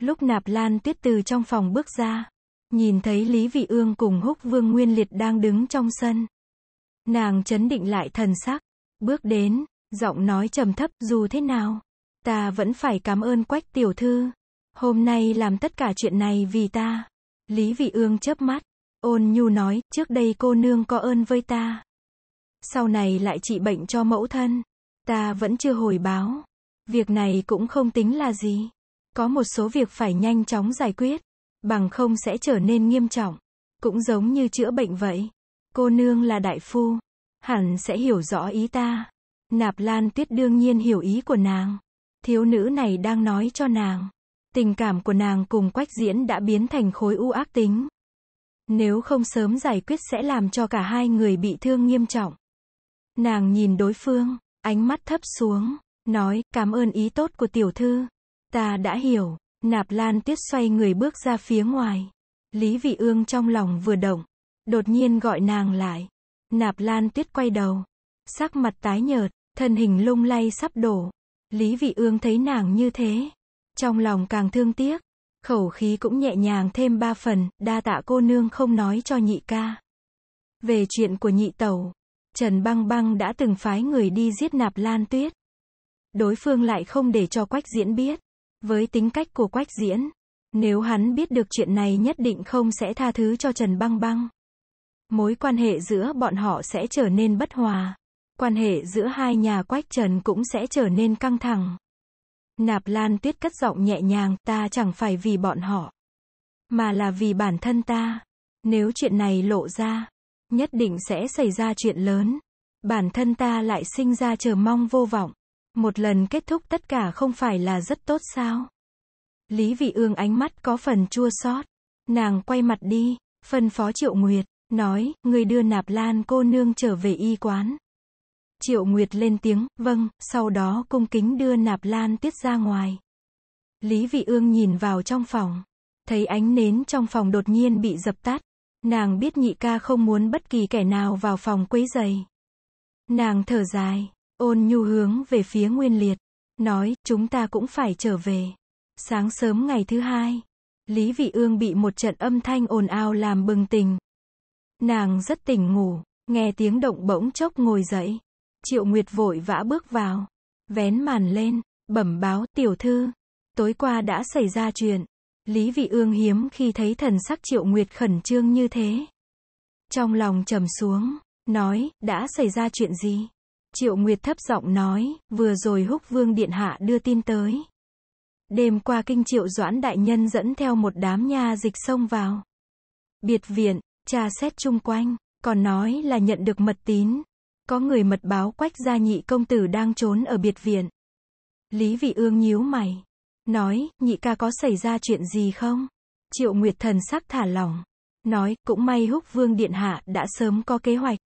Lúc nạp lan tuyết từ trong phòng bước ra, nhìn thấy Lý Vị Ương cùng húc vương nguyên liệt đang đứng trong sân. Nàng chấn định lại thần sắc, bước đến, giọng nói trầm thấp dù thế nào. Ta vẫn phải cảm ơn quách tiểu thư. Hôm nay làm tất cả chuyện này vì ta. Lý Vị Ương chớp mắt, ôn nhu nói, trước đây cô nương có ơn với ta. Sau này lại trị bệnh cho mẫu thân. Ta vẫn chưa hồi báo. Việc này cũng không tính là gì. Có một số việc phải nhanh chóng giải quyết, bằng không sẽ trở nên nghiêm trọng. Cũng giống như chữa bệnh vậy. Cô nương là đại phu, hẳn sẽ hiểu rõ ý ta. Nạp Lan Tuyết đương nhiên hiểu ý của nàng. Thiếu nữ này đang nói cho nàng. Tình cảm của nàng cùng quách diễn đã biến thành khối u ác tính. Nếu không sớm giải quyết sẽ làm cho cả hai người bị thương nghiêm trọng. Nàng nhìn đối phương, ánh mắt thấp xuống, nói, cảm ơn ý tốt của tiểu thư. Ta đã hiểu. Nạp Lan Tuyết xoay người bước ra phía ngoài. Lý Vị Ương trong lòng vừa động. Đột nhiên gọi nàng lại. Nạp Lan Tuyết quay đầu. Sắc mặt tái nhợt, thân hình lung lay sắp đổ. Lý Vị Ương thấy nàng như thế. Trong lòng càng thương tiếc. Khẩu khí cũng nhẹ nhàng thêm ba phần, đa tạ cô nương không nói cho nhị ca. Về chuyện của nhị tẩu, Trần Băng Băng đã từng phái người đi giết nạp Lan Tuyết. Đối phương lại không để cho Quách Diễn biết. Với tính cách của Quách Diễn, nếu hắn biết được chuyện này nhất định không sẽ tha thứ cho Trần Băng Băng. Mối quan hệ giữa bọn họ sẽ trở nên bất hòa. Quan hệ giữa hai nhà Quách Trần cũng sẽ trở nên căng thẳng. Nạp Lan Tuyết cất giọng nhẹ nhàng, ta chẳng phải vì bọn họ, mà là vì bản thân ta. Nếu chuyện này lộ ra, nhất định sẽ xảy ra chuyện lớn. Bản thân ta lại sinh ra chờ mong vô vọng. Một lần kết thúc tất cả không phải là rất tốt sao? Lý Vị Ương ánh mắt có phần chua xót, nàng quay mặt đi, phân phó Triệu Nguyệt, nói, người đưa nạp lan cô nương trở về y quán. Triệu Nguyệt lên tiếng, vâng, sau đó cung kính đưa nạp lan tiết ra ngoài. Lý Vị Ương nhìn vào trong phòng, thấy ánh nến trong phòng đột nhiên bị dập tắt. Nàng biết nhị ca không muốn bất kỳ kẻ nào vào phòng quấy giày. Nàng thở dài, Ôn nhu hướng về phía Nguyên Liệt. Nói, chúng ta cũng phải trở về. Sáng sớm ngày thứ hai, Lý Vị Ương bị một trận âm thanh ồn ào làm bừng tỉnh. Nàng rất tỉnh ngủ, nghe tiếng động bỗng chốc ngồi dậy. Triệu Nguyệt vội vã bước vào, vén màn lên, bẩm báo, tiểu thư. Tối qua đã xảy ra chuyện. Lý Vị Ương hiếm khi thấy thần sắc Triệu Nguyệt khẩn trương như thế. Trong lòng trầm xuống, nói, đã xảy ra chuyện gì? Triệu Nguyệt thấp giọng nói, vừa rồi húc vương điện hạ đưa tin tới. Đêm qua kinh triệu doãn đại nhân dẫn theo một đám nha dịch sông vào. Biệt viện, tra xét chung quanh, còn nói là nhận được mật tín. Có người mật báo quách gia nhị công tử đang trốn ở biệt viện. Lý vị ương nhíu mày. Nói, nhị ca có xảy ra chuyện gì không? Triệu Nguyệt thần sắc thả lỏng. Nói, cũng may húc vương điện hạ đã sớm có kế hoạch.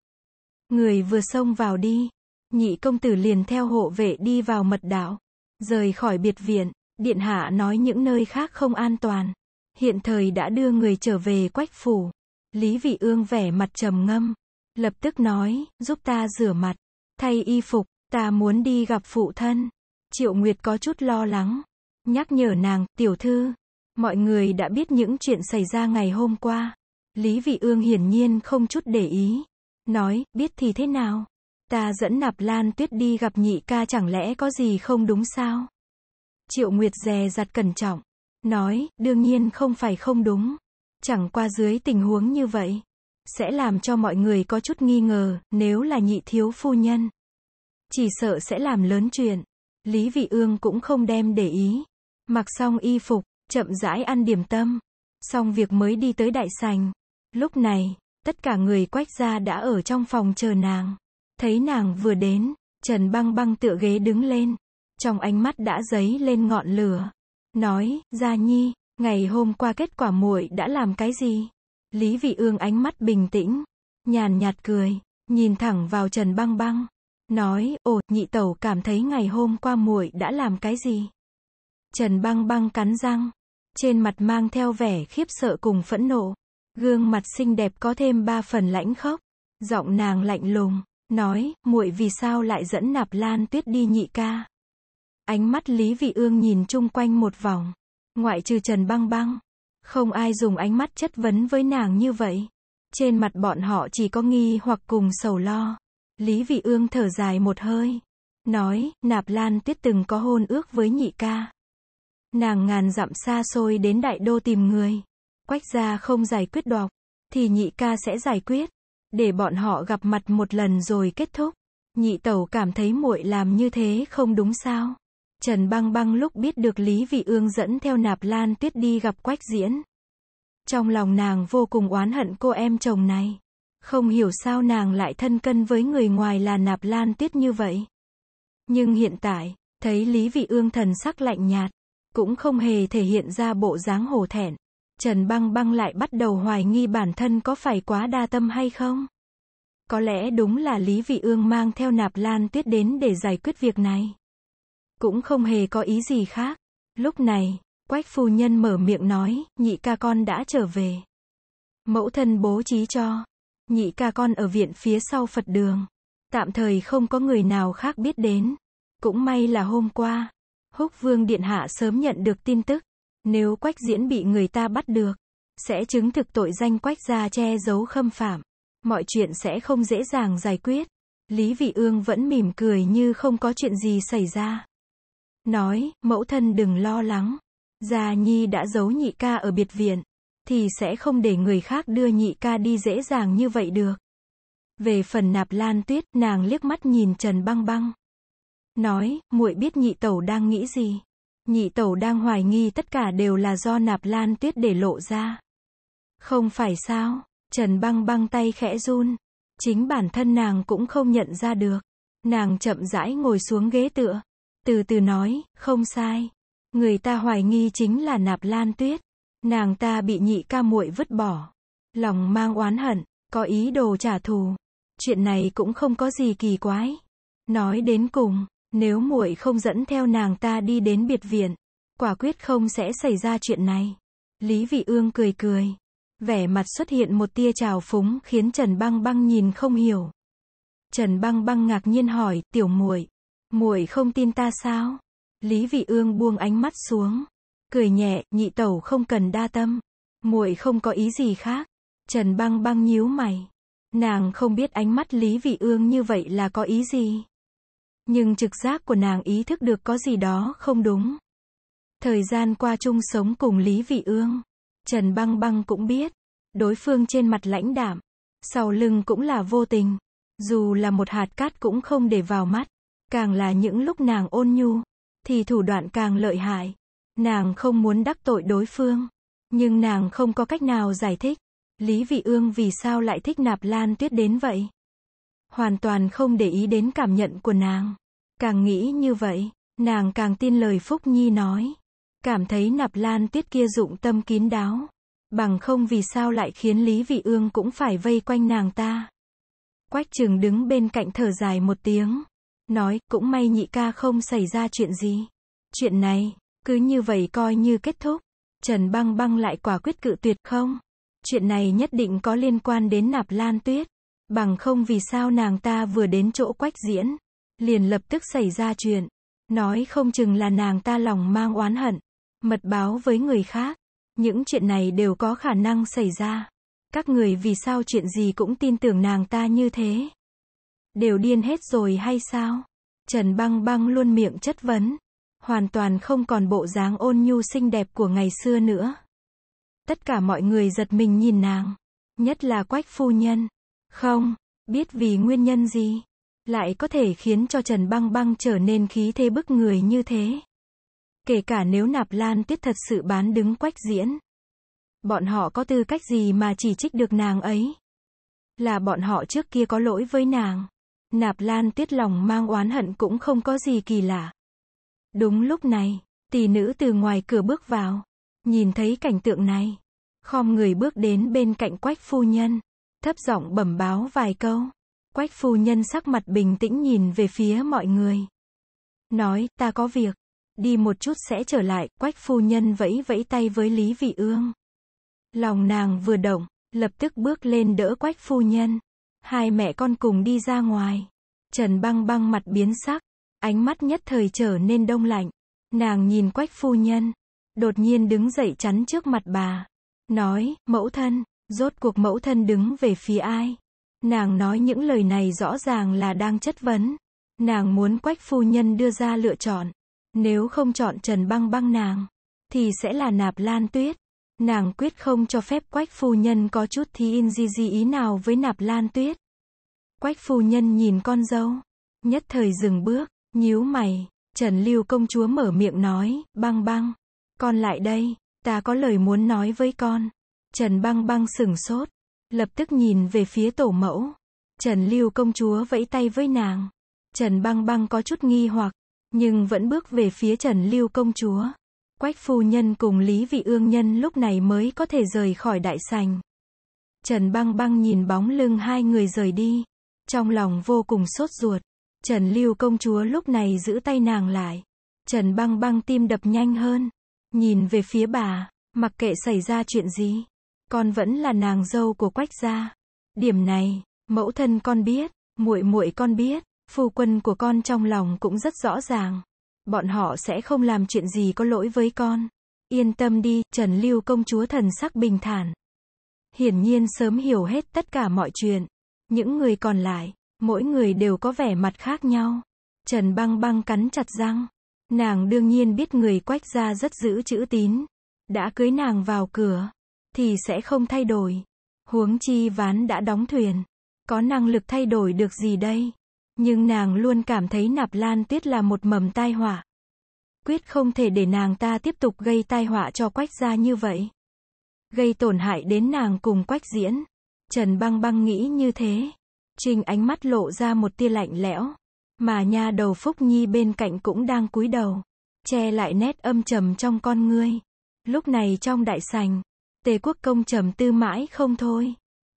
Người vừa xông vào đi, nhị công tử liền theo hộ vệ đi vào mật đạo, rời khỏi biệt viện, điện hạ nói những nơi khác không an toàn. Hiện thời đã đưa người trở về quách phủ. Lý vị ương vẻ mặt trầm ngâm, lập tức nói, giúp ta rửa mặt, thay y phục, ta muốn đi gặp phụ thân. Triệu Nguyệt có chút lo lắng, nhắc nhở nàng, tiểu thư, mọi người đã biết những chuyện xảy ra ngày hôm qua. Lý vị ương hiển nhiên không chút để ý, nói, biết thì thế nào ta dẫn nạp lan tuyết đi gặp nhị ca chẳng lẽ có gì không đúng sao? Triệu Nguyệt dè dặt cẩn trọng. Nói, đương nhiên không phải không đúng. Chẳng qua dưới tình huống như vậy. Sẽ làm cho mọi người có chút nghi ngờ, nếu là nhị thiếu phu nhân. Chỉ sợ sẽ làm lớn chuyện. Lý Vị Ương cũng không đem để ý. Mặc xong y phục, chậm rãi ăn điểm tâm. Xong việc mới đi tới đại sành. Lúc này, tất cả người quách gia đã ở trong phòng chờ nàng. Thấy nàng vừa đến, Trần băng băng tựa ghế đứng lên. Trong ánh mắt đã dấy lên ngọn lửa. Nói, Gia Nhi, ngày hôm qua kết quả muội đã làm cái gì? Lý Vị Ương ánh mắt bình tĩnh, nhàn nhạt cười, nhìn thẳng vào Trần băng băng. Nói, ồ, nhị tẩu cảm thấy ngày hôm qua muội đã làm cái gì? Trần băng băng cắn răng, trên mặt mang theo vẻ khiếp sợ cùng phẫn nộ. Gương mặt xinh đẹp có thêm ba phần lãnh khốc, giọng nàng lạnh lùng. Nói, muội vì sao lại dẫn nạp lan tuyết đi nhị ca? Ánh mắt Lý Vị Ương nhìn chung quanh một vòng. Ngoại trừ Trần Băng Băng. Không ai dùng ánh mắt chất vấn với nàng như vậy. Trên mặt bọn họ chỉ có nghi hoặc cùng sầu lo. Lý Vị Ương thở dài một hơi. Nói, nạp lan tuyết từng có hôn ước với nhị ca. Nàng ngàn dặm xa xôi đến đại đô tìm người. Quách gia không giải quyết đọc. Thì nhị ca sẽ giải quyết để bọn họ gặp mặt một lần rồi kết thúc. Nhị tẩu cảm thấy muội làm như thế không đúng sao? Trần Băng Băng lúc biết được Lý Vị Ương dẫn theo Nạp Lan Tuyết đi gặp Quách Diễn. Trong lòng nàng vô cùng oán hận cô em chồng này. Không hiểu sao nàng lại thân cân với người ngoài là Nạp Lan Tuyết như vậy. Nhưng hiện tại, thấy Lý Vị Ương thần sắc lạnh nhạt, cũng không hề thể hiện ra bộ dáng hổ thẹn. Trần Băng Băng lại bắt đầu hoài nghi bản thân có phải quá đa tâm hay không. Có lẽ đúng là Lý Vị Ương mang theo nạp lan tuyết đến để giải quyết việc này. Cũng không hề có ý gì khác. Lúc này, Quách phu nhân mở miệng nói, nhị ca con đã trở về. Mẫu thân bố trí cho. Nhị ca con ở viện phía sau Phật đường. Tạm thời không có người nào khác biết đến. Cũng may là hôm qua, Húc Vương Điện Hạ sớm nhận được tin tức, nếu quách diễn bị người ta bắt được, sẽ chứng thực tội danh quách gia che giấu khâm phạm. Mọi chuyện sẽ không dễ dàng giải quyết. Lý Vị Ương vẫn mỉm cười như không có chuyện gì xảy ra. Nói, mẫu thân đừng lo lắng. Gia Nhi đã giấu nhị ca ở biệt viện, thì sẽ không để người khác đưa nhị ca đi dễ dàng như vậy được. Về phần nạp lan tuyết, nàng liếc mắt nhìn Trần băng băng. Nói, muội biết nhị tẩu đang nghĩ gì. Nhị tẩu đang hoài nghi tất cả đều là do nạp lan tuyết để lộ ra. Không phải sao, Trần băng băng tay khẽ run. Chính bản thân nàng cũng không nhận ra được. Nàng chậm rãi ngồi xuống ghế tựa. Từ từ nói, không sai. Người ta hoài nghi chính là nạp lan tuyết. Nàng ta bị nhị ca muội vứt bỏ. Lòng mang oán hận, có ý đồ trả thù. Chuyện này cũng không có gì kỳ quái. Nói đến cùng, nếu muội không dẫn theo nàng ta đi đến biệt viện, quả quyết không sẽ xảy ra chuyện này. Lý Vị Ương cười cười. Vẻ mặt xuất hiện một tia trào phúng khiến Trần Băng Băng nhìn không hiểu. Trần Băng Băng ngạc nhiên hỏi, tiểu muội, muội không tin ta sao? Lý Vị Ương buông ánh mắt xuống, cười nhẹ, nhị tẩu không cần đa tâm, muội không có ý gì khác. Trần Băng Băng nhíu mày, nàng không biết ánh mắt Lý Vị Ương như vậy là có ý gì. Nhưng trực giác của nàng ý thức được có gì đó không đúng. Thời gian qua chung sống cùng Lý Vị Ương, Trần Băng Băng cũng biết, đối phương trên mặt lãnh đạm, sau lưng cũng là vô tình, dù là một hạt cát cũng không để vào mắt, càng là những lúc nàng ôn nhu, thì thủ đoạn càng lợi hại. Nàng không muốn đắc tội đối phương, nhưng nàng không có cách nào giải thích, Lý Vị Ương vì sao lại thích nạp lan tuyết đến vậy hoàn toàn không để ý đến cảm nhận của nàng. Càng nghĩ như vậy, nàng càng tin lời Phúc Nhi nói. Cảm thấy nạp lan tuyết kia dụng tâm kín đáo. Bằng không vì sao lại khiến Lý Vị Ương cũng phải vây quanh nàng ta. Quách trường đứng bên cạnh thở dài một tiếng. Nói, cũng may nhị ca không xảy ra chuyện gì. Chuyện này, cứ như vậy coi như kết thúc. Trần băng băng lại quả quyết cự tuyệt không? Chuyện này nhất định có liên quan đến nạp lan tuyết. Bằng không vì sao nàng ta vừa đến chỗ quách diễn, liền lập tức xảy ra chuyện. Nói không chừng là nàng ta lòng mang oán hận, mật báo với người khác. Những chuyện này đều có khả năng xảy ra. Các người vì sao chuyện gì cũng tin tưởng nàng ta như thế? Đều điên hết rồi hay sao? Trần băng băng luôn miệng chất vấn. Hoàn toàn không còn bộ dáng ôn nhu xinh đẹp của ngày xưa nữa. Tất cả mọi người giật mình nhìn nàng. Nhất là quách phu nhân. Không, biết vì nguyên nhân gì, lại có thể khiến cho Trần Băng Băng trở nên khí thế bức người như thế. Kể cả nếu nạp lan tuyết thật sự bán đứng quách diễn. Bọn họ có tư cách gì mà chỉ trích được nàng ấy? Là bọn họ trước kia có lỗi với nàng. Nạp lan tuyết lòng mang oán hận cũng không có gì kỳ lạ. Đúng lúc này, tỷ nữ từ ngoài cửa bước vào. Nhìn thấy cảnh tượng này. Khom người bước đến bên cạnh quách phu nhân thấp giọng bẩm báo vài câu. Quách phu nhân sắc mặt bình tĩnh nhìn về phía mọi người. Nói, ta có việc. Đi một chút sẽ trở lại, quách phu nhân vẫy vẫy tay với Lý Vị Ương. Lòng nàng vừa động, lập tức bước lên đỡ quách phu nhân. Hai mẹ con cùng đi ra ngoài. Trần băng băng mặt biến sắc, ánh mắt nhất thời trở nên đông lạnh. Nàng nhìn quách phu nhân, đột nhiên đứng dậy chắn trước mặt bà. Nói, mẫu thân, Rốt cuộc mẫu thân đứng về phía ai? Nàng nói những lời này rõ ràng là đang chất vấn. Nàng muốn quách phu nhân đưa ra lựa chọn. Nếu không chọn Trần Băng Băng nàng, thì sẽ là nạp lan tuyết. Nàng quyết không cho phép quách phu nhân có chút thi in gì gì ý nào với nạp lan tuyết. Quách phu nhân nhìn con dâu, nhất thời dừng bước, nhíu mày, Trần Lưu công chúa mở miệng nói, băng băng, con lại đây, ta có lời muốn nói với con. Trần băng băng sừng sốt. Lập tức nhìn về phía tổ mẫu. Trần lưu công chúa vẫy tay với nàng. Trần băng băng có chút nghi hoặc, nhưng vẫn bước về phía Trần lưu công chúa. Quách phu nhân cùng Lý Vị Ương Nhân lúc này mới có thể rời khỏi đại sành. Trần băng băng nhìn bóng lưng hai người rời đi. Trong lòng vô cùng sốt ruột. Trần lưu công chúa lúc này giữ tay nàng lại. Trần băng băng tim đập nhanh hơn. Nhìn về phía bà, mặc kệ xảy ra chuyện gì con vẫn là nàng dâu của Quách gia. Điểm này, mẫu thân con biết, muội muội con biết, phu quân của con trong lòng cũng rất rõ ràng. Bọn họ sẽ không làm chuyện gì có lỗi với con. Yên tâm đi, Trần Lưu công chúa thần sắc bình thản. Hiển nhiên sớm hiểu hết tất cả mọi chuyện. Những người còn lại, mỗi người đều có vẻ mặt khác nhau. Trần băng băng cắn chặt răng. Nàng đương nhiên biết người quách gia rất giữ chữ tín. Đã cưới nàng vào cửa, thì sẽ không thay đổi. Huống chi ván đã đóng thuyền, có năng lực thay đổi được gì đây? Nhưng nàng luôn cảm thấy nạp lan tuyết là một mầm tai họa. Quyết không thể để nàng ta tiếp tục gây tai họa cho quách gia như vậy. Gây tổn hại đến nàng cùng quách diễn. Trần băng băng nghĩ như thế. Trình ánh mắt lộ ra một tia lạnh lẽo. Mà nha đầu Phúc Nhi bên cạnh cũng đang cúi đầu. Che lại nét âm trầm trong con ngươi. Lúc này trong đại sành, Tề quốc công trầm tư mãi không thôi.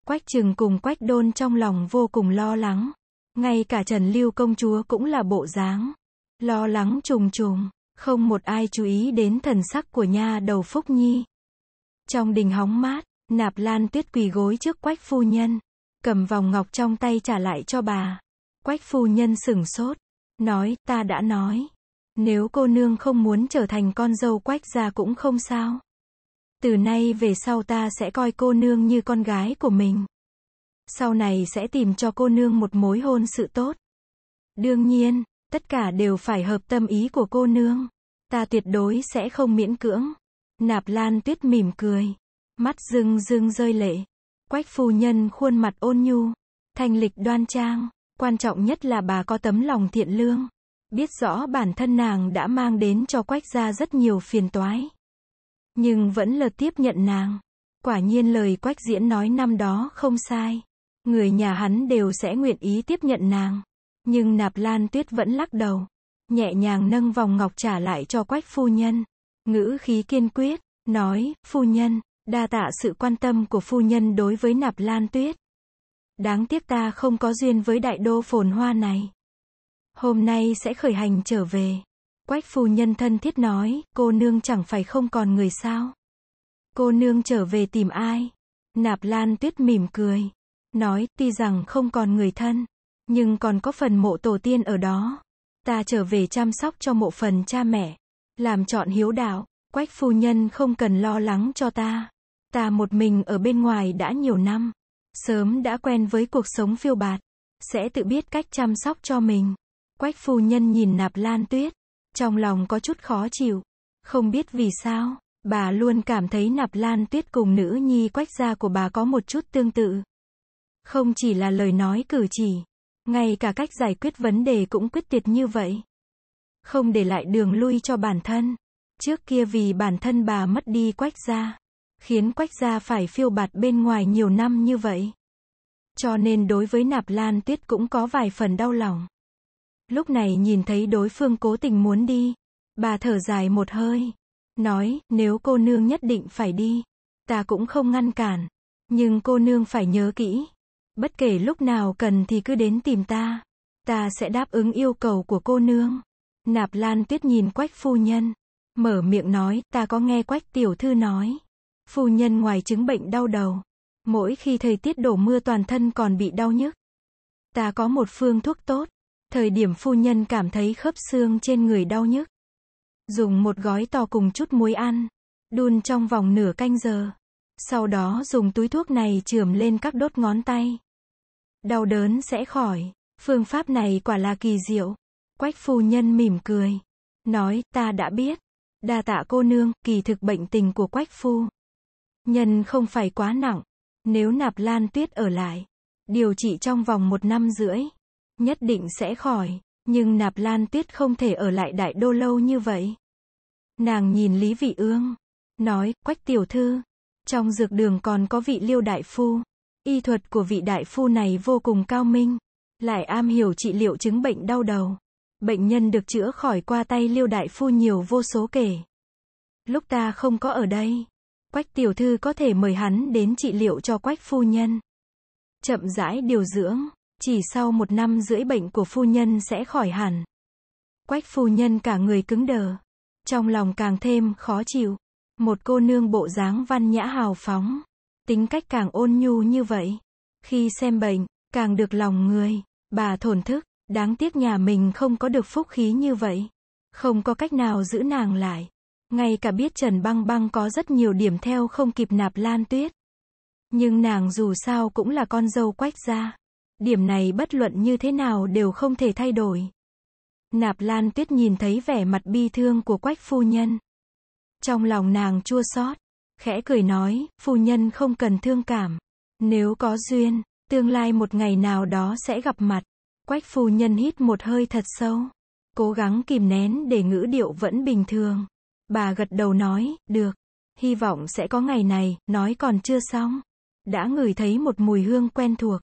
Quách trừng cùng quách đôn trong lòng vô cùng lo lắng. Ngay cả Trần Lưu công chúa cũng là bộ dáng. Lo lắng trùng trùng, không một ai chú ý đến thần sắc của nha đầu Phúc Nhi. Trong đình hóng mát, nạp lan tuyết quỳ gối trước quách phu nhân. Cầm vòng ngọc trong tay trả lại cho bà. Quách phu nhân sửng sốt. Nói, ta đã nói. Nếu cô nương không muốn trở thành con dâu quách ra cũng không sao. Từ nay về sau ta sẽ coi cô nương như con gái của mình. Sau này sẽ tìm cho cô nương một mối hôn sự tốt. Đương nhiên, tất cả đều phải hợp tâm ý của cô nương. Ta tuyệt đối sẽ không miễn cưỡng. Nạp Lan Tuyết mỉm cười. Mắt rưng rưng rơi lệ. Quách phu nhân khuôn mặt ôn nhu. Thanh lịch đoan trang. Quan trọng nhất là bà có tấm lòng thiện lương. Biết rõ bản thân nàng đã mang đến cho quách gia rất nhiều phiền toái nhưng vẫn lờ tiếp nhận nàng. Quả nhiên lời quách diễn nói năm đó không sai. Người nhà hắn đều sẽ nguyện ý tiếp nhận nàng. Nhưng nạp lan tuyết vẫn lắc đầu. Nhẹ nhàng nâng vòng ngọc trả lại cho quách phu nhân. Ngữ khí kiên quyết, nói, phu nhân, đa tạ sự quan tâm của phu nhân đối với nạp lan tuyết. Đáng tiếc ta không có duyên với đại đô phồn hoa này. Hôm nay sẽ khởi hành trở về. Quách phu nhân thân thiết nói, cô nương chẳng phải không còn người sao? Cô nương trở về tìm ai? Nạp Lan Tuyết mỉm cười, nói, tuy rằng không còn người thân, nhưng còn có phần mộ tổ tiên ở đó. Ta trở về chăm sóc cho mộ phần cha mẹ, làm chọn hiếu đạo, Quách phu nhân không cần lo lắng cho ta. Ta một mình ở bên ngoài đã nhiều năm, sớm đã quen với cuộc sống phiêu bạt, sẽ tự biết cách chăm sóc cho mình. Quách phu nhân nhìn Nạp Lan Tuyết, trong lòng có chút khó chịu. Không biết vì sao, bà luôn cảm thấy nạp lan tuyết cùng nữ nhi quách gia của bà có một chút tương tự. Không chỉ là lời nói cử chỉ, ngay cả cách giải quyết vấn đề cũng quyết tuyệt như vậy. Không để lại đường lui cho bản thân. Trước kia vì bản thân bà mất đi quách gia, khiến quách gia phải phiêu bạt bên ngoài nhiều năm như vậy. Cho nên đối với nạp lan tuyết cũng có vài phần đau lòng. Lúc này nhìn thấy đối phương cố tình muốn đi. Bà thở dài một hơi. Nói, nếu cô nương nhất định phải đi, ta cũng không ngăn cản. Nhưng cô nương phải nhớ kỹ. Bất kể lúc nào cần thì cứ đến tìm ta. Ta sẽ đáp ứng yêu cầu của cô nương. Nạp Lan Tuyết nhìn Quách phu nhân. Mở miệng nói, ta có nghe Quách tiểu thư nói. Phu nhân ngoài chứng bệnh đau đầu. Mỗi khi thời tiết đổ mưa toàn thân còn bị đau nhức. Ta có một phương thuốc tốt. Thời điểm phu nhân cảm thấy khớp xương trên người đau nhức. Dùng một gói to cùng chút muối ăn, đun trong vòng nửa canh giờ. Sau đó dùng túi thuốc này chườm lên các đốt ngón tay. Đau đớn sẽ khỏi. Phương pháp này quả là kỳ diệu. Quách phu nhân mỉm cười. Nói, ta đã biết. Đa tạ cô nương, kỳ thực bệnh tình của quách phu. Nhân không phải quá nặng. Nếu nạp lan tuyết ở lại. Điều trị trong vòng một năm rưỡi nhất định sẽ khỏi. Nhưng nạp lan tuyết không thể ở lại đại đô lâu như vậy. Nàng nhìn Lý Vị Ương, nói, quách tiểu thư, trong dược đường còn có vị liêu đại phu. Y thuật của vị đại phu này vô cùng cao minh, lại am hiểu trị liệu chứng bệnh đau đầu. Bệnh nhân được chữa khỏi qua tay liêu đại phu nhiều vô số kể. Lúc ta không có ở đây, quách tiểu thư có thể mời hắn đến trị liệu cho quách phu nhân. Chậm rãi điều dưỡng, chỉ sau một năm rưỡi bệnh của phu nhân sẽ khỏi hẳn. Quách phu nhân cả người cứng đờ. Trong lòng càng thêm khó chịu. Một cô nương bộ dáng văn nhã hào phóng. Tính cách càng ôn nhu như vậy. Khi xem bệnh, càng được lòng người. Bà thổn thức, đáng tiếc nhà mình không có được phúc khí như vậy. Không có cách nào giữ nàng lại. Ngay cả biết Trần Băng Băng có rất nhiều điểm theo không kịp nạp lan tuyết. Nhưng nàng dù sao cũng là con dâu quách gia. Điểm này bất luận như thế nào đều không thể thay đổi. Nạp Lan Tuyết nhìn thấy vẻ mặt bi thương của Quách phu nhân. Trong lòng nàng chua xót, khẽ cười nói, phu nhân không cần thương cảm. Nếu có duyên, tương lai một ngày nào đó sẽ gặp mặt. Quách phu nhân hít một hơi thật sâu, cố gắng kìm nén để ngữ điệu vẫn bình thường. Bà gật đầu nói, được, hy vọng sẽ có ngày này, nói còn chưa xong. Đã ngửi thấy một mùi hương quen thuộc.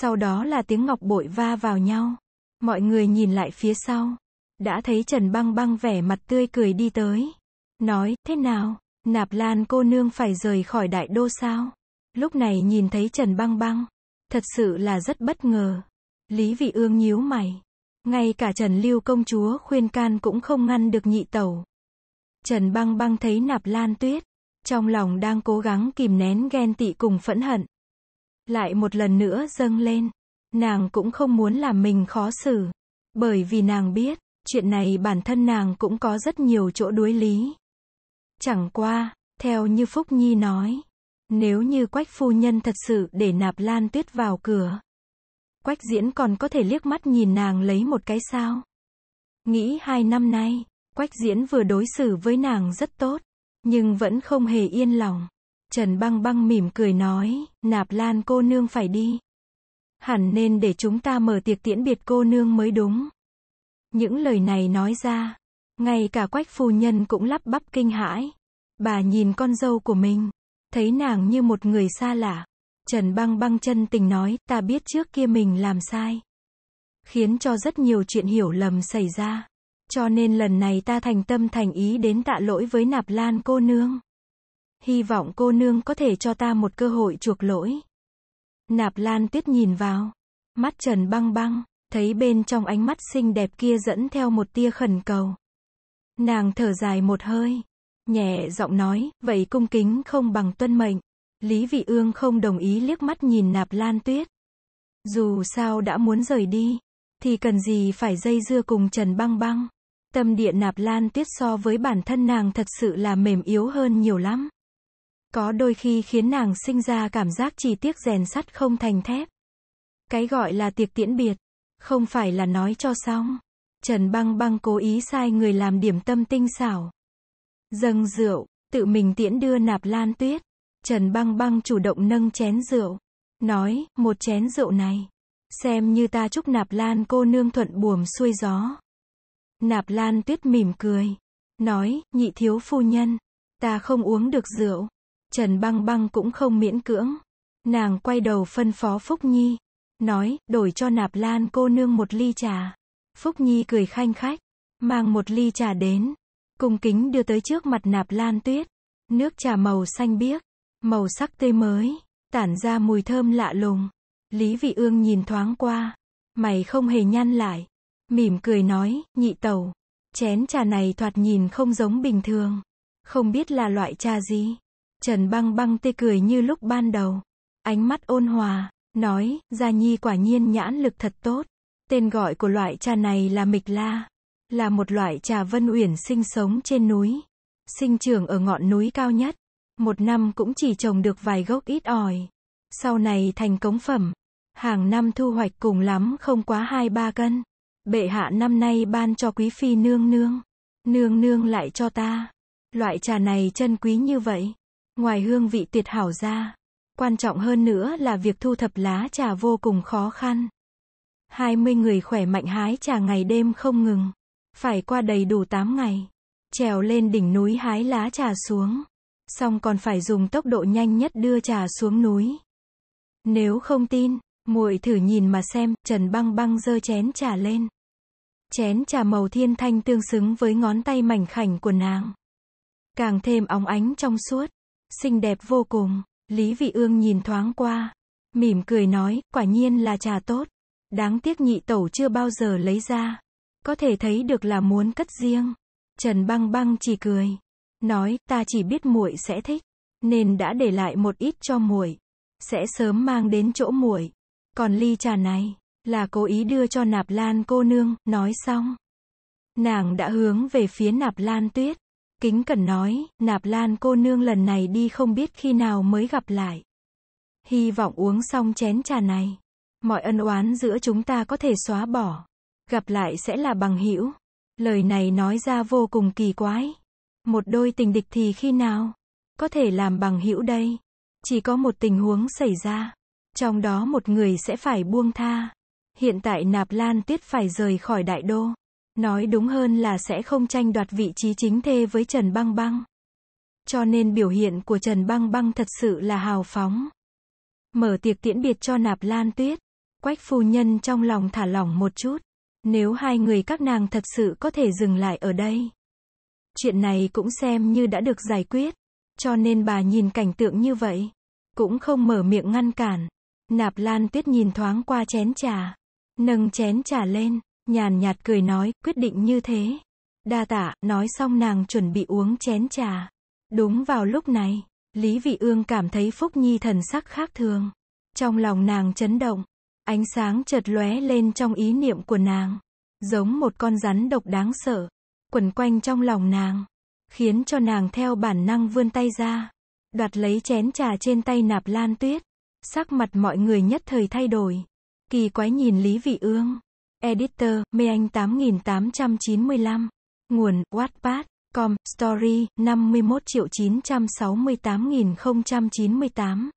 Sau đó là tiếng ngọc bội va vào nhau. Mọi người nhìn lại phía sau. Đã thấy Trần Băng Băng vẻ mặt tươi cười đi tới. Nói, thế nào, nạp lan cô nương phải rời khỏi đại đô sao? Lúc này nhìn thấy Trần Băng Băng. Thật sự là rất bất ngờ. Lý Vị Ương nhíu mày. Ngay cả Trần Lưu công chúa khuyên can cũng không ngăn được nhị tẩu. Trần Băng Băng thấy nạp lan tuyết. Trong lòng đang cố gắng kìm nén ghen tị cùng phẫn hận lại một lần nữa dâng lên. Nàng cũng không muốn làm mình khó xử, bởi vì nàng biết, chuyện này bản thân nàng cũng có rất nhiều chỗ đuối lý. Chẳng qua, theo như Phúc Nhi nói, nếu như Quách phu nhân thật sự để nạp Lan Tuyết vào cửa, Quách diễn còn có thể liếc mắt nhìn nàng lấy một cái sao. Nghĩ hai năm nay, Quách diễn vừa đối xử với nàng rất tốt, nhưng vẫn không hề yên lòng. Trần băng băng mỉm cười nói, nạp lan cô nương phải đi. Hẳn nên để chúng ta mở tiệc tiễn biệt cô nương mới đúng. Những lời này nói ra, ngay cả quách phu nhân cũng lắp bắp kinh hãi. Bà nhìn con dâu của mình, thấy nàng như một người xa lạ. Trần băng băng chân tình nói, ta biết trước kia mình làm sai. Khiến cho rất nhiều chuyện hiểu lầm xảy ra. Cho nên lần này ta thành tâm thành ý đến tạ lỗi với nạp lan cô nương hy vọng cô nương có thể cho ta một cơ hội chuộc lỗi. Nạp Lan Tuyết nhìn vào, mắt Trần băng băng, thấy bên trong ánh mắt xinh đẹp kia dẫn theo một tia khẩn cầu. Nàng thở dài một hơi, nhẹ giọng nói, vậy cung kính không bằng tuân mệnh. Lý Vị Ương không đồng ý liếc mắt nhìn Nạp Lan Tuyết. Dù sao đã muốn rời đi, thì cần gì phải dây dưa cùng Trần băng băng. Tâm địa Nạp Lan Tuyết so với bản thân nàng thật sự là mềm yếu hơn nhiều lắm. Có đôi khi khiến nàng sinh ra cảm giác chỉ tiếc rèn sắt không thành thép. Cái gọi là tiệc tiễn biệt, không phải là nói cho xong. Trần Băng Băng cố ý sai người làm điểm tâm tinh xảo. Dâng rượu, tự mình tiễn đưa nạp lan tuyết. Trần Băng Băng chủ động nâng chén rượu. Nói, một chén rượu này. Xem như ta chúc nạp lan cô nương thuận buồm xuôi gió. Nạp lan tuyết mỉm cười. Nói, nhị thiếu phu nhân. Ta không uống được rượu. Trần băng băng cũng không miễn cưỡng. Nàng quay đầu phân phó Phúc Nhi. Nói, đổi cho nạp lan cô nương một ly trà. Phúc Nhi cười khanh khách. Mang một ly trà đến. Cung kính đưa tới trước mặt nạp lan tuyết. Nước trà màu xanh biếc. Màu sắc tươi mới. Tản ra mùi thơm lạ lùng. Lý vị ương nhìn thoáng qua. Mày không hề nhăn lại. Mỉm cười nói, nhị tẩu. Chén trà này thoạt nhìn không giống bình thường. Không biết là loại trà gì. Trần băng băng tê cười như lúc ban đầu. Ánh mắt ôn hòa, nói, Gia Nhi quả nhiên nhãn lực thật tốt. Tên gọi của loại trà này là mịch la, là một loại trà vân uyển sinh sống trên núi, sinh trưởng ở ngọn núi cao nhất, một năm cũng chỉ trồng được vài gốc ít ỏi. Sau này thành cống phẩm, hàng năm thu hoạch cùng lắm không quá 2-3 cân. Bệ hạ năm nay ban cho quý phi nương nương, nương nương lại cho ta. Loại trà này chân quý như vậy. Ngoài hương vị tuyệt hảo ra, quan trọng hơn nữa là việc thu thập lá trà vô cùng khó khăn. 20 người khỏe mạnh hái trà ngày đêm không ngừng, phải qua đầy đủ 8 ngày, trèo lên đỉnh núi hái lá trà xuống, xong còn phải dùng tốc độ nhanh nhất đưa trà xuống núi. Nếu không tin, muội thử nhìn mà xem, Trần Băng Băng dơ chén trà lên. Chén trà màu thiên thanh tương xứng với ngón tay mảnh khảnh của nàng. Càng thêm óng ánh trong suốt xinh đẹp vô cùng. Lý Vị Ương nhìn thoáng qua, mỉm cười nói, quả nhiên là trà tốt. Đáng tiếc nhị tẩu chưa bao giờ lấy ra. Có thể thấy được là muốn cất riêng. Trần băng băng chỉ cười. Nói, ta chỉ biết muội sẽ thích. Nên đã để lại một ít cho muội. Sẽ sớm mang đến chỗ muội. Còn ly trà này, là cố ý đưa cho nạp lan cô nương, nói xong. Nàng đã hướng về phía nạp lan tuyết kính cần nói, nạp lan cô nương lần này đi không biết khi nào mới gặp lại. Hy vọng uống xong chén trà này, mọi ân oán giữa chúng ta có thể xóa bỏ. Gặp lại sẽ là bằng hữu. Lời này nói ra vô cùng kỳ quái. Một đôi tình địch thì khi nào có thể làm bằng hữu đây? Chỉ có một tình huống xảy ra, trong đó một người sẽ phải buông tha. Hiện tại Nạp Lan Tuyết phải rời khỏi đại đô. Nói đúng hơn là sẽ không tranh đoạt vị trí chính thê với Trần Băng Băng. Cho nên biểu hiện của Trần Băng Băng thật sự là hào phóng. Mở tiệc tiễn biệt cho Nạp Lan Tuyết, Quách phu nhân trong lòng thả lỏng một chút. Nếu hai người các nàng thật sự có thể dừng lại ở đây. Chuyện này cũng xem như đã được giải quyết. Cho nên bà nhìn cảnh tượng như vậy. Cũng không mở miệng ngăn cản. Nạp Lan Tuyết nhìn thoáng qua chén trà. Nâng chén trà lên. Nhàn nhạt cười nói, quyết định như thế. Đa tạ, nói xong nàng chuẩn bị uống chén trà. Đúng vào lúc này, Lý Vị Ương cảm thấy Phúc Nhi thần sắc khác thường. Trong lòng nàng chấn động, ánh sáng chợt lóe lên trong ý niệm của nàng. Giống một con rắn độc đáng sợ, quẩn quanh trong lòng nàng. Khiến cho nàng theo bản năng vươn tay ra. Đoạt lấy chén trà trên tay nạp lan tuyết. Sắc mặt mọi người nhất thời thay đổi. Kỳ quái nhìn Lý Vị Ương. Editor, Meanh 8895. Nguồn, Wattpad. Com, Story, 51.968.098.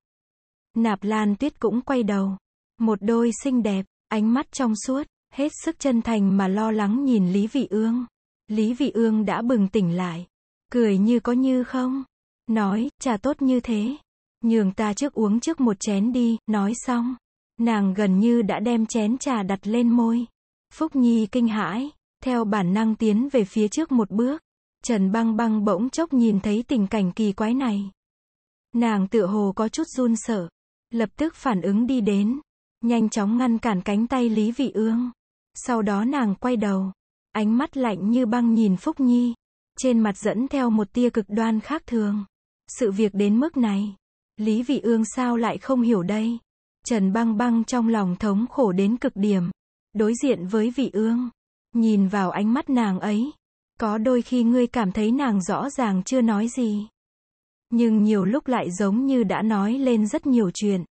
Nạp Lan Tuyết cũng quay đầu. Một đôi xinh đẹp, ánh mắt trong suốt, hết sức chân thành mà lo lắng nhìn Lý Vị Ương. Lý Vị Ương đã bừng tỉnh lại. Cười như có như không. Nói, trà tốt như thế. Nhường ta trước uống trước một chén đi, nói xong. Nàng gần như đã đem chén trà đặt lên môi. Phúc Nhi kinh hãi, theo bản năng tiến về phía trước một bước. Trần băng băng bỗng chốc nhìn thấy tình cảnh kỳ quái này. Nàng tựa hồ có chút run sợ, lập tức phản ứng đi đến, nhanh chóng ngăn cản cánh tay Lý Vị Ương. Sau đó nàng quay đầu, ánh mắt lạnh như băng nhìn Phúc Nhi, trên mặt dẫn theo một tia cực đoan khác thường. Sự việc đến mức này, Lý Vị Ương sao lại không hiểu đây? Trần băng băng trong lòng thống khổ đến cực điểm đối diện với vị ương. Nhìn vào ánh mắt nàng ấy, có đôi khi ngươi cảm thấy nàng rõ ràng chưa nói gì. Nhưng nhiều lúc lại giống như đã nói lên rất nhiều chuyện.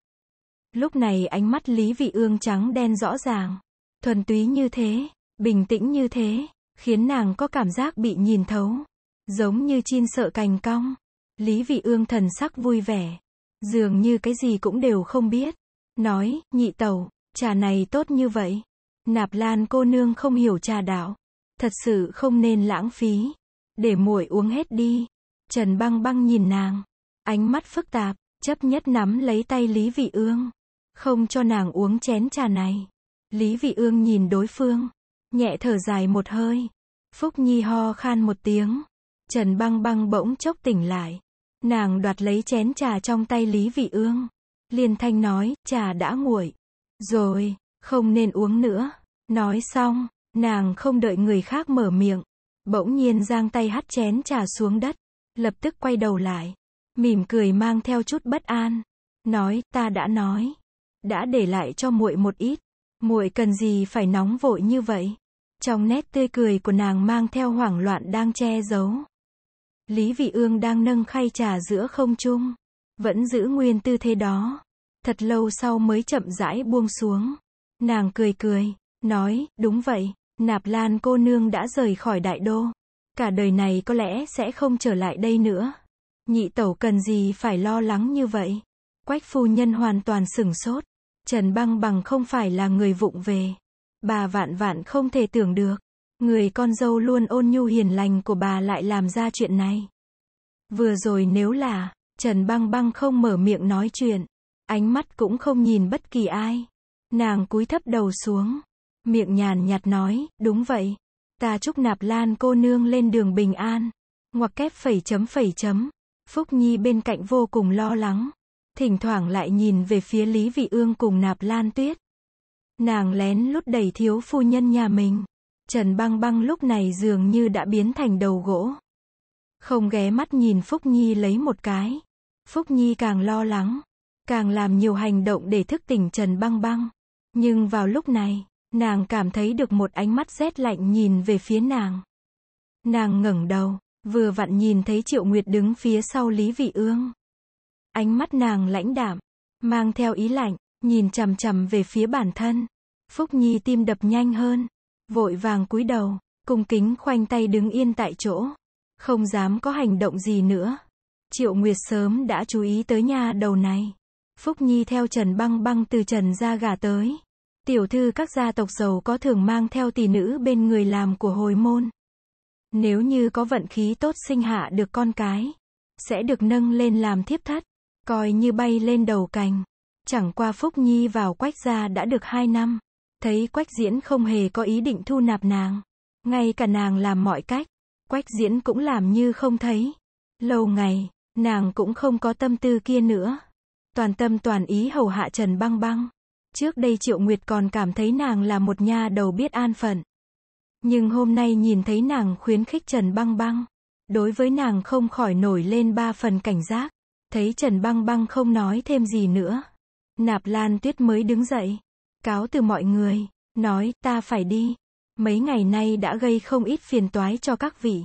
Lúc này ánh mắt Lý Vị Ương trắng đen rõ ràng, thuần túy như thế, bình tĩnh như thế, khiến nàng có cảm giác bị nhìn thấu, giống như chim sợ cành cong. Lý Vị Ương thần sắc vui vẻ, dường như cái gì cũng đều không biết, nói, nhị tẩu, trà này tốt như vậy. Nạp Lan cô nương không hiểu trà đạo. Thật sự không nên lãng phí. Để muội uống hết đi. Trần băng băng nhìn nàng. Ánh mắt phức tạp, chấp nhất nắm lấy tay Lý Vị Ương. Không cho nàng uống chén trà này. Lý Vị Ương nhìn đối phương. Nhẹ thở dài một hơi. Phúc Nhi ho khan một tiếng. Trần băng băng bỗng chốc tỉnh lại. Nàng đoạt lấy chén trà trong tay Lý Vị Ương. Liên thanh nói, trà đã nguội. Rồi. Không nên uống nữa. Nói xong, nàng không đợi người khác mở miệng. Bỗng nhiên giang tay hắt chén trà xuống đất. Lập tức quay đầu lại. Mỉm cười mang theo chút bất an. Nói, ta đã nói. Đã để lại cho muội một ít. muội cần gì phải nóng vội như vậy. Trong nét tươi cười của nàng mang theo hoảng loạn đang che giấu. Lý Vị Ương đang nâng khay trà giữa không trung, vẫn giữ nguyên tư thế đó, thật lâu sau mới chậm rãi buông xuống. Nàng cười cười, nói, đúng vậy, nạp lan cô nương đã rời khỏi đại đô. Cả đời này có lẽ sẽ không trở lại đây nữa. Nhị tẩu cần gì phải lo lắng như vậy? Quách phu nhân hoàn toàn sửng sốt. Trần băng bằng không phải là người vụng về. Bà vạn vạn không thể tưởng được. Người con dâu luôn ôn nhu hiền lành của bà lại làm ra chuyện này. Vừa rồi nếu là, Trần băng băng không mở miệng nói chuyện. Ánh mắt cũng không nhìn bất kỳ ai. Nàng cúi thấp đầu xuống. Miệng nhàn nhạt nói, đúng vậy. Ta chúc nạp lan cô nương lên đường bình an. Ngoặc kép phẩy chấm phẩy chấm. Phúc Nhi bên cạnh vô cùng lo lắng. Thỉnh thoảng lại nhìn về phía Lý Vị Ương cùng nạp lan tuyết. Nàng lén lút đẩy thiếu phu nhân nhà mình. Trần băng băng lúc này dường như đã biến thành đầu gỗ. Không ghé mắt nhìn Phúc Nhi lấy một cái. Phúc Nhi càng lo lắng. Càng làm nhiều hành động để thức tỉnh Trần băng băng. Nhưng vào lúc này, nàng cảm thấy được một ánh mắt rét lạnh nhìn về phía nàng. Nàng ngẩng đầu, vừa vặn nhìn thấy Triệu Nguyệt đứng phía sau Lý Vị Ương. Ánh mắt nàng lãnh đạm, mang theo ý lạnh, nhìn chằm chằm về phía bản thân. Phúc Nhi tim đập nhanh hơn, vội vàng cúi đầu, cung kính khoanh tay đứng yên tại chỗ, không dám có hành động gì nữa. Triệu Nguyệt sớm đã chú ý tới nhà đầu này. Phúc Nhi theo Trần Băng Băng từ Trần gia gả tới. Tiểu thư các gia tộc giàu có thường mang theo tỷ nữ bên người làm của hồi môn. Nếu như có vận khí tốt sinh hạ được con cái, sẽ được nâng lên làm thiếp thất, coi như bay lên đầu cành. Chẳng qua Phúc Nhi vào quách gia đã được hai năm, thấy quách diễn không hề có ý định thu nạp nàng. Ngay cả nàng làm mọi cách, quách diễn cũng làm như không thấy. Lâu ngày, nàng cũng không có tâm tư kia nữa. Toàn tâm toàn ý hầu hạ Trần Băng Băng. Trước đây Triệu Nguyệt còn cảm thấy nàng là một nha đầu biết an phận. Nhưng hôm nay nhìn thấy nàng khuyến khích Trần Băng Băng. Đối với nàng không khỏi nổi lên ba phần cảnh giác. Thấy Trần Băng Băng không nói thêm gì nữa. Nạp Lan Tuyết mới đứng dậy. Cáo từ mọi người. Nói, ta phải đi. Mấy ngày nay đã gây không ít phiền toái cho các vị.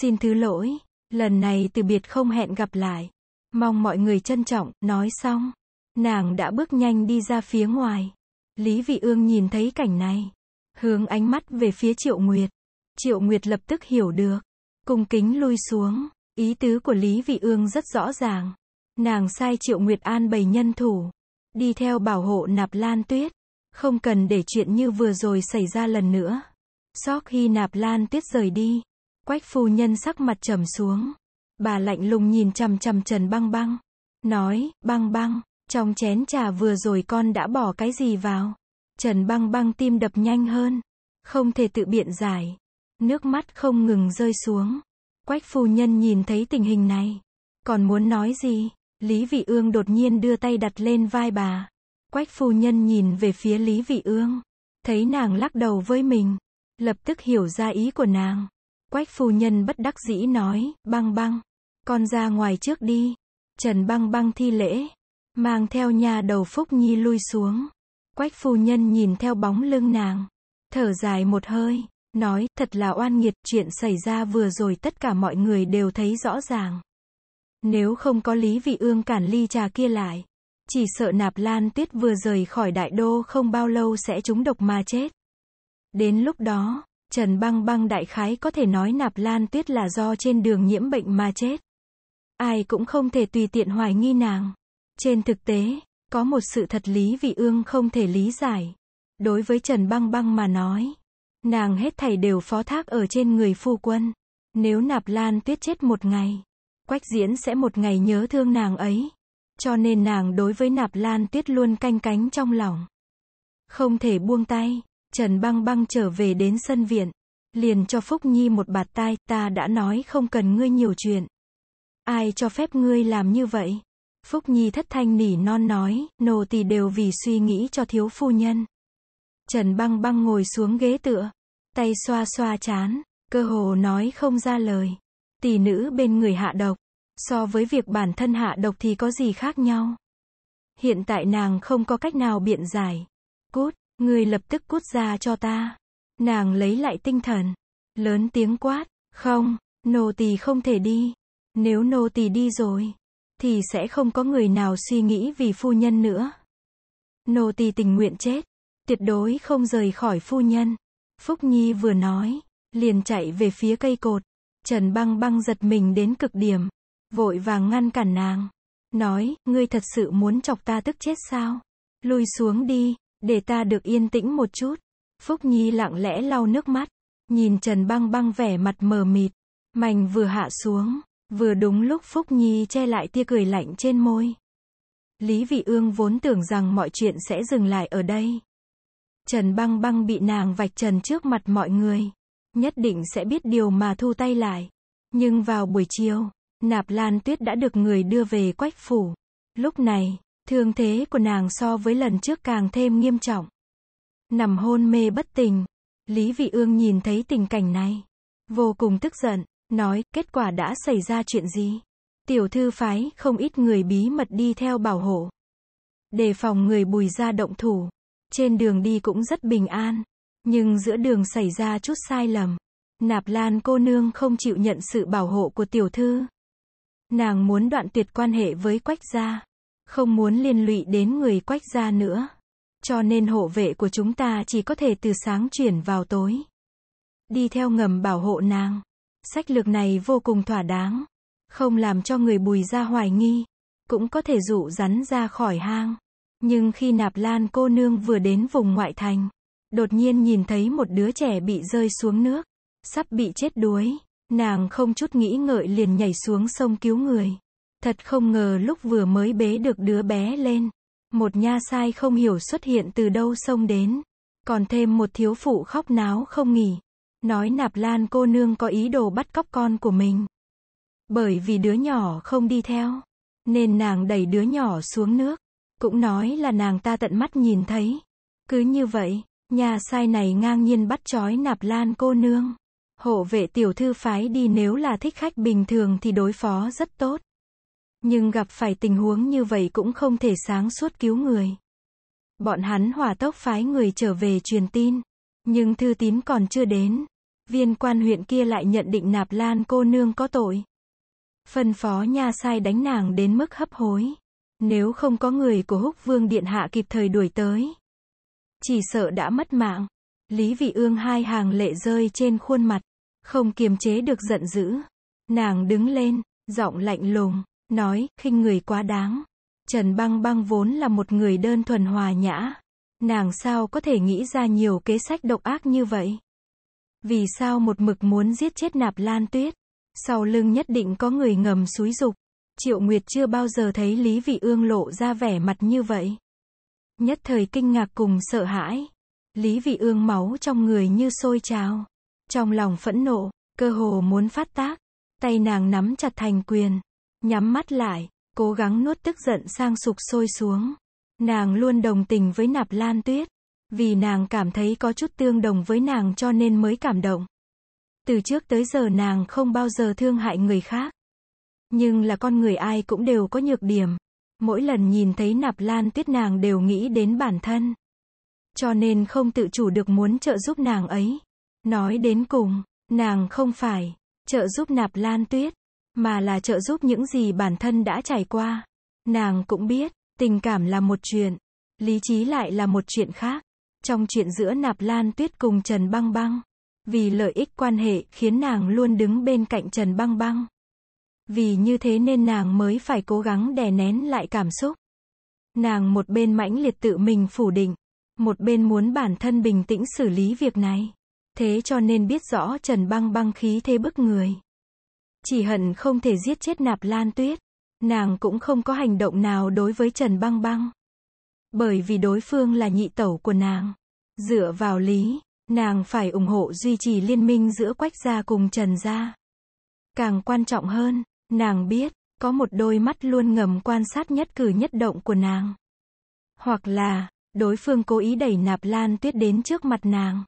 Xin thứ lỗi. Lần này từ biệt không hẹn gặp lại. Mong mọi người trân trọng, nói xong. Nàng đã bước nhanh đi ra phía ngoài. Lý Vị Ương nhìn thấy cảnh này. Hướng ánh mắt về phía Triệu Nguyệt. Triệu Nguyệt lập tức hiểu được. cùng kính lui xuống. Ý tứ của Lý Vị Ương rất rõ ràng. Nàng sai Triệu Nguyệt An bày nhân thủ. Đi theo bảo hộ nạp lan tuyết. Không cần để chuyện như vừa rồi xảy ra lần nữa. Sau khi nạp lan tuyết rời đi. Quách phu nhân sắc mặt trầm xuống. Bà lạnh lùng nhìn chằm chằm Trần Băng Băng. Nói, băng băng, trong chén trà vừa rồi con đã bỏ cái gì vào? Trần băng băng tim đập nhanh hơn. Không thể tự biện giải. Nước mắt không ngừng rơi xuống. Quách phu nhân nhìn thấy tình hình này. Còn muốn nói gì? Lý Vị Ương đột nhiên đưa tay đặt lên vai bà. Quách phu nhân nhìn về phía Lý Vị Ương. Thấy nàng lắc đầu với mình. Lập tức hiểu ra ý của nàng. Quách phu nhân bất đắc dĩ nói, băng băng. Con ra ngoài trước đi. Trần băng băng thi lễ mang theo nhà đầu Phúc Nhi lui xuống. Quách phu nhân nhìn theo bóng lưng nàng, thở dài một hơi, nói, thật là oan nghiệt, chuyện xảy ra vừa rồi tất cả mọi người đều thấy rõ ràng. Nếu không có Lý Vị Ương cản ly trà kia lại, chỉ sợ nạp lan tuyết vừa rời khỏi đại đô không bao lâu sẽ trúng độc mà chết. Đến lúc đó, Trần Băng Băng đại khái có thể nói nạp lan tuyết là do trên đường nhiễm bệnh mà chết. Ai cũng không thể tùy tiện hoài nghi nàng. Trên thực tế, có một sự thật Lý Vị Ương không thể lý giải. Đối với Trần Băng Băng mà nói, nàng hết thảy đều phó thác ở trên người phu quân. Nếu nạp lan tuyết chết một ngày, quách diễn sẽ một ngày nhớ thương nàng ấy. Cho nên nàng đối với nạp lan tuyết luôn canh cánh trong lòng. Không thể buông tay, Trần Băng Băng trở về đến sân viện. Liền cho Phúc Nhi một bạt tai, ta đã nói không cần ngươi nhiều chuyện. Ai cho phép ngươi làm như vậy? Phúc Nhi thất thanh nỉ non nói, nô tỳ đều vì suy nghĩ cho thiếu phu nhân. Trần băng băng ngồi xuống ghế tựa, tay xoa xoa chán, cơ hồ nói không ra lời. Tỷ nữ bên người hạ độc, so với việc bản thân hạ độc thì có gì khác nhau. Hiện tại nàng không có cách nào biện giải. Cút, người lập tức cút ra cho ta. Nàng lấy lại tinh thần, lớn tiếng quát, không, nô tỳ không thể đi. Nếu nô tỳ đi rồi, thì sẽ không có người nào suy nghĩ vì phu nhân nữa. Nô tỳ tình nguyện chết, tuyệt đối không rời khỏi phu nhân. Phúc Nhi vừa nói, liền chạy về phía cây cột. Trần băng băng giật mình đến cực điểm, vội vàng ngăn cản nàng. Nói, ngươi thật sự muốn chọc ta tức chết sao? Lùi xuống đi, để ta được yên tĩnh một chút. Phúc Nhi lặng lẽ lau nước mắt, nhìn Trần băng băng vẻ mặt mờ mịt. Mành vừa hạ xuống, Vừa đúng lúc Phúc Nhi che lại tia cười lạnh trên môi. Lý Vị Ương vốn tưởng rằng mọi chuyện sẽ dừng lại ở đây. Trần băng băng bị nàng vạch trần trước mặt mọi người. Nhất định sẽ biết điều mà thu tay lại. Nhưng vào buổi chiều, nạp lan tuyết đã được người đưa về quách phủ. Lúc này, thương thế của nàng so với lần trước càng thêm nghiêm trọng. Nằm hôn mê bất tỉnh. Lý Vị Ương nhìn thấy tình cảnh này. Vô cùng tức giận, Nói, kết quả đã xảy ra chuyện gì? Tiểu thư phái, không ít người bí mật đi theo bảo hộ. Đề phòng người bùi ra động thủ. Trên đường đi cũng rất bình an. Nhưng giữa đường xảy ra chút sai lầm. Nạp Lan cô nương không chịu nhận sự bảo hộ của tiểu thư. Nàng muốn đoạn tuyệt quan hệ với quách gia. Không muốn liên lụy đến người quách gia nữa. Cho nên hộ vệ của chúng ta chỉ có thể từ sáng chuyển vào tối. Đi theo ngầm bảo hộ nàng. Sách lược này vô cùng thỏa đáng, không làm cho người bùi ra hoài nghi, cũng có thể dụ rắn ra khỏi hang. Nhưng khi nạp lan cô nương vừa đến vùng ngoại thành, đột nhiên nhìn thấy một đứa trẻ bị rơi xuống nước, sắp bị chết đuối, nàng không chút nghĩ ngợi liền nhảy xuống sông cứu người. Thật không ngờ lúc vừa mới bế được đứa bé lên, một nha sai không hiểu xuất hiện từ đâu sông đến, còn thêm một thiếu phụ khóc náo không nghỉ. Nói nạp lan cô nương có ý đồ bắt cóc con của mình. Bởi vì đứa nhỏ không đi theo, nên nàng đẩy đứa nhỏ xuống nước. Cũng nói là nàng ta tận mắt nhìn thấy. Cứ như vậy, nhà sai này ngang nhiên bắt trói nạp lan cô nương. Hộ vệ tiểu thư phái đi nếu là thích khách bình thường thì đối phó rất tốt. Nhưng gặp phải tình huống như vậy cũng không thể sáng suốt cứu người. Bọn hắn hỏa tốc phái người trở về truyền tin. Nhưng thư tín còn chưa đến. Viên quan huyện kia lại nhận định nạp lan cô nương có tội. Phân phó nha sai đánh nàng đến mức hấp hối. Nếu không có người của húc vương điện hạ kịp thời đuổi tới. Chỉ sợ đã mất mạng. Lý vị ương hai hàng lệ rơi trên khuôn mặt. Không kiềm chế được giận dữ. Nàng đứng lên, giọng lạnh lùng, nói, khinh người quá đáng. Trần Băng Băng vốn là một người đơn thuần hòa nhã, Nàng sao có thể nghĩ ra nhiều kế sách độc ác như vậy? Vì sao một mực muốn giết chết nạp lan tuyết? Sau lưng nhất định có người ngầm xúi dục. Triệu Nguyệt chưa bao giờ thấy Lý Vị Ương lộ ra vẻ mặt như vậy. Nhất thời kinh ngạc cùng sợ hãi. Lý Vị Ương máu trong người như sôi trào. Trong lòng phẫn nộ, cơ hồ muốn phát tác. Tay nàng nắm chặt thành quyền. Nhắm mắt lại, cố gắng nuốt tức giận sang sục sôi xuống. Nàng luôn đồng tình với nạp lan tuyết. Vì nàng cảm thấy có chút tương đồng với nàng cho nên mới cảm động. Từ trước tới giờ nàng không bao giờ thương hại người khác. Nhưng là con người ai cũng đều có nhược điểm. Mỗi lần nhìn thấy nạp lan tuyết nàng đều nghĩ đến bản thân. Cho nên không tự chủ được muốn trợ giúp nàng ấy. Nói đến cùng, nàng không phải trợ giúp nạp lan tuyết, mà là trợ giúp những gì bản thân đã trải qua. Nàng cũng biết, Tình cảm là một chuyện, lý trí lại là một chuyện khác. Trong chuyện giữa Nạp Lan Tuyết cùng Trần Băng Băng, vì lợi ích quan hệ khiến nàng luôn đứng bên cạnh Trần Băng Băng. Vì như thế nên nàng mới phải cố gắng đè nén lại cảm xúc. Nàng một bên mãnh liệt tự mình phủ định, một bên muốn bản thân bình tĩnh xử lý việc này. Thế cho nên biết rõ Trần Băng Băng khí thế bức người. Chỉ hận không thể giết chết Nạp Lan Tuyết. Nàng cũng không có hành động nào đối với Trần Băng Băng. Bởi vì đối phương là nhị tẩu của nàng. Dựa vào lý, nàng phải ủng hộ duy trì liên minh giữa Quách Gia cùng Trần Gia. Càng quan trọng hơn, nàng biết, có một đôi mắt luôn ngầm quan sát nhất cử nhất động của nàng. Hoặc là, đối phương cố ý đẩy nạp lan tuyết đến trước mặt nàng.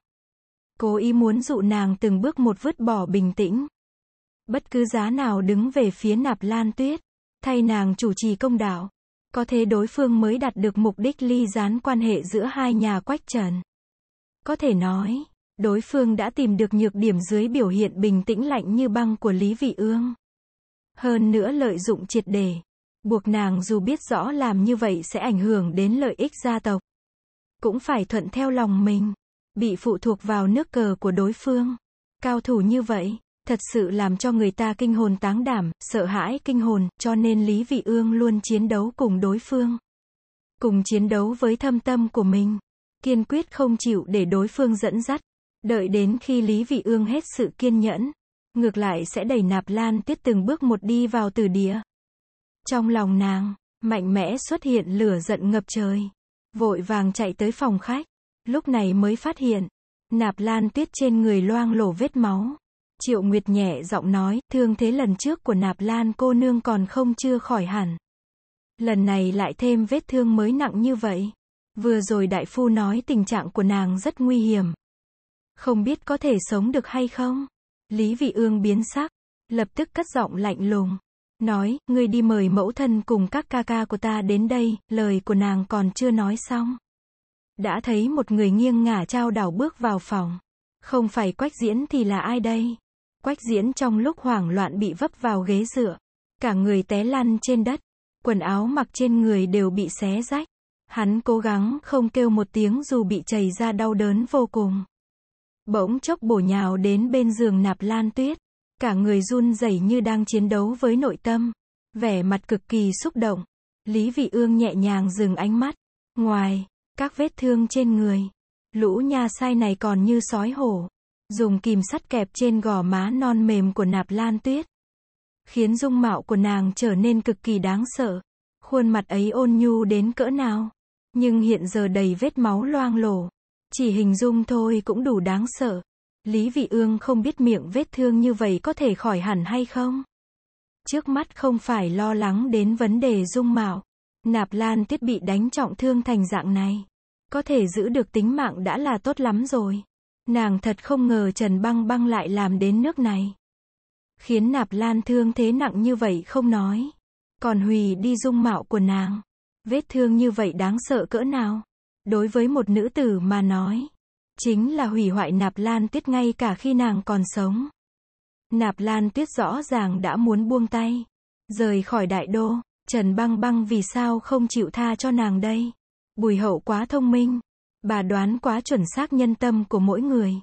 Cố ý muốn dụ nàng từng bước một vứt bỏ bình tĩnh. Bất cứ giá nào đứng về phía nạp lan tuyết thay nàng chủ trì công đạo. Có thế đối phương mới đạt được mục đích ly gián quan hệ giữa hai nhà quách trần. Có thể nói, đối phương đã tìm được nhược điểm dưới biểu hiện bình tĩnh lạnh như băng của Lý Vị Ương. Hơn nữa lợi dụng triệt đề, buộc nàng dù biết rõ làm như vậy sẽ ảnh hưởng đến lợi ích gia tộc. Cũng phải thuận theo lòng mình, bị phụ thuộc vào nước cờ của đối phương. Cao thủ như vậy, thật sự làm cho người ta kinh hồn táng đảm, sợ hãi kinh hồn, cho nên Lý Vị Ương luôn chiến đấu cùng đối phương. Cùng chiến đấu với thâm tâm của mình, kiên quyết không chịu để đối phương dẫn dắt, đợi đến khi Lý Vị Ương hết sự kiên nhẫn, ngược lại sẽ đẩy nạp lan tiết từng bước một đi vào từ địa. Trong lòng nàng, mạnh mẽ xuất hiện lửa giận ngập trời, vội vàng chạy tới phòng khách, lúc này mới phát hiện, nạp lan tuyết trên người loang lổ vết máu. Triệu Nguyệt nhẹ giọng nói, thương thế lần trước của nạp lan cô nương còn không chưa khỏi hẳn. Lần này lại thêm vết thương mới nặng như vậy. Vừa rồi đại phu nói tình trạng của nàng rất nguy hiểm. Không biết có thể sống được hay không? Lý vị ương biến sắc, lập tức cất giọng lạnh lùng. Nói, ngươi đi mời mẫu thân cùng các ca ca của ta đến đây, lời của nàng còn chưa nói xong. Đã thấy một người nghiêng ngả trao đảo bước vào phòng. Không phải quách diễn thì là ai đây? Quách diễn trong lúc hoảng loạn bị vấp vào ghế dựa. Cả người té lăn trên đất. Quần áo mặc trên người đều bị xé rách. Hắn cố gắng không kêu một tiếng dù bị chảy ra đau đớn vô cùng. Bỗng chốc bổ nhào đến bên giường nạp lan tuyết. Cả người run rẩy như đang chiến đấu với nội tâm. Vẻ mặt cực kỳ xúc động. Lý vị ương nhẹ nhàng dừng ánh mắt. Ngoài, các vết thương trên người. Lũ nha sai này còn như sói hổ dùng kìm sắt kẹp trên gò má non mềm của nạp lan tuyết. Khiến dung mạo của nàng trở nên cực kỳ đáng sợ. Khuôn mặt ấy ôn nhu đến cỡ nào. Nhưng hiện giờ đầy vết máu loang lổ. Chỉ hình dung thôi cũng đủ đáng sợ. Lý Vị Ương không biết miệng vết thương như vậy có thể khỏi hẳn hay không. Trước mắt không phải lo lắng đến vấn đề dung mạo. Nạp Lan Tuyết bị đánh trọng thương thành dạng này. Có thể giữ được tính mạng đã là tốt lắm rồi. Nàng thật không ngờ Trần Băng Băng lại làm đến nước này. Khiến nạp lan thương thế nặng như vậy không nói. Còn hủy đi dung mạo của nàng. Vết thương như vậy đáng sợ cỡ nào. Đối với một nữ tử mà nói. Chính là hủy hoại nạp lan tuyết ngay cả khi nàng còn sống. Nạp lan tuyết rõ ràng đã muốn buông tay. Rời khỏi đại đô. Trần băng băng vì sao không chịu tha cho nàng đây? Bùi hậu quá thông minh. Bà đoán quá chuẩn xác nhân tâm của mỗi người.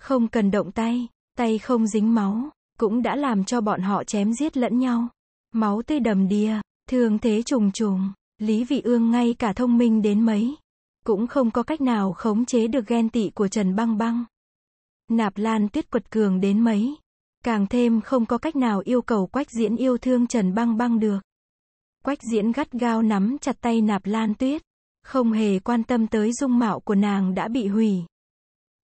Không cần động tay, tay không dính máu, cũng đã làm cho bọn họ chém giết lẫn nhau. Máu tươi đầm đìa, thường thế trùng trùng, Lý Vị Ương ngay cả thông minh đến mấy, cũng không có cách nào khống chế được ghen tị của Trần Băng Băng. Nạp Lan Tuyết quật cường đến mấy, càng thêm không có cách nào yêu cầu Quách Diễn yêu thương Trần Băng Băng được. Quách Diễn gắt gao nắm chặt tay Nạp Lan Tuyết, không hề quan tâm tới dung mạo của nàng đã bị hủy.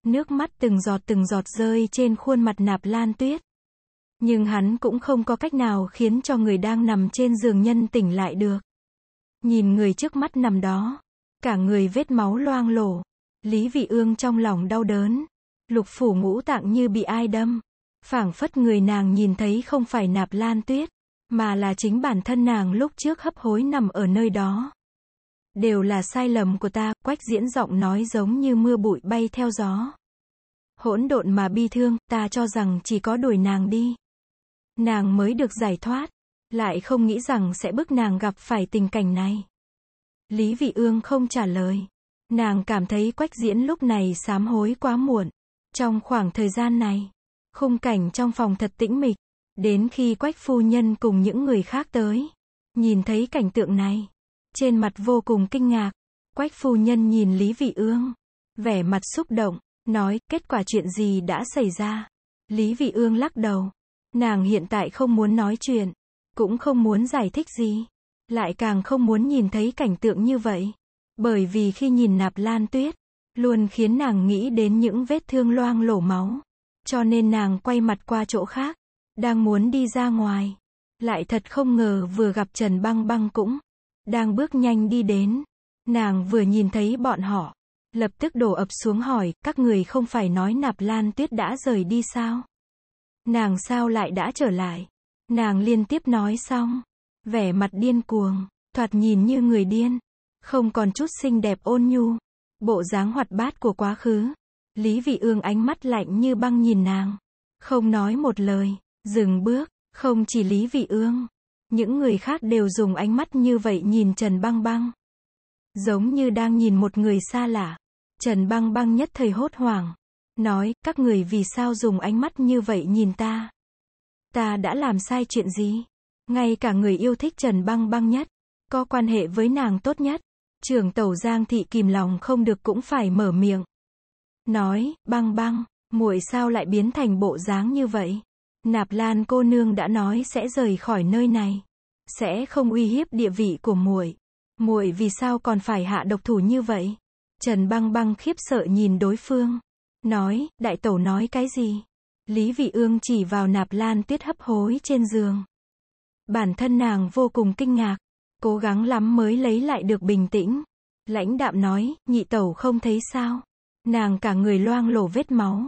Nước mắt từng giọt từng giọt rơi trên khuôn mặt nạp lan tuyết. Nhưng hắn cũng không có cách nào khiến cho người đang nằm trên giường nhân tỉnh lại được. Nhìn người trước mắt nằm đó, cả người vết máu loang lổ. Lý vị ương trong lòng đau đớn. Lục phủ ngũ tạng như bị ai đâm. phảng phất người nàng nhìn thấy không phải nạp lan tuyết, mà là chính bản thân nàng lúc trước hấp hối nằm ở nơi đó. Đều là sai lầm của ta, quách diễn giọng nói giống như mưa bụi bay theo gió. Hỗn độn mà bi thương, ta cho rằng chỉ có đuổi nàng đi. Nàng mới được giải thoát, lại không nghĩ rằng sẽ bước nàng gặp phải tình cảnh này. Lý Vị Ương không trả lời. Nàng cảm thấy quách diễn lúc này sám hối quá muộn. Trong khoảng thời gian này, khung cảnh trong phòng thật tĩnh mịch. Đến khi quách phu nhân cùng những người khác tới, nhìn thấy cảnh tượng này, trên mặt vô cùng kinh ngạc. Quách phu nhân nhìn Lý Vị Ương, vẻ mặt xúc động, nói, kết quả chuyện gì đã xảy ra? Lý Vị Ương lắc đầu, nàng hiện tại không muốn nói chuyện, cũng không muốn giải thích gì, lại càng không muốn nhìn thấy cảnh tượng như vậy, bởi vì khi nhìn nạp lan tuyết, luôn khiến nàng nghĩ đến những vết thương loang lổ máu, cho nên nàng quay mặt qua chỗ khác, đang muốn đi ra ngoài, lại thật không ngờ vừa gặp Trần Băng Băng cũng đang bước nhanh đi đến. Nàng vừa nhìn thấy bọn họ, lập tức đổ ập xuống hỏi, các người không phải nói nạp lan tuyết đã rời đi sao? Nàng sao lại đã trở lại? Nàng liên tiếp nói xong, vẻ mặt điên cuồng, thoạt nhìn như người điên, không còn chút xinh đẹp ôn nhu, bộ dáng hoạt bát của quá khứ. Lý vị ương ánh mắt lạnh như băng nhìn nàng, không nói một lời, dừng bước, không chỉ Lý vị ương. Những người khác đều dùng ánh mắt như vậy nhìn Trần Băng Băng. Giống như đang nhìn một người xa lạ. Trần Băng Băng nhất thời hốt hoảng. Nói, các người vì sao dùng ánh mắt như vậy nhìn ta? Ta đã làm sai chuyện gì? Ngay cả người yêu thích Trần Băng Băng nhất, có quan hệ với nàng tốt nhất. Trưởng tẩu Giang Thị kìm lòng không được cũng phải mở miệng. Nói, băng băng, muội sao lại biến thành bộ dáng như vậy? Nạp Lan cô nương đã nói sẽ rời khỏi nơi này, sẽ không uy hiếp địa vị của muội. Muội vì sao còn phải hạ độc thủ như vậy? Trần Băng Băng khiếp sợ nhìn đối phương, nói, đại tẩu nói cái gì? Lý Vị Ương chỉ vào Nạp Lan Tuyết hấp hối trên giường. Bản thân nàng vô cùng kinh ngạc, cố gắng lắm mới lấy lại được bình tĩnh. Lãnh đạm nói, nhị tẩu không thấy sao. Nàng cả người loang lổ vết máu.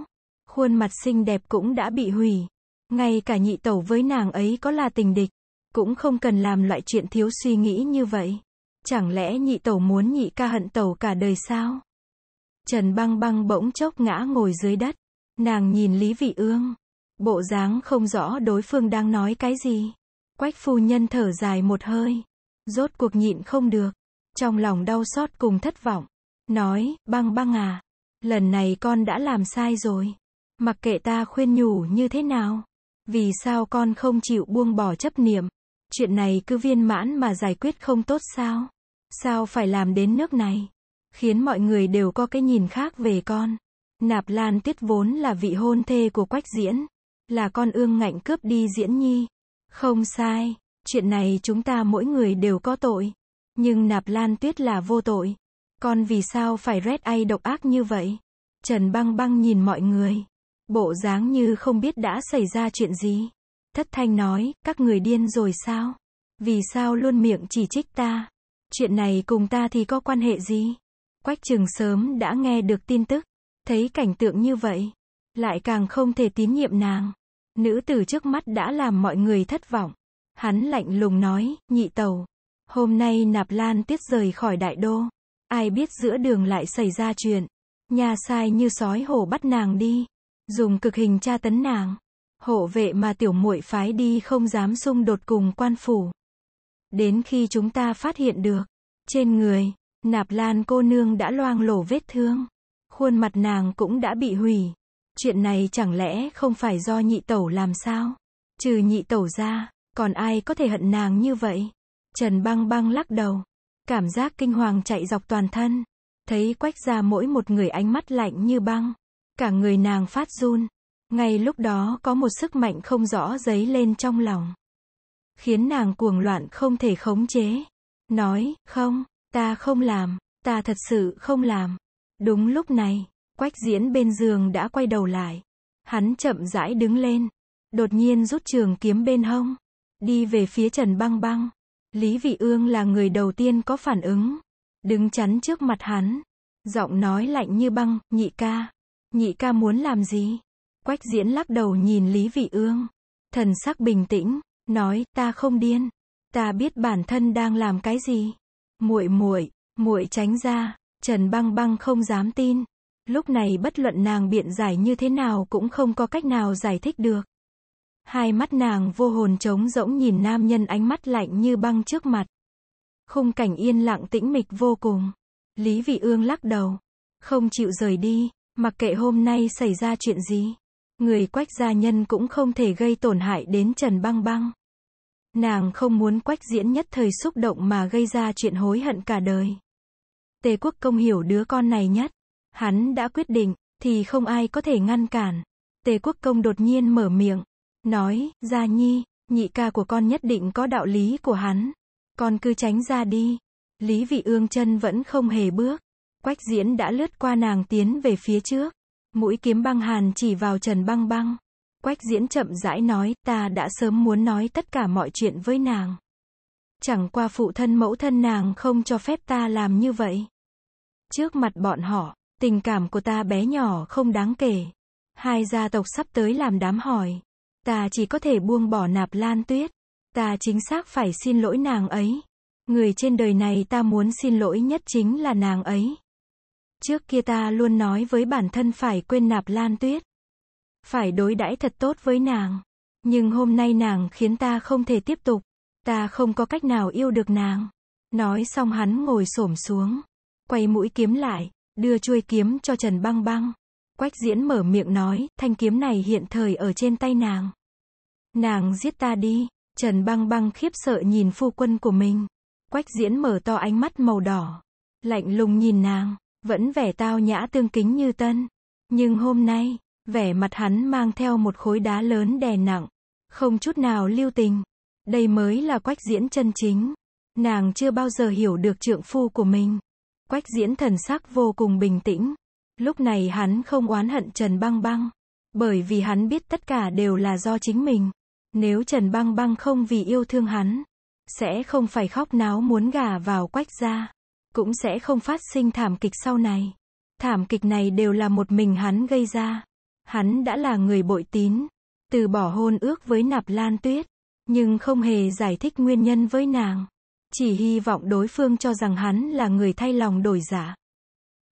Khuôn mặt xinh đẹp cũng đã bị hủy. Ngay cả nhị tẩu với nàng ấy có là tình địch, cũng không cần làm loại chuyện thiếu suy nghĩ như vậy. Chẳng lẽ nhị tẩu muốn nhị ca hận tẩu cả đời sao? Trần băng băng bỗng chốc ngã ngồi dưới đất. Nàng nhìn Lý Vị Ương. Bộ dáng không rõ đối phương đang nói cái gì. Quách phu nhân thở dài một hơi. Rốt cuộc nhịn không được. Trong lòng đau xót cùng thất vọng. Nói, băng băng à. Lần này con đã làm sai rồi. Mặc kệ ta khuyên nhủ như thế nào. Vì sao con không chịu buông bỏ chấp niệm? Chuyện này cứ viên mãn mà giải quyết không tốt sao? Sao phải làm đến nước này? Khiến mọi người đều có cái nhìn khác về con. Nạp Lan Tuyết vốn là vị hôn thê của Quách Diễn. Là con ương ngạnh cướp đi Diễn Nhi. Không sai, chuyện này chúng ta mỗi người đều có tội. Nhưng Nạp Lan Tuyết là vô tội. Con vì sao phải rét ai độc ác như vậy? Trần băng băng nhìn mọi người. Bộ dáng như không biết đã xảy ra chuyện gì. Thất thanh nói, các người điên rồi sao? Vì sao luôn miệng chỉ trích ta? Chuyện này cùng ta thì có quan hệ gì? Quách trường sớm đã nghe được tin tức. Thấy cảnh tượng như vậy. Lại càng không thể tín nhiệm nàng. Nữ tử trước mắt đã làm mọi người thất vọng. Hắn lạnh lùng nói, nhị tàu. Hôm nay nạp lan tiết rời khỏi đại đô. Ai biết giữa đường lại xảy ra chuyện. Nhà sai như sói hổ bắt nàng đi dùng cực hình tra tấn nàng. Hộ vệ mà tiểu muội phái đi không dám xung đột cùng quan phủ. Đến khi chúng ta phát hiện được, trên người, nạp lan cô nương đã loang lổ vết thương. Khuôn mặt nàng cũng đã bị hủy. Chuyện này chẳng lẽ không phải do nhị tẩu làm sao? Trừ nhị tẩu ra, còn ai có thể hận nàng như vậy? Trần băng băng lắc đầu. Cảm giác kinh hoàng chạy dọc toàn thân. Thấy quách ra mỗi một người ánh mắt lạnh như băng. Cả người nàng phát run. Ngay lúc đó có một sức mạnh không rõ dấy lên trong lòng. Khiến nàng cuồng loạn không thể khống chế. Nói, không, ta không làm, ta thật sự không làm. Đúng lúc này, quách diễn bên giường đã quay đầu lại. Hắn chậm rãi đứng lên. Đột nhiên rút trường kiếm bên hông. Đi về phía Trần Băng Băng. Lý Vị Ương là người đầu tiên có phản ứng. Đứng chắn trước mặt hắn. Giọng nói lạnh như băng, nhị ca, Nhị ca muốn làm gì? Quách diễn lắc đầu nhìn Lý Vị Ương. Thần sắc bình tĩnh, nói, ta không điên. Ta biết bản thân đang làm cái gì. Muội muội, muội tránh ra. Trần băng băng không dám tin. Lúc này bất luận nàng biện giải như thế nào cũng không có cách nào giải thích được. Hai mắt nàng vô hồn trống rỗng nhìn nam nhân ánh mắt lạnh như băng trước mặt. Khung cảnh yên lặng tĩnh mịch vô cùng. Lý Vị Ương lắc đầu. Không chịu rời đi. Mặc kệ hôm nay xảy ra chuyện gì, người quách gia nhân cũng không thể gây tổn hại đến Trần Băng Băng. Nàng không muốn quách diễn nhất thời xúc động mà gây ra chuyện hối hận cả đời. Tề quốc công hiểu đứa con này nhất. Hắn đã quyết định, thì không ai có thể ngăn cản. Tề quốc công đột nhiên mở miệng, nói, Gia Nhi, nhị ca của con nhất định có đạo lý của hắn. Con cứ tránh ra đi. Lý vị ương chân vẫn không hề bước. Quách diễn đã lướt qua nàng tiến về phía trước. Mũi kiếm băng hàn chỉ vào Trần băng băng. Quách diễn chậm rãi nói, ta đã sớm muốn nói tất cả mọi chuyện với nàng. Chẳng qua phụ thân mẫu thân nàng không cho phép ta làm như vậy. Trước mặt bọn họ, tình cảm của ta bé nhỏ không đáng kể. Hai gia tộc sắp tới làm đám hỏi. Ta chỉ có thể buông bỏ nạp lan tuyết. Ta chính xác phải xin lỗi nàng ấy. Người trên đời này ta muốn xin lỗi nhất chính là nàng ấy. Trước kia ta luôn nói với bản thân phải quên nạp lan tuyết. Phải đối đãi thật tốt với nàng. Nhưng hôm nay nàng khiến ta không thể tiếp tục. Ta không có cách nào yêu được nàng. Nói xong hắn ngồi xổm xuống. Quay mũi kiếm lại, đưa chuôi kiếm cho Trần Băng Băng. Quách diễn mở miệng nói, thanh kiếm này hiện thời ở trên tay nàng. Nàng giết ta đi. Trần Băng Băng khiếp sợ nhìn phu quân của mình. Quách diễn mở to ánh mắt màu đỏ. Lạnh lùng nhìn nàng. Vẫn vẻ tao nhã tương kính như tân. Nhưng hôm nay, vẻ mặt hắn mang theo một khối đá lớn đè nặng. Không chút nào lưu tình. Đây mới là quách diễn chân chính. Nàng chưa bao giờ hiểu được trượng phu của mình. Quách diễn thần sắc vô cùng bình tĩnh. Lúc này hắn không oán hận Trần Băng Băng. Bởi vì hắn biết tất cả đều là do chính mình. Nếu Trần Băng Băng không vì yêu thương hắn, sẽ không phải khóc náo muốn gả vào quách gia cũng sẽ không phát sinh thảm kịch sau này. Thảm kịch này đều là một mình hắn gây ra. Hắn đã là người bội tín, từ bỏ hôn ước với nạp lan tuyết, nhưng không hề giải thích nguyên nhân với nàng. Chỉ hy vọng đối phương cho rằng hắn là người thay lòng đổi giả. Dạ.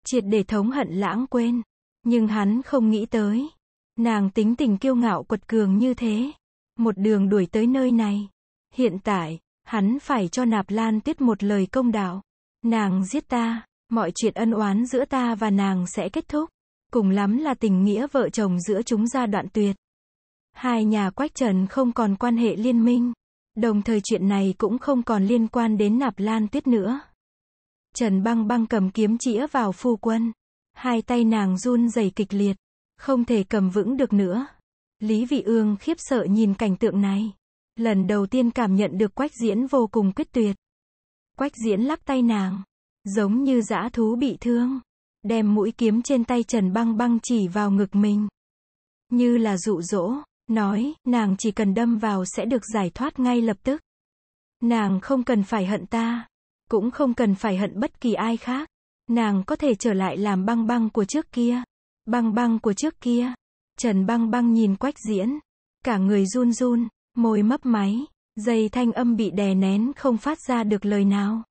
Triệt để thống hận lãng quên. Nhưng hắn không nghĩ tới. Nàng tính tình kiêu ngạo quật cường như thế. Một đường đuổi tới nơi này. Hiện tại, hắn phải cho nạp lan tuyết một lời công đạo. Nàng giết ta, mọi chuyện ân oán giữa ta và nàng sẽ kết thúc. Cùng lắm là tình nghĩa vợ chồng giữa chúng ra đoạn tuyệt. Hai nhà Quách Trần không còn quan hệ liên minh. Đồng thời chuyện này cũng không còn liên quan đến nạp lan tuyết nữa. Trần băng băng cầm kiếm chĩa vào phu quân. Hai tay nàng run rẩy kịch liệt. Không thể cầm vững được nữa. Lý Vị Ương khiếp sợ nhìn cảnh tượng này. Lần đầu tiên cảm nhận được quách diễn vô cùng quyết tuyệt. Quách diễn lắc tay nàng, giống như dã thú bị thương, đem mũi kiếm trên tay Trần Băng Băng chỉ vào ngực mình. Như là dụ dỗ, nói, nàng chỉ cần đâm vào sẽ được giải thoát ngay lập tức. Nàng không cần phải hận ta, cũng không cần phải hận bất kỳ ai khác. Nàng có thể trở lại làm băng băng của trước kia. Băng băng của trước kia. Trần băng băng nhìn quách diễn. Cả người run run, môi mấp máy. Dây thanh âm bị đè nén không phát ra được lời nào.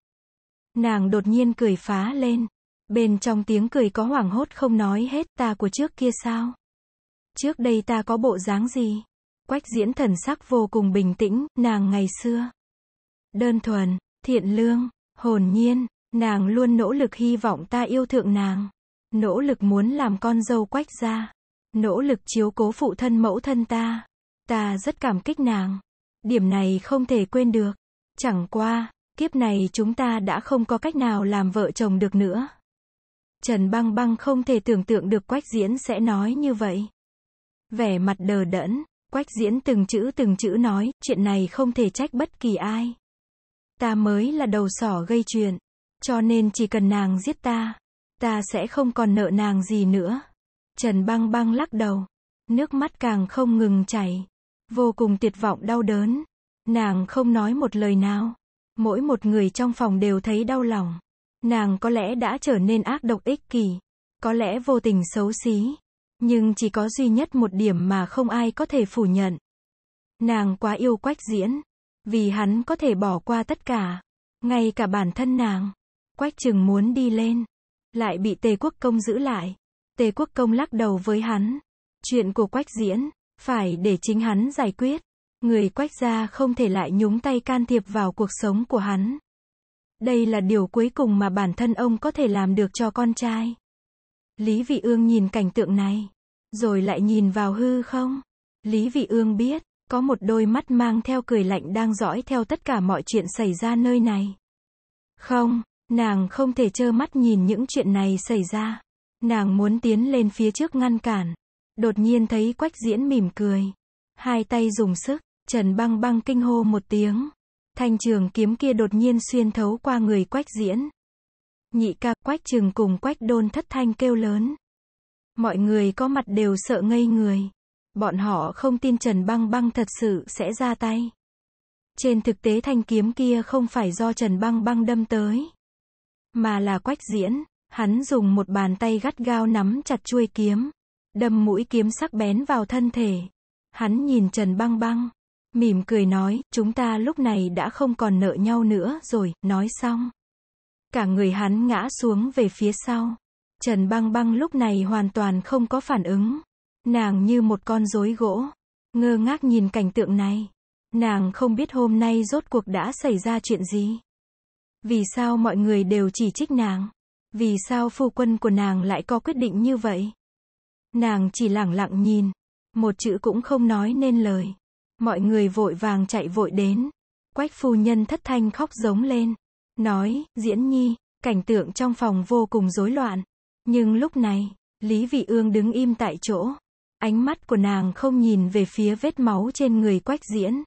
Nàng đột nhiên cười phá lên. Bên trong tiếng cười có hoảng hốt không nói hết ta của trước kia sao? Trước đây ta có bộ dáng gì? Quách diễn thần sắc vô cùng bình tĩnh, nàng ngày xưa. Đơn thuần, thiện lương, hồn nhiên, nàng luôn nỗ lực hy vọng ta yêu thượng nàng. Nỗ lực muốn làm con dâu quách gia Nỗ lực chiếu cố phụ thân mẫu thân ta. Ta rất cảm kích nàng. Điểm này không thể quên được. Chẳng qua, kiếp này chúng ta đã không có cách nào làm vợ chồng được nữa. Trần Băng Băng không thể tưởng tượng được Quách Diễn sẽ nói như vậy. Vẻ mặt đờ đẫn, Quách Diễn từng chữ từng chữ nói, chuyện này không thể trách bất kỳ ai. Ta mới là đầu sỏ gây chuyện, cho nên chỉ cần nàng giết ta, ta sẽ không còn nợ nàng gì nữa. Trần Băng Băng lắc đầu, nước mắt càng không ngừng chảy. Vô cùng tuyệt vọng đau đớn. Nàng không nói một lời nào. Mỗi một người trong phòng đều thấy đau lòng. Nàng có lẽ đã trở nên ác độc ích kỷ. Có lẽ vô tình xấu xí. Nhưng chỉ có duy nhất một điểm mà không ai có thể phủ nhận. Nàng quá yêu quách diễn. Vì hắn có thể bỏ qua tất cả. Ngay cả bản thân nàng. Quách chừng muốn đi lên. Lại bị tề quốc công giữ lại. Tề quốc công lắc đầu với hắn. Chuyện của quách diễn. Phải để chính hắn giải quyết. Người quách gia không thể lại nhúng tay can thiệp vào cuộc sống của hắn. Đây là điều cuối cùng mà bản thân ông có thể làm được cho con trai. Lý Vị Ương nhìn cảnh tượng này, rồi lại nhìn vào hư không. Lý Vị Ương biết, có một đôi mắt mang theo cười lạnh đang dõi theo tất cả mọi chuyện xảy ra nơi này. Không, nàng không thể trơ mắt nhìn những chuyện này xảy ra. Nàng muốn tiến lên phía trước ngăn cản, Đột nhiên thấy Quách Diễn mỉm cười. Hai tay dùng sức, Trần Băng Băng kinh hô một tiếng. Thanh trường kiếm kia đột nhiên xuyên thấu qua người Quách Diễn. Nhị ca Quách Trường cùng Quách Đôn thất thanh kêu lớn. Mọi người có mặt đều sợ ngây người. Bọn họ không tin Trần Băng Băng thật sự sẽ ra tay. Trên thực tế thanh kiếm kia không phải do Trần Băng Băng đâm tới, mà là Quách Diễn, hắn dùng một bàn tay gắt gao nắm chặt chuôi kiếm đâm mũi kiếm sắc bén vào thân thể. Hắn nhìn Trần băng băng, mỉm cười nói, chúng ta lúc này đã không còn nợ nhau nữa rồi, nói xong. Cả người hắn ngã xuống về phía sau. Trần băng băng lúc này hoàn toàn không có phản ứng. Nàng như một con rối gỗ, ngơ ngác nhìn cảnh tượng này. Nàng không biết hôm nay rốt cuộc đã xảy ra chuyện gì. Vì sao mọi người đều chỉ trích nàng? Vì sao phu quân của nàng lại có quyết định như vậy? Nàng chỉ lẳng lặng nhìn, một chữ cũng không nói nên lời. Mọi người vội vàng chạy vội đến. Quách phu nhân thất thanh khóc giống lên, nói, diễn nhi, cảnh tượng trong phòng vô cùng rối loạn. Nhưng lúc này, Lý Vị Ương đứng im tại chỗ. Ánh mắt của nàng không nhìn về phía vết máu trên người quách diễn.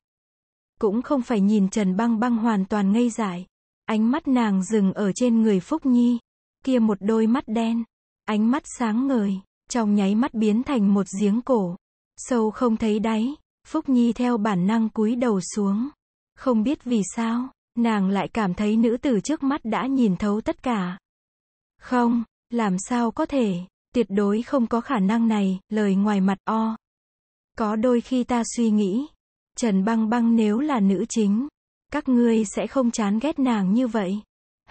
Cũng không phải nhìn Trần Băng Băng hoàn toàn ngây dại. Ánh mắt nàng dừng ở trên người Phúc Nhi. Kia một đôi mắt đen. Ánh mắt sáng ngời trong nháy mắt biến thành một giếng cổ. Sâu không thấy đáy, Phúc Nhi theo bản năng cúi đầu xuống. Không biết vì sao, nàng lại cảm thấy nữ tử trước mắt đã nhìn thấu tất cả. Không, làm sao có thể, tuyệt đối không có khả năng này, lời ngoài mặt o. Có đôi khi ta suy nghĩ, Trần Băng Băng nếu là nữ chính, các ngươi sẽ không chán ghét nàng như vậy.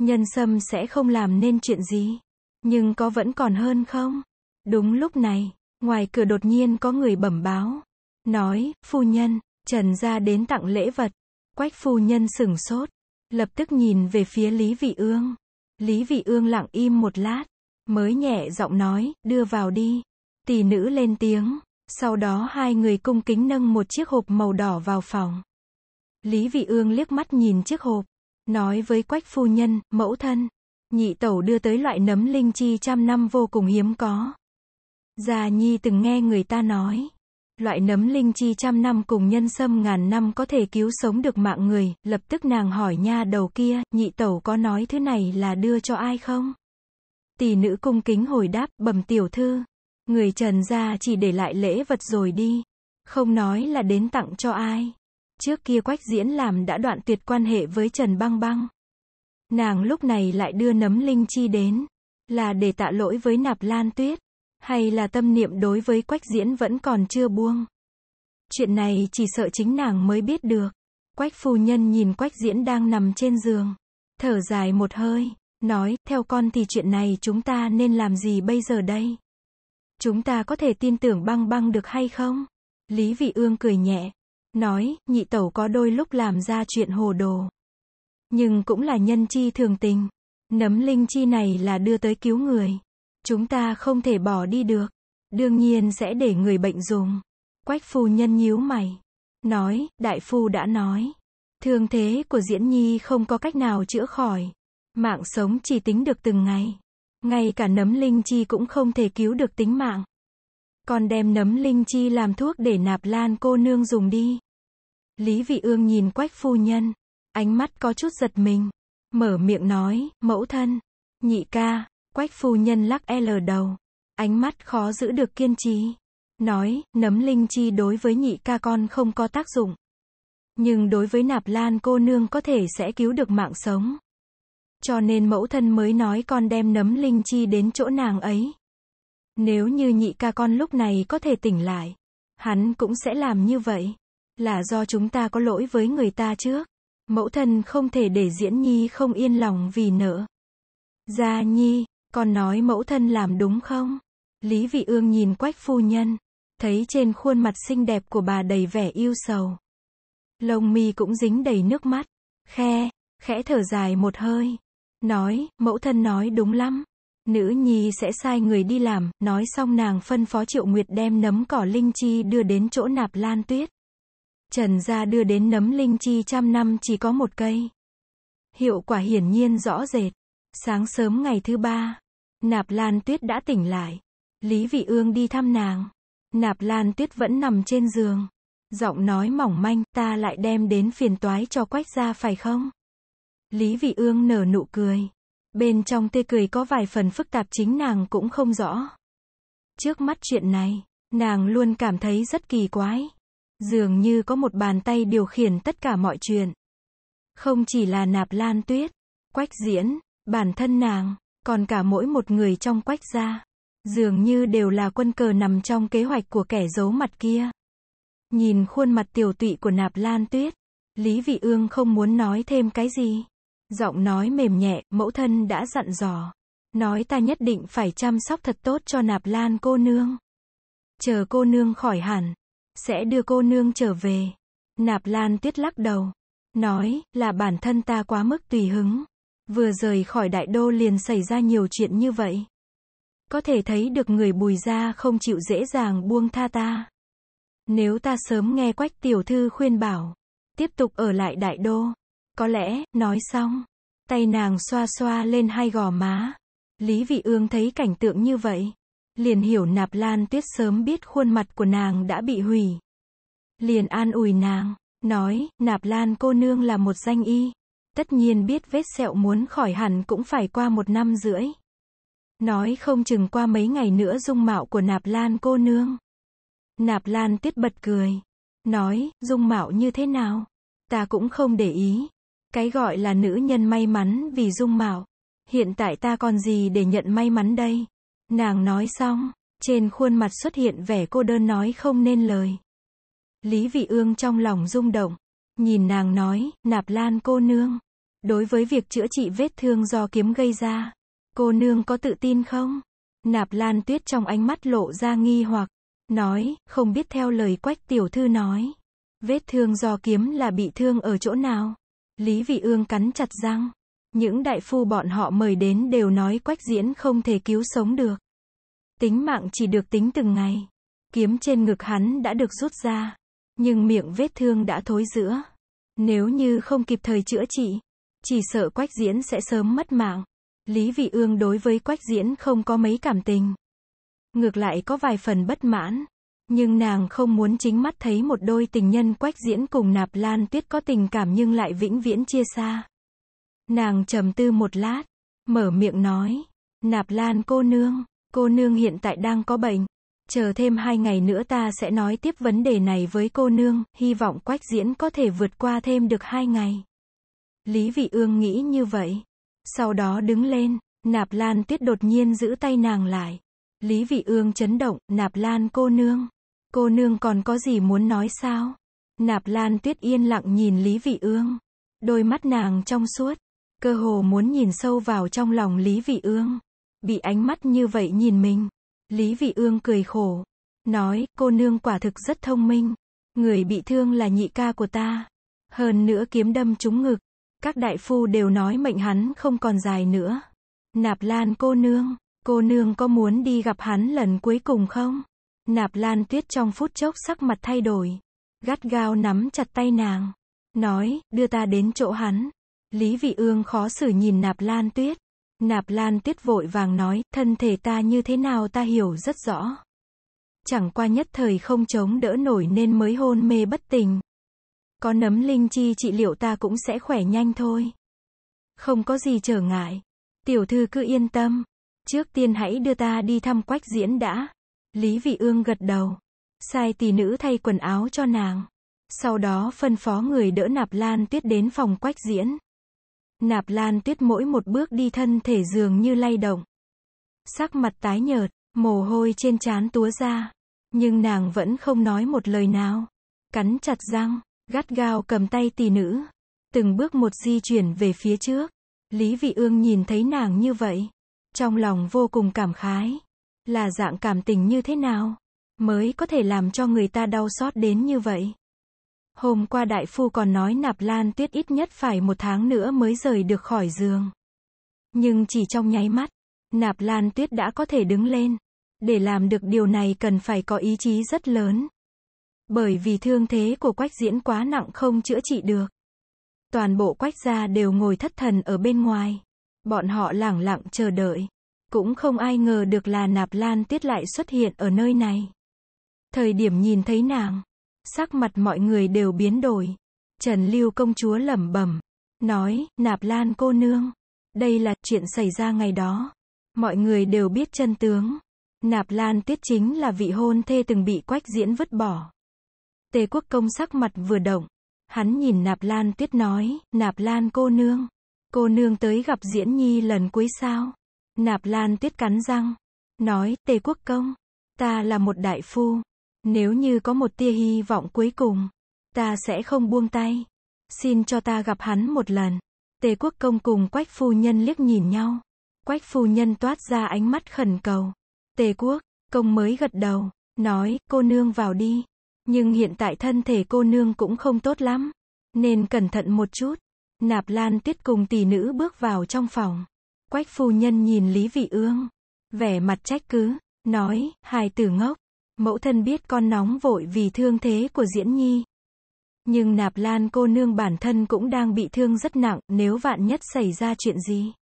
nhân sâm sẽ không làm nên chuyện gì. Nhưng có vẫn còn hơn không? Đúng lúc này, ngoài cửa đột nhiên có người bẩm báo. Nói, phu nhân, Trần ra đến tặng lễ vật. Quách phu nhân sửng sốt, lập tức nhìn về phía Lý Vị Ương. Lý Vị Ương lặng im một lát, mới nhẹ giọng nói, đưa vào đi. Tỷ nữ lên tiếng, sau đó hai người cung kính nâng một chiếc hộp màu đỏ vào phòng. Lý Vị Ương liếc mắt nhìn chiếc hộp, Nói với quách phu nhân, mẫu thân, nhị tẩu đưa tới loại nấm linh chi trăm năm vô cùng hiếm có. Già nhi từng nghe người ta nói, loại nấm linh chi trăm năm cùng nhân sâm ngàn năm có thể cứu sống được mạng người, lập tức nàng hỏi nha đầu kia, nhị tẩu có nói thứ này là đưa cho ai không? Tỷ nữ cung kính hồi đáp, bẩm tiểu thư, người trần gia chỉ để lại lễ vật rồi đi, không nói là đến tặng cho ai trước kia Quách Diễn làm đã đoạn tuyệt quan hệ với Trần Băng Băng. Nàng lúc này lại đưa nấm linh chi đến, là để tạ lỗi với Nạp Lan Tuyết, hay là tâm niệm đối với Quách Diễn vẫn còn chưa buông. Chuyện này chỉ sợ chính nàng mới biết được. Quách phu nhân nhìn Quách Diễn đang nằm trên giường, thở dài một hơi, nói, theo con thì chuyện này chúng ta nên làm gì bây giờ đây? Chúng ta có thể tin tưởng băng băng được hay không? Lý Vị Ương cười nhẹ, Nói, nhị tẩu có đôi lúc làm ra chuyện hồ đồ. Nhưng cũng là nhân chi thường tình. Nấm linh chi này là đưa tới cứu người. Chúng ta không thể bỏ đi được. Đương nhiên sẽ để người bệnh dùng. Quách phu nhân nhíu mày. Nói, đại phu đã nói. Thương thế của diễn nhi không có cách nào chữa khỏi. Mạng sống chỉ tính được từng ngày. Ngay cả nấm linh chi cũng không thể cứu được tính mạng con đem nấm linh chi làm thuốc để nạp lan cô nương dùng đi. Lý vị ương nhìn quách phu nhân. Ánh mắt có chút giật mình. Mở miệng nói, mẫu thân. Nhị ca, quách phu nhân lắc e lờ đầu. Ánh mắt khó giữ được kiên trì. Nói, nấm linh chi đối với nhị ca con không có tác dụng. Nhưng đối với nạp lan cô nương có thể sẽ cứu được mạng sống. Cho nên mẫu thân mới nói con đem nấm linh chi đến chỗ nàng ấy. Nếu như nhị ca con lúc này có thể tỉnh lại, hắn cũng sẽ làm như vậy. Là do chúng ta có lỗi với người ta trước. Mẫu thân không thể để diễn nhi không yên lòng vì nợ. Gia nhi, con nói mẫu thân làm đúng không? Lý vị ương nhìn quách phu nhân, thấy trên khuôn mặt xinh đẹp của bà đầy vẻ yêu sầu. Lông mi cũng dính đầy nước mắt, khe, khẽ thở dài một hơi. Nói, mẫu thân nói đúng lắm. Nữ nhi sẽ sai người đi làm, nói xong nàng phân phó triệu nguyệt đem nấm cỏ linh chi đưa đến chỗ nạp lan tuyết. Trần gia đưa đến nấm linh chi trăm năm chỉ có một cây. Hiệu quả hiển nhiên rõ rệt. Sáng sớm ngày thứ ba, nạp lan tuyết đã tỉnh lại. Lý vị ương đi thăm nàng. Nạp lan tuyết vẫn nằm trên giường. Giọng nói mỏng manh, ta lại đem đến phiền toái cho quách gia phải không? Lý vị ương nở nụ cười. Bên trong tê cười có vài phần phức tạp chính nàng cũng không rõ. Trước mắt chuyện này, nàng luôn cảm thấy rất kỳ quái. Dường như có một bàn tay điều khiển tất cả mọi chuyện. Không chỉ là nạp lan tuyết, quách diễn, bản thân nàng, còn cả mỗi một người trong quách gia. Dường như đều là quân cờ nằm trong kế hoạch của kẻ giấu mặt kia. Nhìn khuôn mặt tiểu tụy của nạp lan tuyết, Lý Vị Ương không muốn nói thêm cái gì. Giọng nói mềm nhẹ, mẫu thân đã dặn dò. Nói ta nhất định phải chăm sóc thật tốt cho nạp lan cô nương. Chờ cô nương khỏi hẳn. Sẽ đưa cô nương trở về. Nạp lan tuyết lắc đầu. Nói, là bản thân ta quá mức tùy hứng. Vừa rời khỏi đại đô liền xảy ra nhiều chuyện như vậy. Có thể thấy được người bùi ra không chịu dễ dàng buông tha ta. Nếu ta sớm nghe quách tiểu thư khuyên bảo. Tiếp tục ở lại đại đô. Có lẽ, nói xong. Tay nàng xoa xoa lên hai gò má. Lý Vị Ương thấy cảnh tượng như vậy. Liền hiểu nạp lan tuyết sớm biết khuôn mặt của nàng đã bị hủy. Liền an ủi nàng, nói, nạp lan cô nương là một danh y. Tất nhiên biết vết sẹo muốn khỏi hẳn cũng phải qua một năm rưỡi. Nói không chừng qua mấy ngày nữa dung mạo của nạp lan cô nương. Nạp lan tuyết bật cười. Nói, dung mạo như thế nào? Ta cũng không để ý. Cái gọi là nữ nhân may mắn vì dung mạo. Hiện tại ta còn gì để nhận may mắn đây? Nàng nói xong, trên khuôn mặt xuất hiện vẻ cô đơn nói không nên lời. Lý Vị Ương trong lòng rung động, nhìn nàng nói, nạp lan cô nương. Đối với việc chữa trị vết thương do kiếm gây ra, cô nương có tự tin không? Nạp lan tuyết trong ánh mắt lộ ra nghi hoặc, nói, không biết theo lời quách tiểu thư nói. Vết thương do kiếm là bị thương ở chỗ nào? Lý Vị Ương cắn chặt răng. Những đại phu bọn họ mời đến đều nói quách diễn không thể cứu sống được. Tính mạng chỉ được tính từng ngày. Kiếm trên ngực hắn đã được rút ra. Nhưng miệng vết thương đã thối giữa. Nếu như không kịp thời chữa trị, chỉ sợ quách diễn sẽ sớm mất mạng. Lý Vị Ương đối với quách diễn không có mấy cảm tình. Ngược lại có vài phần bất mãn. Nhưng nàng không muốn chính mắt thấy một đôi tình nhân quách diễn cùng nạp lan tuyết có tình cảm nhưng lại vĩnh viễn chia xa. Nàng trầm tư một lát, mở miệng nói, nạp lan cô nương, cô nương hiện tại đang có bệnh. Chờ thêm hai ngày nữa ta sẽ nói tiếp vấn đề này với cô nương, hy vọng quách diễn có thể vượt qua thêm được hai ngày. Lý vị ương nghĩ như vậy. Sau đó đứng lên, nạp lan tuyết đột nhiên giữ tay nàng lại. Lý vị ương chấn động, nạp lan cô nương. Cô nương còn có gì muốn nói sao? Nạp Lan Tuyết yên lặng nhìn Lý Vị Ương. Đôi mắt nàng trong suốt, cơ hồ muốn nhìn sâu vào trong lòng Lý Vị Ương. Bị ánh mắt như vậy nhìn mình, Lý Vị Ương cười khổ, nói, cô nương quả thực rất thông minh, người bị thương là nhị ca của ta, hơn nữa kiếm đâm trúng ngực, các đại phu đều nói mệnh hắn không còn dài nữa. Nạp Lan cô nương, cô nương có muốn đi gặp hắn lần cuối cùng không? Nạp Lan Tuyết trong phút chốc sắc mặt thay đổi. Gắt gao nắm chặt tay nàng. Nói, đưa ta đến chỗ hắn. Lý Vị Ương khó xử nhìn Nạp Lan Tuyết. Nạp Lan Tuyết vội vàng nói, thân thể ta như thế nào ta hiểu rất rõ. Chẳng qua nhất thời không chống đỡ nổi nên mới hôn mê bất tỉnh. Có nấm linh chi trị liệu ta cũng sẽ khỏe nhanh thôi. Không có gì trở ngại. Tiểu thư cứ yên tâm. Trước tiên hãy đưa ta đi thăm quách diễn đã. Lý Vị Ương gật đầu. Sai tỳ nữ thay quần áo cho nàng. Sau đó phân phó người đỡ Nạp Lan Tuyết đến phòng quách diễn. Nạp Lan Tuyết mỗi một bước đi thân thể dường như lay động. Sắc mặt tái nhợt, mồ hôi trên trán túa ra. Nhưng nàng vẫn không nói một lời nào. Cắn chặt răng, gắt gao cầm tay tỳ nữ. Từng bước một di chuyển về phía trước. Lý Vị Ương nhìn thấy nàng như vậy. Trong lòng vô cùng cảm khái. Là dạng cảm tình như thế nào? Mới có thể làm cho người ta đau xót đến như vậy. Hôm qua đại phu còn nói nạp lan tuyết ít nhất phải một tháng nữa mới rời được khỏi giường. Nhưng chỉ trong nháy mắt, nạp lan tuyết đã có thể đứng lên. Để làm được điều này cần phải có ý chí rất lớn. Bởi vì thương thế của quách diễn quá nặng không chữa trị được. Toàn bộ quách gia đều ngồi thất thần ở bên ngoài. Bọn họ lẳng lặng chờ đợi. Cũng không ai ngờ được là nạp lan tiết lại xuất hiện ở nơi này. Thời điểm nhìn thấy nàng, sắc mặt mọi người đều biến đổi. Trần Lưu công chúa lẩm bẩm, nói, nạp lan cô nương. Đây là chuyện xảy ra ngày đó. Mọi người đều biết chân tướng. Nạp Lan Tiết chính là vị hôn thê từng bị quách diễn vứt bỏ. Tề quốc công sắc mặt vừa động. Hắn nhìn Nạp Lan Tiết nói, Nạp Lan cô nương. Cô nương tới gặp diễn nhi lần cuối sao? Nạp Lan Tuyết cắn răng, nói, Tề Quốc Công, ta là một đại phu, nếu như có một tia hy vọng cuối cùng, ta sẽ không buông tay. Xin cho ta gặp hắn một lần. Tề Quốc Công cùng Quách Phu Nhân liếc nhìn nhau. Quách Phu Nhân toát ra ánh mắt khẩn cầu. Tề Quốc, Công mới gật đầu, nói, cô nương vào đi. Nhưng hiện tại thân thể cô nương cũng không tốt lắm, nên cẩn thận một chút. Nạp Lan Tuyết cùng tỷ nữ bước vào trong phòng. Quách phu nhân nhìn Lý Vị Ương, vẻ mặt trách cứ, nói, hài tử ngốc, mẫu thân biết con nóng vội vì thương thế của Diễn Nhi. Nhưng nạp lan cô nương bản thân cũng đang bị thương rất nặng, nếu vạn nhất xảy ra chuyện gì.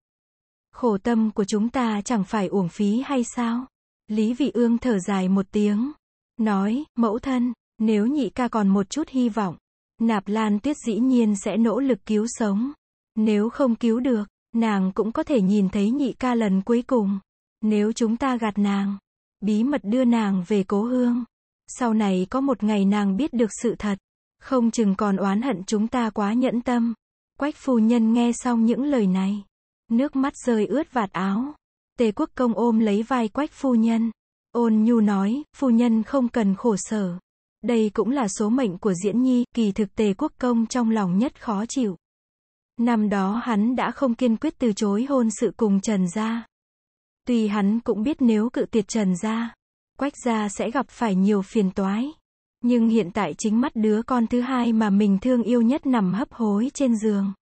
Khổ tâm của chúng ta chẳng phải uổng phí hay sao? Lý Vị Ương thở dài một tiếng, nói, mẫu thân, nếu nhị ca còn một chút hy vọng, nạp lan tuyết dĩ nhiên sẽ nỗ lực cứu sống. Nếu không cứu được, Nàng cũng có thể nhìn thấy nhị ca lần cuối cùng. Nếu chúng ta gạt nàng, bí mật đưa nàng về cố hương. Sau này có một ngày nàng biết được sự thật. Không chừng còn oán hận chúng ta quá nhẫn tâm. Quách phu nhân nghe xong những lời này. Nước mắt rơi ướt vạt áo. Tề quốc công ôm lấy vai quách phu nhân. Ôn nhu nói, phu nhân không cần khổ sở. Đây cũng là số mệnh của diễn nhi, kỳ thực tề quốc công trong lòng nhất khó chịu. Năm đó hắn đã không kiên quyết từ chối hôn sự cùng Trần Gia. Tuy hắn cũng biết nếu cự tuyệt Trần Gia, Quách Gia sẽ gặp phải nhiều phiền toái. Nhưng hiện tại chính mắt đứa con thứ hai mà mình thương yêu nhất nằm hấp hối trên giường.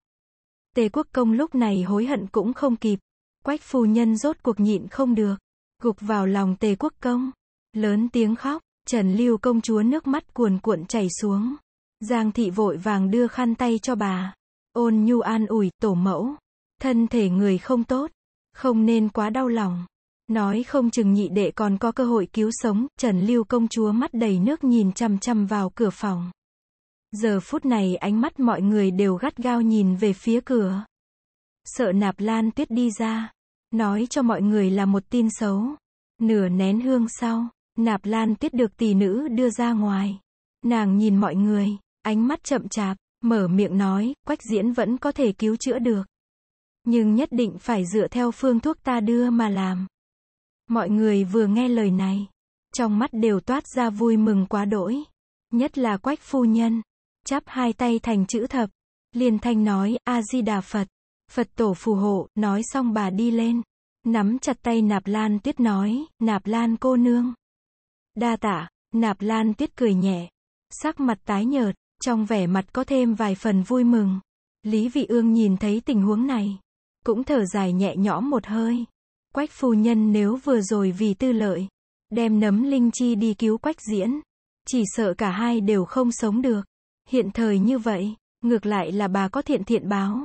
Tề quốc công lúc này hối hận cũng không kịp. Quách phu nhân rốt cuộc nhịn không được. Gục vào lòng tề quốc công. Lớn tiếng khóc, Trần Lưu công chúa nước mắt cuồn cuộn chảy xuống. Giang thị vội vàng đưa khăn tay cho bà. Ôn nhu an ủi, tổ mẫu. Thân thể người không tốt. Không nên quá đau lòng. Nói không chừng nhị đệ còn có cơ hội cứu sống, Trần Lưu công chúa mắt đầy nước nhìn chăm chăm vào cửa phòng. Giờ phút này ánh mắt mọi người đều gắt gao nhìn về phía cửa. Sợ nạp lan tuyết đi ra. Nói cho mọi người là một tin xấu. Nửa nén hương sau, nạp lan tuyết được tỷ nữ đưa ra ngoài. Nàng nhìn mọi người, ánh mắt chậm chạp, Mở miệng nói, quách diễn vẫn có thể cứu chữa được. Nhưng nhất định phải dựa theo phương thuốc ta đưa mà làm. Mọi người vừa nghe lời này, trong mắt đều toát ra vui mừng quá đỗi. Nhất là quách phu nhân, chắp hai tay thành chữ thập, liền thanh nói, A-di-đà Phật, Phật tổ phù hộ, nói xong bà đi lên, nắm chặt tay nạp lan tuyết nói, nạp lan cô nương. Đa tạ, nạp lan tuyết cười nhẹ, sắc mặt tái nhợt, trong vẻ mặt có thêm vài phần vui mừng. Lý Vị Ương nhìn thấy tình huống này, cũng thở dài nhẹ nhõm một hơi. Quách phu nhân nếu vừa rồi vì tư lợi, đem nấm linh chi đi cứu quách diễn, chỉ sợ cả hai đều không sống được. Hiện thời như vậy, ngược lại là bà có thiện thiện báo.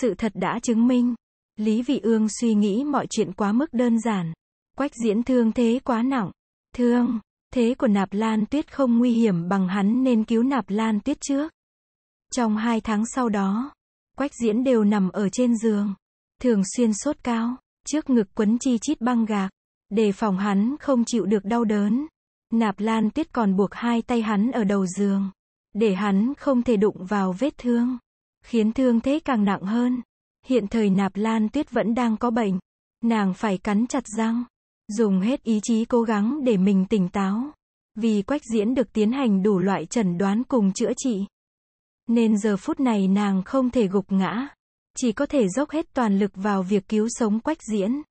Sự thật đã chứng minh. Lý Vị Ương suy nghĩ mọi chuyện quá mức đơn giản. Quách diễn thương thế quá nặng. Thương, thế của nạp lan tuyết không nguy hiểm bằng hắn nên cứu nạp lan tuyết trước. Trong hai tháng sau đó, quách diễn đều nằm ở trên giường, thường xuyên sốt cao, trước ngực quấn chi chít băng gạc, để phòng hắn không chịu được đau đớn. Nạp lan tuyết còn buộc hai tay hắn ở đầu giường, để hắn không thể đụng vào vết thương, khiến thương thế càng nặng hơn. Hiện thời nạp lan tuyết vẫn đang có bệnh, nàng phải cắn chặt răng, Dùng hết ý chí cố gắng để mình tỉnh táo. Vì quách diễn được tiến hành đủ loại chẩn đoán cùng chữa trị. Nên giờ phút này nàng không thể gục ngã. Chỉ có thể dốc hết toàn lực vào việc cứu sống quách diễn.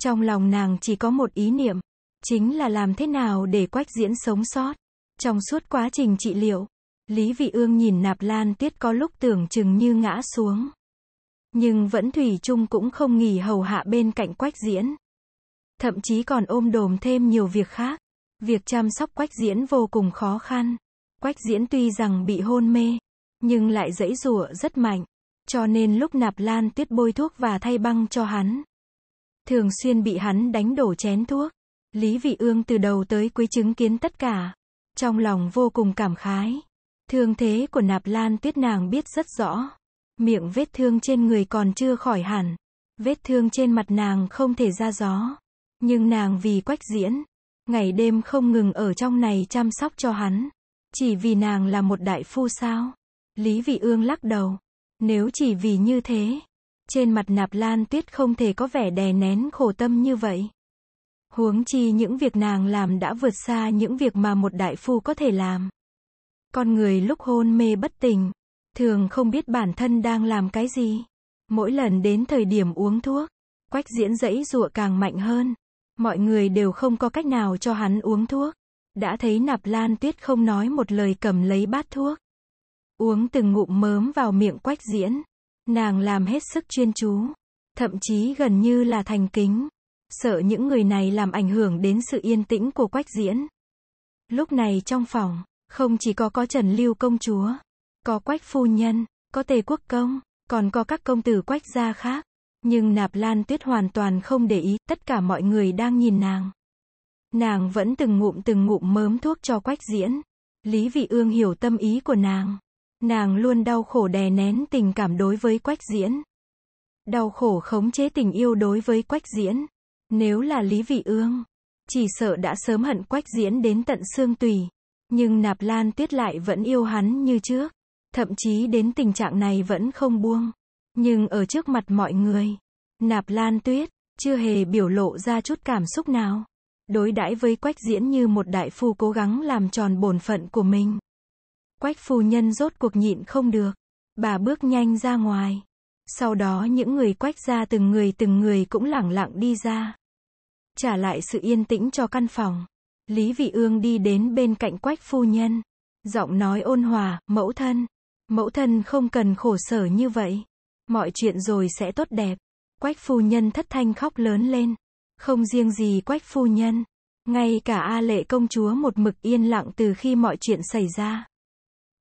Trong lòng nàng chỉ có một ý niệm. Chính là làm thế nào để quách diễn sống sót. Trong suốt quá trình trị liệu, Lý Vị Ương nhìn nạp lan tuyết có lúc tưởng chừng như ngã xuống. Nhưng vẫn Thủy chung cũng không nghỉ hầu hạ bên cạnh quách diễn thậm chí còn ôm đồm thêm nhiều việc khác. Việc chăm sóc quách diễn vô cùng khó khăn. Quách diễn tuy rằng bị hôn mê, nhưng lại dãy rủa rất mạnh, cho nên lúc nạp lan tuyết bôi thuốc và thay băng cho hắn. Thường xuyên bị hắn đánh đổ chén thuốc. Lý vị ương từ đầu tới cuối chứng kiến tất cả. Trong lòng vô cùng cảm khái. Thương thế của nạp lan tuyết nàng biết rất rõ. Miệng vết thương trên người còn chưa khỏi hẳn. Vết thương trên mặt nàng không thể ra gió. Nhưng nàng vì quách diễn, ngày đêm không ngừng ở trong này chăm sóc cho hắn. Chỉ vì nàng là một đại phu sao? Lý Vị Ương lắc đầu. Nếu chỉ vì như thế, trên mặt nạp lan tuyết không thể có vẻ đè nén khổ tâm như vậy. Huống chi những việc nàng làm đã vượt xa những việc mà một đại phu có thể làm. Con người lúc hôn mê bất tỉnh, thường không biết bản thân đang làm cái gì. Mỗi lần đến thời điểm uống thuốc, quách diễn dẫy dụa càng mạnh hơn. Mọi người đều không có cách nào cho hắn uống thuốc. Đã thấy nạp lan tuyết không nói một lời cầm lấy bát thuốc. Uống từng ngụm mớm vào miệng quách diễn. Nàng làm hết sức chuyên chú. Thậm chí gần như là thành kính. Sợ những người này làm ảnh hưởng đến sự yên tĩnh của quách diễn. Lúc này trong phòng, không chỉ có có Trần Lưu công chúa, có Quách phu nhân, có Tề Quốc công, còn có các công tử Quách gia khác. Nhưng nạp lan tuyết hoàn toàn không để ý, tất cả mọi người đang nhìn nàng. Nàng vẫn từng ngụm từng ngụm mớm thuốc cho quách diễn. Lý vị ương hiểu tâm ý của nàng. Nàng luôn đau khổ đè nén tình cảm đối với quách diễn. Đau khổ khống chế tình yêu đối với quách diễn. Nếu là Lý vị ương, chỉ sợ đã sớm hận quách diễn đến tận xương tùy. Nhưng nạp lan tuyết lại vẫn yêu hắn như trước. Thậm chí đến tình trạng này vẫn không buông. Nhưng ở trước mặt mọi người, Nạp Lan Tuyết chưa hề biểu lộ ra chút cảm xúc nào. Đối đãi với Quách Diễn như một đại phu cố gắng làm tròn bổn phận của mình. Quách phu nhân rốt cuộc nhịn không được, bà bước nhanh ra ngoài. Sau đó những người quách ra từng người từng người cũng lẳng lặng đi ra. Trả lại sự yên tĩnh cho căn phòng. Lý Vị Ương đi đến bên cạnh quách phu nhân. Giọng nói ôn hòa, mẫu thân. Mẫu thân không cần khổ sở như vậy. Mọi chuyện rồi sẽ tốt đẹp. Quách phu nhân thất thanh khóc lớn lên. Không riêng gì quách phu nhân. Ngay cả A lệ công chúa một mực yên lặng từ khi mọi chuyện xảy ra.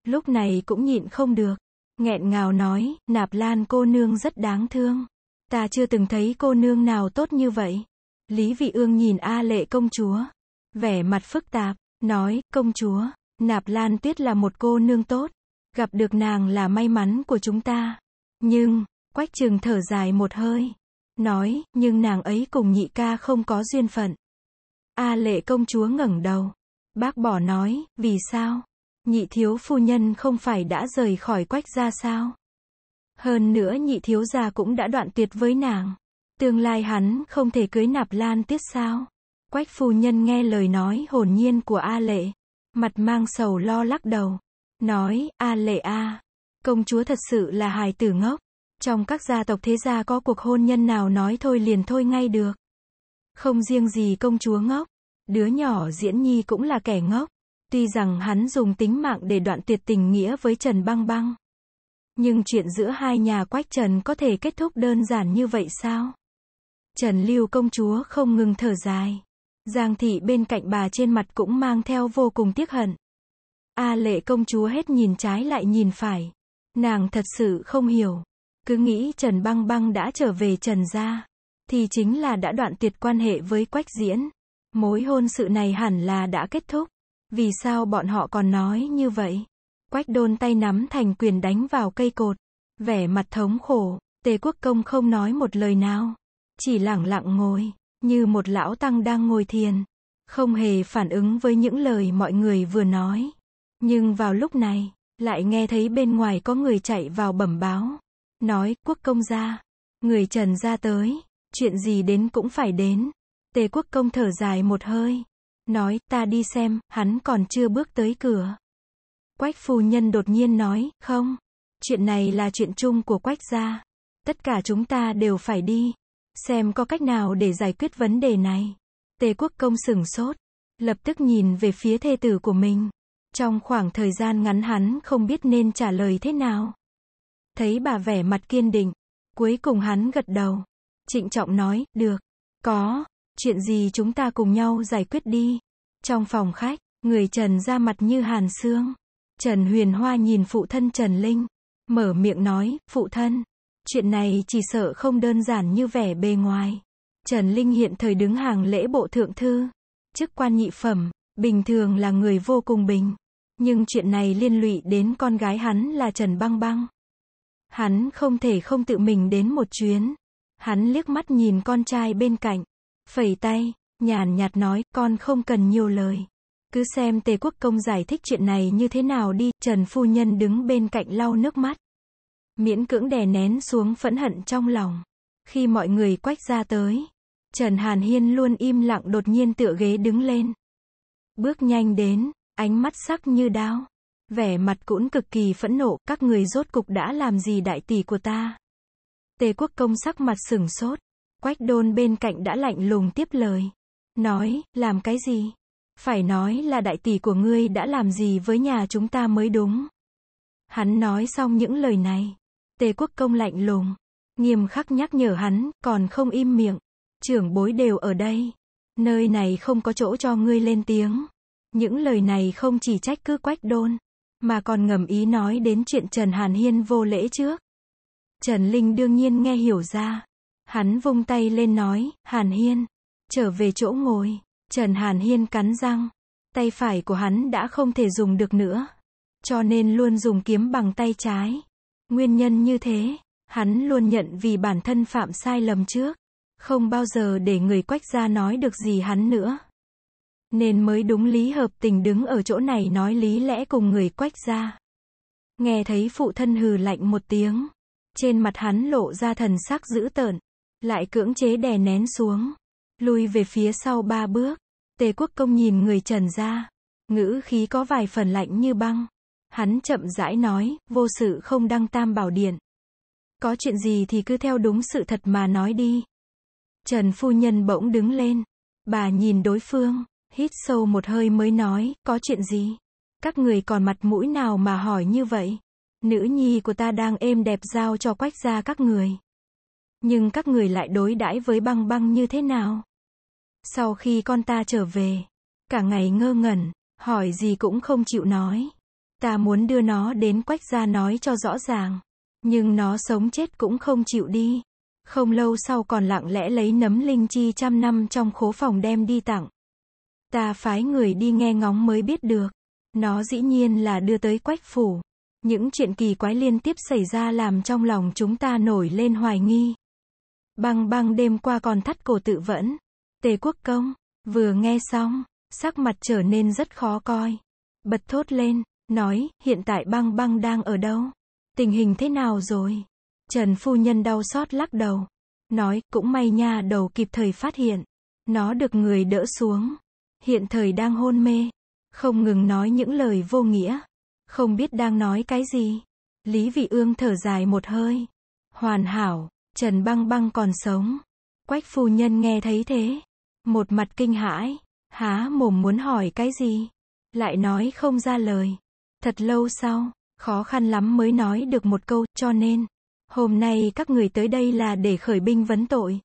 Lúc này cũng nhịn không được. Nghẹn ngào nói, nạp lan cô nương rất đáng thương. Ta chưa từng thấy cô nương nào tốt như vậy. Lý vị ương nhìn A lệ công chúa. Vẻ mặt phức tạp, nói, công chúa, nạp lan tuyết là một cô nương tốt. Gặp được nàng là may mắn của chúng ta. Nhưng, quách trường thở dài một hơi. Nói, nhưng nàng ấy cùng nhị ca không có duyên phận. A lệ công chúa ngẩng đầu. Bác bỏ nói, vì sao? Nhị thiếu phu nhân không phải đã rời khỏi quách ra sao? Hơn nữa nhị thiếu gia cũng đã đoạn tuyệt với nàng. Tương lai hắn không thể cưới nạp lan tiết sao? Quách phu nhân nghe lời nói hồn nhiên của A lệ. Mặt mang sầu lo lắc đầu. Nói, A lệ A, Công chúa thật sự là hài tử ngốc. Trong các gia tộc thế gia có cuộc hôn nhân nào nói thôi liền thôi ngay được. Không riêng gì công chúa ngốc, đứa nhỏ Diễn Nhi cũng là kẻ ngốc. Tuy rằng hắn dùng tính mạng để đoạn tuyệt tình nghĩa với Trần Băng Băng. Nhưng chuyện giữa hai nhà Quách Trần có thể kết thúc đơn giản như vậy sao? Trần Lưu công chúa không ngừng thở dài. Giang thị bên cạnh bà trên mặt cũng mang theo vô cùng tiếc hận. A lệ công chúa hết nhìn trái lại nhìn phải. Nàng thật sự không hiểu. Cứ nghĩ Trần Băng Băng đã trở về Trần gia, thì chính là đã đoạn tuyệt quan hệ với Quách Diễn. Mối hôn sự này hẳn là đã kết thúc. Vì sao bọn họ còn nói như vậy? Quách đôn tay nắm thành quyền đánh vào cây cột. Vẻ mặt thống khổ, tề quốc công không nói một lời nào. Chỉ lặng lặng ngồi, như một lão tăng đang ngồi thiền. Không hề phản ứng với những lời mọi người vừa nói. Nhưng vào lúc này, lại nghe thấy bên ngoài có người chạy vào bẩm báo. Nói, quốc công ra. Người trần ra tới. Chuyện gì đến cũng phải đến. Tề quốc công thở dài một hơi. Nói, ta đi xem, hắn còn chưa bước tới cửa. Quách phu nhân đột nhiên nói, không. Chuyện này là chuyện chung của quách gia. Tất cả chúng ta đều phải đi. Xem có cách nào để giải quyết vấn đề này. Tề quốc công sửng sốt. Lập tức nhìn về phía thê tử của mình. Trong khoảng thời gian ngắn hắn không biết nên trả lời thế nào. Thấy bà vẻ mặt kiên định, cuối cùng hắn gật đầu. Trịnh trọng nói, được, có, chuyện gì chúng ta cùng nhau giải quyết đi. Trong phòng khách, người Trần ra mặt như hàn xương. Trần Huyền Hoa nhìn phụ thân Trần Linh, mở miệng nói, phụ thân, chuyện này chỉ sợ không đơn giản như vẻ bề ngoài. Trần Linh hiện thời đứng hàng lễ bộ thượng thư, chức quan nhị phẩm, bình thường là người vô cùng bình nhưng chuyện này liên lụy đến con gái hắn là Trần Băng Băng. Hắn không thể không tự mình đến một chuyến. Hắn liếc mắt nhìn con trai bên cạnh, phẩy tay, nhàn nhạt nói, con không cần nhiều lời. Cứ xem Tề Quốc Công giải thích chuyện này như thế nào đi, Trần Phu Nhân đứng bên cạnh lau nước mắt. Miễn cưỡng đè nén xuống phẫn hận trong lòng. Khi mọi người quách ra tới, Trần Hàn Hiên luôn im lặng đột nhiên tựa ghế đứng lên. Bước nhanh đến, Ánh mắt sắc như đao. Vẻ mặt cũng cực kỳ phẫn nộ, các người rốt cục đã làm gì đại tỷ của ta? Tề quốc công sắc mặt sửng sốt. Quách đôn bên cạnh đã lạnh lùng tiếp lời. Nói, làm cái gì? Phải nói là đại tỷ của ngươi đã làm gì với nhà chúng ta mới đúng. Hắn nói xong những lời này. Tề quốc công lạnh lùng. Nghiêm khắc nhắc nhở hắn, còn không im miệng. Trưởng bối đều ở đây. Nơi này không có chỗ cho ngươi lên tiếng. Những lời này không chỉ trách cứ quách đôn, mà còn ngầm ý nói đến chuyện Trần Hàn Hiên vô lễ trước. Trần Linh đương nhiên nghe hiểu ra. Hắn vung tay lên nói, Hàn Hiên, trở về chỗ ngồi. Trần Hàn Hiên cắn răng. Tay phải của hắn đã không thể dùng được nữa. Cho nên luôn dùng kiếm bằng tay trái. Nguyên nhân như thế, hắn luôn nhận vì bản thân phạm sai lầm trước. Không bao giờ để người quách ra nói được gì hắn nữa nên mới đúng lý hợp tình đứng ở chỗ này nói lý lẽ cùng người quách ra. Nghe thấy phụ thân hừ lạnh một tiếng, trên mặt hắn lộ ra thần sắc dữ tợn, lại cưỡng chế đè nén xuống, lui về phía sau ba bước. Tề quốc công nhìn người trần ra, ngữ khí có vài phần lạnh như băng. Hắn chậm rãi nói, vô sự không đăng tam bảo điện. Có chuyện gì thì cứ theo đúng sự thật mà nói đi. Trần phu nhân bỗng đứng lên, bà nhìn đối phương, hít sâu một hơi mới nói, có chuyện gì? Các người còn mặt mũi nào mà hỏi như vậy? Nữ nhi của ta đang êm đẹp giao cho quách gia các người. Nhưng các người lại đối đãi với băng băng như thế nào? Sau khi con ta trở về, cả ngày ngơ ngẩn, hỏi gì cũng không chịu nói. Ta muốn đưa nó đến quách gia nói cho rõ ràng. Nhưng nó sống chết cũng không chịu đi. Không lâu sau còn lặng lẽ lấy nấm linh chi trăm năm trong khố phòng đem đi tặng. Ta phái người đi nghe ngóng mới biết được. Nó dĩ nhiên là đưa tới quách phủ. Những chuyện kỳ quái liên tiếp xảy ra làm trong lòng chúng ta nổi lên hoài nghi. Băng băng đêm qua còn thắt cổ tự vẫn. Tề quốc công, vừa nghe xong, sắc mặt trở nên rất khó coi. Bật thốt lên, nói, hiện tại băng băng đang ở đâu? Tình hình thế nào rồi? Trần phu nhân đau xót lắc đầu. Nói, cũng may nha đầu kịp thời phát hiện. Nó được người đỡ xuống hiện thời đang hôn mê, không ngừng nói những lời vô nghĩa, không biết đang nói cái gì. Lý Vị Ương thở dài một hơi. Hoàn hảo, Trần Băng Băng còn sống. Quách phu nhân nghe thấy thế, một mặt kinh hãi, há mồm muốn hỏi cái gì, lại nói không ra lời. Thật lâu sau, khó khăn lắm mới nói được một câu, cho nên, hôm nay các người tới đây là để khởi binh vấn tội.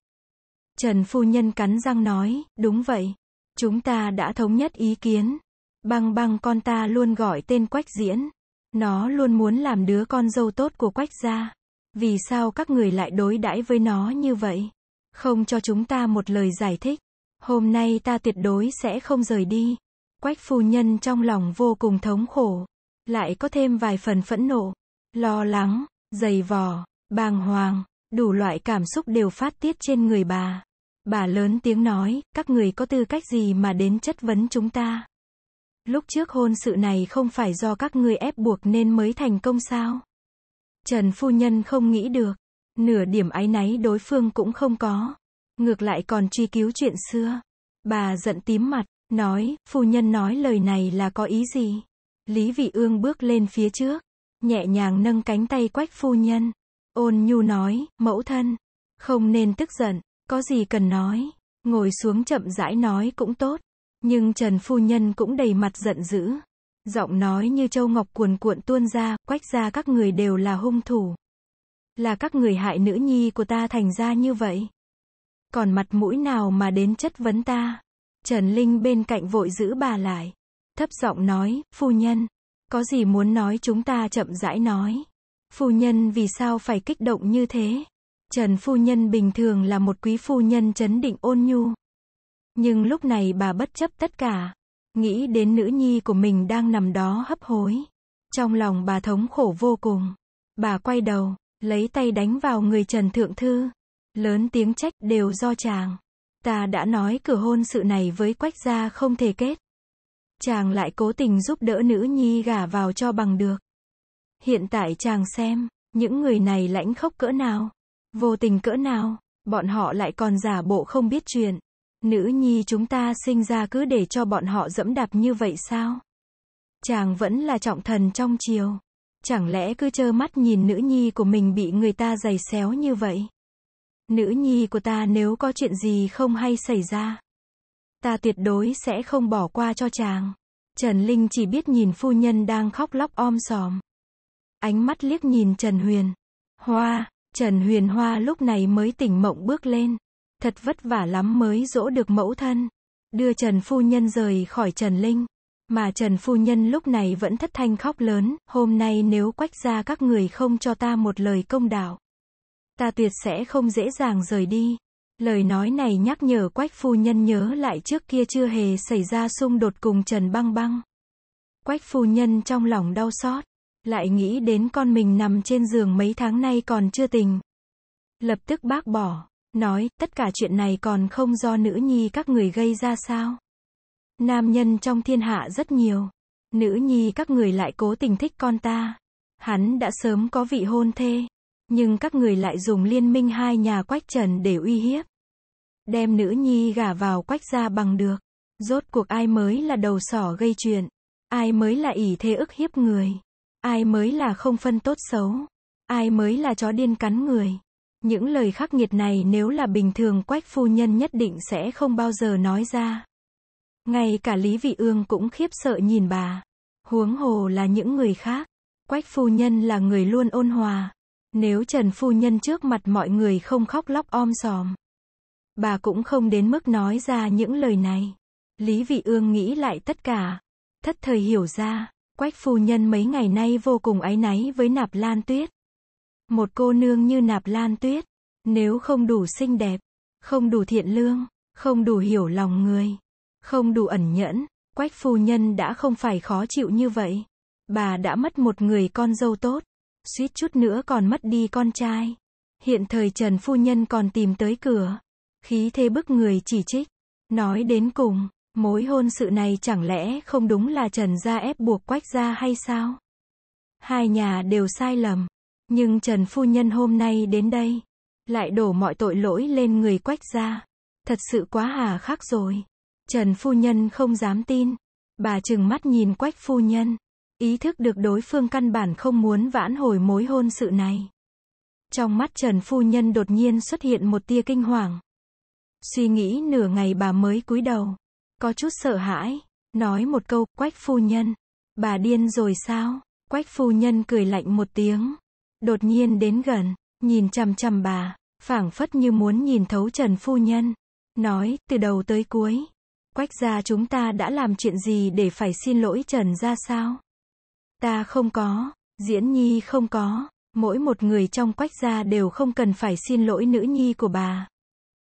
Trần phu nhân cắn răng nói, đúng vậy. Chúng ta đã thống nhất ý kiến. Băng băng con ta luôn gọi tên Quách Diễn. Nó luôn muốn làm đứa con dâu tốt của Quách gia. Vì sao các người lại đối đãi với nó như vậy? Không cho chúng ta một lời giải thích. Hôm nay ta tuyệt đối sẽ không rời đi. Quách phu nhân trong lòng vô cùng thống khổ. Lại có thêm vài phần phẫn nộ, lo lắng, dày vò, bàng hoàng, đủ loại cảm xúc đều phát tiết trên người bà. Bà lớn tiếng nói, các người có tư cách gì mà đến chất vấn chúng ta? Lúc trước hôn sự này không phải do các người ép buộc nên mới thành công sao? Trần phu nhân không nghĩ được, nửa điểm ái náy đối phương cũng không có. Ngược lại còn truy cứu chuyện xưa. Bà giận tím mặt, nói, phu nhân nói lời này là có ý gì? Lý vị ương bước lên phía trước, nhẹ nhàng nâng cánh tay quách phu nhân. Ôn nhu nói, mẫu thân, không nên tức giận, có gì cần nói, ngồi xuống chậm rãi nói cũng tốt. Nhưng Trần Phu Nhân cũng đầy mặt giận dữ. Giọng nói như châu ngọc cuồn cuộn tuôn ra, quách ra các người đều là hung thủ. Là các người hại nữ nhi của ta thành ra như vậy. Còn mặt mũi nào mà đến chất vấn ta? Trần Linh bên cạnh vội giữ bà lại. Thấp giọng nói, phu nhân, có gì muốn nói chúng ta chậm rãi nói. Phu nhân vì sao phải kích động như thế? Trần phu nhân bình thường là một quý phu nhân chấn định ôn nhu. Nhưng lúc này bà bất chấp tất cả, nghĩ đến nữ nhi của mình đang nằm đó hấp hối. Trong lòng bà thống khổ vô cùng. Bà quay đầu, lấy tay đánh vào người Trần Thượng Thư. Lớn tiếng trách đều do chàng. Ta đã nói cửa hôn sự này với quách gia không thể kết. Chàng lại cố tình giúp đỡ nữ nhi gả vào cho bằng được. Hiện tại chàng xem, những người này lãnh khốc cỡ nào. Vô tình cỡ nào, bọn họ lại còn giả bộ không biết chuyện. Nữ nhi chúng ta sinh ra cứ để cho bọn họ dẫm đạp như vậy sao? Chàng vẫn là trọng thần trong chiều. Chẳng lẽ cứ trơ mắt nhìn nữ nhi của mình bị người ta giày xéo như vậy? Nữ nhi của ta nếu có chuyện gì không hay xảy ra, ta tuyệt đối sẽ không bỏ qua cho chàng. Trần Linh chỉ biết nhìn phu nhân đang khóc lóc om sòm. Ánh mắt liếc nhìn Trần Huyền. Hoa, Trần Huyền Hoa lúc này mới tỉnh mộng bước lên. Thật vất vả lắm mới dỗ được mẫu thân. Đưa Trần Phu Nhân rời khỏi Trần Linh. Mà Trần Phu Nhân lúc này vẫn thất thanh khóc lớn, hôm nay nếu quách ra các người không cho ta một lời công đạo. Ta tuyệt sẽ không dễ dàng rời đi. Lời nói này nhắc nhở Quách Phu Nhân nhớ lại trước kia chưa hề xảy ra xung đột cùng Trần Băng Băng. Quách Phu Nhân trong lòng đau xót, lại nghĩ đến con mình nằm trên giường mấy tháng nay còn chưa tình. Lập tức bác bỏ, nói, tất cả chuyện này còn không do nữ nhi các người gây ra sao. Nam nhân trong thiên hạ rất nhiều. Nữ nhi các người lại cố tình thích con ta. Hắn đã sớm có vị hôn thê. Nhưng các người lại dùng liên minh hai nhà quách trần để uy hiếp. Đem nữ nhi gả vào quách ra bằng được. Rốt cuộc ai mới là đầu sỏ gây chuyện. Ai mới là ỷ thế ức hiếp người. Ai mới là không phân tốt xấu. Ai mới là chó điên cắn người. Những lời khắc nghiệt này nếu là bình thường quách phu nhân nhất định sẽ không bao giờ nói ra. Ngay cả Lý Vị Ương cũng khiếp sợ nhìn bà. Huống hồ là những người khác. Quách phu nhân là người luôn ôn hòa. Nếu Trần phu nhân trước mặt mọi người không khóc lóc om sòm. Bà cũng không đến mức nói ra những lời này. Lý Vị Ương nghĩ lại tất cả. Thất thời hiểu ra. Quách phu nhân mấy ngày nay vô cùng áy náy với nạp lan tuyết. Một cô nương như nạp lan tuyết, nếu không đủ xinh đẹp, không đủ thiện lương, không đủ hiểu lòng người, không đủ ẩn nhẫn, quách phu nhân đã không phải khó chịu như vậy. Bà đã mất một người con dâu tốt, suýt chút nữa còn mất đi con trai. Hiện thời Trần phu nhân còn tìm tới cửa, khí thế bức người chỉ trích, nói đến cùng, Mối hôn sự này chẳng lẽ không đúng là Trần Gia ép buộc Quách Gia hay sao? Hai nhà đều sai lầm. Nhưng Trần Phu Nhân hôm nay đến đây, lại đổ mọi tội lỗi lên người Quách Gia. Thật sự quá hà khắc rồi. Trần Phu Nhân không dám tin. Bà chừng mắt nhìn Quách Phu Nhân. Ý thức được đối phương căn bản không muốn vãn hồi mối hôn sự này. Trong mắt Trần Phu Nhân đột nhiên xuất hiện một tia kinh hoàng. Suy nghĩ nửa ngày bà mới cúi đầu có chút sợ hãi, nói một câu, quách phu nhân, bà điên rồi sao? Quách phu nhân cười lạnh một tiếng, đột nhiên đến gần, nhìn chằm chằm bà, phảng phất như muốn nhìn thấu Trần phu nhân, nói, từ đầu tới cuối, Quách gia chúng ta đã làm chuyện gì để phải xin lỗi Trần ra sao? Ta không có, Diễn Nhi không có, mỗi một người trong Quách gia đều không cần phải xin lỗi nữ nhi của bà.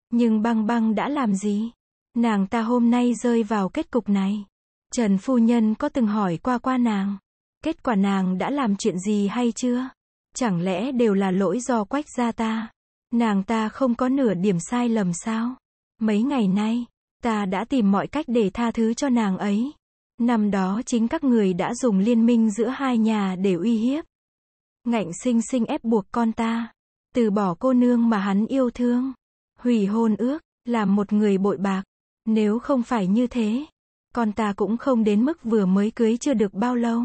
Nhưng băng băng đã làm gì? Nàng ta hôm nay rơi vào kết cục này. Trần phu nhân có từng hỏi qua qua nàng. Kết quả nàng đã làm chuyện gì hay chưa? Chẳng lẽ đều là lỗi do quách gia ta? Nàng ta không có nửa điểm sai lầm sao? Mấy ngày nay, ta đã tìm mọi cách để tha thứ cho nàng ấy. Năm đó chính các người đã dùng liên minh giữa hai nhà để uy hiếp. Ngạnh sinh sinh ép buộc con ta. Từ bỏ cô nương mà hắn yêu thương. Hủy hôn ước, làm một người bội bạc. Nếu không phải như thế, con ta cũng không đến mức vừa mới cưới chưa được bao lâu.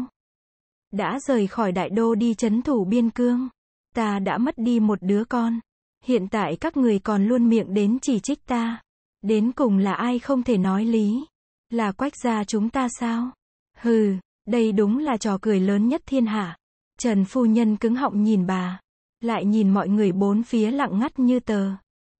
Đã rời khỏi đại đô đi chấn thủ biên cương. Ta đã mất đi một đứa con. Hiện tại các người còn luôn miệng đến chỉ trích ta. Đến cùng là ai không thể nói lý. Là quách gia chúng ta sao? Hừ, đây đúng là trò cười lớn nhất thiên hạ. Trần phu nhân cứng họng nhìn bà. Lại nhìn mọi người bốn phía lặng ngắt như tờ.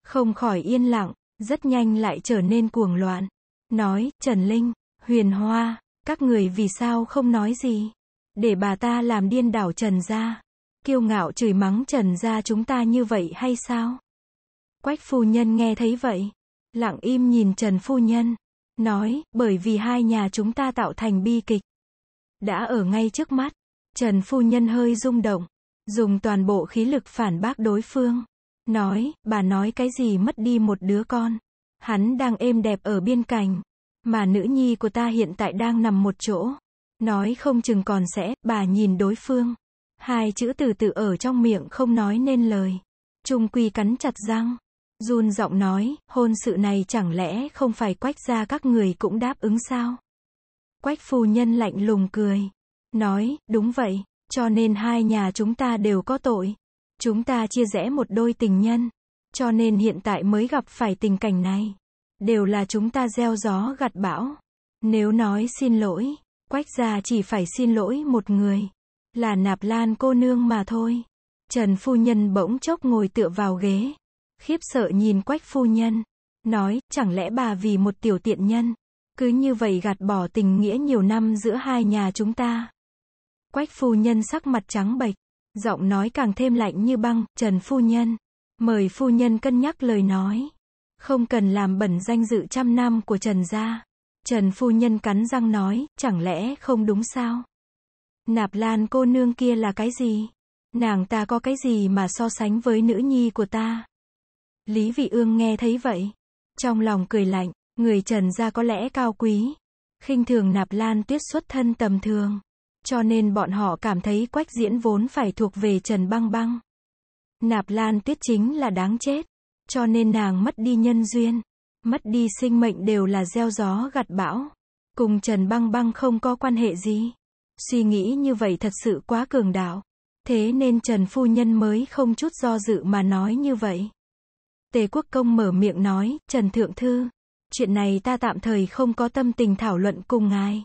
Không khỏi yên lặng rất nhanh lại trở nên cuồng loạn. Nói, Trần Linh, Huyền Hoa, các người vì sao không nói gì? Để bà ta làm điên đảo Trần gia, Kiêu ngạo chửi mắng Trần gia chúng ta như vậy hay sao? Quách phu nhân nghe thấy vậy. Lặng im nhìn Trần phu nhân. Nói, bởi vì hai nhà chúng ta tạo thành bi kịch. Đã ở ngay trước mắt. Trần phu nhân hơi rung động. Dùng toàn bộ khí lực phản bác đối phương. Nói, bà nói cái gì mất đi một đứa con. Hắn đang êm đẹp ở bên cạnh. Mà nữ nhi của ta hiện tại đang nằm một chỗ. Nói không chừng còn sẽ, bà nhìn đối phương. Hai chữ từ từ ở trong miệng không nói nên lời. Trung Quy cắn chặt răng. Run giọng nói, hôn sự này chẳng lẽ không phải quách ra các người cũng đáp ứng sao? Quách phu nhân lạnh lùng cười. Nói, đúng vậy, cho nên hai nhà chúng ta đều có tội. Chúng ta chia rẽ một đôi tình nhân. Cho nên hiện tại mới gặp phải tình cảnh này. Đều là chúng ta gieo gió gặt bão. Nếu nói xin lỗi, quách gia chỉ phải xin lỗi một người. Là nạp lan cô nương mà thôi. Trần phu nhân bỗng chốc ngồi tựa vào ghế. Khiếp sợ nhìn quách phu nhân. Nói, chẳng lẽ bà vì một tiểu tiện nhân. Cứ như vậy gạt bỏ tình nghĩa nhiều năm giữa hai nhà chúng ta. Quách phu nhân sắc mặt trắng bệch. Giọng nói càng thêm lạnh như băng, Trần Phu Nhân. Mời Phu Nhân cân nhắc lời nói. Không cần làm bẩn danh dự trăm năm của Trần gia. Trần Phu Nhân cắn răng nói, chẳng lẽ không đúng sao? Nạp Lan cô nương kia là cái gì? Nàng ta có cái gì mà so sánh với nữ nhi của ta? Lý Vị Ương nghe thấy vậy. Trong lòng cười lạnh, người Trần gia có lẽ cao quý. khinh thường Nạp Lan tuyết xuất thân tầm thường. Cho nên bọn họ cảm thấy quách diễn vốn phải thuộc về Trần Băng Băng. Nạp Lan Tuyết chính là đáng chết. Cho nên nàng mất đi nhân duyên. Mất đi sinh mệnh đều là gieo gió gặt bão. Cùng Trần Băng Băng không có quan hệ gì. Suy nghĩ như vậy thật sự quá cường đạo. Thế nên Trần Phu Nhân mới không chút do dự mà nói như vậy. Tề Quốc Công mở miệng nói, Trần Thượng Thư, chuyện này ta tạm thời không có tâm tình thảo luận cùng ngài.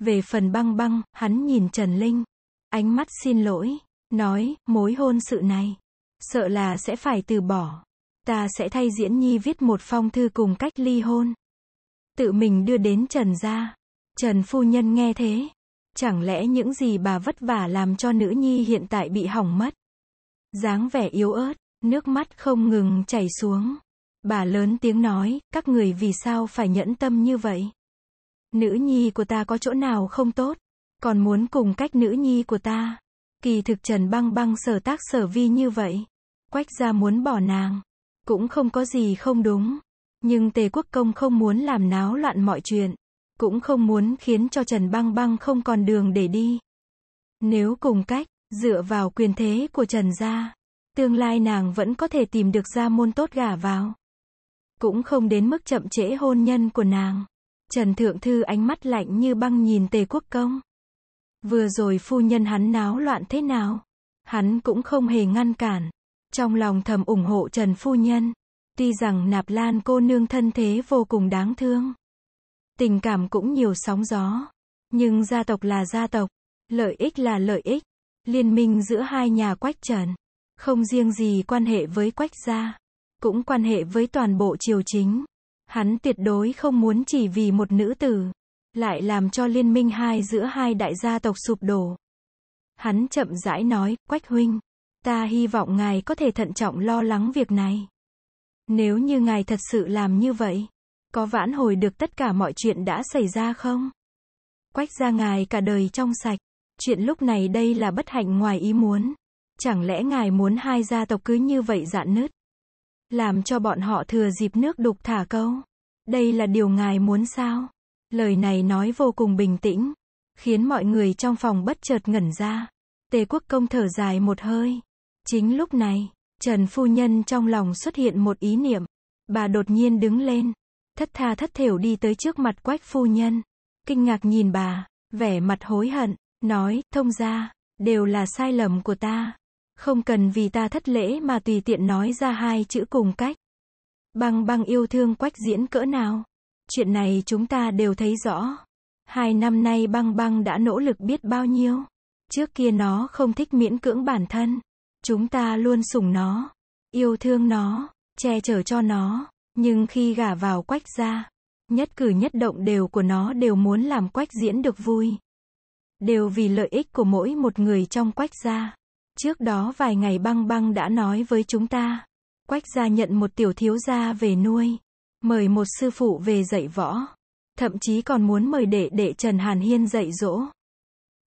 Về phần băng băng, hắn nhìn Trần Linh. Ánh mắt xin lỗi. Nói, mối hôn sự này. Sợ là sẽ phải từ bỏ. Ta sẽ thay Diễn Nhi viết một phong thư cùng cách ly hôn. Tự mình đưa đến Trần ra. Trần phu nhân nghe thế. Chẳng lẽ những gì bà vất vả làm cho nữ nhi hiện tại bị hỏng mất? dáng vẻ yếu ớt, nước mắt không ngừng chảy xuống. Bà lớn tiếng nói, các người vì sao phải nhẫn tâm như vậy? Nữ nhi của ta có chỗ nào không tốt? Còn muốn cùng cách nữ nhi của ta? Kỳ thực Trần Băng Băng sở tác sở vi như vậy. Quách gia muốn bỏ nàng. Cũng không có gì không đúng. Nhưng Tề Quốc Công không muốn làm náo loạn mọi chuyện. Cũng không muốn khiến cho Trần Băng Băng không còn đường để đi. Nếu cùng cách, dựa vào quyền thế của Trần gia, tương lai nàng vẫn có thể tìm được gia môn tốt gả vào. Cũng không đến mức chậm trễ hôn nhân của nàng. Trần Thượng Thư ánh mắt lạnh như băng nhìn tề quốc công. Vừa rồi phu nhân hắn náo loạn thế nào? Hắn cũng không hề ngăn cản. Trong lòng thầm ủng hộ Trần Phu Nhân. Tuy rằng nạp lan cô nương thân thế vô cùng đáng thương. Tình cảm cũng nhiều sóng gió. Nhưng gia tộc là gia tộc. Lợi ích là lợi ích. Liên minh giữa hai nhà quách trần. Không riêng gì quan hệ với quách gia. Cũng quan hệ với toàn bộ triều chính. Hắn tuyệt đối không muốn chỉ vì một nữ tử, lại làm cho liên minh hai giữa hai đại gia tộc sụp đổ. Hắn chậm rãi nói, Quách huynh, ta hy vọng ngài có thể thận trọng lo lắng việc này. Nếu như ngài thật sự làm như vậy, có vãn hồi được tất cả mọi chuyện đã xảy ra không? Quách ra ngài cả đời trong sạch, chuyện lúc này đây là bất hạnh ngoài ý muốn. Chẳng lẽ ngài muốn hai gia tộc cứ như vậy dạn nứt? làm cho bọn họ thừa dịp nước đục thả câu. Đây là điều ngài muốn sao? Lời này nói vô cùng bình tĩnh, khiến mọi người trong phòng bất chợt ngẩn ra. Tề quốc công thở dài một hơi. Chính lúc này, Trần Phu Nhân trong lòng xuất hiện một ý niệm. Bà đột nhiên đứng lên, thất tha thất thểu đi tới trước mặt Quách Phu Nhân. Kinh ngạc nhìn bà, vẻ mặt hối hận, nói, thông ra, đều là sai lầm của ta. Không cần vì ta thất lễ mà tùy tiện nói ra hai chữ cùng cách. Băng băng yêu thương quách diễn cỡ nào. Chuyện này chúng ta đều thấy rõ. Hai năm nay băng băng đã nỗ lực biết bao nhiêu. Trước kia nó không thích miễn cưỡng bản thân. Chúng ta luôn sủng nó, yêu thương nó, che chở cho nó. Nhưng khi gả vào quách ra, nhất cử nhất động đều của nó đều muốn làm quách diễn được vui. Đều vì lợi ích của mỗi một người trong quách gia. Trước đó vài ngày băng băng đã nói với chúng ta. Quách gia nhận một tiểu thiếu gia về nuôi. Mời một sư phụ về dạy võ. Thậm chí còn muốn mời đệ đệ Trần Hàn Hiên dạy dỗ.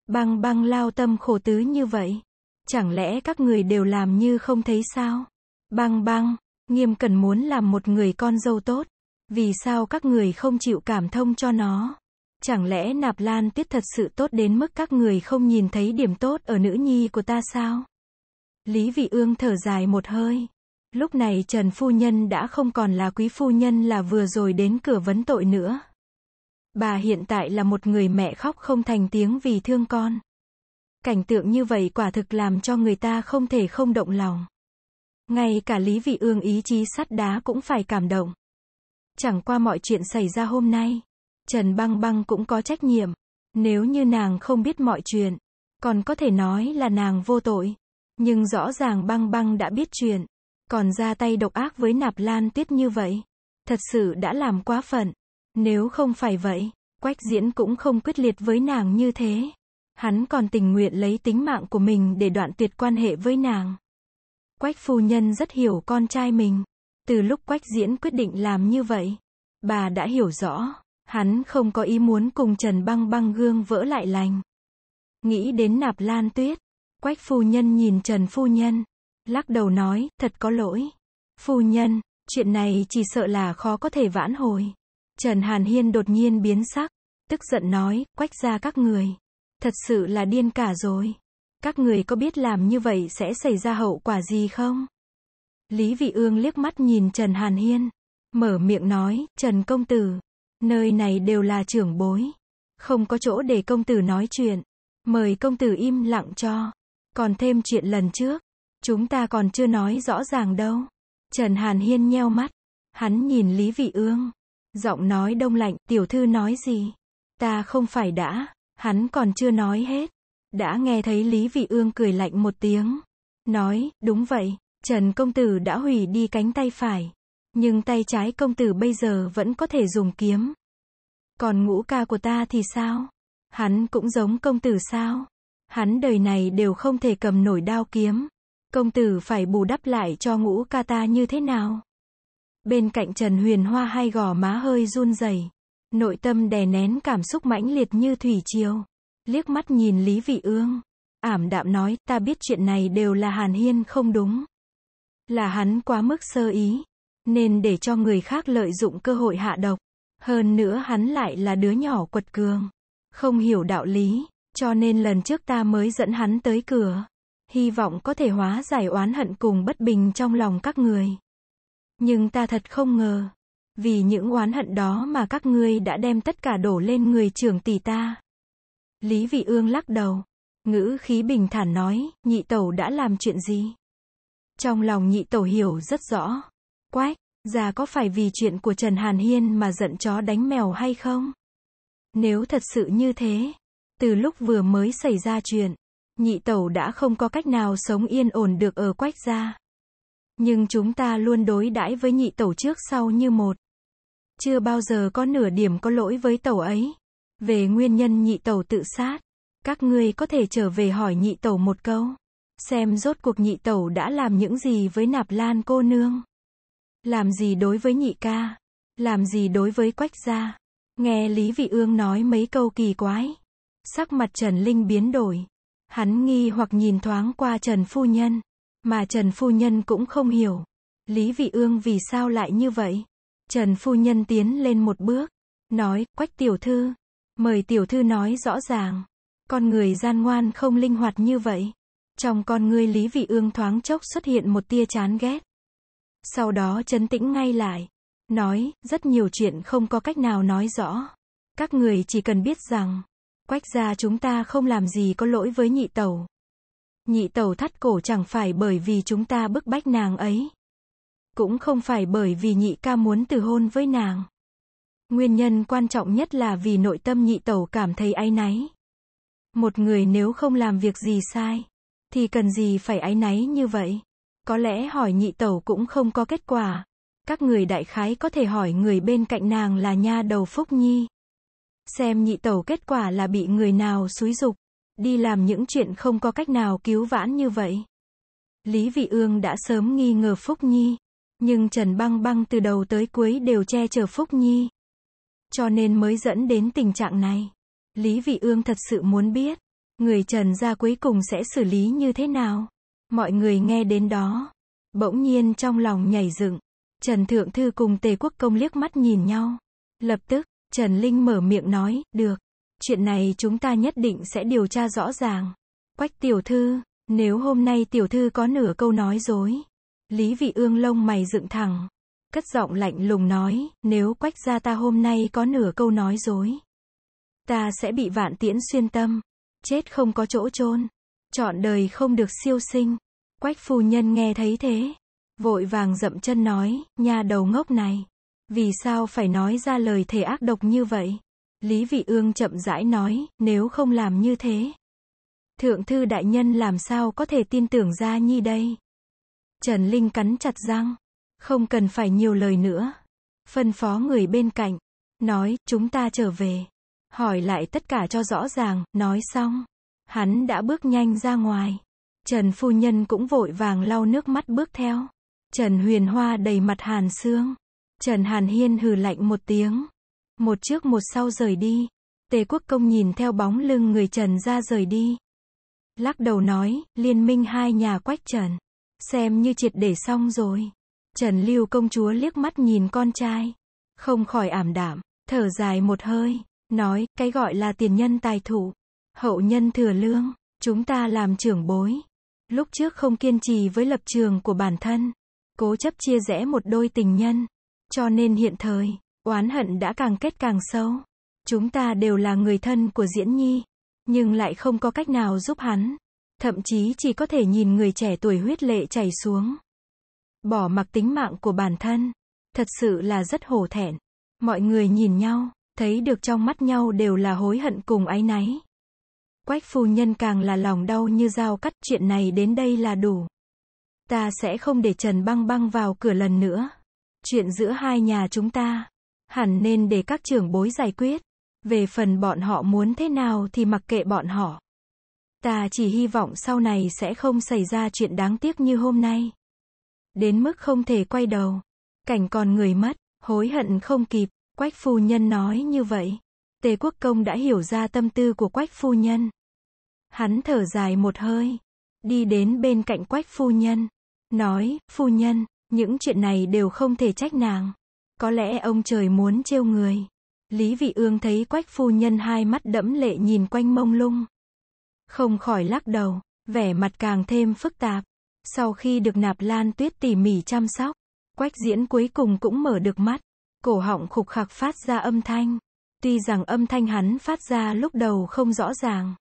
Băng băng lao tâm khổ tứ như vậy. Chẳng lẽ các người đều làm như không thấy sao? Băng băng, nghiêm cần muốn làm một người con dâu tốt. Vì sao các người không chịu cảm thông cho nó? Chẳng lẽ nạp lan tiết thật sự tốt đến mức các người không nhìn thấy điểm tốt ở nữ nhi của ta sao? Lý vị ương thở dài một hơi. Lúc này Trần Phu Nhân đã không còn là quý phu nhân là vừa rồi đến cửa vấn tội nữa. Bà hiện tại là một người mẹ khóc không thành tiếng vì thương con. Cảnh tượng như vậy quả thực làm cho người ta không thể không động lòng. Ngay cả Lý Vị Ương ý chí sắt đá cũng phải cảm động. Chẳng qua mọi chuyện xảy ra hôm nay, Trần Băng Băng cũng có trách nhiệm. Nếu như nàng không biết mọi chuyện, còn có thể nói là nàng vô tội. Nhưng rõ ràng Băng Băng đã biết chuyện, còn ra tay độc ác với Nạp Lan Tuyết như vậy. Thật sự đã làm quá phận. Nếu không phải vậy, Quách Diễn cũng không quyết liệt với nàng như thế. Hắn còn tình nguyện lấy tính mạng của mình để đoạn tuyệt quan hệ với nàng. Quách phu nhân rất hiểu con trai mình. Từ lúc Quách Diễn quyết định làm như vậy, bà đã hiểu rõ. Hắn không có ý muốn cùng Trần Băng Băng gương vỡ lại lành. Nghĩ đến nạp lan tuyết, quách phu nhân nhìn Trần phu nhân, lắc đầu nói, thật có lỗi. Phu nhân, chuyện này chỉ sợ là khó có thể vãn hồi. Trần Hàn Hiên đột nhiên biến sắc, tức giận nói, quách ra các người. Thật sự là điên cả rồi. Các người có biết làm như vậy sẽ xảy ra hậu quả gì không? Lý Vị Ương liếc mắt nhìn Trần Hàn Hiên, mở miệng nói, Trần Công Tử, Nơi này đều là trưởng bối. Không có chỗ để công tử nói chuyện. Mời công tử im lặng cho. Còn thêm chuyện lần trước. Chúng ta còn chưa nói rõ ràng đâu. Trần Hàn Hiên nheo mắt. Hắn nhìn Lý Vị Ương. Giọng nói đông lạnh, tiểu thư nói gì? Ta không phải đã. Hắn còn chưa nói hết. Đã nghe thấy Lý Vị Ương cười lạnh một tiếng. Nói, đúng vậy, Trần Công Tử đã hủy đi cánh tay phải. Nhưng tay trái công tử bây giờ vẫn có thể dùng kiếm. Còn ngũ ca của ta thì sao? Hắn cũng giống công tử sao? Hắn đời này đều không thể cầm nổi đao kiếm. Công tử phải bù đắp lại cho ngũ ca ta như thế nào? Bên cạnh Trần Huyền Hoa hai gò má hơi run rẩy, nội tâm đè nén cảm xúc mãnh liệt như thủy triều, liếc mắt nhìn Lý Vị Ương, ảm đạm nói, ta biết chuyện này đều là Hàn Hiên không đúng, là hắn quá mức sơ ý, nên để cho người khác lợi dụng cơ hội hạ độc. Hơn nữa hắn lại là đứa nhỏ quật cường, không hiểu đạo lý, cho nên lần trước ta mới dẫn hắn tới cửa. Hy vọng có thể hóa giải oán hận cùng bất bình trong lòng các người. Nhưng ta thật không ngờ, vì những oán hận đó mà các ngươi đã đem tất cả đổ lên người trưởng tỷ ta. Lý Vị Ương lắc đầu, ngữ khí bình thản nói, nhị tẩu đã làm chuyện gì? Trong lòng nhị tẩu hiểu rất rõ, Quách, già có phải vì chuyện của Trần Hàn Hiên mà giận chó đánh mèo hay không? Nếu thật sự như thế, từ lúc vừa mới xảy ra chuyện, nhị tẩu đã không có cách nào sống yên ổn được ở Quách gia. Nhưng chúng ta luôn đối đãi với nhị tẩu trước sau như một. Chưa bao giờ có nửa điểm có lỗi với tẩu ấy. Về nguyên nhân nhị tẩu tự sát, các ngươi có thể trở về hỏi nhị tẩu một câu. Xem rốt cuộc nhị tẩu đã làm những gì với nạp lan cô nương. Làm gì đối với nhị ca? Làm gì đối với quách gia? Nghe Lý Vị Ương nói mấy câu kỳ quái. Sắc mặt Trần Linh biến đổi. Hắn nghi hoặc nhìn thoáng qua Trần Phu Nhân. Mà Trần Phu Nhân cũng không hiểu. Lý Vị Ương vì sao lại như vậy? Trần Phu Nhân tiến lên một bước. Nói, quách tiểu thư. Mời tiểu thư nói rõ ràng. Con người gian ngoan không linh hoạt như vậy. Trong con người Lý Vị Ương thoáng chốc xuất hiện một tia chán ghét. Sau đó chấn tĩnh ngay lại. Nói, rất nhiều chuyện không có cách nào nói rõ. Các người chỉ cần biết rằng, quách gia chúng ta không làm gì có lỗi với nhị tẩu. Nhị tẩu thắt cổ chẳng phải bởi vì chúng ta bức bách nàng ấy. Cũng không phải bởi vì nhị ca muốn từ hôn với nàng. Nguyên nhân quan trọng nhất là vì nội tâm nhị tẩu cảm thấy áy náy. Một người nếu không làm việc gì sai, thì cần gì phải áy náy như vậy? Có lẽ hỏi nhị tẩu cũng không có kết quả. Các người đại khái có thể hỏi người bên cạnh nàng là nha đầu Phúc Nhi. Xem nhị tẩu kết quả là bị người nào xúi dục, đi làm những chuyện không có cách nào cứu vãn như vậy. Lý Vị Ương đã sớm nghi ngờ Phúc Nhi, nhưng Trần Băng Băng từ đầu tới cuối đều che chở Phúc Nhi. Cho nên mới dẫn đến tình trạng này. Lý Vị Ương thật sự muốn biết, người Trần gia cuối cùng sẽ xử lý như thế nào. Mọi người nghe đến đó, bỗng nhiên trong lòng nhảy dựng. Trần Thượng Thư cùng Tề Quốc Công liếc mắt nhìn nhau. Lập tức, Trần Linh mở miệng nói, được. Chuyện này chúng ta nhất định sẽ điều tra rõ ràng. Quách tiểu thư, nếu hôm nay tiểu thư có nửa câu nói dối. Lý vị ương lông mày dựng thẳng. Cất giọng lạnh lùng nói, nếu quách gia ta hôm nay có nửa câu nói dối. Ta sẽ bị vạn tiễn xuyên tâm. Chết không có chỗ chôn Chọn đời không được siêu sinh. Quách phu nhân nghe thấy thế, vội vàng dậm chân nói, nhà đầu ngốc này, vì sao phải nói ra lời thề ác độc như vậy? Lý Vị Ương chậm rãi nói, nếu không làm như thế, thượng thư đại nhân làm sao có thể tin tưởng ra nhi đây? Trần Linh cắn chặt răng, không cần phải nhiều lời nữa, phân phó người bên cạnh, nói, chúng ta trở về, hỏi lại tất cả cho rõ ràng, nói xong, hắn đã bước nhanh ra ngoài. Trần phu nhân cũng vội vàng lau nước mắt bước theo. Trần Huyền Hoa đầy mặt hàn xương. Trần Hàn Hiên hừ lạnh một tiếng. Một trước một sau rời đi. Tề Quốc Công nhìn theo bóng lưng người Trần ra rời đi. Lắc đầu nói, liên minh hai nhà quách Trần. Xem như triệt để xong rồi. Trần Lưu công chúa liếc mắt nhìn con trai. Không khỏi ảm đạm thở dài một hơi. Nói, cái gọi là tiền nhân tài thủ. Hậu nhân thừa lương. Chúng ta làm trưởng bối. Lúc trước không kiên trì với lập trường của bản thân, cố chấp chia rẽ một đôi tình nhân, cho nên hiện thời, oán hận đã càng kết càng sâu. Chúng ta đều là người thân của Diễn Nhi, nhưng lại không có cách nào giúp hắn, thậm chí chỉ có thể nhìn người trẻ tuổi huyết lệ chảy xuống. Bỏ mặc tính mạng của bản thân, thật sự là rất hổ thẹn. Mọi người nhìn nhau, thấy được trong mắt nhau đều là hối hận cùng áy náy. Quách phu nhân càng là lòng đau như dao cắt chuyện này đến đây là đủ. Ta sẽ không để Trần Băng Băng vào cửa lần nữa. Chuyện giữa hai nhà chúng ta, hẳn nên để các trưởng bối giải quyết. Về phần bọn họ muốn thế nào thì mặc kệ bọn họ. Ta chỉ hy vọng sau này sẽ không xảy ra chuyện đáng tiếc như hôm nay. Đến mức không thể quay đầu. Cảnh còn người mất, hối hận không kịp, quách phu nhân nói như vậy. Tề Quốc Công đã hiểu ra tâm tư của Quách Phu Nhân. Hắn thở dài một hơi, đi đến bên cạnh Quách Phu Nhân, nói, Phu Nhân, những chuyện này đều không thể trách nàng. Có lẽ ông trời muốn trêu người. Lý Vị Ương thấy Quách Phu Nhân hai mắt đẫm lệ nhìn quanh mông lung. Không khỏi lắc đầu, vẻ mặt càng thêm phức tạp. Sau khi được nạp lan tuyết tỉ mỉ chăm sóc, Quách diễn cuối cùng cũng mở được mắt. Cổ họng khục khạc phát ra âm thanh. Tuy rằng âm thanh hắn phát ra lúc đầu không rõ ràng,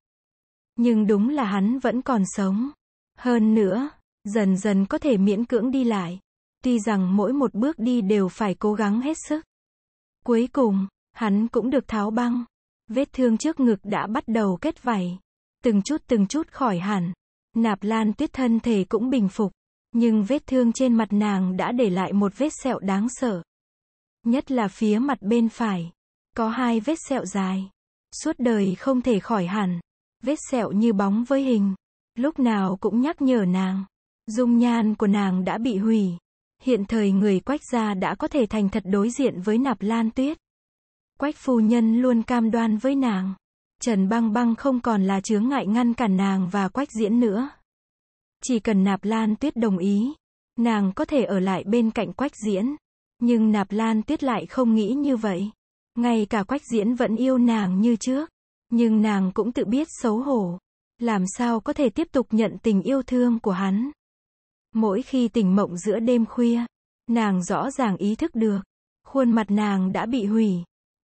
nhưng đúng là hắn vẫn còn sống. Hơn nữa, dần dần có thể miễn cưỡng đi lại. Tuy rằng mỗi một bước đi đều phải cố gắng hết sức. Cuối cùng, hắn cũng được tháo băng. Vết thương trước ngực đã bắt đầu kết vảy. Từng chút từng chút khỏi hẳn. Nạp lan tuyết thân thể cũng bình phục. Nhưng vết thương trên mặt nàng đã để lại một vết sẹo đáng sợ. Nhất là phía mặt bên phải. Có hai vết sẹo dài. Suốt đời không thể khỏi hẳn. Vết sẹo như bóng với hình. Lúc nào cũng nhắc nhở nàng. Dung nhan của nàng đã bị hủy. Hiện thời người quách gia đã có thể thành thật đối diện với nạp lan tuyết. Quách phu nhân luôn cam đoan với nàng. Trần băng băng không còn là chướng ngại ngăn cản nàng và quách diễn nữa. Chỉ cần nạp lan tuyết đồng ý, nàng có thể ở lại bên cạnh quách diễn. Nhưng nạp lan tuyết lại không nghĩ như vậy. Ngay cả quách diễn vẫn yêu nàng như trước. Nhưng nàng cũng tự biết xấu hổ. Làm sao có thể tiếp tục nhận tình yêu thương của hắn. Mỗi khi tỉnh mộng giữa đêm khuya, nàng rõ ràng ý thức được. Khuôn mặt nàng đã bị hủy.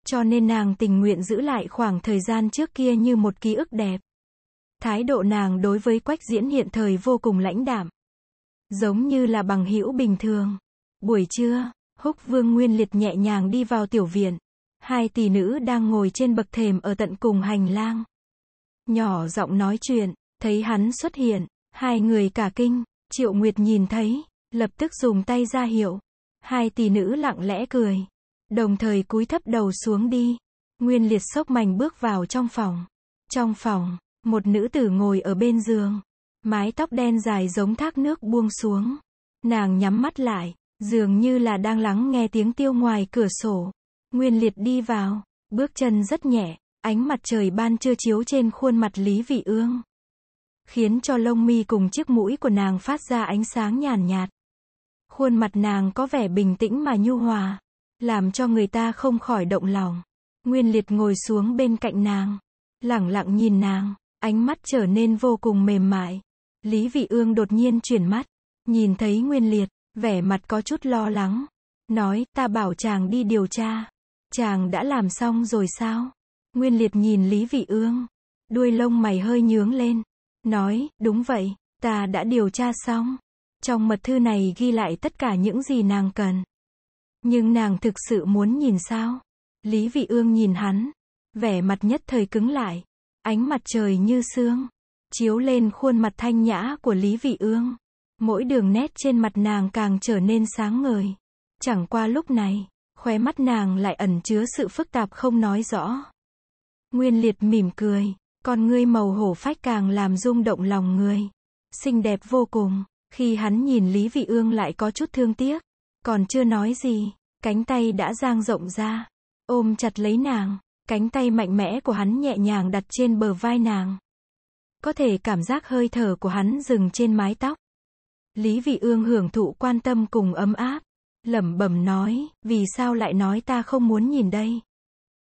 Cho nên nàng tình nguyện giữ lại khoảng thời gian trước kia như một ký ức đẹp. Thái độ nàng đối với quách diễn hiện thời vô cùng lãnh đạm. Giống như là bằng hữu bình thường. Buổi trưa, húc vương nguyên liệt nhẹ nhàng đi vào tiểu viện. Hai tỷ nữ đang ngồi trên bậc thềm ở tận cùng hành lang. Nhỏ giọng nói chuyện, thấy hắn xuất hiện, hai người cả kinh, Triệu Nguyệt nhìn thấy, lập tức dùng tay ra hiệu. Hai tỷ nữ lặng lẽ cười, đồng thời cúi thấp đầu xuống đi. Nguyên liệt sốc mảnh bước vào trong phòng. Trong phòng, một nữ tử ngồi ở bên giường. Mái tóc đen dài giống thác nước buông xuống. Nàng nhắm mắt lại, dường như là đang lắng nghe tiếng tiêu ngoài cửa sổ. Nguyên liệt đi vào, bước chân rất nhẹ, ánh mặt trời ban trưa chiếu trên khuôn mặt Lý Vị Ương. Khiến cho lông mi cùng chiếc mũi của nàng phát ra ánh sáng nhàn nhạt. Khuôn mặt nàng có vẻ bình tĩnh mà nhu hòa, làm cho người ta không khỏi động lòng. Nguyên liệt ngồi xuống bên cạnh nàng, lẳng lặng nhìn nàng, ánh mắt trở nên vô cùng mềm mại. Lý Vị Ương đột nhiên chuyển mắt, nhìn thấy Nguyên liệt, vẻ mặt có chút lo lắng. Nói, ta bảo chàng đi điều tra. Chàng đã làm xong rồi sao? Nguyên liệt nhìn Lý Vị Ương. Đuôi lông mày hơi nhướng lên. Nói, đúng vậy, ta đã điều tra xong. Trong mật thư này ghi lại tất cả những gì nàng cần. Nhưng nàng thực sự muốn nhìn sao? Lý Vị Ương nhìn hắn. Vẻ mặt nhất thời cứng lại. Ánh mặt trời như sương. Chiếu lên khuôn mặt thanh nhã của Lý Vị Ương. Mỗi đường nét trên mặt nàng càng trở nên sáng ngời. Chẳng qua lúc này, khóe mắt nàng lại ẩn chứa sự phức tạp không nói rõ. Nguyên liệt mỉm cười, còn ngươi màu hổ phách càng làm rung động lòng người. Xinh đẹp vô cùng, khi hắn nhìn Lý Vị Ương lại có chút thương tiếc, còn chưa nói gì, cánh tay đã giang rộng ra, ôm chặt lấy nàng, cánh tay mạnh mẽ của hắn nhẹ nhàng đặt trên bờ vai nàng. Có thể cảm giác hơi thở của hắn dừng trên mái tóc. Lý Vị Ương hưởng thụ quan tâm cùng ấm áp lẩm bẩm nói, vì sao lại nói ta không muốn nhìn đây?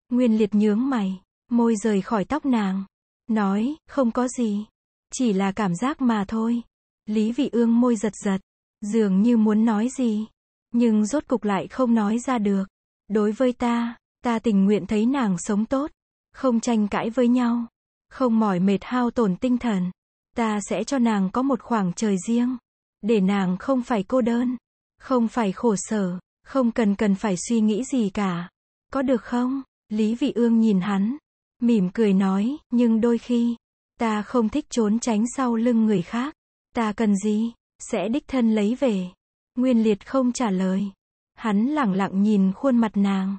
Nguyên liệt nhướng mày, môi rời khỏi tóc nàng, nói, không có gì, chỉ là cảm giác mà thôi. Lý vị ương môi giật giật, dường như muốn nói gì, nhưng rốt cục lại không nói ra được. Đối với ta, ta tình nguyện thấy nàng sống tốt, không tranh cãi với nhau, không mỏi mệt hao tổn tinh thần. Ta sẽ cho nàng có một khoảng trời riêng, để nàng không phải cô đơn. Không phải khổ sở, không cần cần phải suy nghĩ gì cả. Có được không? Lý Vị Ương nhìn hắn, mỉm cười nói, nhưng đôi khi, ta không thích trốn tránh sau lưng người khác. Ta cần gì? Sẽ đích thân lấy về. Nguyên Liệt không trả lời. Hắn lặng lặng nhìn khuôn mặt nàng.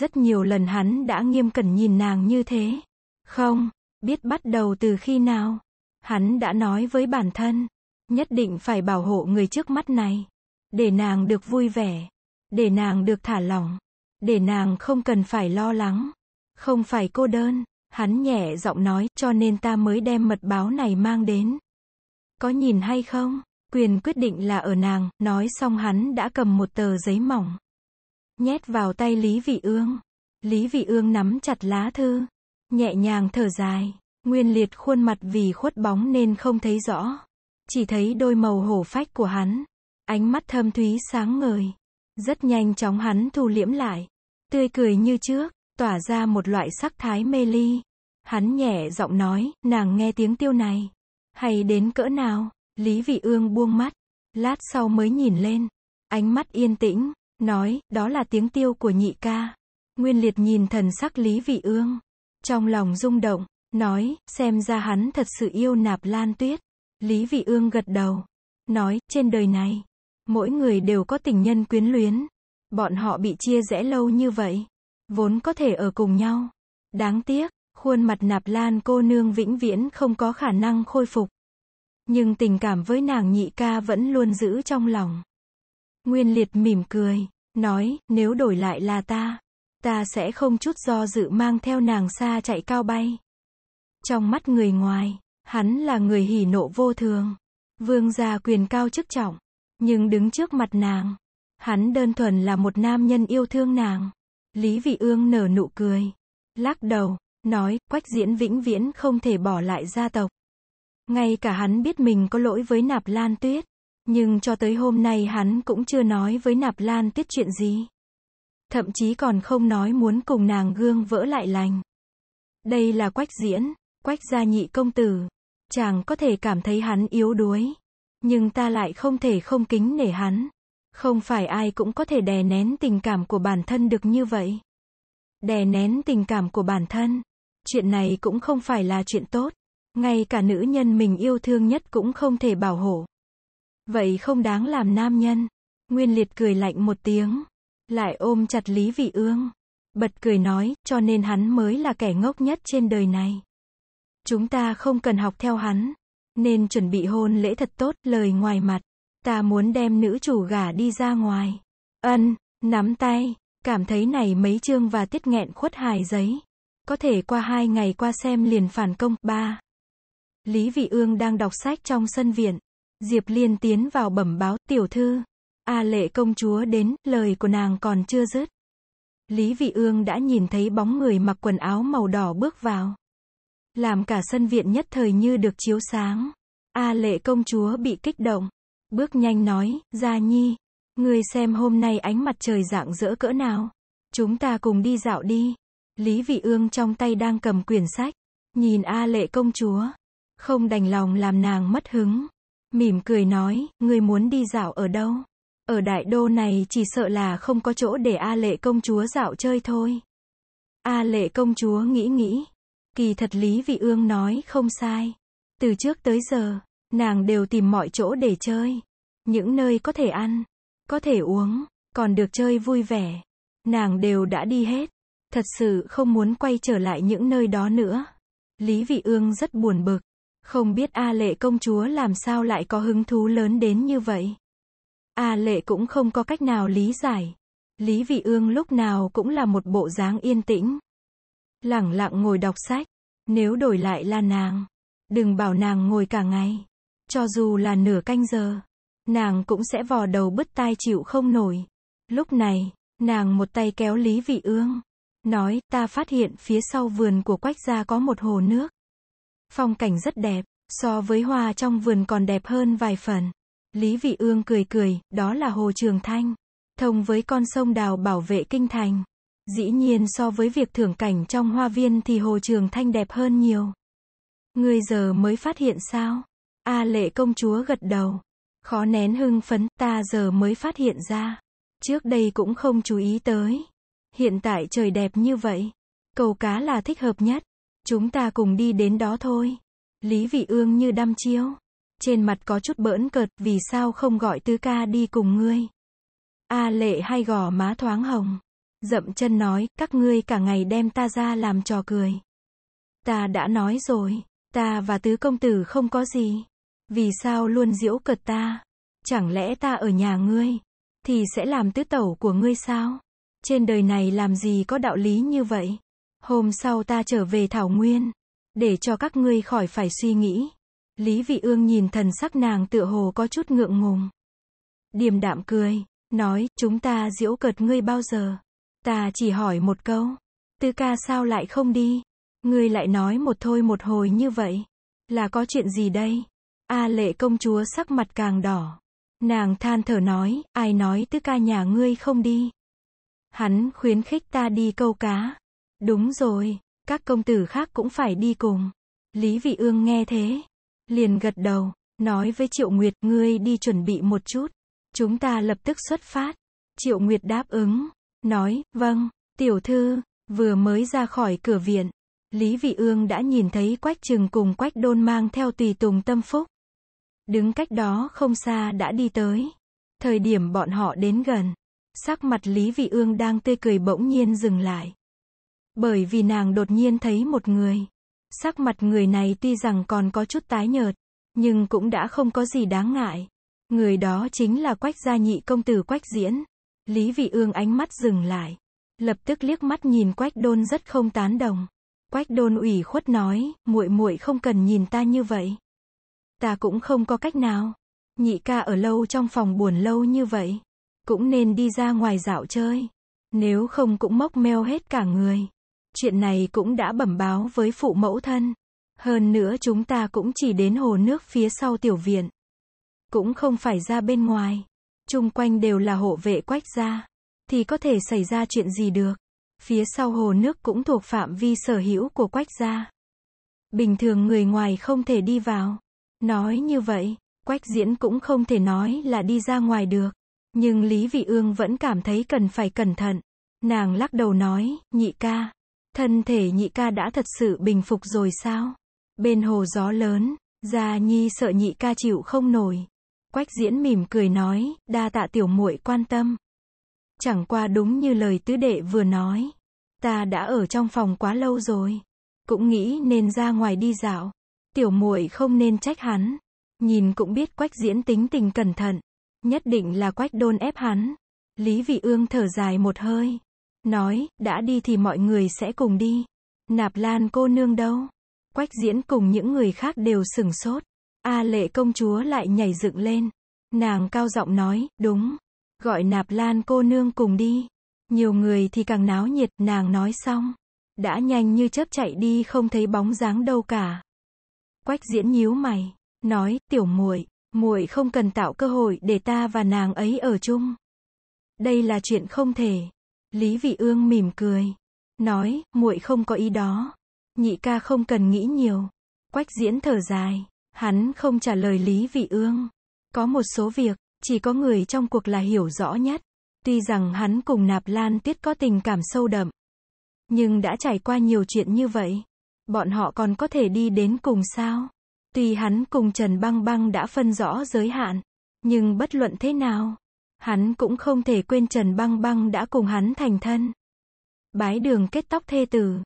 Rất nhiều lần hắn đã nghiêm cẩn nhìn nàng như thế. Không, biết bắt đầu từ khi nào. Hắn đã nói với bản thân, nhất định phải bảo hộ người trước mắt này để nàng được vui vẻ, để nàng được thả lỏng, để nàng không cần phải lo lắng, không phải cô đơn. Hắn nhẹ giọng nói, cho nên ta mới đem mật báo này mang đến. Có nhìn hay không? Quyền quyết định là ở nàng, nói xong hắn đã cầm một tờ giấy mỏng. Nhét vào tay Lý Vị Ương. Lý Vị Ương nắm chặt lá thư. Nhẹ nhàng thở dài. Nguyên liệt khuôn mặt vì khuất bóng nên không thấy rõ. Chỉ thấy đôi màu hổ phách của hắn ánh mắt thâm thúy sáng ngời. Rất nhanh chóng hắn thu liễm lại, tươi cười như trước, tỏa ra một loại sắc thái mê ly. Hắn nhẹ giọng nói, nàng nghe tiếng tiêu này, hay đến cỡ nào, Lý Vị Ương buông mắt, lát sau mới nhìn lên, ánh mắt yên tĩnh, nói, đó là tiếng tiêu của nhị ca. Nguyên liệt nhìn thần sắc Lý Vị Ương, trong lòng rung động, nói, xem ra hắn thật sự yêu nạp lan tuyết. Lý Vị Ương gật đầu, nói, trên đời này, Mỗi người đều có tình nhân quyến luyến. Bọn họ bị chia rẽ lâu như vậy. Vốn có thể ở cùng nhau. Đáng tiếc, khuôn mặt nạp lan cô nương vĩnh viễn không có khả năng khôi phục. Nhưng tình cảm với nàng nhị ca vẫn luôn giữ trong lòng. Nguyên liệt mỉm cười, nói, nếu đổi lại là ta, ta sẽ không chút do dự mang theo nàng xa chạy cao bay. Trong mắt người ngoài, hắn là người hỉ nộ vô thường. Vương gia quyền cao chức trọng, nhưng đứng trước mặt nàng, hắn đơn thuần là một nam nhân yêu thương nàng. Lý Vị Ương nở nụ cười, lắc đầu, nói, Quách Diễn vĩnh viễn không thể bỏ lại gia tộc. Ngay cả hắn biết mình có lỗi với Nạp Lan Tuyết, nhưng cho tới hôm nay hắn cũng chưa nói với Nạp Lan Tuyết chuyện gì. Thậm chí còn không nói muốn cùng nàng gương vỡ lại lành. Đây là Quách Diễn, Quách gia nhị công tử. Chàng có thể cảm thấy hắn yếu đuối. Nhưng ta lại không thể không kính nể hắn. Không phải ai cũng có thể đè nén tình cảm của bản thân được như vậy. Đè nén tình cảm của bản thân. Chuyện này cũng không phải là chuyện tốt. Ngay cả nữ nhân mình yêu thương nhất cũng không thể bảo hộ. Vậy không đáng làm nam nhân. Nguyên liệt cười lạnh một tiếng. Lại ôm chặt Lý Vị Ương. Bật cười nói, cho nên hắn mới là kẻ ngốc nhất trên đời này. Chúng ta không cần học theo hắn. Nên chuẩn bị hôn lễ thật tốt, lời ngoài mặt. Ta muốn đem nữ chủ gả đi ra ngoài. Ân, nắm tay, cảm thấy này mấy chương và tiết nghẹn khuất hài giấy. Có thể qua hai ngày qua xem liền phản công. ba Lý Vị Ương đang đọc sách trong sân viện. Diệp Liên tiến vào bẩm báo, tiểu thư. A lệ công chúa đến, lời của nàng còn chưa dứt. Lý Vị Ương đã nhìn thấy bóng người mặc quần áo màu đỏ bước vào. Làm cả sân viện nhất thời như được chiếu sáng. A lệ công chúa bị kích động. Bước nhanh nói, Gia Nhi. Người xem hôm nay ánh mặt trời rạng rỡ cỡ nào. Chúng ta cùng đi dạo đi. Lý Vị Ương trong tay đang cầm quyển sách. Nhìn A lệ công chúa. Không đành lòng làm nàng mất hứng. Mỉm cười nói, người muốn đi dạo ở đâu? Ở đại đô này chỉ sợ là không có chỗ để A lệ công chúa dạo chơi thôi. A lệ công chúa nghĩ nghĩ. Kỳ thật Lý Vị Ương nói không sai. Từ trước tới giờ, nàng đều tìm mọi chỗ để chơi. Những nơi có thể ăn, có thể uống, còn được chơi vui vẻ. Nàng đều đã đi hết. Thật sự không muốn quay trở lại những nơi đó nữa. Lý Vị Ương rất buồn bực. Không biết A Lệ công chúa làm sao lại có hứng thú lớn đến như vậy. A Lệ cũng không có cách nào lý giải. Lý Vị Ương lúc nào cũng là một bộ dáng yên tĩnh lẳng lặng ngồi đọc sách. Nếu đổi lại là nàng, đừng bảo nàng ngồi cả ngày. Cho dù là nửa canh giờ, nàng cũng sẽ vò đầu bứt tai chịu không nổi. Lúc này, nàng một tay kéo Lý Vị Ương. Nói, ta phát hiện phía sau vườn của quách gia có một hồ nước. Phong cảnh rất đẹp, so với hoa trong vườn còn đẹp hơn vài phần. Lý Vị Ương cười cười, đó là hồ Trường Thanh. Thông với con sông đào bảo vệ kinh thành. Dĩ nhiên so với việc thưởng cảnh trong hoa viên thì Hồ Trường Thanh đẹp hơn nhiều. người giờ mới phát hiện sao? A lệ công chúa gật đầu. Khó nén hưng phấn, ta giờ mới phát hiện ra. Trước đây cũng không chú ý tới. Hiện tại trời đẹp như vậy. Cầu cá là thích hợp nhất. Chúng ta cùng đi đến đó thôi. Lý vị ương như đăm chiếu. Trên mặt có chút bỡn cợt, vì sao không gọi tứ ca đi cùng ngươi? A lệ hay gò má thoáng hồng. Dậm chân nói, các ngươi cả ngày đem ta ra làm trò cười. Ta đã nói rồi, ta và tứ công tử không có gì. Vì sao luôn diễu cợt ta? Chẳng lẽ ta ở nhà ngươi, thì sẽ làm tứ tẩu của ngươi sao? Trên đời này làm gì có đạo lý như vậy? Hôm sau ta trở về Thảo Nguyên, để cho các ngươi khỏi phải suy nghĩ. Lý Vị Ương nhìn thần sắc nàng tựa hồ có chút ngượng ngùng. Điềm đạm cười, nói, chúng ta diễu cợt ngươi bao giờ? Ta chỉ hỏi một câu. Tư ca sao lại không đi? Ngươi lại nói một thôi một hồi như vậy. Là có chuyện gì đây? A lệ công chúa sắc mặt càng đỏ. Nàng than thở nói, ai nói tứ ca nhà ngươi không đi. Hắn khuyến khích ta đi câu cá. Đúng rồi, các công tử khác cũng phải đi cùng. Lý vị ương nghe thế. Liền gật đầu, nói với Triệu Nguyệt, ngươi đi chuẩn bị một chút. Chúng ta lập tức xuất phát. Triệu Nguyệt đáp ứng nói, vâng, tiểu thư, vừa mới ra khỏi cửa viện, Lý Vị Ương đã nhìn thấy Quách Trừng cùng Quách Đôn mang theo tùy tùng tâm phúc. Đứng cách đó không xa đã đi tới. Thời điểm bọn họ đến gần, sắc mặt Lý Vị Ương đang tươi cười bỗng nhiên dừng lại. Bởi vì nàng đột nhiên thấy một người. Sắc mặt người này tuy rằng còn có chút tái nhợt, nhưng cũng đã không có gì đáng ngại. Người đó chính là Quách gia nhị công tử Quách Diễn. Lý Vị Ương ánh mắt dừng lại. Lập tức liếc mắt nhìn Quách Đôn rất không tán đồng. Quách Đôn ủy khuất nói, muội muội không cần nhìn ta như vậy. Ta cũng không có cách nào. Nhị ca ở lâu trong phòng buồn lâu như vậy. Cũng nên đi ra ngoài dạo chơi. Nếu không cũng mốc meo hết cả người. Chuyện này cũng đã bẩm báo với phụ mẫu thân. Hơn nữa chúng ta cũng chỉ đến hồ nước phía sau tiểu viện. Cũng không phải ra bên ngoài chung quanh đều là hộ vệ quách gia, thì có thể xảy ra chuyện gì được. Phía sau hồ nước cũng thuộc phạm vi sở hữu của quách gia. Bình thường người ngoài không thể đi vào. Nói như vậy, quách diễn cũng không thể nói là đi ra ngoài được. Nhưng Lý Vị Ương vẫn cảm thấy cần phải cẩn thận. Nàng lắc đầu nói, nhị ca. Thân thể nhị ca đã thật sự bình phục rồi sao? Bên hồ gió lớn, Gia Nhi sợ nhị ca chịu không nổi. Quách diễn mỉm cười nói, đa tạ tiểu muội quan tâm. Chẳng qua đúng như lời tứ đệ vừa nói. Ta đã ở trong phòng quá lâu rồi. Cũng nghĩ nên ra ngoài đi dạo. Tiểu muội không nên trách hắn. Nhìn cũng biết quách diễn tính tình cẩn thận. Nhất định là quách đôn ép hắn. Lý vị ương thở dài một hơi. Nói, đã đi thì mọi người sẽ cùng đi. Nạp lan cô nương đâu? Quách diễn cùng những người khác đều sừng sốt. A lệ công chúa lại nhảy dựng lên. Nàng cao giọng nói, đúng. Gọi nạp lan cô nương cùng đi. Nhiều người thì càng náo nhiệt, nàng nói xong. Đã nhanh như chớp chạy đi không thấy bóng dáng đâu cả. Quách diễn nhíu mày, nói, tiểu muội, muội không cần tạo cơ hội để ta và nàng ấy ở chung. Đây là chuyện không thể. Lý Vị Ương mỉm cười, nói, muội không có ý đó. Nhị ca không cần nghĩ nhiều. Quách diễn thở dài, Hắn không trả lời Lý Vị Ương. Có một số việc, chỉ có người trong cuộc là hiểu rõ nhất. Tuy rằng hắn cùng Nạp Lan Tuyết có tình cảm sâu đậm, nhưng đã trải qua nhiều chuyện như vậy, bọn họ còn có thể đi đến cùng sao? Tuy hắn cùng Trần Băng Băng đã phân rõ giới hạn, nhưng bất luận thế nào, hắn cũng không thể quên Trần Băng Băng đã cùng hắn thành thân. Bái đường kết tóc thê tử,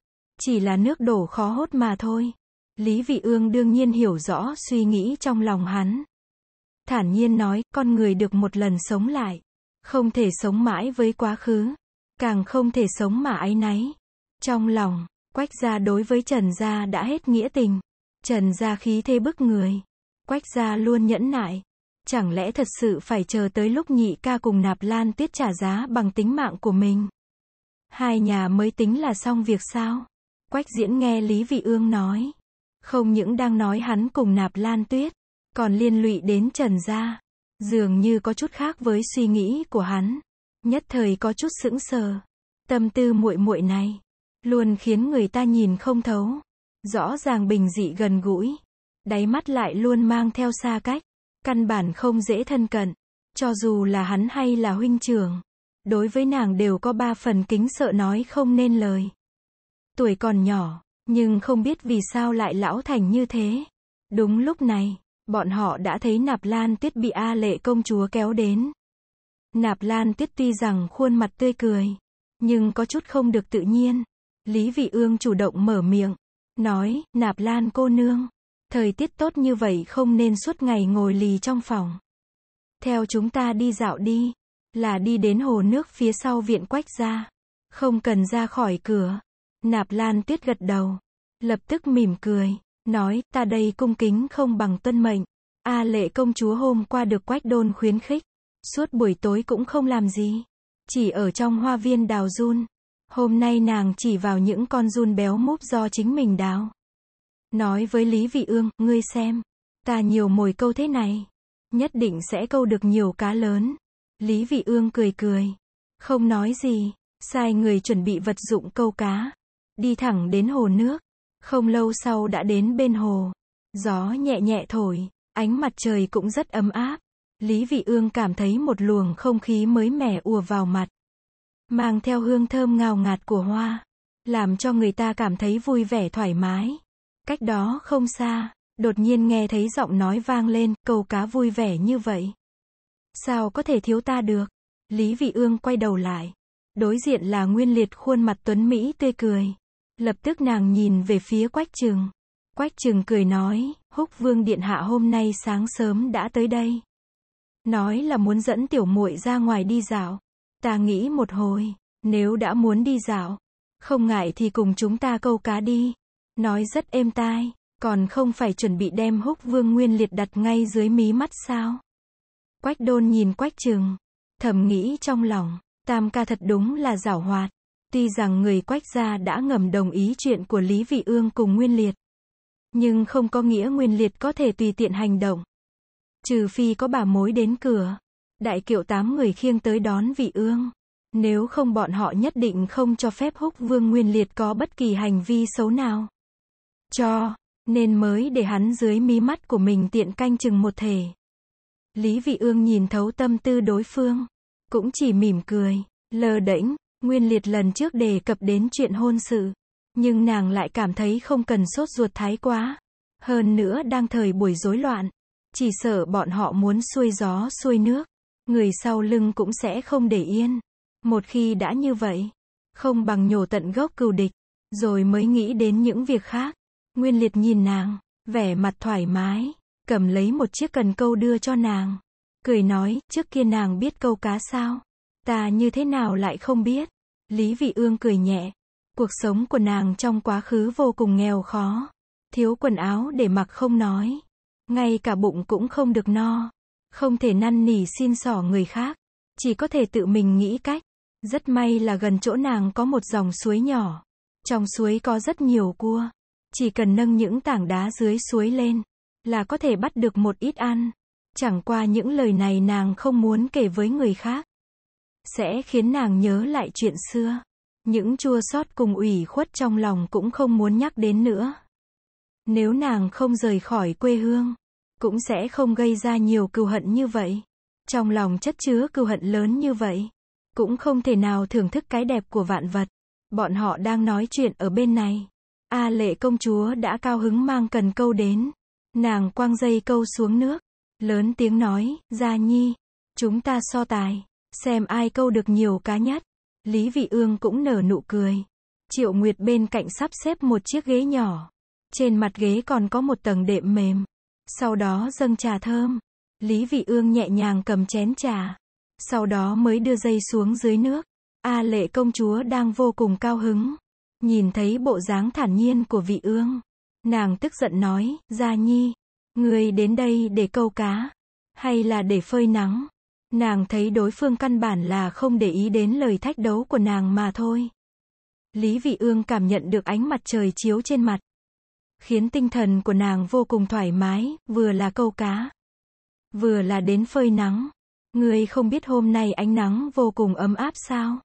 chỉ là nước đổ khó hốt mà thôi. Lý Vị Ương đương nhiên hiểu rõ suy nghĩ trong lòng hắn. Thản nhiên nói, con người được một lần sống lại. Không thể sống mãi với quá khứ. Càng không thể sống mà ái náy. Trong lòng, quách gia đối với Trần gia đã hết nghĩa tình. Trần gia khí thế bức người. Quách gia luôn nhẫn nại. Chẳng lẽ thật sự phải chờ tới lúc nhị ca cùng nạp lan tiết trả giá bằng tính mạng của mình? Hai nhà mới tính là xong việc sao? Quách diễn nghe Lý Vị Ương nói. Không những đang nói hắn cùng nạp lan tuyết, còn liên lụy đến trần gia. Dường như có chút khác với suy nghĩ của hắn. Nhất thời có chút sững sờ. Tâm tư muội muội này, luôn khiến người ta nhìn không thấu. Rõ ràng bình dị gần gũi. Đáy mắt lại luôn mang theo xa cách. Căn bản không dễ thân cận. Cho dù là hắn hay là huynh trưởng. Đối với nàng đều có ba phần kính sợ nói không nên lời. Tuổi còn nhỏ, nhưng không biết vì sao lại lão thành như thế. Đúng lúc này, bọn họ đã thấy Nạp Lan Tuyết bị A Lệ công chúa kéo đến. Nạp Lan Tuyết tuy rằng khuôn mặt tươi cười, nhưng có chút không được tự nhiên. Lý Vị Ương chủ động mở miệng, nói, Nạp Lan cô nương, thời tiết tốt như vậy không nên suốt ngày ngồi lì trong phòng. Theo chúng ta đi dạo đi, là đi đến hồ nước phía sau viện quách ra, không cần ra khỏi cửa. Nạp Lan Tuyết gật đầu, lập tức mỉm cười, nói, ta đây cung kính không bằng tuân mệnh. A lệ công chúa hôm qua được quách đôn khuyến khích, suốt buổi tối cũng không làm gì, chỉ ở trong hoa viên đào run. Hôm nay nàng chỉ vào những con run béo múp do chính mình đào. Nói với Lý Vị Ương, ngươi xem, ta nhiều mồi câu thế này, nhất định sẽ câu được nhiều cá lớn. Lý Vị Ương cười cười, không nói gì, sai người chuẩn bị vật dụng câu cá đi thẳng đến hồ nước. Không lâu sau đã đến bên hồ. Gió nhẹ nhẹ thổi, ánh mặt trời cũng rất ấm áp. Lý Vị Ương cảm thấy một luồng không khí mới mẻ ùa vào mặt. Mang theo hương thơm ngào ngạt của hoa. Làm cho người ta cảm thấy vui vẻ thoải mái. Cách đó không xa, đột nhiên nghe thấy giọng nói vang lên, câu cá vui vẻ như vậy. Sao có thể thiếu ta được? Lý Vị Ương quay đầu lại. Đối diện là Nguyên Liệt khuôn mặt tuấn Mỹ tươi cười. Lập tức nàng nhìn về phía quách trường. Quách trường cười nói, húc vương điện hạ hôm nay sáng sớm đã tới đây. Nói là muốn dẫn tiểu muội ra ngoài đi dạo. Ta nghĩ một hồi, nếu đã muốn đi dạo, không ngại thì cùng chúng ta câu cá đi. Nói rất êm tai, còn không phải chuẩn bị đem húc vương nguyên liệt đặt ngay dưới mí mắt sao. Quách đôn nhìn quách trường, thầm nghĩ trong lòng, tam ca thật đúng là giảo hoạt. Tuy rằng người quách gia đã ngầm đồng ý chuyện của Lý Vị Ương cùng Nguyên Liệt. Nhưng không có nghĩa Nguyên Liệt có thể tùy tiện hành động. Trừ phi có bà mối đến cửa. Đại kiệu tám người khiêng tới đón Vị Ương. Nếu không bọn họ nhất định không cho phép húc vương Nguyên Liệt có bất kỳ hành vi xấu nào. Cho, nên mới để hắn dưới mí mắt của mình tiện canh chừng một thể. Lý Vị Ương nhìn thấu tâm tư đối phương. Cũng chỉ mỉm cười, lơ đễnh Nguyên liệt lần trước đề cập đến chuyện hôn sự, nhưng nàng lại cảm thấy không cần sốt ruột thái quá. Hơn nữa đang thời buổi rối loạn, chỉ sợ bọn họ muốn xuôi gió xuôi nước, người sau lưng cũng sẽ không để yên. Một khi đã như vậy, không bằng nhổ tận gốc cừu địch, rồi mới nghĩ đến những việc khác. Nguyên liệt nhìn nàng, vẻ mặt thoải mái, cầm lấy một chiếc cần câu đưa cho nàng. Cười nói, trước kia nàng biết câu cá sao? Ta như thế nào lại không biết? Lý Vị Ương cười nhẹ. Cuộc sống của nàng trong quá khứ vô cùng nghèo khó. Thiếu quần áo để mặc không nói. Ngay cả bụng cũng không được no. Không thể năn nỉ xin sỏ người khác. Chỉ có thể tự mình nghĩ cách. Rất may là gần chỗ nàng có một dòng suối nhỏ. Trong suối có rất nhiều cua. Chỉ cần nâng những tảng đá dưới suối lên là có thể bắt được một ít ăn. Chẳng qua những lời này nàng không muốn kể với người khác sẽ khiến nàng nhớ lại chuyện xưa. Những chua xót cùng ủy khuất trong lòng cũng không muốn nhắc đến nữa. Nếu nàng không rời khỏi quê hương, cũng sẽ không gây ra nhiều cưu hận như vậy. Trong lòng chất chứa cưu hận lớn như vậy, cũng không thể nào thưởng thức cái đẹp của vạn vật. Bọn họ đang nói chuyện ở bên này. A lệ công chúa đã cao hứng mang cần câu đến. Nàng quăng dây câu xuống nước. Lớn tiếng nói, Gia Nhi, chúng ta so tài xem ai câu được nhiều cá nhất. Lý Vị Ương cũng nở nụ cười. Triệu Nguyệt bên cạnh sắp xếp một chiếc ghế nhỏ. Trên mặt ghế còn có một tầng đệm mềm. Sau đó dâng trà thơm. Lý Vị Ương nhẹ nhàng cầm chén trà. Sau đó mới đưa dây xuống dưới nước. A lệ công chúa đang vô cùng cao hứng. Nhìn thấy bộ dáng thản nhiên của vị ương. Nàng tức giận nói, Gia Nhi. người đến đây để câu cá. Hay là để phơi nắng. Nàng thấy đối phương căn bản là không để ý đến lời thách đấu của nàng mà thôi. Lý Vị Ương cảm nhận được ánh mặt trời chiếu trên mặt. Khiến tinh thần của nàng vô cùng thoải mái, vừa là câu cá. Vừa là đến phơi nắng. người không biết hôm nay ánh nắng vô cùng ấm áp sao?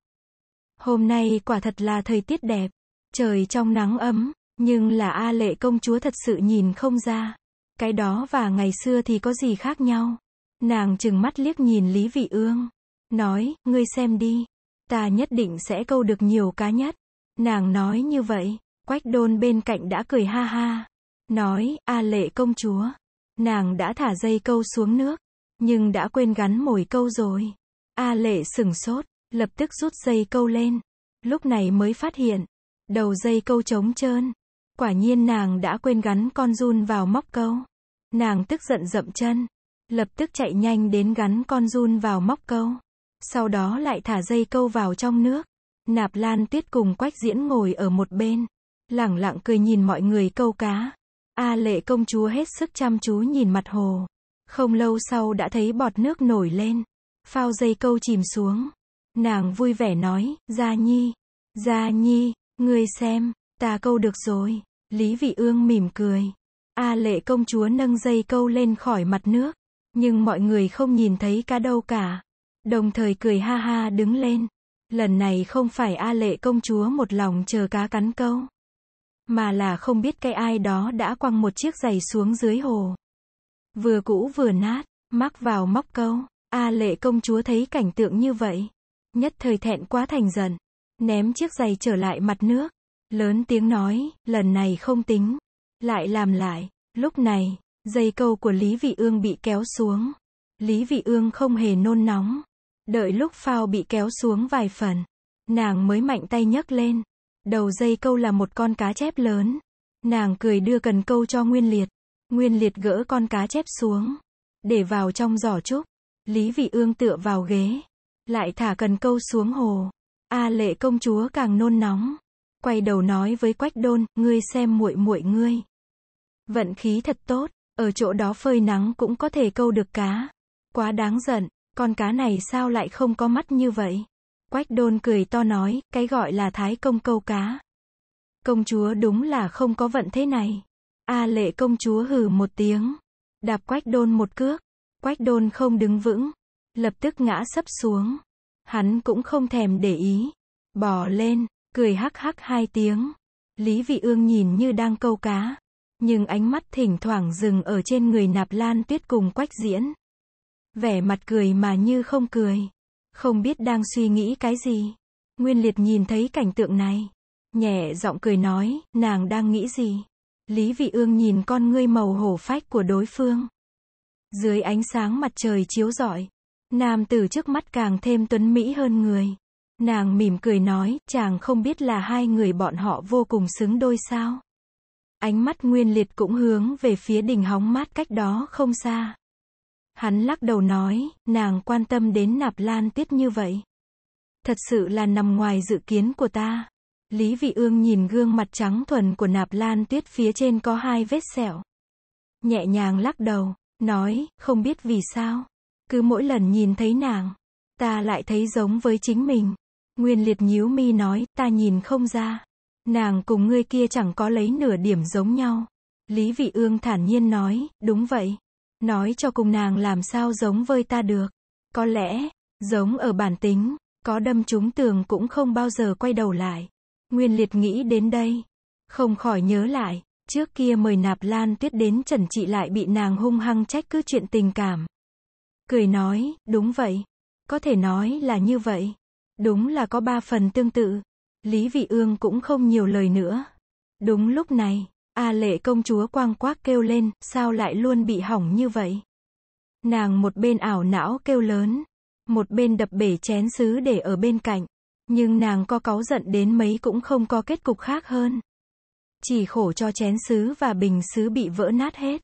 Hôm nay quả thật là thời tiết đẹp. Trời trong nắng ấm, nhưng là A lệ công chúa thật sự nhìn không ra. Cái đó và ngày xưa thì có gì khác nhau? Nàng chừng mắt liếc nhìn Lý Vị Ương. Nói, ngươi xem đi. Ta nhất định sẽ câu được nhiều cá nhất. Nàng nói như vậy. Quách đôn bên cạnh đã cười ha ha. Nói, a lệ công chúa. Nàng đã thả dây câu xuống nước. Nhưng đã quên gắn mồi câu rồi. A lệ sừng sốt. Lập tức rút dây câu lên. Lúc này mới phát hiện. Đầu dây câu trống trơn. Quả nhiên nàng đã quên gắn con run vào móc câu. Nàng tức giận dậm chân lập tức chạy nhanh đến gắn con run vào móc câu. Sau đó lại thả dây câu vào trong nước. Nạp Lan Tuyết cùng Quách Diễn ngồi ở một bên, lẳng lặng cười nhìn mọi người câu cá. A Lệ công chúa hết sức chăm chú nhìn mặt hồ. Không lâu sau đã thấy bọt nước nổi lên, phao dây câu chìm xuống. Nàng vui vẻ nói, Gia Nhi, Gia Nhi, ngươi xem, ta câu được rồi. Lý Vị Ương mỉm cười. A Lệ công chúa nâng dây câu lên khỏi mặt nước. Nhưng mọi người không nhìn thấy cá đâu cả. Đồng thời cười ha ha đứng lên. Lần này không phải A lệ công chúa một lòng chờ cá cắn câu. Mà là không biết cái ai đó đã quăng một chiếc giày xuống dưới hồ. Vừa cũ vừa nát, mắc vào móc câu. A lệ công chúa thấy cảnh tượng như vậy. Nhất thời thẹn quá thành giận. Ném chiếc giày trở lại mặt nước. Lớn tiếng nói, lần này không tính. Lại làm lại. Lúc này, Dây câu của Lý Vị Ương bị kéo xuống. Lý Vị Ương không hề nôn nóng. Đợi lúc phao bị kéo xuống vài phần, nàng mới mạnh tay nhấc lên. Đầu dây câu là một con cá chép lớn. Nàng cười đưa cần câu cho Nguyên Liệt. Nguyên Liệt gỡ con cá chép xuống, để vào trong giỏ trúc. Lý Vị Ương tựa vào ghế, lại thả cần câu xuống hồ. A Lệ công chúa càng nôn nóng, quay đầu nói với Quách Đôn, ngươi xem muội muội ngươi. Vận khí thật tốt. Ở chỗ đó phơi nắng cũng có thể câu được cá. Quá đáng giận, con cá này sao lại không có mắt như vậy? Quách đôn cười to nói, cái gọi là thái công câu cá. Công chúa đúng là không có vận thế này. A lệ công chúa hừ một tiếng. Đạp quách đôn một cước. Quách đôn không đứng vững. Lập tức ngã sấp xuống. Hắn cũng không thèm để ý. Bỏ lên, cười hắc hắc hai tiếng. Lý vị ương nhìn như đang câu cá nhưng ánh mắt thỉnh thoảng dừng ở trên người nạp lan tuyết cùng quách diễn. Vẻ mặt cười mà như không cười. Không biết đang suy nghĩ cái gì. Nguyên liệt nhìn thấy cảnh tượng này. Nhẹ giọng cười nói, nàng đang nghĩ gì? Lý vị ương nhìn con ngươi màu hổ phách của đối phương. Dưới ánh sáng mặt trời chiếu rọi, nam tử trước mắt càng thêm tuấn mỹ hơn người. Nàng mỉm cười nói, chàng không biết là hai người bọn họ vô cùng xứng đôi sao? Ánh mắt nguyên liệt cũng hướng về phía đỉnh hóng mát cách đó không xa. Hắn lắc đầu nói, nàng quan tâm đến nạp lan tiết như vậy. Thật sự là nằm ngoài dự kiến của ta. Lý Vị Ương nhìn gương mặt trắng thuần của nạp lan tuyết phía trên có hai vết sẹo. Nhẹ nhàng lắc đầu, nói, không biết vì sao. Cứ mỗi lần nhìn thấy nàng, ta lại thấy giống với chính mình. Nguyên liệt nhíu mi nói, ta nhìn không ra. Nàng cùng ngươi kia chẳng có lấy nửa điểm giống nhau. Lý Vị Ương thản nhiên nói, đúng vậy. Nói cho cùng nàng làm sao giống với ta được. Có lẽ, giống ở bản tính, có đâm trúng tường cũng không bao giờ quay đầu lại. Nguyên liệt nghĩ đến đây. Không khỏi nhớ lại, trước kia mời nạp lan tuyết đến trần trị lại bị nàng hung hăng trách cứ chuyện tình cảm. Cười nói, đúng vậy. Có thể nói là như vậy. Đúng là có ba phần tương tự. Lý Vị Ương cũng không nhiều lời nữa. Đúng lúc này, A lệ công chúa quang quác kêu lên, sao lại luôn bị hỏng như vậy? Nàng một bên ảo não kêu lớn, một bên đập bể chén sứ để ở bên cạnh. Nhưng nàng có cáu giận đến mấy cũng không có kết cục khác hơn. Chỉ khổ cho chén sứ và bình sứ bị vỡ nát hết.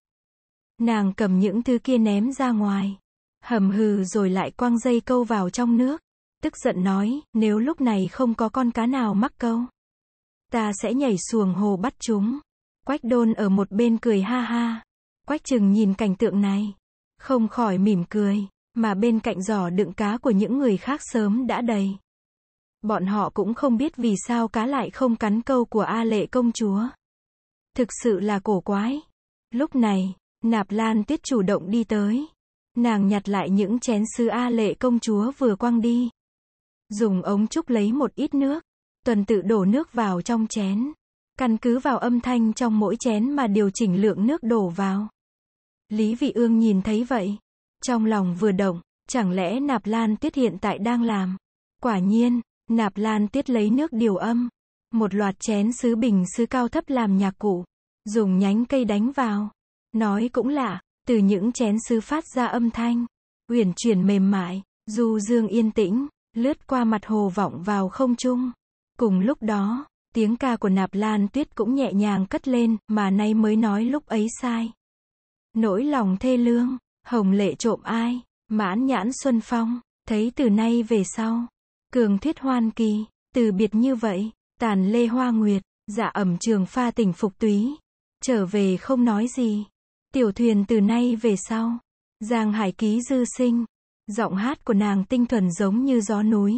Nàng cầm những thứ kia ném ra ngoài. Hầm hừ rồi lại quăng dây câu vào trong nước. Tức giận nói, nếu lúc này không có con cá nào mắc câu, ta sẽ nhảy xuồng hồ bắt chúng. Quách đôn ở một bên cười ha ha. Quách chừng nhìn cảnh tượng này, không khỏi mỉm cười, mà bên cạnh giỏ đựng cá của những người khác sớm đã đầy. Bọn họ cũng không biết vì sao cá lại không cắn câu của A lệ công chúa. Thực sự là cổ quái. Lúc này, nạp lan tuyết chủ động đi tới. Nàng nhặt lại những chén sứ A lệ công chúa vừa quăng đi. Dùng ống trúc lấy một ít nước, tuần tự đổ nước vào trong chén. Căn cứ vào âm thanh trong mỗi chén mà điều chỉnh lượng nước đổ vào. Lý Vị Ương nhìn thấy vậy. Trong lòng vừa động, chẳng lẽ Nạp Lan Tuyết hiện tại đang làm? Quả nhiên, Nạp Lan Tuyết lấy nước điều âm. Một loạt chén sứ bình sứ cao thấp làm nhạc cụ. Dùng nhánh cây đánh vào. Nói cũng lạ, từ những chén sứ phát ra âm thanh. Uyển chuyển mềm mại, du dương yên tĩnh lướt qua mặt hồ vọng vào không trung. Cùng lúc đó, tiếng ca của nạp lan tuyết cũng nhẹ nhàng cất lên, mà nay mới nói lúc ấy sai. Nỗi lòng thê lương, hồng lệ trộm ai, mãn nhãn xuân phong, thấy từ nay về sau. Cường thuyết hoan kỳ, từ biệt như vậy, tàn lê hoa nguyệt, dạ ẩm trường pha tỉnh phục túy. Trở về không nói gì. Tiểu thuyền từ nay về sau. Giang hải ký dư sinh. Giọng hát của nàng tinh thuần giống như gió núi.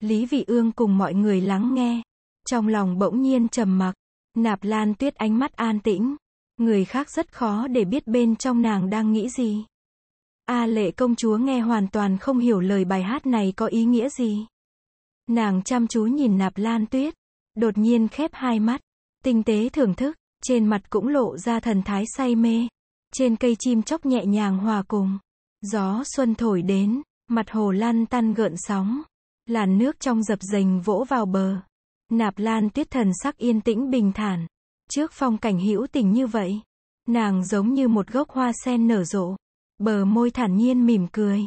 Lý Vị Ương cùng mọi người lắng nghe. Trong lòng bỗng nhiên trầm mặc. Nạp Lan Tuyết ánh mắt an tĩnh. Người khác rất khó để biết bên trong nàng đang nghĩ gì. A lệ công chúa nghe hoàn toàn không hiểu lời bài hát này có ý nghĩa gì. Nàng chăm chú nhìn Nạp Lan Tuyết. Đột nhiên khép hai mắt. Tinh tế thưởng thức. Trên mặt cũng lộ ra thần thái say mê. Trên cây chim chóc nhẹ nhàng hòa cùng. Gió xuân thổi đến, mặt hồ lan tan gợn sóng, làn nước trong dập dềnh vỗ vào bờ. Nạp Lan Tuyết thần sắc yên tĩnh bình thản, trước phong cảnh hữu tình như vậy, nàng giống như một gốc hoa sen nở rộ, bờ môi thản nhiên mỉm cười.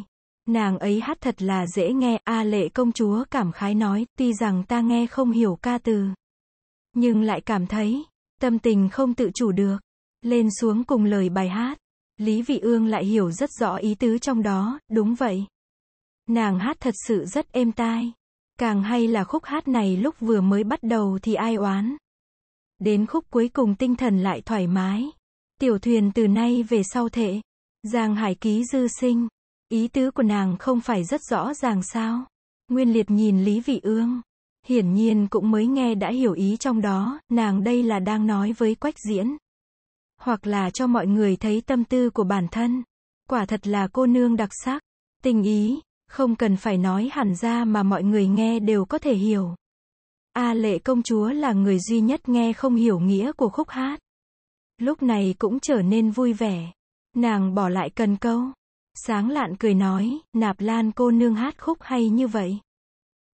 Nàng ấy hát thật là dễ nghe, A Lệ công chúa cảm khái nói, tuy rằng ta nghe không hiểu ca từ, nhưng lại cảm thấy tâm tình không tự chủ được, lên xuống cùng lời bài hát. Lý Vị Ương lại hiểu rất rõ ý tứ trong đó, đúng vậy. Nàng hát thật sự rất êm tai. Càng hay là khúc hát này lúc vừa mới bắt đầu thì ai oán. Đến khúc cuối cùng tinh thần lại thoải mái. Tiểu thuyền từ nay về sau thệ, Giang Hải ký dư sinh. Ý tứ của nàng không phải rất rõ ràng sao. Nguyên liệt nhìn Lý Vị Ương. Hiển nhiên cũng mới nghe đã hiểu ý trong đó, nàng đây là đang nói với Quách Diễn hoặc là cho mọi người thấy tâm tư của bản thân. Quả thật là cô nương đặc sắc, tình ý, không cần phải nói hẳn ra mà mọi người nghe đều có thể hiểu. A lệ công chúa là người duy nhất nghe không hiểu nghĩa của khúc hát. Lúc này cũng trở nên vui vẻ. Nàng bỏ lại cần câu. Sáng lạn cười nói, nạp lan cô nương hát khúc hay như vậy.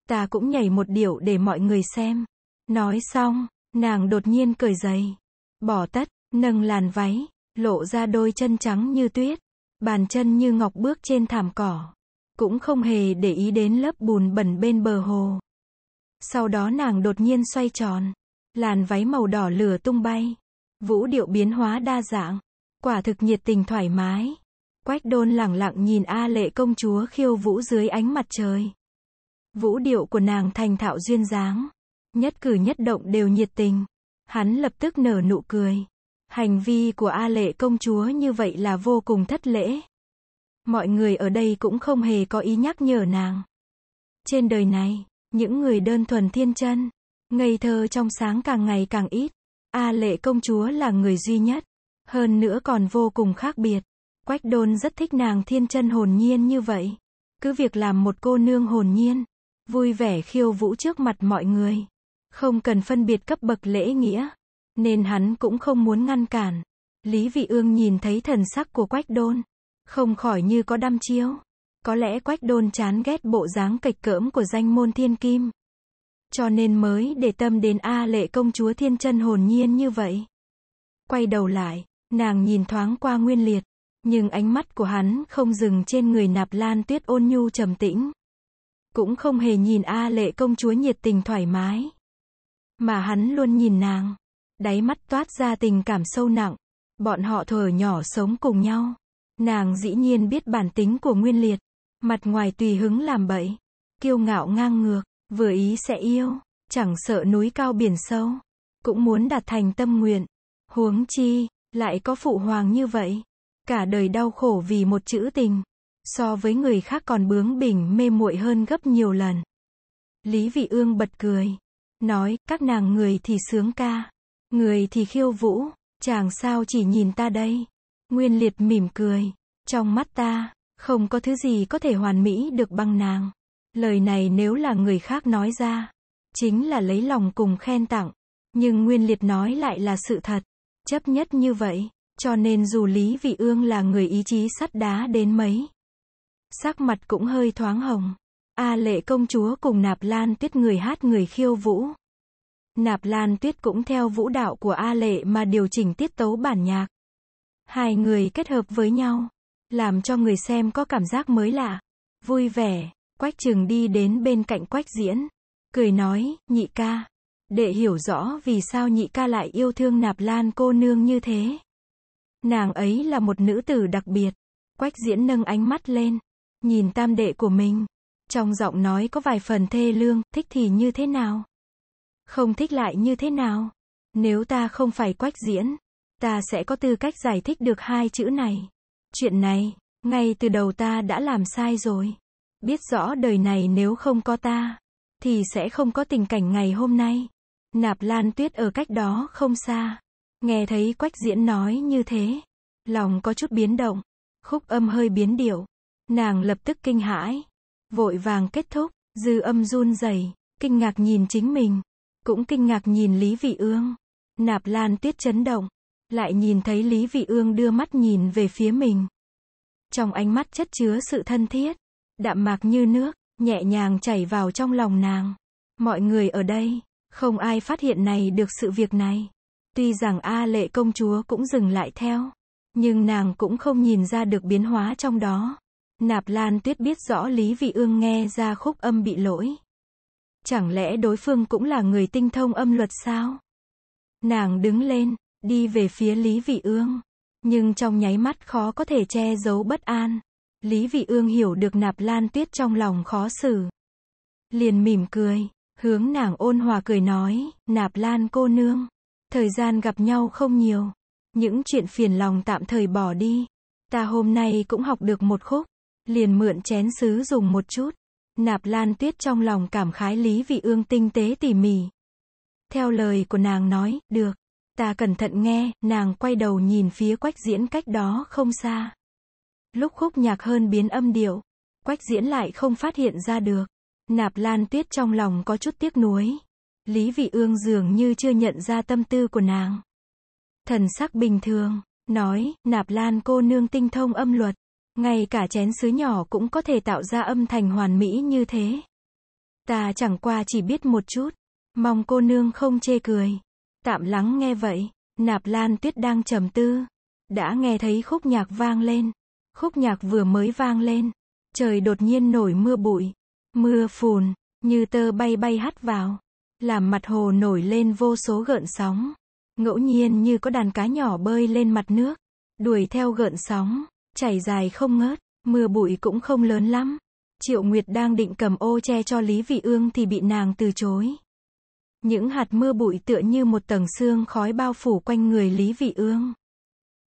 Ta cũng nhảy một điệu để mọi người xem. Nói xong, nàng đột nhiên cười giày. Bỏ tất, nâng làn váy, lộ ra đôi chân trắng như tuyết, bàn chân như ngọc bước trên thảm cỏ, cũng không hề để ý đến lớp bùn bẩn bên bờ hồ. Sau đó nàng đột nhiên xoay tròn, làn váy màu đỏ lửa tung bay, vũ điệu biến hóa đa dạng, quả thực nhiệt tình thoải mái. Quách đôn lẳng lặng nhìn A lệ công chúa khiêu vũ dưới ánh mặt trời. Vũ điệu của nàng thành thạo duyên dáng, nhất cử nhất động đều nhiệt tình. Hắn lập tức nở nụ cười. Hành vi của A Lệ công chúa như vậy là vô cùng thất lễ. Mọi người ở đây cũng không hề có ý nhắc nhở nàng. Trên đời này, những người đơn thuần thiên chân, ngây thơ trong sáng càng ngày càng ít. A Lệ công chúa là người duy nhất, hơn nữa còn vô cùng khác biệt. Quách Đôn rất thích nàng thiên chân hồn nhiên như vậy. Cứ việc làm một cô nương hồn nhiên, vui vẻ khiêu vũ trước mặt mọi người, không cần phân biệt cấp bậc lễ nghĩa nên hắn cũng không muốn ngăn cản. Lý Vị Ương nhìn thấy thần sắc của Quách Đôn, không khỏi như có đăm chiếu. Có lẽ Quách Đôn chán ghét bộ dáng kịch cỡm của danh môn thiên kim. Cho nên mới để tâm đến A lệ công chúa thiên chân hồn nhiên như vậy. Quay đầu lại, nàng nhìn thoáng qua nguyên liệt, nhưng ánh mắt của hắn không dừng trên người nạp lan tuyết ôn nhu trầm tĩnh. Cũng không hề nhìn A lệ công chúa nhiệt tình thoải mái. Mà hắn luôn nhìn nàng. Đáy mắt toát ra tình cảm sâu nặng. Bọn họ thở nhỏ sống cùng nhau. Nàng dĩ nhiên biết bản tính của Nguyên Liệt. Mặt ngoài tùy hứng làm bậy. Kiêu ngạo ngang ngược, vừa ý sẽ yêu. Chẳng sợ núi cao biển sâu. Cũng muốn đạt thành tâm nguyện. Huống chi, lại có phụ hoàng như vậy. Cả đời đau khổ vì một chữ tình. So với người khác còn bướng bỉnh mê muội hơn gấp nhiều lần. Lý Vị Ương bật cười. Nói, các nàng người thì sướng ca. Người thì khiêu vũ, chàng sao chỉ nhìn ta đây. Nguyên liệt mỉm cười. Trong mắt ta, không có thứ gì có thể hoàn mỹ được bằng nàng. Lời này nếu là người khác nói ra, chính là lấy lòng cùng khen tặng. Nhưng Nguyên Liệt nói lại là sự thật. Chấp nhất như vậy, cho nên dù Lý Vị Ương là người ý chí sắt đá đến mấy. Sắc mặt cũng hơi thoáng hồng. A lệ công chúa cùng nạp lan tuyết người hát người khiêu vũ. Nạp Lan Tuyết cũng theo vũ đạo của A Lệ mà điều chỉnh tiết tấu bản nhạc. Hai người kết hợp với nhau, làm cho người xem có cảm giác mới lạ, vui vẻ. Quách Trường đi đến bên cạnh Quách Diễn, cười nói, nhị ca, để hiểu rõ vì sao nhị ca lại yêu thương Nạp Lan cô nương như thế. Nàng ấy là một nữ tử đặc biệt. Quách Diễn nâng ánh mắt lên, nhìn tam đệ của mình, trong giọng nói có vài phần thê lương, thích thì như thế nào? Không thích lại như thế nào? Nếu ta không phải quách diễn, ta sẽ có tư cách giải thích được hai chữ này. Chuyện này, ngay từ đầu ta đã làm sai rồi. Biết rõ đời này nếu không có ta, thì sẽ không có tình cảnh ngày hôm nay. Nạp Lan Tuyết ở cách đó không xa. Nghe thấy Quách Diễn nói như thế, lòng có chút biến động, khúc âm hơi biến điệu. Nàng lập tức kinh hãi, vội vàng kết thúc, dư âm run rẩy, kinh ngạc nhìn chính mình cũng kinh ngạc nhìn Lý Vị Ương. Nạp Lan Tuyết chấn động, lại nhìn thấy Lý Vị Ương đưa mắt nhìn về phía mình. Trong ánh mắt chất chứa sự thân thiết, đạm mạc như nước, nhẹ nhàng chảy vào trong lòng nàng. Mọi người ở đây, không ai phát hiện này được sự việc này. Tuy rằng A lệ công chúa cũng dừng lại theo, nhưng nàng cũng không nhìn ra được biến hóa trong đó. Nạp Lan Tuyết biết rõ Lý Vị Ương nghe ra khúc âm bị lỗi. Chẳng lẽ đối phương cũng là người tinh thông âm luật sao? Nàng đứng lên, đi về phía Lý Vị Ương. Nhưng trong nháy mắt khó có thể che giấu bất an. Lý Vị Ương hiểu được nạp lan tuyết trong lòng khó xử. Liền mỉm cười, hướng nàng ôn hòa cười nói, nạp lan cô nương. Thời gian gặp nhau không nhiều. Những chuyện phiền lòng tạm thời bỏ đi. Ta hôm nay cũng học được một khúc. Liền mượn chén sứ dùng một chút. Nạp Lan Tuyết trong lòng cảm khái Lý Vị Ương tinh tế tỉ mỉ. Theo lời của nàng nói, được. Ta cẩn thận nghe, nàng quay đầu nhìn phía quách diễn cách đó không xa. Lúc khúc nhạc hơn biến âm điệu, quách diễn lại không phát hiện ra được. Nạp Lan Tuyết trong lòng có chút tiếc nuối. Lý Vị Ương dường như chưa nhận ra tâm tư của nàng. Thần sắc bình thường, nói, Nạp Lan cô nương tinh thông âm luật. Ngay cả chén sứ nhỏ cũng có thể tạo ra âm thanh hoàn mỹ như thế. Ta chẳng qua chỉ biết một chút. Mong cô nương không chê cười. Tạm lắng nghe vậy. Nạp Lan Tuyết đang trầm tư. Đã nghe thấy khúc nhạc vang lên. Khúc nhạc vừa mới vang lên. Trời đột nhiên nổi mưa bụi. Mưa phùn, như tơ bay bay hắt vào. Làm mặt hồ nổi lên vô số gợn sóng. Ngẫu nhiên như có đàn cá nhỏ bơi lên mặt nước. Đuổi theo gợn sóng chảy dài không ngớt, mưa bụi cũng không lớn lắm. Triệu Nguyệt đang định cầm ô che cho Lý Vị Ương thì bị nàng từ chối. Những hạt mưa bụi tựa như một tầng sương khói bao phủ quanh người Lý Vị Ương.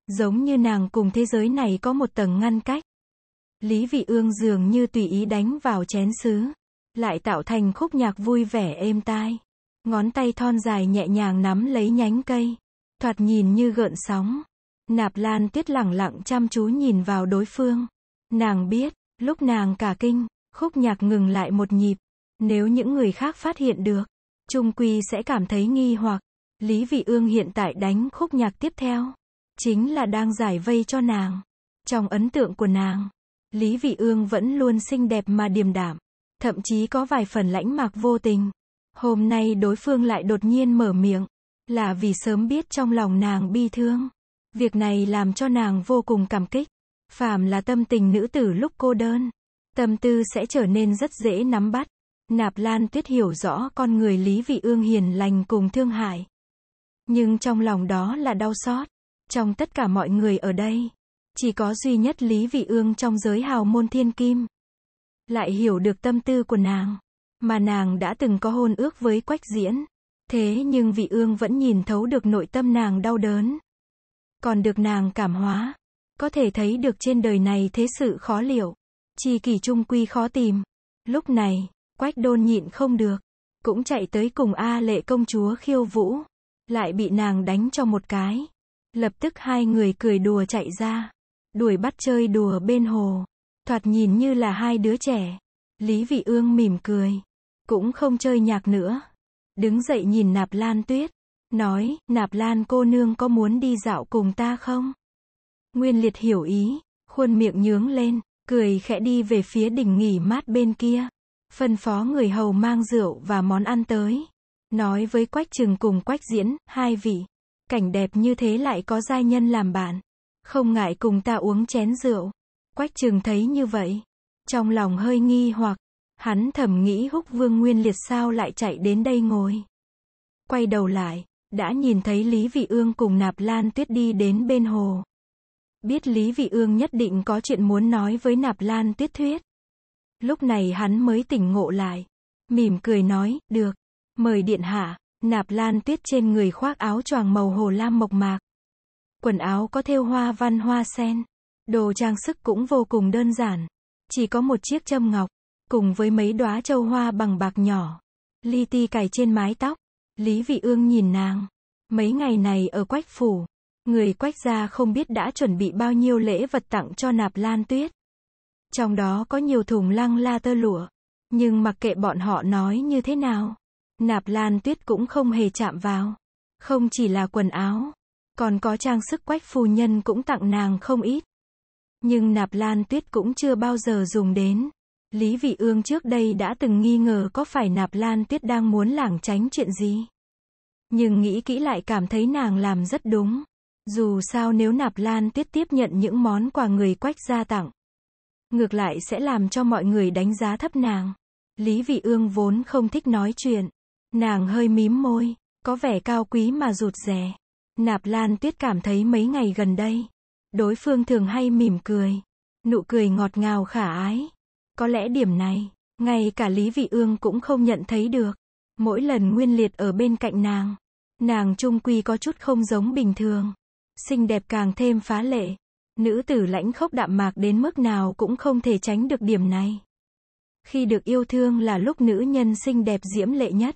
Giống như nàng cùng thế giới này có một tầng ngăn cách. Lý Vị Ương dường như tùy ý đánh vào chén sứ, lại tạo thành khúc nhạc vui vẻ êm tai. Ngón tay thon dài nhẹ nhàng nắm lấy nhánh cây, thoạt nhìn như gợn sóng. Nạp Lan Tuyết lẳng lặng chăm chú nhìn vào đối phương. Nàng biết, lúc nàng cả kinh, khúc nhạc ngừng lại một nhịp. Nếu những người khác phát hiện được, Trung Quy sẽ cảm thấy nghi hoặc. Lý Vị Ương hiện tại đánh khúc nhạc tiếp theo. Chính là đang giải vây cho nàng. Trong ấn tượng của nàng, Lý Vị Ương vẫn luôn xinh đẹp mà điềm đạm. Thậm chí có vài phần lãnh mạc vô tình. Hôm nay đối phương lại đột nhiên mở miệng. Là vì sớm biết trong lòng nàng bi thương. Việc này làm cho nàng vô cùng cảm kích. Phàm là tâm tình nữ tử lúc cô đơn, tâm tư sẽ trở nên rất dễ nắm bắt. Nạp Lan Tuyết hiểu rõ con người Lý Vị Ương hiền lành cùng thương hại. Nhưng trong lòng đó là đau xót. Trong tất cả mọi người ở đây, chỉ có duy nhất Lý Vị Ương trong giới hào môn thiên kim. Lại hiểu được tâm tư của nàng, mà nàng đã từng có hôn ước với Quách Diễn. Thế nhưng Vị Ương vẫn nhìn thấu được nội tâm nàng đau đớn còn được nàng cảm hóa. Có thể thấy được trên đời này thế sự khó liệu, chi kỷ trung quy khó tìm. Lúc này, quách đôn nhịn không được, cũng chạy tới cùng A lệ công chúa khiêu vũ, lại bị nàng đánh cho một cái. Lập tức hai người cười đùa chạy ra, đuổi bắt chơi đùa bên hồ, thoạt nhìn như là hai đứa trẻ. Lý vị ương mỉm cười, cũng không chơi nhạc nữa, đứng dậy nhìn nạp lan tuyết, Nói, nạp lan cô nương có muốn đi dạo cùng ta không? Nguyên liệt hiểu ý, khuôn miệng nhướng lên, cười khẽ đi về phía đỉnh nghỉ mát bên kia. Phân phó người hầu mang rượu và món ăn tới. Nói với quách trừng cùng quách diễn, hai vị. Cảnh đẹp như thế lại có giai nhân làm bạn. Không ngại cùng ta uống chén rượu. Quách trừng thấy như vậy. Trong lòng hơi nghi hoặc, hắn thầm nghĩ húc vương nguyên liệt sao lại chạy đến đây ngồi. Quay đầu lại, đã nhìn thấy Lý Vị Ương cùng Nạp Lan Tuyết đi đến bên hồ. Biết Lý Vị Ương nhất định có chuyện muốn nói với Nạp Lan Tuyết Thuyết. Lúc này hắn mới tỉnh ngộ lại, mỉm cười nói, được, mời điện hạ, Nạp Lan Tuyết trên người khoác áo choàng màu hồ lam mộc mạc. Quần áo có thêu hoa văn hoa sen, đồ trang sức cũng vô cùng đơn giản, chỉ có một chiếc châm ngọc, cùng với mấy đóa châu hoa bằng bạc nhỏ, ly ti cài trên mái tóc. Lý Vị Ương nhìn nàng. Mấy ngày này ở Quách Phủ, người Quách gia không biết đã chuẩn bị bao nhiêu lễ vật tặng cho nạp lan tuyết. Trong đó có nhiều thùng lăng la tơ lụa. Nhưng mặc kệ bọn họ nói như thế nào, nạp lan tuyết cũng không hề chạm vào. Không chỉ là quần áo, còn có trang sức quách phu nhân cũng tặng nàng không ít. Nhưng nạp lan tuyết cũng chưa bao giờ dùng đến. Lý Vị Ương trước đây đã từng nghi ngờ có phải Nạp Lan Tuyết đang muốn lảng tránh chuyện gì. Nhưng nghĩ kỹ lại cảm thấy nàng làm rất đúng. Dù sao nếu Nạp Lan Tuyết tiếp nhận những món quà người quách gia tặng, ngược lại sẽ làm cho mọi người đánh giá thấp nàng. Lý Vị Ương vốn không thích nói chuyện. Nàng hơi mím môi, có vẻ cao quý mà rụt rè. Nạp Lan Tuyết cảm thấy mấy ngày gần đây, đối phương thường hay mỉm cười, nụ cười ngọt ngào khả ái. Có lẽ điểm này, ngay cả Lý Vị Ương cũng không nhận thấy được. Mỗi lần Nguyên Liệt ở bên cạnh nàng, nàng trung quy có chút không giống bình thường. Xinh đẹp càng thêm phá lệ. Nữ tử lãnh khốc đạm mạc đến mức nào cũng không thể tránh được điểm này. Khi được yêu thương là lúc nữ nhân xinh đẹp diễm lệ nhất.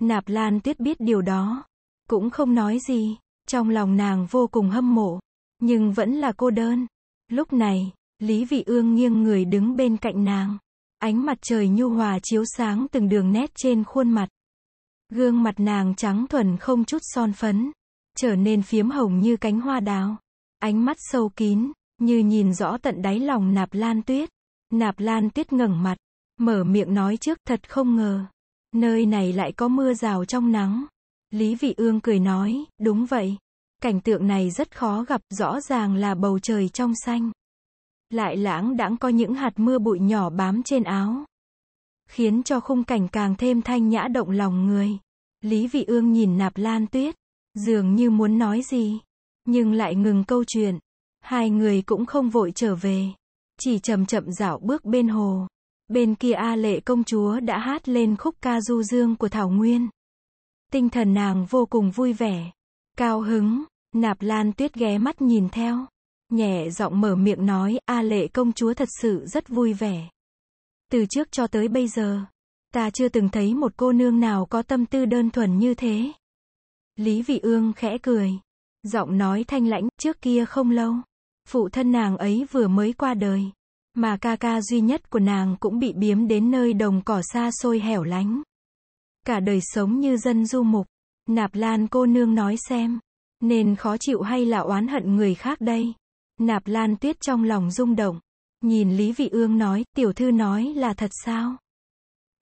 Nạp Lan Tuyết biết điều đó, cũng không nói gì, trong lòng nàng vô cùng hâm mộ, nhưng vẫn là cô đơn. Lúc này, Lý Vị Ương nghiêng người đứng bên cạnh nàng. Ánh mặt trời nhu hòa chiếu sáng từng đường nét trên khuôn mặt. Gương mặt nàng trắng thuần không chút son phấn, trở nên phiếm hồng như cánh hoa đào. Ánh mắt sâu kín, như nhìn rõ tận đáy lòng Nạp Lan Tuyết. Nạp Lan Tuyết ngẩng mặt, mở miệng nói trước thật không ngờ. Nơi này lại có mưa rào trong nắng. Lý Vị Ương cười nói, đúng vậy. Cảnh tượng này rất khó gặp, rõ ràng là bầu trời trong xanh. Lại lãng đãng có những hạt mưa bụi nhỏ bám trên áo. Khiến cho khung cảnh càng thêm thanh nhã động lòng người. Lý Vị Ương nhìn nạp lan tuyết. Dường như muốn nói gì. Nhưng lại ngừng câu chuyện. Hai người cũng không vội trở về. Chỉ chậm chậm dạo bước bên hồ. Bên kia A Lệ công chúa đã hát lên khúc ca du dương của Thảo Nguyên. Tinh thần nàng vô cùng vui vẻ, cao hứng, nạp lan tuyết ghé mắt nhìn theo. Nhẹ giọng mở miệng nói, A lệ công chúa thật sự rất vui vẻ. Từ trước cho tới bây giờ, ta chưa từng thấy một cô nương nào có tâm tư đơn thuần như thế. Lý Vị Ương khẽ cười. Giọng nói thanh lãnh, trước kia không lâu. Phụ thân nàng ấy vừa mới qua đời. Mà ca ca duy nhất của nàng cũng bị biếm đến nơi đồng cỏ xa xôi hẻo lánh. Cả đời sống như dân du mục. Nạp Lan cô nương nói xem. Nên khó chịu hay là oán hận người khác đây? Nạp Lan Tuyết trong lòng rung động. Nhìn Lý Vị Ương nói, tiểu thư nói là thật sao?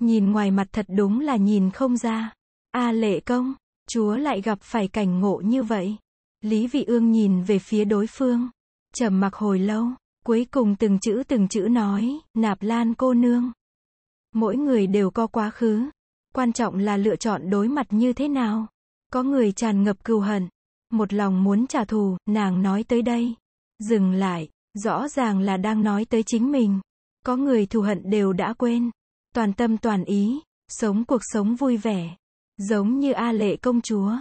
Nhìn ngoài mặt thật đúng là nhìn không ra. A lệ công, chúa lại gặp phải cảnh ngộ như vậy. Lý Vị Ương nhìn về phía đối phương. trầm mặc hồi lâu, cuối cùng từng chữ từng chữ nói, nạp lan cô nương. Mỗi người đều có quá khứ. Quan trọng là lựa chọn đối mặt như thế nào. Có người tràn ngập cừu hận. Một lòng muốn trả thù, nàng nói tới đây, Dừng lại, rõ ràng là đang nói tới chính mình. Có người thù hận đều đã quên. Toàn tâm toàn ý, sống cuộc sống vui vẻ. Giống như A lệ công chúa.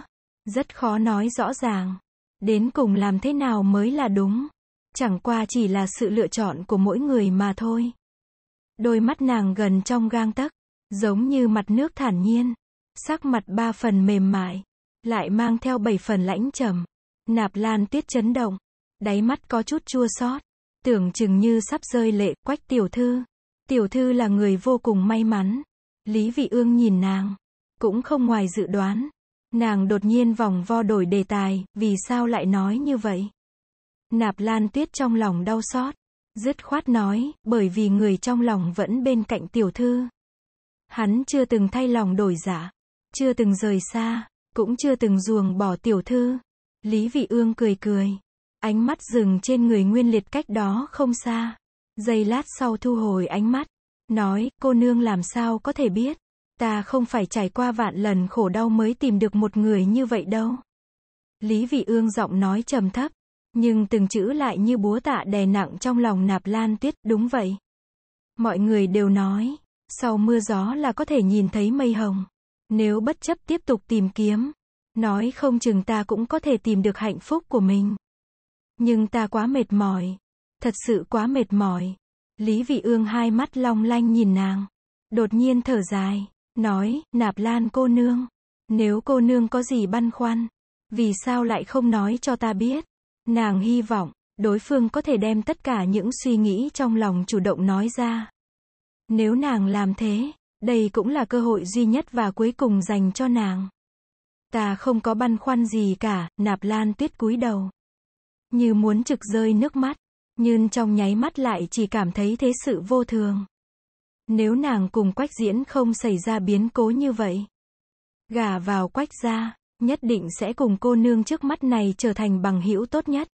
Rất khó nói rõ ràng. Đến cùng làm thế nào mới là đúng. Chẳng qua chỉ là sự lựa chọn của mỗi người mà thôi. Đôi mắt nàng gần trong gang tấc, giống như mặt nước thản nhiên, sắc mặt ba phần mềm mại, lại mang theo bảy phần lãnh trầm. Nạp Lan Tuyết chấn động, Đáy mắt có chút chua xót, tưởng chừng như sắp rơi lệ, quách tiểu thư. Tiểu thư là người vô cùng may mắn. Lý Vị Ương nhìn nàng, cũng không ngoài dự đoán. Nàng đột nhiên vòng vo đổi đề tài, vì sao lại nói như vậy? Nạp Lan Tuyết trong lòng đau xót, dứt khoát nói, bởi vì người trong lòng vẫn bên cạnh tiểu thư. Hắn chưa từng thay lòng đổi giả, dạ, chưa từng rời xa, cũng chưa từng ruồng bỏ tiểu thư. Lý Vị Ương cười cười, Ánh mắt dừng trên người nguyên liệt cách đó không xa. Giây lát sau thu hồi ánh mắt. Nói, cô nương làm sao có thể biết. Ta không phải trải qua vạn lần khổ đau mới tìm được một người như vậy đâu. Lý vị ương giọng nói trầm thấp. Nhưng từng chữ lại như búa tạ đè nặng trong lòng nạp lan tuyết, đúng vậy. Mọi người đều nói, sau mưa gió là có thể nhìn thấy mây hồng. Nếu bất chấp tiếp tục tìm kiếm, nói không chừng ta cũng có thể tìm được hạnh phúc của mình. Nhưng ta quá mệt mỏi. Thật sự quá mệt mỏi. Lý Vị Ương hai mắt long lanh nhìn nàng. Đột nhiên thở dài. Nói, nạp lan cô nương. Nếu cô nương có gì băn khoăn. Vì sao lại không nói cho ta biết. Nàng hy vọng, đối phương có thể đem tất cả những suy nghĩ trong lòng chủ động nói ra. Nếu nàng làm thế, đây cũng là cơ hội duy nhất và cuối cùng dành cho nàng. Ta không có băn khoăn gì cả, nạp lan tuyết cúi đầu như muốn trực rơi nước mắt, nhưng trong nháy mắt lại chỉ cảm thấy thế sự vô thường. Nếu nàng cùng quách diễn không xảy ra biến cố như vậy, gả vào quách gia, nhất định sẽ cùng cô nương trước mắt này trở thành bằng hữu tốt nhất.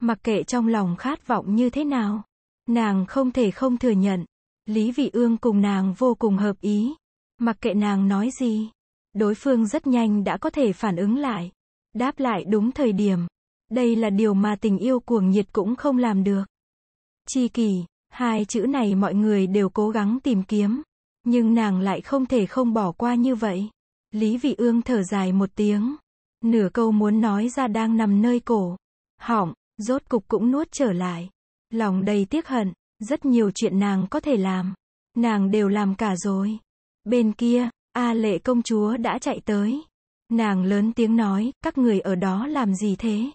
Mặc kệ trong lòng khát vọng như thế nào, nàng không thể không thừa nhận, Lý Vị Ương cùng nàng vô cùng hợp ý. Mặc kệ nàng nói gì, đối phương rất nhanh đã có thể phản ứng lại, đáp lại đúng thời điểm. Đây là điều mà tình yêu cuồng nhiệt cũng không làm được. Chi kỳ hai chữ này mọi người đều cố gắng tìm kiếm. Nhưng nàng lại không thể không bỏ qua như vậy. Lý Vị Ương thở dài một tiếng. Nửa câu muốn nói ra đang nằm nơi cổ. họng rốt cục cũng nuốt trở lại. Lòng đầy tiếc hận, rất nhiều chuyện nàng có thể làm. Nàng đều làm cả rồi. Bên kia, A lệ công chúa đã chạy tới. Nàng lớn tiếng nói, các người ở đó làm gì thế?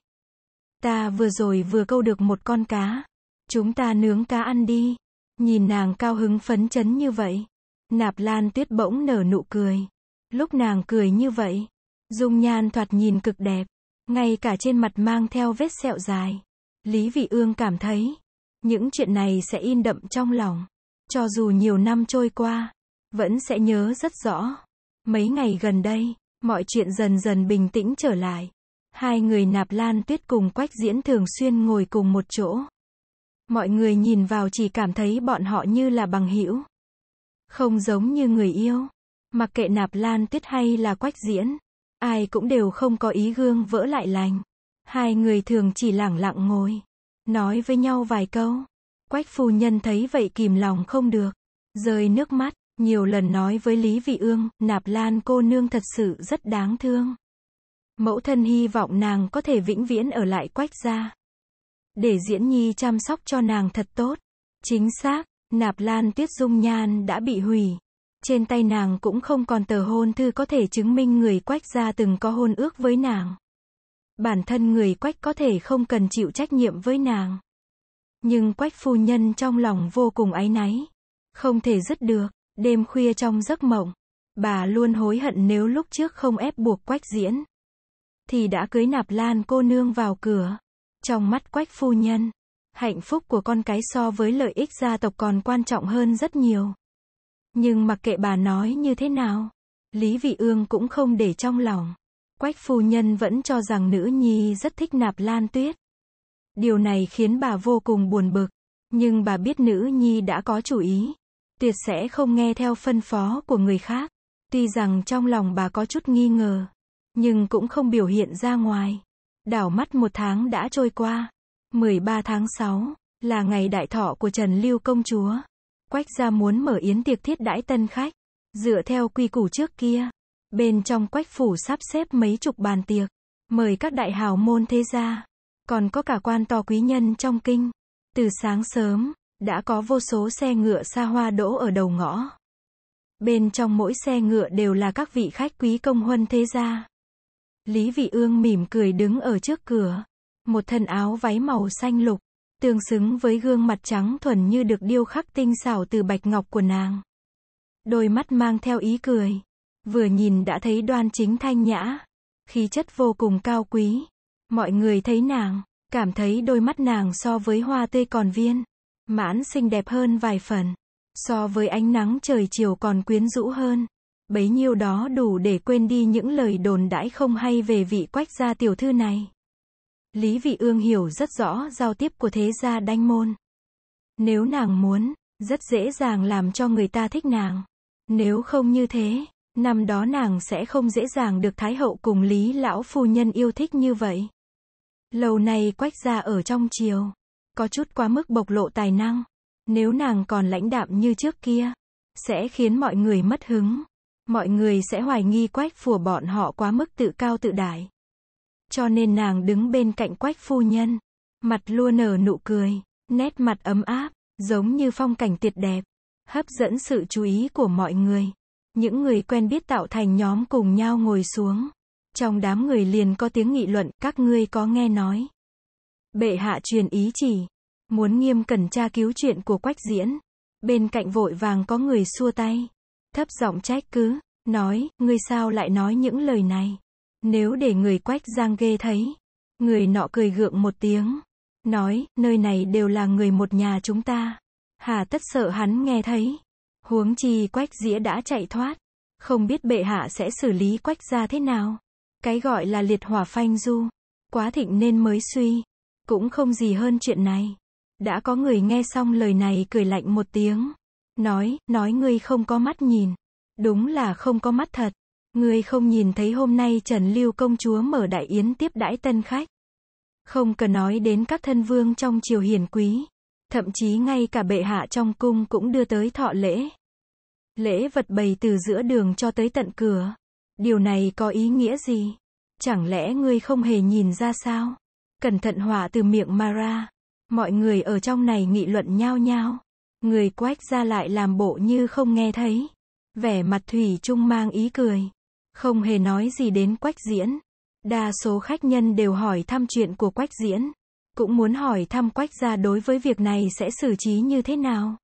Ta vừa rồi vừa câu được một con cá. Chúng ta nướng cá ăn đi. Nhìn nàng cao hứng phấn chấn như vậy. Nạp lan tuyết bỗng nở nụ cười. Lúc nàng cười như vậy, dung nhan thoạt nhìn cực đẹp. Ngay cả trên mặt mang theo vết sẹo dài. Lý Vị Ương cảm thấy, những chuyện này sẽ in đậm trong lòng. Cho dù nhiều năm trôi qua, vẫn sẽ nhớ rất rõ. Mấy ngày gần đây, mọi chuyện dần dần bình tĩnh trở lại. Hai người nạp lan tuyết cùng quách diễn thường xuyên ngồi cùng một chỗ. Mọi người nhìn vào chỉ cảm thấy bọn họ như là bằng hữu Không giống như người yêu. Mặc kệ nạp lan tuyết hay là quách diễn. Ai cũng đều không có ý gương vỡ lại lành. Hai người thường chỉ lẳng lặng ngồi. Nói với nhau vài câu. Quách phu nhân thấy vậy kìm lòng không được. Rơi nước mắt, nhiều lần nói với Lý Vị Ương, nạp lan cô nương thật sự rất đáng thương. Mẫu thân hy vọng nàng có thể vĩnh viễn ở lại quách gia. Để diễn nhi chăm sóc cho nàng thật tốt. Chính xác, nạp lan tuyết dung nhan đã bị hủy. Trên tay nàng cũng không còn tờ hôn thư có thể chứng minh người quách gia từng có hôn ước với nàng. Bản thân người quách có thể không cần chịu trách nhiệm với nàng. Nhưng quách phu nhân trong lòng vô cùng áy náy. Không thể dứt được, đêm khuya trong giấc mộng. Bà luôn hối hận nếu lúc trước không ép buộc quách diễn thì đã cưới nạp lan cô nương vào cửa. Trong mắt quách phu nhân, hạnh phúc của con cái so với lợi ích gia tộc còn quan trọng hơn rất nhiều. Nhưng mặc kệ bà nói như thế nào, Lý Vị Ương cũng không để trong lòng. Quách phu nhân vẫn cho rằng nữ nhi rất thích nạp lan tuyết. Điều này khiến bà vô cùng buồn bực, nhưng bà biết nữ nhi đã có chủ ý, tuyệt sẽ không nghe theo phân phó của người khác. Tuy rằng trong lòng bà có chút nghi ngờ, nhưng cũng không biểu hiện ra ngoài. Đảo mắt một tháng đã trôi qua. 13 tháng 6, là ngày đại thọ của Trần Lưu Công Chúa. Quách gia muốn mở yến tiệc thiết đãi tân khách. Dựa theo quy củ trước kia, bên trong quách phủ sắp xếp mấy chục bàn tiệc, mời các đại hào môn thế gia, còn có cả quan to quý nhân trong kinh. Từ sáng sớm, đã có vô số xe ngựa xa hoa đỗ ở đầu ngõ. Bên trong mỗi xe ngựa đều là các vị khách quý công huân thế gia. Lý Vị Ương mỉm cười đứng ở trước cửa. Một thân áo váy màu xanh lục, tương xứng với gương mặt trắng thuần như được điêu khắc tinh xảo từ bạch ngọc của nàng. Đôi mắt mang theo ý cười, vừa nhìn đã thấy đoan chính thanh nhã, khí chất vô cùng cao quý. Mọi người thấy nàng, cảm thấy đôi mắt nàng so với hoa tươi còn viên, mãn xinh đẹp hơn vài phần, so với ánh nắng trời chiều còn quyến rũ hơn. Bấy nhiêu đó đủ để quên đi những lời đồn đãi không hay về vị quách gia tiểu thư này. Lý Vị Ương hiểu rất rõ giao tiếp của thế gia đanh môn. Nếu nàng muốn, rất dễ dàng làm cho người ta thích nàng. Nếu không như thế, năm đó nàng sẽ không dễ dàng được Thái Hậu cùng Lý Lão Phu Nhân yêu thích như vậy. Lâu nay quách gia ở trong chiều, có chút quá mức bộc lộ tài năng. Nếu nàng còn lãnh đạm như trước kia, sẽ khiến mọi người mất hứng mọi người sẽ hoài nghi quách phùa bọn họ quá mức tự cao tự đại. Cho nên nàng đứng bên cạnh quách phu nhân, mặt luôn nở nụ cười, nét mặt ấm áp, giống như phong cảnh tuyệt đẹp, hấp dẫn sự chú ý của mọi người. Những người quen biết tạo thành nhóm cùng nhau ngồi xuống. Trong đám người liền có tiếng nghị luận, các ngươi có nghe nói. Bệ hạ truyền ý chỉ, muốn nghiêm cẩn tra cứu chuyện của quách diễn. Bên cạnh vội vàng có người xua tay thấp giọng trách cứ, nói, ngươi sao lại nói những lời này. Nếu để người quách giang ghê thấy, người nọ cười gượng một tiếng, nói, nơi này đều là người một nhà chúng ta. Hà tất sợ hắn nghe thấy. Huống chi quách dĩa đã chạy thoát. Không biết bệ hạ sẽ xử lý quách ra thế nào. Cái gọi là liệt hỏa phanh du. Quá thịnh nên mới suy. Cũng không gì hơn chuyện này. Đã có người nghe xong lời này cười lạnh một tiếng. Nói, nói ngươi không có mắt nhìn. Đúng là không có mắt thật. Ngươi không nhìn thấy hôm nay Trần Lưu công chúa mở đại yến tiếp đãi tân khách. Không cần nói đến các thân vương trong triều hiền quý. Thậm chí ngay cả bệ hạ trong cung cũng đưa tới thọ lễ. Lễ vật bày từ giữa đường cho tới tận cửa. Điều này có ý nghĩa gì? Chẳng lẽ ngươi không hề nhìn ra sao? Cẩn thận hỏa từ miệng Mara. Mọi người ở trong này nghị luận nhau nhau Người quách ra lại làm bộ như không nghe thấy. Vẻ mặt Thủy Trung mang ý cười. Không hề nói gì đến quách diễn. Đa số khách nhân đều hỏi thăm chuyện của quách diễn. Cũng muốn hỏi thăm quách ra đối với việc này sẽ xử trí như thế nào.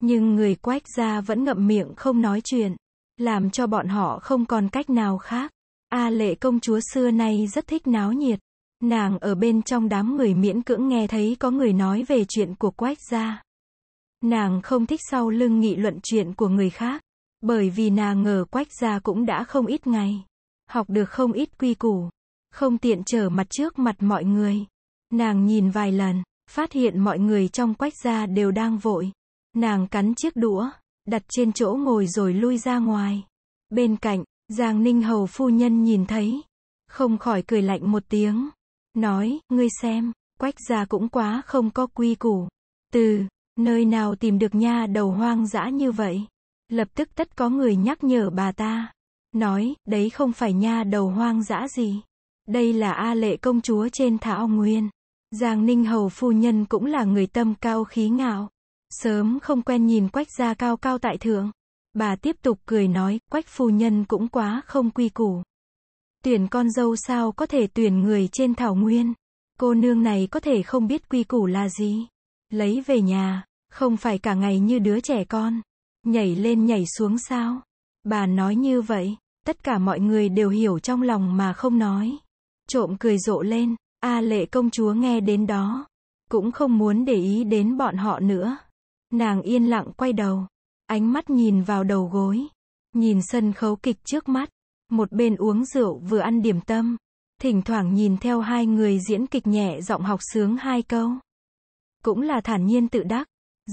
Nhưng người quách ra vẫn ngậm miệng không nói chuyện. Làm cho bọn họ không còn cách nào khác. A lệ công chúa xưa nay rất thích náo nhiệt. Nàng ở bên trong đám người miễn cưỡng nghe thấy có người nói về chuyện của quách gia. Nàng không thích sau lưng nghị luận chuyện của người khác, bởi vì nàng ngờ quách gia cũng đã không ít ngày, học được không ít quy củ, không tiện trở mặt trước mặt mọi người. Nàng nhìn vài lần, phát hiện mọi người trong quách gia đều đang vội. Nàng cắn chiếc đũa, đặt trên chỗ ngồi rồi lui ra ngoài. Bên cạnh, Giang Ninh Hầu phu nhân nhìn thấy, không khỏi cười lạnh một tiếng, nói, ngươi xem, quách gia cũng quá không có quy củ. Từ Nơi nào tìm được nha đầu hoang dã như vậy? Lập tức tất có người nhắc nhở bà ta. Nói, đấy không phải nha đầu hoang dã gì. Đây là A lệ công chúa trên Thảo Nguyên. Giang Ninh Hầu phu nhân cũng là người tâm cao khí ngạo. Sớm không quen nhìn quách gia cao cao tại thượng. Bà tiếp tục cười nói, quách phu nhân cũng quá không quy củ. Tuyển con dâu sao có thể tuyển người trên Thảo Nguyên. Cô nương này có thể không biết quy củ là gì. Lấy về nhà, không phải cả ngày như đứa trẻ con. Nhảy lên nhảy xuống sao? Bà nói như vậy, tất cả mọi người đều hiểu trong lòng mà không nói. Trộm cười rộ lên, A lệ công chúa nghe đến đó. Cũng không muốn để ý đến bọn họ nữa. Nàng yên lặng quay đầu. Ánh mắt nhìn vào đầu gối. Nhìn sân khấu kịch trước mắt. Một bên uống rượu vừa ăn điểm tâm. Thỉnh thoảng nhìn theo hai người diễn kịch nhẹ giọng học sướng hai câu cũng là thản nhiên tự đắc.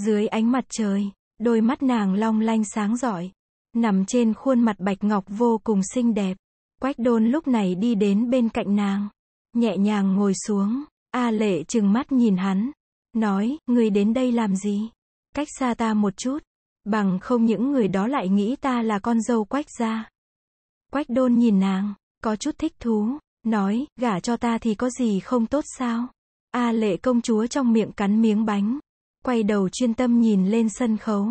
Dưới ánh mặt trời, đôi mắt nàng long lanh sáng giỏi, nằm trên khuôn mặt bạch ngọc vô cùng xinh đẹp. Quách đôn lúc này đi đến bên cạnh nàng, nhẹ nhàng ngồi xuống, A lệ chừng mắt nhìn hắn, nói, người đến đây làm gì? Cách xa ta một chút, bằng không những người đó lại nghĩ ta là con dâu quách gia. Quách đôn nhìn nàng, có chút thích thú, nói, gả cho ta thì có gì không tốt sao? A à, lệ công chúa trong miệng cắn miếng bánh. Quay đầu chuyên tâm nhìn lên sân khấu.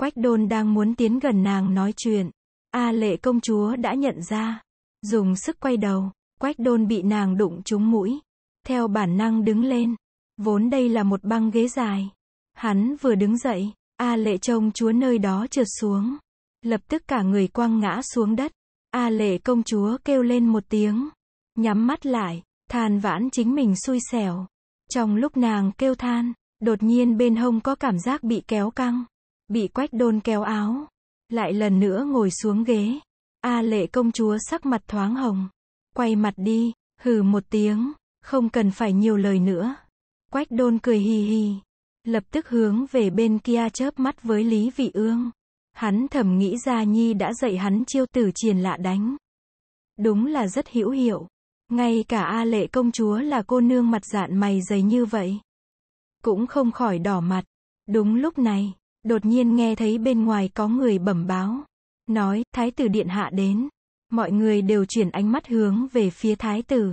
Quách đôn đang muốn tiến gần nàng nói chuyện. A à, lệ công chúa đã nhận ra. Dùng sức quay đầu. Quách đôn bị nàng đụng trúng mũi. Theo bản năng đứng lên. Vốn đây là một băng ghế dài. Hắn vừa đứng dậy. A à, lệ trông chúa nơi đó trượt xuống. Lập tức cả người quăng ngã xuống đất. A lệ công chúa kêu lên một tiếng. Nhắm mắt lại. Than vãn chính mình xui xẻo. Trong lúc nàng kêu than, đột nhiên bên hông có cảm giác bị kéo căng, bị quách đôn kéo áo, lại lần nữa ngồi xuống ghế. A lệ công chúa sắc mặt thoáng hồng, quay mặt đi, hừ một tiếng, không cần phải nhiều lời nữa. Quách đôn cười hì hì, lập tức hướng về bên kia chớp mắt với Lý Vị Ương. Hắn thầm nghĩ ra Nhi đã dạy hắn chiêu tử triển lạ đánh. Đúng là rất hữu hiệu. Ngay cả A lệ công chúa là cô nương mặt dạn mày dày như vậy. Cũng không khỏi đỏ mặt. Đúng lúc này, đột nhiên nghe thấy bên ngoài có người bẩm báo. Nói, thái tử điện hạ đến. Mọi người đều chuyển ánh mắt hướng về phía thái tử.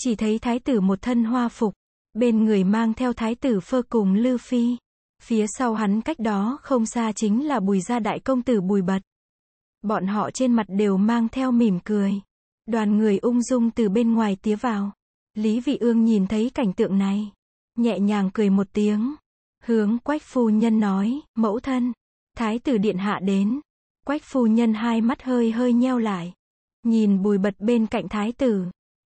Chỉ thấy thái tử một thân hoa phục. Bên người mang theo thái tử phơ cùng Lư Phi. Phía sau hắn cách đó không xa chính là bùi gia đại công tử bùi bật. Bọn họ trên mặt đều mang theo mỉm cười. Đoàn người ung dung từ bên ngoài tía vào. Lý Vị Ương nhìn thấy cảnh tượng này. Nhẹ nhàng cười một tiếng. Hướng quách phu nhân nói, mẫu thân. Thái tử điện hạ đến. Quách phu nhân hai mắt hơi hơi nheo lại. Nhìn bùi bật bên cạnh thái tử.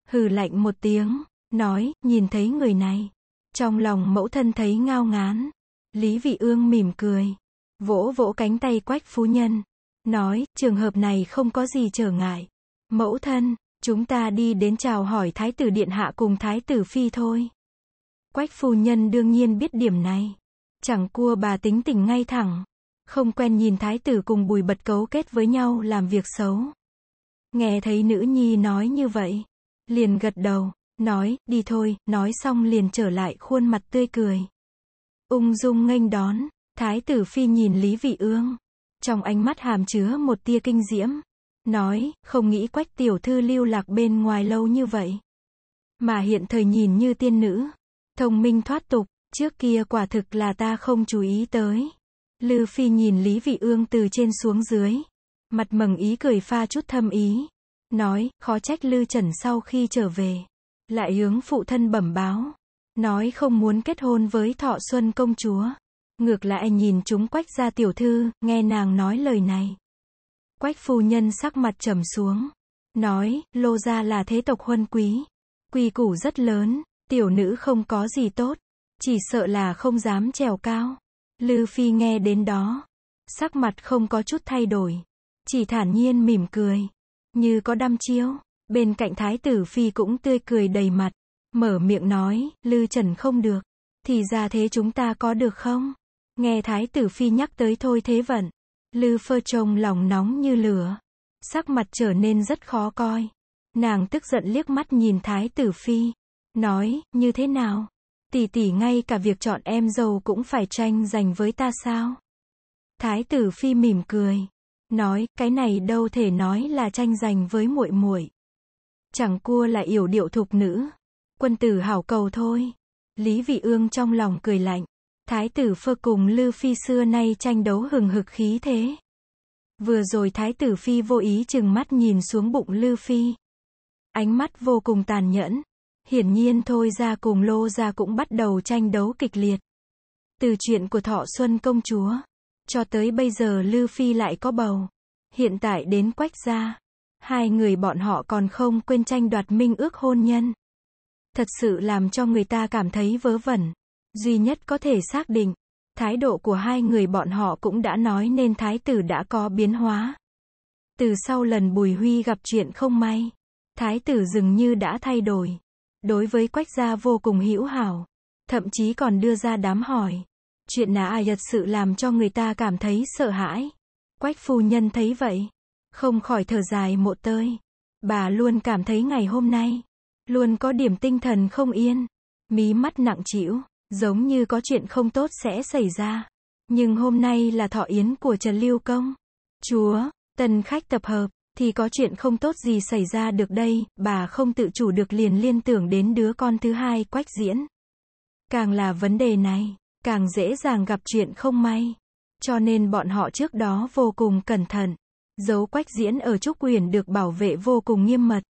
Hừ lạnh một tiếng, nói, nhìn thấy người này. Trong lòng mẫu thân thấy ngao ngán. Lý Vị Ương mỉm cười. Vỗ vỗ cánh tay quách phu nhân. Nói, trường hợp này không có gì trở ngại. Mẫu thân, chúng ta đi đến chào hỏi Thái tử Điện Hạ cùng Thái tử Phi thôi. Quách phu nhân đương nhiên biết điểm này. Chẳng cua bà tính tình ngay thẳng. Không quen nhìn Thái tử cùng bùi bật cấu kết với nhau làm việc xấu. Nghe thấy nữ nhi nói như vậy. Liền gật đầu, nói, đi thôi, nói xong liền trở lại khuôn mặt tươi cười. Ung dung nghênh đón, Thái tử Phi nhìn Lý Vị Ương. Trong ánh mắt hàm chứa một tia kinh diễm. Nói, không nghĩ quách tiểu thư lưu lạc bên ngoài lâu như vậy. Mà hiện thời nhìn như tiên nữ. Thông minh thoát tục, trước kia quả thực là ta không chú ý tới. Lư Phi nhìn Lý Vị Ương từ trên xuống dưới. Mặt mừng ý cười pha chút thâm ý. Nói, khó trách Lư Trần sau khi trở về. Lại hướng phụ thân bẩm báo. Nói không muốn kết hôn với thọ xuân công chúa. Ngược lại nhìn chúng quách ra tiểu thư, nghe nàng nói lời này. Quách phu nhân sắc mặt trầm xuống. Nói, lô gia là thế tộc huân quý. Quy củ rất lớn, tiểu nữ không có gì tốt. Chỉ sợ là không dám trèo cao. Lư Phi nghe đến đó. Sắc mặt không có chút thay đổi. Chỉ thản nhiên mỉm cười. Như có đăm chiếu. Bên cạnh thái tử Phi cũng tươi cười đầy mặt. Mở miệng nói, Lư Trần không được. Thì ra thế chúng ta có được không? Nghe thái tử Phi nhắc tới thôi thế vận. Lư phơ trông lòng nóng như lửa. Sắc mặt trở nên rất khó coi. Nàng tức giận liếc mắt nhìn Thái Tử Phi. Nói, như thế nào? Tỷ tỷ ngay cả việc chọn em dâu cũng phải tranh giành với ta sao? Thái Tử Phi mỉm cười. Nói, cái này đâu thể nói là tranh giành với muội muội. Chẳng cua là yểu điệu thục nữ. Quân tử hảo cầu thôi. Lý Vị Ương trong lòng cười lạnh. Thái tử Phơ cùng Lư Phi xưa nay tranh đấu hừng hực khí thế. Vừa rồi Thái tử Phi vô ý chừng mắt nhìn xuống bụng Lư Phi. Ánh mắt vô cùng tàn nhẫn. Hiển nhiên thôi ra cùng lô ra cũng bắt đầu tranh đấu kịch liệt. Từ chuyện của Thọ Xuân công chúa, cho tới bây giờ Lư Phi lại có bầu. Hiện tại đến quách gia, hai người bọn họ còn không quên tranh đoạt minh ước hôn nhân. Thật sự làm cho người ta cảm thấy vớ vẩn duy nhất có thể xác định. Thái độ của hai người bọn họ cũng đã nói nên thái tử đã có biến hóa. Từ sau lần Bùi Huy gặp chuyện không may, thái tử dường như đã thay đổi. Đối với Quách gia vô cùng hữu hảo, thậm chí còn đưa ra đám hỏi. Chuyện nã ai thật sự làm cho người ta cảm thấy sợ hãi. Quách phu nhân thấy vậy, không khỏi thở dài một tơi. Bà luôn cảm thấy ngày hôm nay, luôn có điểm tinh thần không yên, mí mắt nặng chịu Giống như có chuyện không tốt sẽ xảy ra. Nhưng hôm nay là thọ yến của Trần Lưu Công. Chúa, tần khách tập hợp, thì có chuyện không tốt gì xảy ra được đây, bà không tự chủ được liền liên tưởng đến đứa con thứ hai quách diễn. Càng là vấn đề này, càng dễ dàng gặp chuyện không may. Cho nên bọn họ trước đó vô cùng cẩn thận. Dấu quách diễn ở Trúc Quyền được bảo vệ vô cùng nghiêm mật.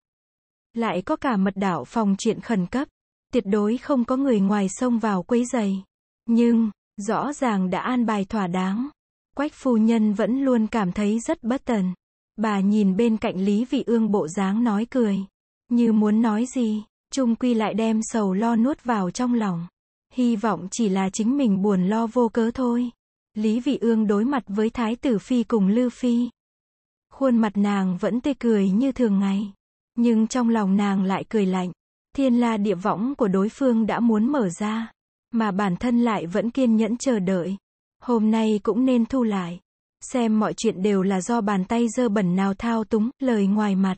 Lại có cả mật đảo phòng chuyện khẩn cấp. Tuyệt đối không có người ngoài xông vào quấy giày. Nhưng, rõ ràng đã an bài thỏa đáng. Quách phu nhân vẫn luôn cảm thấy rất bất tần. Bà nhìn bên cạnh Lý Vị Ương bộ dáng nói cười. Như muốn nói gì, trung quy lại đem sầu lo nuốt vào trong lòng. Hy vọng chỉ là chính mình buồn lo vô cớ thôi. Lý Vị Ương đối mặt với Thái tử Phi cùng Lư Phi. Khuôn mặt nàng vẫn tươi cười như thường ngày. Nhưng trong lòng nàng lại cười lạnh. Thiên la địa võng của đối phương đã muốn mở ra, mà bản thân lại vẫn kiên nhẫn chờ đợi. Hôm nay cũng nên thu lại. Xem mọi chuyện đều là do bàn tay dơ bẩn nào thao túng, lời ngoài mặt.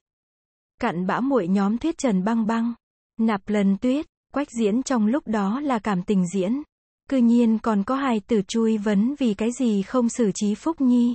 Cặn bã muội nhóm thuyết trần băng băng. Nạp lần tuyết, quách diễn trong lúc đó là cảm tình diễn. Cư nhiên còn có hai từ chui vấn vì cái gì không xử trí Phúc Nhi.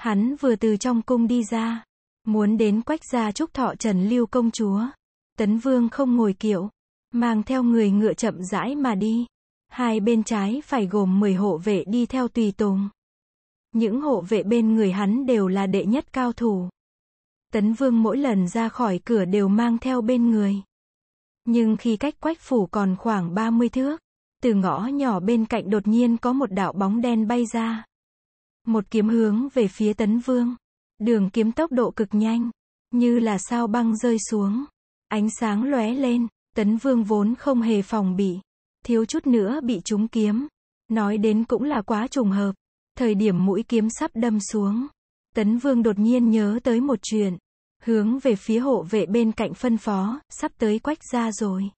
Hắn vừa từ trong cung đi ra, muốn đến quách gia chúc thọ Trần Lưu công chúa. Tấn Vương không ngồi kiệu, mang theo người ngựa chậm rãi mà đi. Hai bên trái phải gồm 10 hộ vệ đi theo tùy tùng. Những hộ vệ bên người hắn đều là đệ nhất cao thủ. Tấn Vương mỗi lần ra khỏi cửa đều mang theo bên người. Nhưng khi cách quách phủ còn khoảng 30 thước, từ ngõ nhỏ bên cạnh đột nhiên có một đạo bóng đen bay ra. Một kiếm hướng về phía tấn vương. Đường kiếm tốc độ cực nhanh. Như là sao băng rơi xuống. Ánh sáng lóe lên. Tấn vương vốn không hề phòng bị. Thiếu chút nữa bị trúng kiếm. Nói đến cũng là quá trùng hợp. Thời điểm mũi kiếm sắp đâm xuống. Tấn vương đột nhiên nhớ tới một chuyện. Hướng về phía hộ vệ bên cạnh phân phó, sắp tới quách ra rồi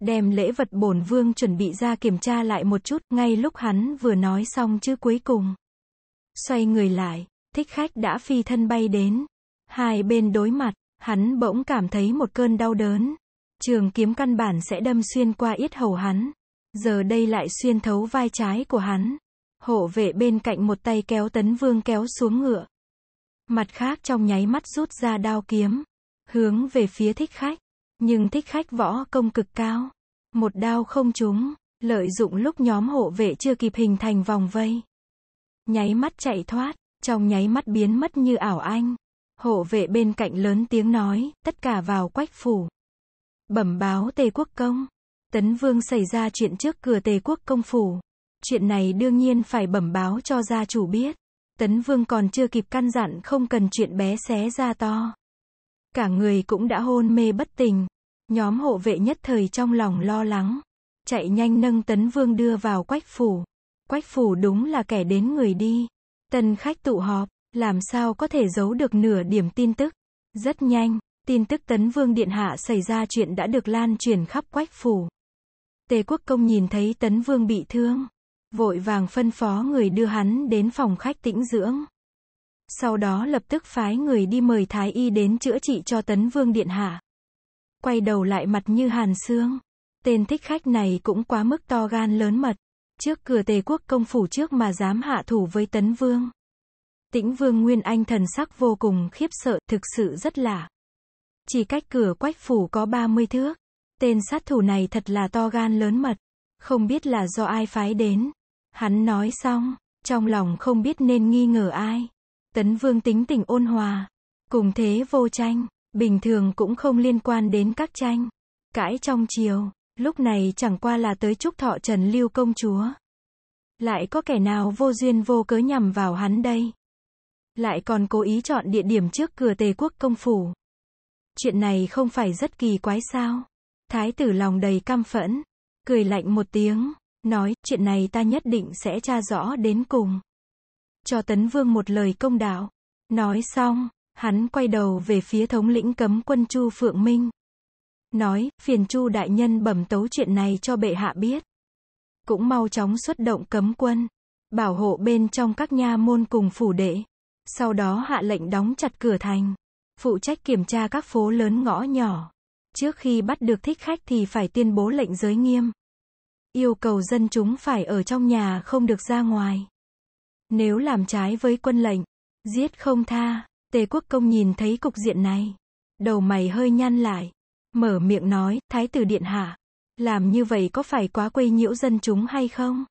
đem lễ vật bổn vương chuẩn bị ra kiểm tra lại một chút, ngay lúc hắn vừa nói xong chứ cuối cùng. Xoay người lại, thích khách đã phi thân bay đến. Hai bên đối mặt, hắn bỗng cảm thấy một cơn đau đớn. Trường kiếm căn bản sẽ đâm xuyên qua yết hầu hắn. Giờ đây lại xuyên thấu vai trái của hắn. Hộ vệ bên cạnh một tay kéo tấn vương kéo xuống ngựa. Mặt khác trong nháy mắt rút ra đao kiếm. Hướng về phía thích khách. Nhưng thích khách võ công cực cao. Một đao không trúng. Lợi dụng lúc nhóm hộ vệ chưa kịp hình thành vòng vây nháy mắt chạy thoát, trong nháy mắt biến mất như ảo anh. Hộ vệ bên cạnh lớn tiếng nói, tất cả vào quách phủ. Bẩm báo Tề Quốc Công. Tấn Vương xảy ra chuyện trước cửa Tề Quốc Công phủ. Chuyện này đương nhiên phải bẩm báo cho gia chủ biết. Tấn Vương còn chưa kịp căn dặn không cần chuyện bé xé ra to. Cả người cũng đã hôn mê bất tỉnh. Nhóm hộ vệ nhất thời trong lòng lo lắng. Chạy nhanh nâng Tấn Vương đưa vào quách phủ. Quách phủ đúng là kẻ đến người đi. Tân khách tụ họp, làm sao có thể giấu được nửa điểm tin tức. Rất nhanh, tin tức Tấn Vương Điện Hạ xảy ra chuyện đã được lan truyền khắp quách phủ. Tề Quốc Công nhìn thấy Tấn Vương bị thương. Vội vàng phân phó người đưa hắn đến phòng khách tĩnh dưỡng. Sau đó lập tức phái người đi mời Thái Y đến chữa trị cho Tấn Vương Điện Hạ. Quay đầu lại mặt như hàn xương. Tên thích khách này cũng quá mức to gan lớn mật. Trước cửa tề quốc công phủ trước mà dám hạ thủ với tấn vương. Tĩnh vương Nguyên Anh thần sắc vô cùng khiếp sợ, thực sự rất lạ. Chỉ cách cửa quách phủ có 30 thước. Tên sát thủ này thật là to gan lớn mật. Không biết là do ai phái đến. Hắn nói xong, trong lòng không biết nên nghi ngờ ai. Tấn vương tính tình ôn hòa. Cùng thế vô tranh, bình thường cũng không liên quan đến các tranh. Cãi trong chiều, Lúc này chẳng qua là tới chúc thọ Trần Lưu công chúa. Lại có kẻ nào vô duyên vô cớ nhằm vào hắn đây? Lại còn cố ý chọn địa điểm trước cửa tề quốc công phủ. Chuyện này không phải rất kỳ quái sao? Thái tử lòng đầy căm phẫn, cười lạnh một tiếng, nói, chuyện này ta nhất định sẽ tra rõ đến cùng. Cho Tấn Vương một lời công đạo. Nói xong, hắn quay đầu về phía thống lĩnh cấm quân Chu Phượng Minh nói, phiền chu đại nhân bẩm tấu chuyện này cho bệ hạ biết. Cũng mau chóng xuất động cấm quân, bảo hộ bên trong các nha môn cùng phủ đệ. Sau đó hạ lệnh đóng chặt cửa thành, phụ trách kiểm tra các phố lớn ngõ nhỏ. Trước khi bắt được thích khách thì phải tuyên bố lệnh giới nghiêm. Yêu cầu dân chúng phải ở trong nhà không được ra ngoài. Nếu làm trái với quân lệnh, giết không tha. Tề quốc công nhìn thấy cục diện này. Đầu mày hơi nhăn lại. Mở miệng nói, Thái tử Điện Hạ. Làm như vậy có phải quá quây nhiễu dân chúng hay không?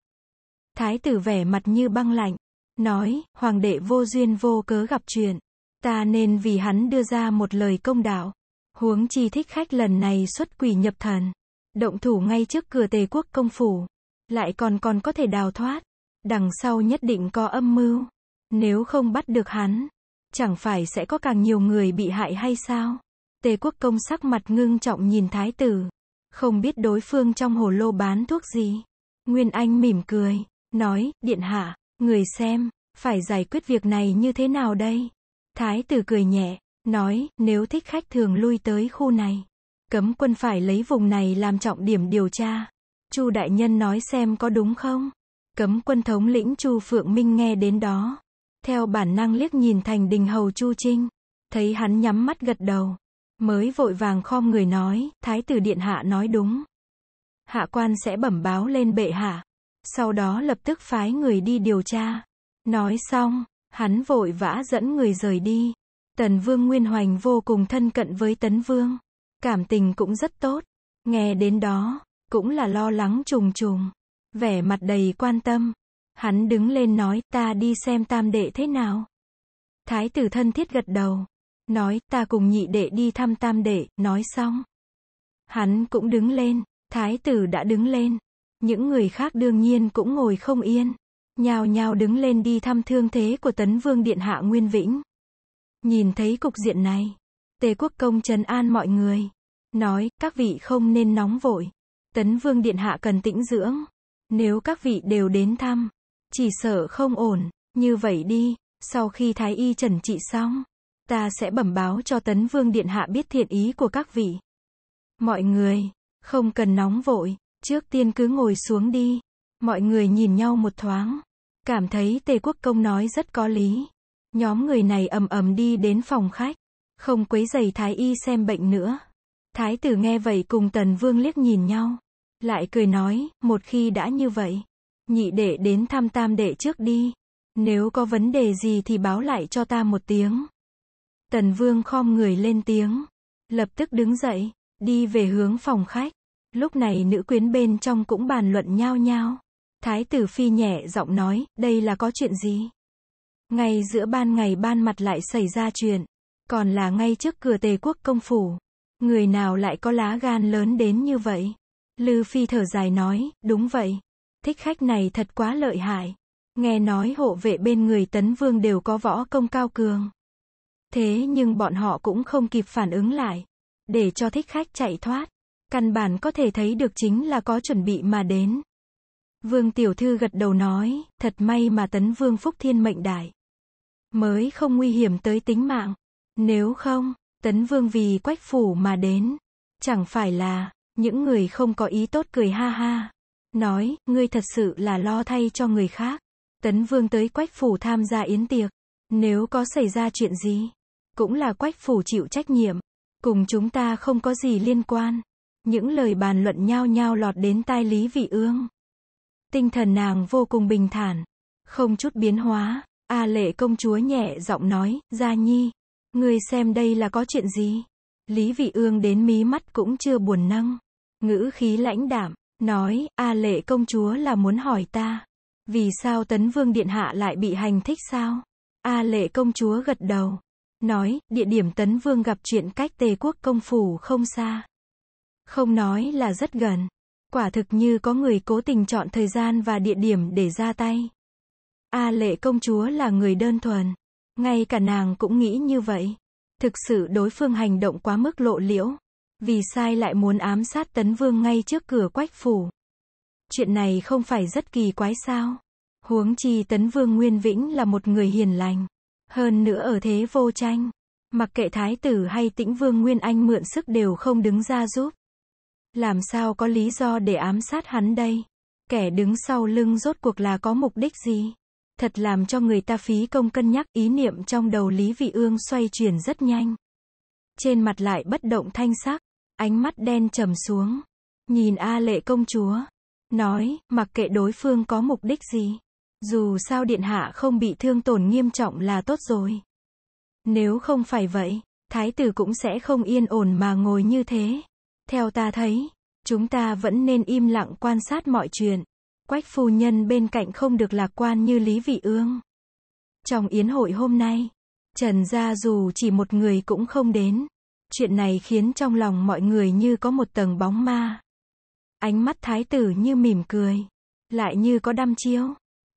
Thái tử vẻ mặt như băng lạnh. Nói, Hoàng đệ vô duyên vô cớ gặp chuyện. Ta nên vì hắn đưa ra một lời công đạo. Huống chi thích khách lần này xuất quỷ nhập thần. Động thủ ngay trước cửa tề quốc công phủ. Lại còn còn có thể đào thoát. Đằng sau nhất định có âm mưu. Nếu không bắt được hắn, chẳng phải sẽ có càng nhiều người bị hại hay sao? Tề quốc công sắc mặt ngưng trọng nhìn thái tử. Không biết đối phương trong hồ lô bán thuốc gì. Nguyên Anh mỉm cười, nói, điện hạ, người xem, phải giải quyết việc này như thế nào đây? Thái tử cười nhẹ, nói, nếu thích khách thường lui tới khu này, cấm quân phải lấy vùng này làm trọng điểm điều tra. Chu đại nhân nói xem có đúng không? Cấm quân thống lĩnh Chu Phượng Minh nghe đến đó, theo bản năng liếc nhìn Thành Đình Hầu Chu Trinh, thấy hắn nhắm mắt gật đầu, Mới vội vàng khom người nói, thái tử điện hạ nói đúng. Hạ quan sẽ bẩm báo lên bệ hạ. Sau đó lập tức phái người đi điều tra. Nói xong, hắn vội vã dẫn người rời đi. Tần Vương Nguyên Hoành vô cùng thân cận với Tấn Vương. Cảm tình cũng rất tốt. Nghe đến đó, cũng là lo lắng trùng trùng. Vẻ mặt đầy quan tâm. Hắn đứng lên nói ta đi xem tam đệ thế nào. Thái tử thân thiết gật đầu. Nói, ta cùng nhị đệ đi thăm tam đệ, nói xong. Hắn cũng đứng lên, thái tử đã đứng lên. Những người khác đương nhiên cũng ngồi không yên. Nhào nhào đứng lên đi thăm thương thế của tấn vương điện hạ Nguyên Vĩnh. Nhìn thấy cục diện này, tề quốc công trấn an mọi người. Nói, các vị không nên nóng vội. Tấn vương điện hạ cần tĩnh dưỡng. Nếu các vị đều đến thăm, chỉ sợ không ổn, như vậy đi, sau khi thái y trần trị xong. Ta sẽ bẩm báo cho Tấn Vương Điện Hạ biết thiện ý của các vị. Mọi người, không cần nóng vội, trước tiên cứ ngồi xuống đi. Mọi người nhìn nhau một thoáng, cảm thấy Tề Quốc Công nói rất có lý. Nhóm người này ầm ầm đi đến phòng khách, không quấy giày Thái Y xem bệnh nữa. Thái tử nghe vậy cùng Tần Vương liếc nhìn nhau, lại cười nói, một khi đã như vậy, nhị đệ đến thăm tam đệ trước đi. Nếu có vấn đề gì thì báo lại cho ta một tiếng. Tần Vương khom người lên tiếng, lập tức đứng dậy, đi về hướng phòng khách. Lúc này nữ quyến bên trong cũng bàn luận nhau nhau. Thái tử phi nhẹ giọng nói, đây là có chuyện gì? Ngay giữa ban ngày ban mặt lại xảy ra chuyện, còn là ngay trước cửa tề quốc công phủ. Người nào lại có lá gan lớn đến như vậy? Lư Phi thở dài nói, đúng vậy. Thích khách này thật quá lợi hại. Nghe nói hộ vệ bên người tấn vương đều có võ công cao cường. Thế nhưng bọn họ cũng không kịp phản ứng lại. Để cho thích khách chạy thoát. Căn bản có thể thấy được chính là có chuẩn bị mà đến. Vương Tiểu Thư gật đầu nói, thật may mà tấn vương phúc thiên mệnh đại. Mới không nguy hiểm tới tính mạng. Nếu không, tấn vương vì quách phủ mà đến. Chẳng phải là, những người không có ý tốt cười ha ha. Nói, ngươi thật sự là lo thay cho người khác. Tấn vương tới quách phủ tham gia yến tiệc. Nếu có xảy ra chuyện gì, cũng là quách phủ chịu trách nhiệm. Cùng chúng ta không có gì liên quan. Những lời bàn luận nhao nhao lọt đến tai Lý Vị Ương. Tinh thần nàng vô cùng bình thản, không chút biến hóa. A lệ công chúa nhẹ giọng nói, Gia Nhi, ngươi xem đây là có chuyện gì? Lý Vị Ương đến mí mắt cũng chưa buồn nâng. Ngữ khí lãnh đạm, nói, A lệ công chúa là muốn hỏi ta. Vì sao Tấn Vương Điện Hạ lại bị hành thích sao? A lệ công chúa gật đầu. Nói, địa điểm tấn vương gặp chuyện cách tề quốc công phủ không xa. Không nói là rất gần. Quả thực như có người cố tình chọn thời gian và địa điểm để ra tay. A lệ công chúa là người đơn thuần. Ngay cả nàng cũng nghĩ như vậy. Thực sự đối phương hành động quá mức lộ liễu. Vì sai lại muốn ám sát tấn vương ngay trước cửa quách phủ. Chuyện này không phải rất kỳ quái sao? Huống chi tấn vương Nguyên Vĩnh là một người hiền lành. Hơn nữa ở thế vô tranh. Mặc kệ thái tử hay tĩnh vương Nguyên Anh mượn sức đều không đứng ra giúp. Làm sao có lý do để ám sát hắn đây? Kẻ đứng sau lưng rốt cuộc là có mục đích gì? Thật làm cho người ta phí công cân nhắc ý niệm trong đầu Lý Vị Ương xoay chuyển rất nhanh. Trên mặt lại bất động thanh sắc, ánh mắt đen trầm xuống. Nhìn A lệ công chúa, nói, mặc kệ đối phương có mục đích gì. Dù sao điện hạ không bị thương tổn nghiêm trọng là tốt rồi. Nếu không phải vậy, thái tử cũng sẽ không yên ổn mà ngồi như thế. Theo ta thấy, chúng ta vẫn nên im lặng quan sát mọi chuyện. Quách phu nhân bên cạnh không được lạc quan như Lý Vị Ương. Trong yến hội hôm nay, Trần gia dù chỉ một người cũng không đến. Chuyện này khiến trong lòng mọi người như có một tầng bóng ma. Ánh mắt thái tử như mỉm cười, lại như có đăm chiếu.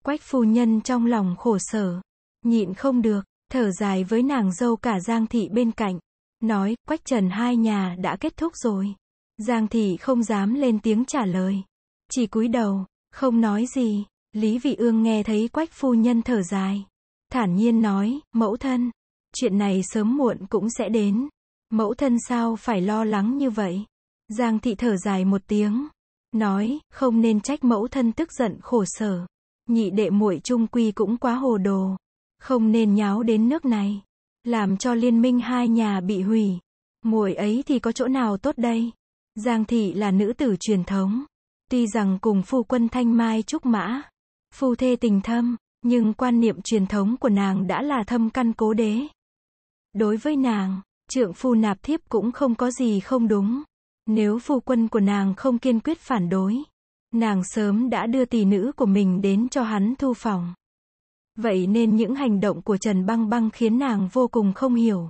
Quách phu nhân trong lòng khổ sở, nhịn không được, thở dài với nàng dâu cả Giang thị bên cạnh, nói, Quách Trần hai nhà đã kết thúc rồi. Giang thị không dám lên tiếng trả lời, chỉ cúi đầu, không nói gì. Lý Vị Ương nghe thấy Quách phu nhân thở dài, thản nhiên nói, mẫu thân, chuyện này sớm muộn cũng sẽ đến. Mẫu thân sao phải lo lắng như vậy? Giang thị thở dài một tiếng, nói, không nên trách mẫu thân tức giận khổ sở nhị đệ muội trung quy cũng quá hồ đồ. Không nên nháo đến nước này, làm cho liên minh hai nhà bị hủy. Muội ấy thì có chỗ nào tốt đây? Giang thị là nữ tử truyền thống, tuy rằng cùng phu quân Thanh Mai trúc mã, phu thê tình thâm, nhưng quan niệm truyền thống của nàng đã là thâm căn cố đế. Đối với nàng, trượng phu nạp thiếp cũng không có gì không đúng. Nếu phu quân của nàng không kiên quyết phản đối, Nàng sớm đã đưa tỷ nữ của mình đến cho hắn thu phòng. Vậy nên những hành động của Trần Băng Băng khiến nàng vô cùng không hiểu.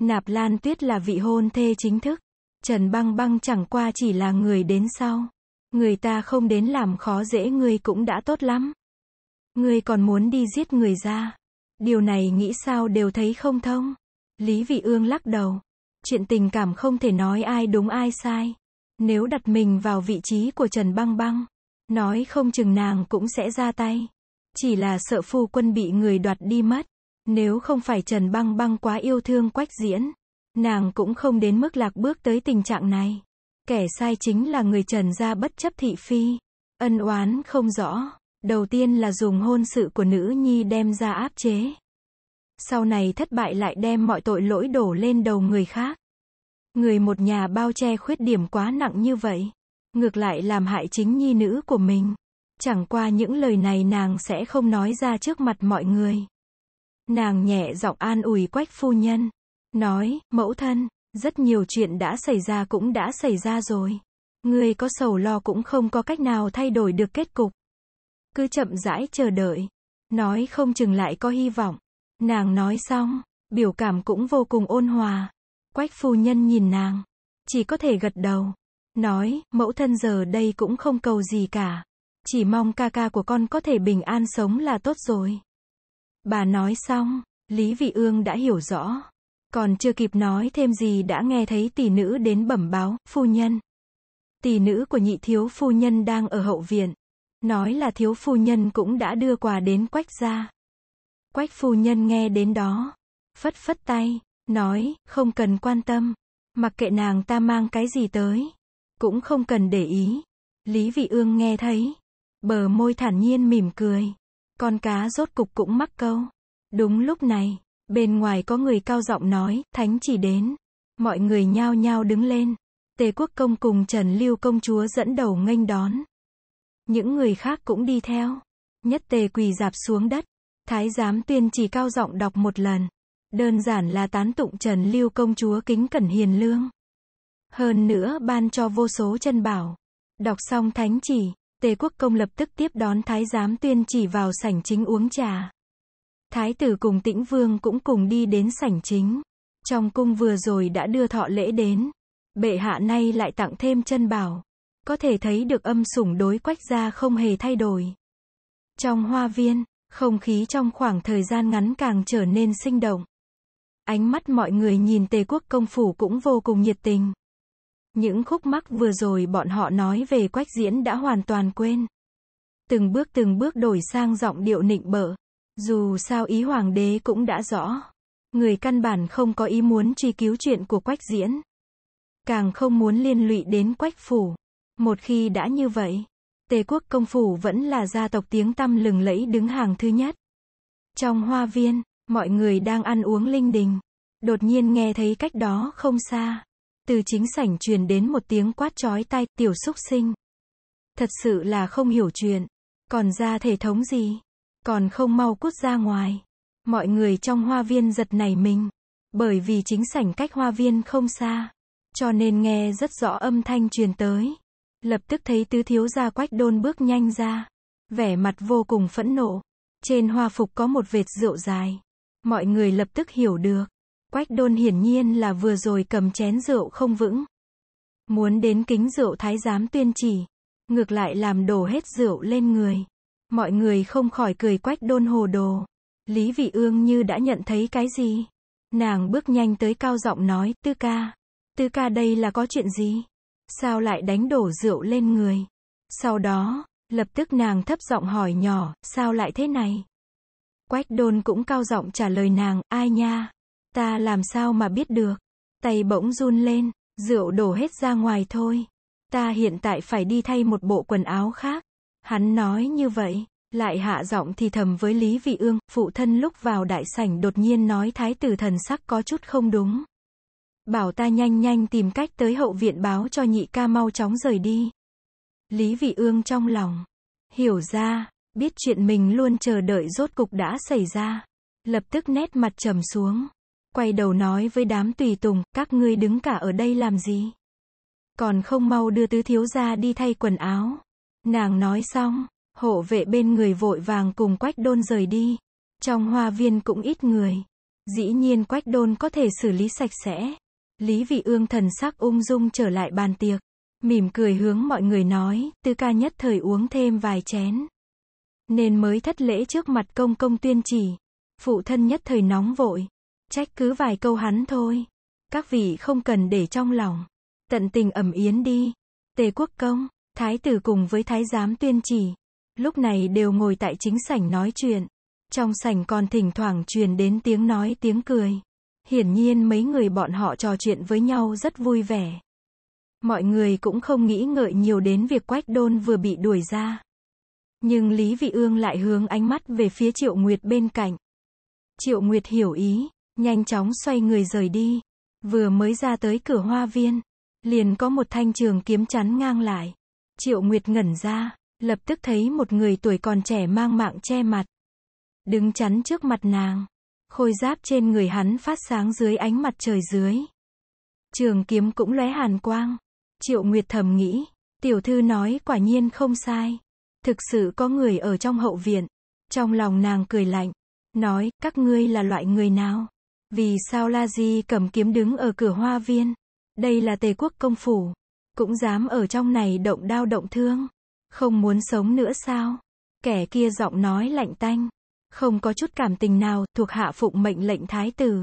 Nạp Lan Tuyết là vị hôn thê chính thức. Trần Băng Băng chẳng qua chỉ là người đến sau. Người ta không đến làm khó dễ ngươi cũng đã tốt lắm. Ngươi còn muốn đi giết người ra. Điều này nghĩ sao đều thấy không thông. Lý Vị Ương lắc đầu. Chuyện tình cảm không thể nói ai đúng ai sai. Nếu đặt mình vào vị trí của Trần Băng Băng, nói không chừng nàng cũng sẽ ra tay. Chỉ là sợ phu quân bị người đoạt đi mất. Nếu không phải Trần Băng Băng quá yêu thương quách diễn, nàng cũng không đến mức lạc bước tới tình trạng này. Kẻ sai chính là người Trần gia bất chấp thị phi. Ân oán không rõ. Đầu tiên là dùng hôn sự của nữ nhi đem ra áp chế. Sau này thất bại lại đem mọi tội lỗi đổ lên đầu người khác. Người một nhà bao che khuyết điểm quá nặng như vậy. Ngược lại làm hại chính nhi nữ của mình. Chẳng qua những lời này nàng sẽ không nói ra trước mặt mọi người. Nàng nhẹ giọng an ủi quách phu nhân. Nói, mẫu thân, rất nhiều chuyện đã xảy ra cũng đã xảy ra rồi. Người có sầu lo cũng không có cách nào thay đổi được kết cục. Cứ chậm rãi chờ đợi. Nói không chừng lại có hy vọng. Nàng nói xong, biểu cảm cũng vô cùng ôn hòa. Quách phu nhân nhìn nàng, chỉ có thể gật đầu, nói, mẫu thân giờ đây cũng không cầu gì cả, chỉ mong ca ca của con có thể bình an sống là tốt rồi. Bà nói xong, Lý Vị Ương đã hiểu rõ, còn chưa kịp nói thêm gì đã nghe thấy tỷ nữ đến bẩm báo, phu nhân. Tỷ nữ của nhị thiếu phu nhân đang ở hậu viện, nói là thiếu phu nhân cũng đã đưa quà đến quách gia. Quách phu nhân nghe đến đó, phất phất tay, Nói, không cần quan tâm. Mặc kệ nàng ta mang cái gì tới. Cũng không cần để ý. Lý vị ương nghe thấy. Bờ môi thản nhiên mỉm cười. Con cá rốt cục cũng mắc câu. Đúng lúc này, bên ngoài có người cao giọng nói, thánh chỉ đến. Mọi người nhao nhao đứng lên. Tề quốc công cùng Trần Lưu công chúa dẫn đầu nghênh đón. Những người khác cũng đi theo. Nhất tề quỳ dạp xuống đất. Thái giám tuyên chỉ cao giọng đọc một lần. Đơn giản là tán tụng Trần Lưu công chúa kính cẩn hiền lương. Hơn nữa ban cho vô số chân bảo. Đọc xong thánh chỉ, Tề Quốc Công lập tức tiếp đón Thái giám tuyên chỉ vào sảnh chính uống trà. Thái tử cùng tĩnh vương cũng cùng đi đến sảnh chính. Trong cung vừa rồi đã đưa thọ lễ đến. Bệ hạ nay lại tặng thêm chân bảo. Có thể thấy được âm sủng đối quách gia không hề thay đổi. Trong hoa viên, không khí trong khoảng thời gian ngắn càng trở nên sinh động. Ánh mắt mọi người nhìn tề quốc công phủ cũng vô cùng nhiệt tình. Những khúc mắc vừa rồi bọn họ nói về quách diễn đã hoàn toàn quên. Từng bước từng bước đổi sang giọng điệu nịnh bợ. Dù sao ý hoàng đế cũng đã rõ. Người căn bản không có ý muốn truy cứu chuyện của quách diễn. Càng không muốn liên lụy đến quách phủ. Một khi đã như vậy, Tề quốc công phủ vẫn là gia tộc tiếng tăm lừng lẫy đứng hàng thứ nhất. Trong hoa viên, Mọi người đang ăn uống linh đình. Đột nhiên nghe thấy cách đó không xa. Từ chính sảnh truyền đến một tiếng quát chói tai tiểu xúc sinh. Thật sự là không hiểu chuyện. Còn ra thể thống gì? Còn không mau cút ra ngoài. Mọi người trong hoa viên giật nảy mình. Bởi vì chính sảnh cách hoa viên không xa. Cho nên nghe rất rõ âm thanh truyền tới. Lập tức thấy tứ thiếu gia quách đôn bước nhanh ra. Vẻ mặt vô cùng phẫn nộ. Trên hoa phục có một vệt rượu dài. Mọi người lập tức hiểu được. Quách đôn hiển nhiên là vừa rồi cầm chén rượu không vững. Muốn đến kính rượu thái giám tuyên chỉ. Ngược lại làm đổ hết rượu lên người. Mọi người không khỏi cười quách đôn hồ đồ. Lý vị ương như đã nhận thấy cái gì. Nàng bước nhanh tới cao giọng nói, tư ca. Tư ca đây là có chuyện gì? Sao lại đánh đổ rượu lên người? Sau đó, lập tức nàng thấp giọng hỏi nhỏ, sao lại thế này? Quách đôn cũng cao giọng trả lời nàng, ai nha? Ta làm sao mà biết được? Tay bỗng run lên, rượu đổ hết ra ngoài thôi. Ta hiện tại phải đi thay một bộ quần áo khác. Hắn nói như vậy, lại hạ giọng thì thầm với Lý Vị Ương, phụ thân lúc vào đại sảnh đột nhiên nói thái tử thần sắc có chút không đúng. Bảo ta nhanh nhanh tìm cách tới hậu viện báo cho nhị ca mau chóng rời đi. Lý Vị Ương trong lòng, hiểu ra, biết chuyện mình luôn chờ đợi rốt cục đã xảy ra. Lập tức nét mặt trầm xuống. Quay đầu nói với đám tùy tùng, các ngươi đứng cả ở đây làm gì? Còn không mau đưa tứ thiếu ra đi thay quần áo. Nàng nói xong, hộ vệ bên người vội vàng cùng quách đôn rời đi. Trong hoa viên cũng ít người. Dĩ nhiên quách đôn có thể xử lý sạch sẽ. Lý vị ương thần sắc ung dung trở lại bàn tiệc. Mỉm cười hướng mọi người nói, tư ca nhất thời uống thêm vài chén nên mới thất lễ trước mặt công công tuyên chỉ. Phụ thân nhất thời nóng vội, trách cứ vài câu hắn thôi. Các vị không cần để trong lòng, tận tình ẩm yến đi. Tề quốc công, thái tử cùng với thái giám tuyên chỉ, lúc này đều ngồi tại chính sảnh nói chuyện. Trong sảnh còn thỉnh thoảng truyền đến tiếng nói tiếng cười. Hiển nhiên mấy người bọn họ trò chuyện với nhau rất vui vẻ. Mọi người cũng không nghĩ ngợi nhiều đến việc Quách Đôn vừa bị đuổi ra. Nhưng Lý Vị Ương lại hướng ánh mắt về phía Triệu Nguyệt bên cạnh. Triệu Nguyệt hiểu ý, nhanh chóng xoay người rời đi. Vừa mới ra tới cửa hoa viên, liền có một thanh trường kiếm chắn ngang lại. Triệu Nguyệt ngẩn ra, lập tức thấy một người tuổi còn trẻ mang mạng che mặt. Đứng chắn trước mặt nàng, khôi giáp trên người hắn phát sáng dưới ánh mặt trời dưới. Trường kiếm cũng lóe hàn quang. Triệu Nguyệt thầm nghĩ, tiểu thư nói quả nhiên không sai. Thực sự có người ở trong hậu viện. Trong lòng nàng cười lạnh. Nói, các ngươi là loại người nào? Vì sao La Di cầm kiếm đứng ở cửa hoa viên? Đây là tề quốc công phủ. Cũng dám ở trong này động đao động thương. Không muốn sống nữa sao? Kẻ kia giọng nói lạnh tanh. Không có chút cảm tình nào thuộc hạ phụng mệnh lệnh thái tử.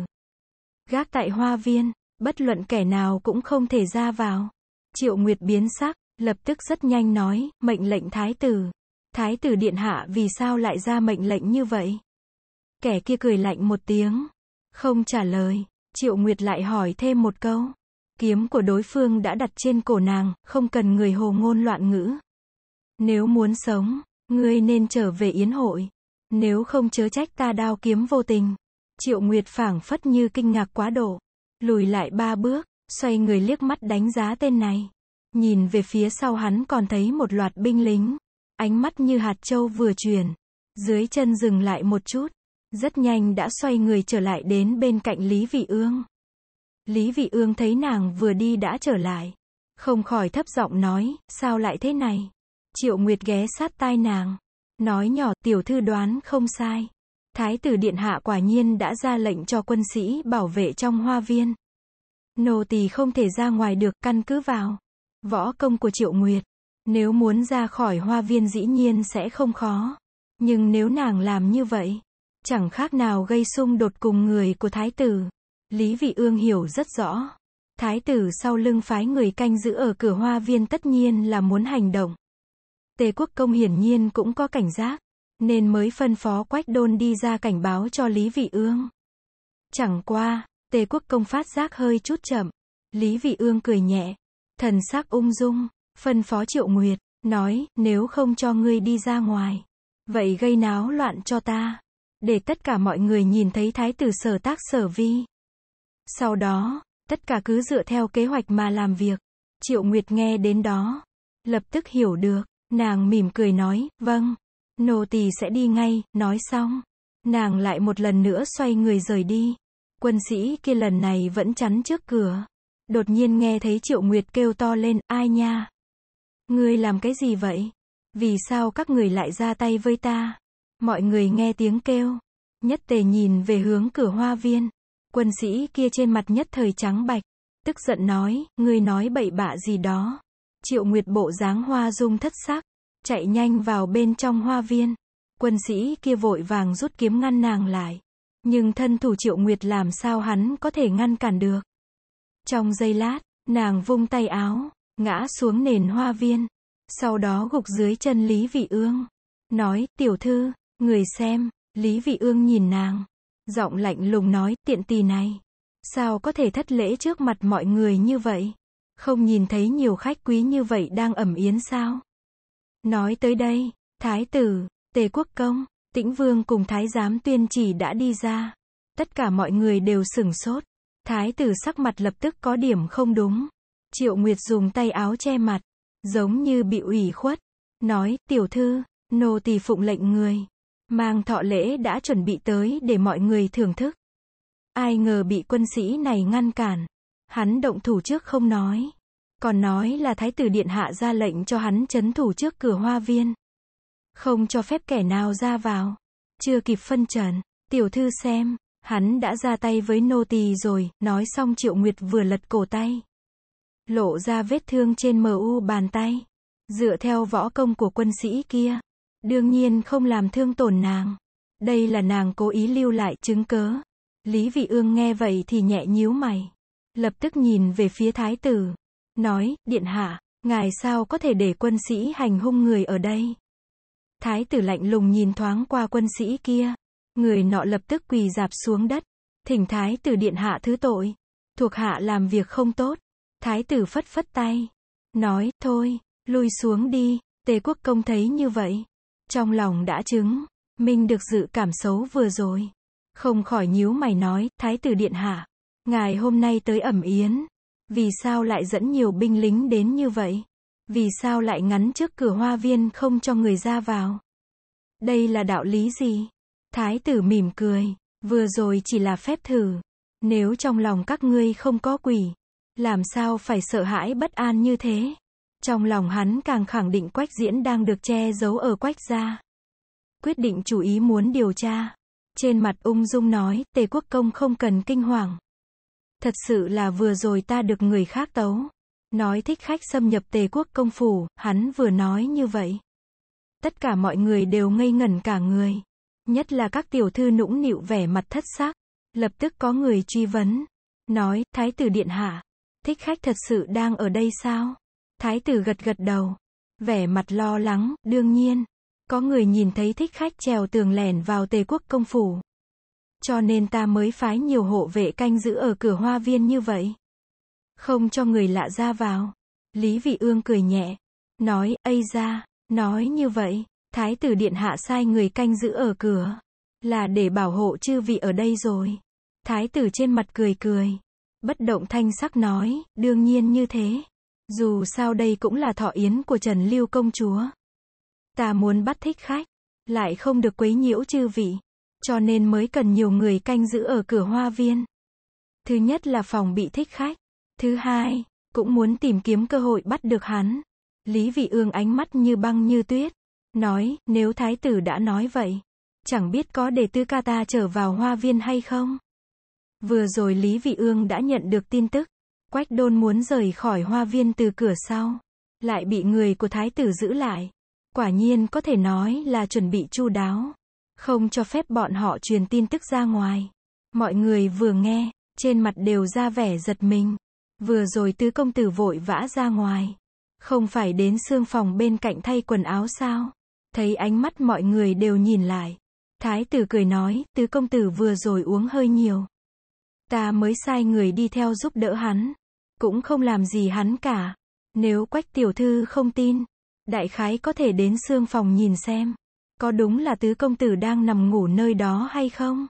Gác tại hoa viên, bất luận kẻ nào cũng không thể ra vào. Triệu Nguyệt biến sắc, lập tức rất nhanh nói, mệnh lệnh thái tử. Thái tử điện hạ vì sao lại ra mệnh lệnh như vậy? Kẻ kia cười lạnh một tiếng, không trả lời, Triệu Nguyệt lại hỏi thêm một câu. Kiếm của đối phương đã đặt trên cổ nàng, không cần người hồ ngôn loạn ngữ. Nếu muốn sống, ngươi nên trở về yến hội. Nếu không chớ trách ta đao kiếm vô tình. Triệu Nguyệt phảng phất như kinh ngạc quá độ. Lùi lại ba bước, xoay người liếc mắt đánh giá tên này nhìn về phía sau hắn còn thấy một loạt binh lính. Ánh mắt như hạt châu vừa chuyển, dưới chân dừng lại một chút, rất nhanh đã xoay người trở lại đến bên cạnh Lý Vị Ương. Lý Vị Ương thấy nàng vừa đi đã trở lại, không khỏi thấp giọng nói, sao lại thế này? Triệu Nguyệt ghé sát tai nàng, nói nhỏ tiểu thư đoán không sai. Thái tử Điện Hạ quả nhiên đã ra lệnh cho quân sĩ bảo vệ trong hoa viên. Nô tỳ không thể ra ngoài được căn cứ vào. Võ công của Triệu Nguyệt. Nếu muốn ra khỏi hoa viên dĩ nhiên sẽ không khó. Nhưng nếu nàng làm như vậy, chẳng khác nào gây xung đột cùng người của thái tử. Lý Vị Ương hiểu rất rõ. Thái tử sau lưng phái người canh giữ ở cửa hoa viên tất nhiên là muốn hành động. Tề quốc công hiển nhiên cũng có cảnh giác, nên mới phân phó quách đôn đi ra cảnh báo cho Lý Vị Ương. Chẳng qua, tề quốc công phát giác hơi chút chậm. Lý Vị Ương cười nhẹ, thần sắc ung dung, phân phó Triệu Nguyệt, nói, nếu không cho ngươi đi ra ngoài, vậy gây náo loạn cho ta, để tất cả mọi người nhìn thấy thái tử sở tác sở vi. Sau đó, tất cả cứ dựa theo kế hoạch mà làm việc. Triệu Nguyệt nghe đến đó, lập tức hiểu được, nàng mỉm cười nói, vâng, nô tỳ sẽ đi ngay, nói xong. Nàng lại một lần nữa xoay người rời đi. Quân sĩ kia lần này vẫn chắn trước cửa. Đột nhiên nghe thấy Triệu Nguyệt kêu to lên, ai nha? Ngươi làm cái gì vậy? Vì sao các người lại ra tay với ta? Mọi người nghe tiếng kêu. Nhất tề nhìn về hướng cửa hoa viên. Quân sĩ kia trên mặt nhất thời trắng bạch. Tức giận nói, ngươi nói bậy bạ gì đó. Triệu Nguyệt bộ dáng hoa dung thất sắc. Chạy nhanh vào bên trong hoa viên. Quân sĩ kia vội vàng rút kiếm ngăn nàng lại. Nhưng thân thủ Triệu Nguyệt làm sao hắn có thể ngăn cản được. Trong giây lát, nàng vung tay áo, ngã xuống nền hoa viên. Sau đó gục dưới chân Lý Vị Ương. Nói, tiểu thư, người xem, Lý Vị Ương nhìn nàng. Giọng lạnh lùng nói, tiện tì này. Sao có thể thất lễ trước mặt mọi người như vậy? Không nhìn thấy nhiều khách quý như vậy đang ẩm yến sao? Nói tới đây, Thái tử, Tề Quốc Công, Tĩnh Vương cùng Thái Giám Tuyên Chỉ đã đi ra. Tất cả mọi người đều sửng sốt. Thái tử sắc mặt lập tức có điểm không đúng. Triệu Nguyệt dùng tay áo che mặt, giống như bị ủy khuất. Nói, tiểu thư, nô tỳ phụng lệnh người. Mang thọ lễ đã chuẩn bị tới để mọi người thưởng thức. Ai ngờ bị quân sĩ này ngăn cản. Hắn động thủ trước không nói. Còn nói là thái tử điện hạ ra lệnh cho hắn chấn thủ trước cửa hoa viên. Không cho phép kẻ nào ra vào. Chưa kịp phân trần, tiểu thư xem, Hắn đã ra tay với nô tỳ rồi, nói xong Triệu Nguyệt vừa lật cổ tay. Lộ ra vết thương trên mu bàn tay. Dựa theo võ công của quân sĩ kia, đương nhiên không làm thương tổn nàng. Đây là nàng cố ý lưu lại chứng cớ. Lý Vị Ương nghe vậy thì nhẹ nhíu mày. Lập tức nhìn về phía thái tử. Nói, điện hạ, ngài sao có thể để quân sĩ hành hung người ở đây? Thái tử lạnh lùng nhìn thoáng qua quân sĩ kia. Người nọ lập tức quỳ dạp xuống đất. Thỉnh thái tử điện hạ thứ tội. Thuộc hạ làm việc không tốt. Thái tử phất phất tay. Nói, thôi, lui xuống đi. Tề quốc công thấy như vậy. Trong lòng đã chứng. Minh được dự cảm xấu vừa rồi. Không khỏi nhíu mày nói, thái tử điện hạ. Ngài hôm nay tới ẩm yến. Vì sao lại dẫn nhiều binh lính đến như vậy? Vì sao lại ngắn trước cửa hoa viên không cho người ra vào? Đây là đạo lý gì? Thái tử mỉm cười, vừa rồi chỉ là phép thử. Nếu trong lòng các ngươi không có quỷ, làm sao phải sợ hãi bất an như thế? Trong lòng hắn càng khẳng định quách diễn đang được che giấu ở quách gia. Quyết định chủ ý muốn điều tra. Trên mặt ung dung nói, tề quốc công không cần kinh hoàng. Thật sự là vừa rồi ta được người khác tấu. Nói thích khách xâm nhập tề quốc công phủ, hắn vừa nói như vậy. Tất cả mọi người đều ngây ngẩn cả người. Nhất là các tiểu thư nũng nịu vẻ mặt thất sắc. Lập tức có người truy vấn. Nói, thái tử điện hạ. Thích khách thật sự đang ở đây sao? Thái tử gật gật đầu. Vẻ mặt lo lắng, đương nhiên. Có người nhìn thấy thích khách trèo tường lẻn vào tề quốc công phủ. Cho nên ta mới phái nhiều hộ vệ canh giữ ở cửa hoa viên như vậy. Không cho người lạ ra vào. Lý vị ương cười nhẹ. Nói, ây ra, nói như vậy. Thái tử điện hạ sai người canh giữ ở cửa, là để bảo hộ chư vị ở đây rồi. Thái tử trên mặt cười cười, bất động thanh sắc nói, đương nhiên như thế. Dù sao đây cũng là thọ yến của Trần Lưu công chúa. Ta muốn bắt thích khách, lại không được quấy nhiễu chư vị, cho nên mới cần nhiều người canh giữ ở cửa hoa viên. Thứ nhất là phòng bị thích khách, thứ hai, cũng muốn tìm kiếm cơ hội bắt được hắn. Lý Vị Ương ánh mắt như băng như tuyết, Nói, nếu thái tử đã nói vậy, chẳng biết có để tư ca ta trở vào hoa viên hay không? Vừa rồi Lý Vị Ương đã nhận được tin tức, Quách Đôn muốn rời khỏi hoa viên từ cửa sau, lại bị người của thái tử giữ lại. Quả nhiên có thể nói là chuẩn bị chu đáo, không cho phép bọn họ truyền tin tức ra ngoài. Mọi người vừa nghe, trên mặt đều ra vẻ giật mình. Vừa rồi tứ công tử vội vã ra ngoài, không phải đến xương phòng bên cạnh thay quần áo sao? thấy ánh mắt mọi người đều nhìn lại. Thái tử cười nói, tứ công tử vừa rồi uống hơi nhiều. Ta mới sai người đi theo giúp đỡ hắn. Cũng không làm gì hắn cả. Nếu quách tiểu thư không tin, đại khái có thể đến xương phòng nhìn xem. Có đúng là tứ công tử đang nằm ngủ nơi đó hay không?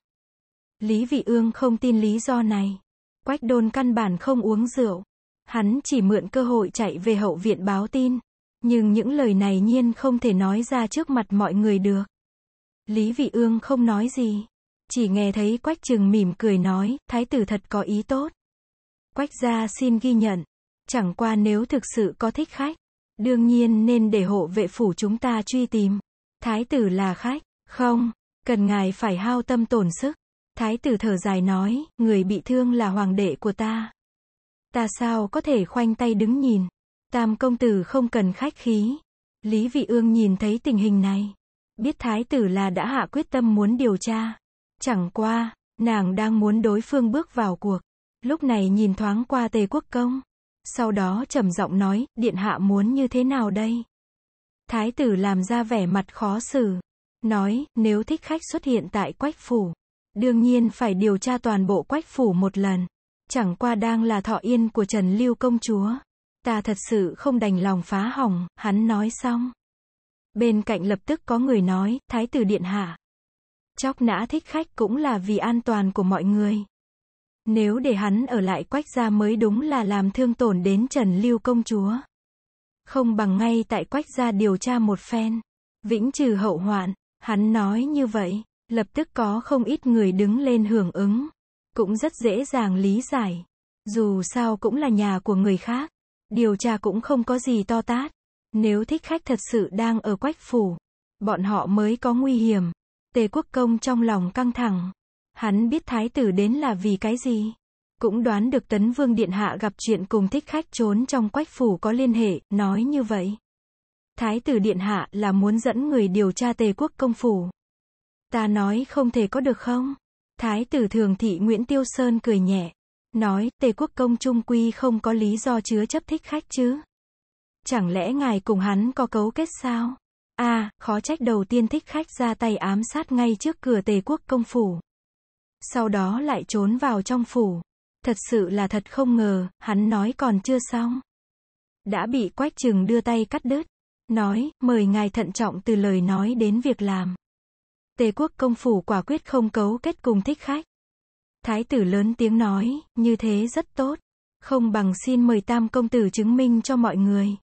Lý vị ương không tin lý do này. Quách đôn căn bản không uống rượu. Hắn chỉ mượn cơ hội chạy về hậu viện báo tin. Nhưng những lời này nhiên không thể nói ra trước mặt mọi người được. Lý Vị Ương không nói gì. Chỉ nghe thấy Quách Trừng mỉm cười nói, thái tử thật có ý tốt. Quách gia xin ghi nhận. Chẳng qua nếu thực sự có thích khách, đương nhiên nên để hộ vệ phủ chúng ta truy tìm. Thái tử là khách, không, cần ngài phải hao tâm tổn sức. Thái tử thở dài nói, người bị thương là hoàng đệ của ta. Ta sao có thể khoanh tay đứng nhìn. Tam công tử không cần khách khí. Lý Vị Ương nhìn thấy tình hình này. Biết thái tử là đã hạ quyết tâm muốn điều tra. Chẳng qua, nàng đang muốn đối phương bước vào cuộc. Lúc này nhìn thoáng qua tề quốc công. Sau đó trầm giọng nói, điện hạ muốn như thế nào đây? Thái tử làm ra vẻ mặt khó xử. Nói, nếu thích khách xuất hiện tại quách phủ. Đương nhiên phải điều tra toàn bộ quách phủ một lần. Chẳng qua đang là thọ yên của Trần Lưu Công Chúa ta thật sự không đành lòng phá hỏng, hắn nói xong. Bên cạnh lập tức có người nói, thái tử điện hạ. Chóc nã thích khách cũng là vì an toàn của mọi người. Nếu để hắn ở lại quách gia mới đúng là làm thương tổn đến Trần Lưu công chúa. Không bằng ngay tại quách gia điều tra một phen. Vĩnh trừ hậu hoạn, hắn nói như vậy, lập tức có không ít người đứng lên hưởng ứng. Cũng rất dễ dàng lý giải. Dù sao cũng là nhà của người khác. Điều tra cũng không có gì to tát. Nếu thích khách thật sự đang ở quách phủ, bọn họ mới có nguy hiểm. Tề quốc công trong lòng căng thẳng. Hắn biết thái tử đến là vì cái gì. Cũng đoán được tấn vương điện hạ gặp chuyện cùng thích khách trốn trong quách phủ có liên hệ, nói như vậy. Thái tử điện hạ là muốn dẫn người điều tra tề quốc công phủ. Ta nói không thể có được không? Thái tử thường thị Nguyễn Tiêu Sơn cười nhẹ nói, tề quốc công trung quy không có lý do chứa chấp thích khách chứ. Chẳng lẽ ngài cùng hắn có cấu kết sao? a à, khó trách đầu tiên thích khách ra tay ám sát ngay trước cửa tề quốc công phủ. Sau đó lại trốn vào trong phủ. Thật sự là thật không ngờ, hắn nói còn chưa xong. Đã bị quách trừng đưa tay cắt đứt. Nói, mời ngài thận trọng từ lời nói đến việc làm. Tề quốc công phủ quả quyết không cấu kết cùng thích khách. Thái tử lớn tiếng nói, như thế rất tốt. Không bằng xin mời tam công tử chứng minh cho mọi người.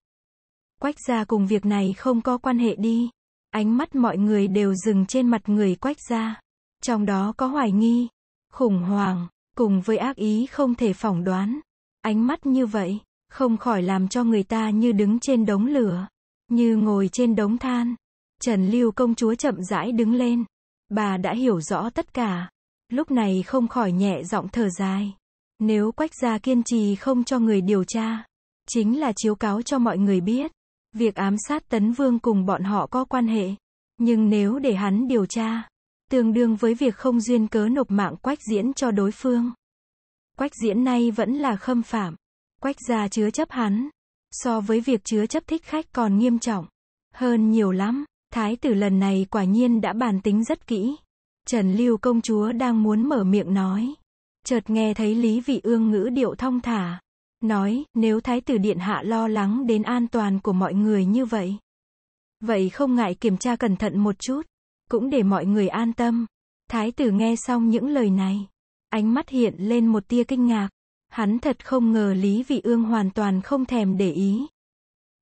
Quách gia cùng việc này không có quan hệ đi. Ánh mắt mọi người đều dừng trên mặt người quách gia. Trong đó có hoài nghi, khủng hoảng, cùng với ác ý không thể phỏng đoán. Ánh mắt như vậy, không khỏi làm cho người ta như đứng trên đống lửa, như ngồi trên đống than. Trần Lưu công chúa chậm rãi đứng lên. Bà đã hiểu rõ tất cả lúc này không khỏi nhẹ giọng thở dài. Nếu quách gia kiên trì không cho người điều tra, chính là chiếu cáo cho mọi người biết, việc ám sát tấn vương cùng bọn họ có quan hệ. Nhưng nếu để hắn điều tra, tương đương với việc không duyên cớ nộp mạng quách diễn cho đối phương. Quách diễn nay vẫn là khâm phạm, quách gia chứa chấp hắn, so với việc chứa chấp thích khách còn nghiêm trọng, hơn nhiều lắm, thái tử lần này quả nhiên đã bàn tính rất kỹ. Trần Lưu công chúa đang muốn mở miệng nói. Chợt nghe thấy Lý Vị Ương ngữ điệu thong thả. Nói, nếu Thái tử Điện Hạ lo lắng đến an toàn của mọi người như vậy. Vậy không ngại kiểm tra cẩn thận một chút. Cũng để mọi người an tâm. Thái tử nghe xong những lời này. Ánh mắt hiện lên một tia kinh ngạc. Hắn thật không ngờ Lý Vị Ương hoàn toàn không thèm để ý.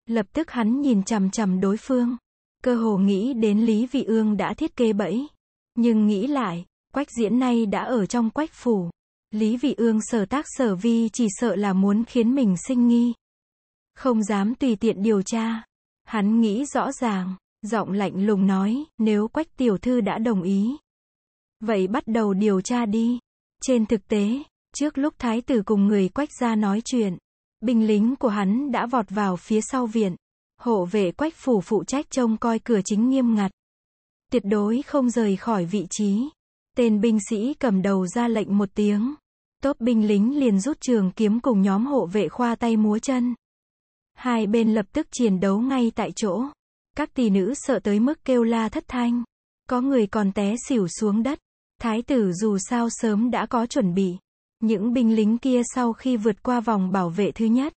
Lập tức hắn nhìn chằm chằm đối phương. Cơ hồ nghĩ đến Lý Vị Ương đã thiết kế bẫy. Nhưng nghĩ lại, quách diễn nay đã ở trong quách phủ. Lý Vị Ương sở tác sở vi chỉ sợ là muốn khiến mình sinh nghi. Không dám tùy tiện điều tra. Hắn nghĩ rõ ràng, giọng lạnh lùng nói, nếu quách tiểu thư đã đồng ý. Vậy bắt đầu điều tra đi. Trên thực tế, trước lúc thái tử cùng người quách gia nói chuyện, binh lính của hắn đã vọt vào phía sau viện. Hộ vệ quách phủ phụ trách trông coi cửa chính nghiêm ngặt. Tuyệt đối không rời khỏi vị trí. Tên binh sĩ cầm đầu ra lệnh một tiếng. Tốp binh lính liền rút trường kiếm cùng nhóm hộ vệ khoa tay múa chân. Hai bên lập tức chiến đấu ngay tại chỗ. Các tỷ nữ sợ tới mức kêu la thất thanh. Có người còn té xỉu xuống đất. Thái tử dù sao sớm đã có chuẩn bị. Những binh lính kia sau khi vượt qua vòng bảo vệ thứ nhất,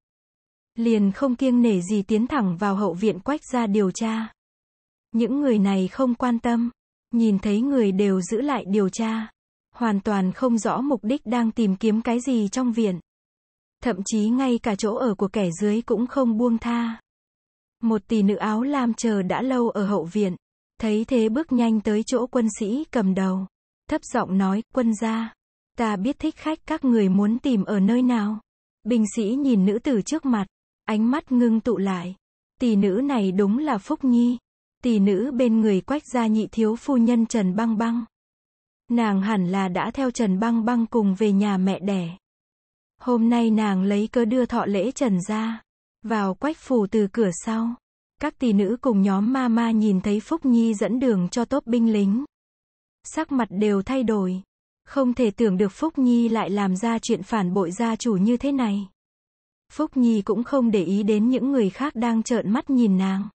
liền không kiêng nể gì tiến thẳng vào hậu viện quách ra điều tra. Những người này không quan tâm, nhìn thấy người đều giữ lại điều tra, hoàn toàn không rõ mục đích đang tìm kiếm cái gì trong viện. Thậm chí ngay cả chỗ ở của kẻ dưới cũng không buông tha. Một tỷ nữ áo lam chờ đã lâu ở hậu viện, thấy thế bước nhanh tới chỗ quân sĩ cầm đầu, thấp giọng nói, quân gia, ta biết thích khách các người muốn tìm ở nơi nào. binh sĩ nhìn nữ tử trước mặt, ánh mắt ngưng tụ lại. Tỷ nữ này đúng là Phúc Nhi tỷ nữ bên người quách gia nhị thiếu phu nhân Trần Băng Băng. Nàng hẳn là đã theo Trần Băng Băng cùng về nhà mẹ đẻ. Hôm nay nàng lấy cớ đưa thọ lễ Trần ra, vào quách phủ từ cửa sau. Các tỷ nữ cùng nhóm ma ma nhìn thấy Phúc Nhi dẫn đường cho tốp binh lính. Sắc mặt đều thay đổi. Không thể tưởng được Phúc Nhi lại làm ra chuyện phản bội gia chủ như thế này. Phúc Nhi cũng không để ý đến những người khác đang trợn mắt nhìn nàng.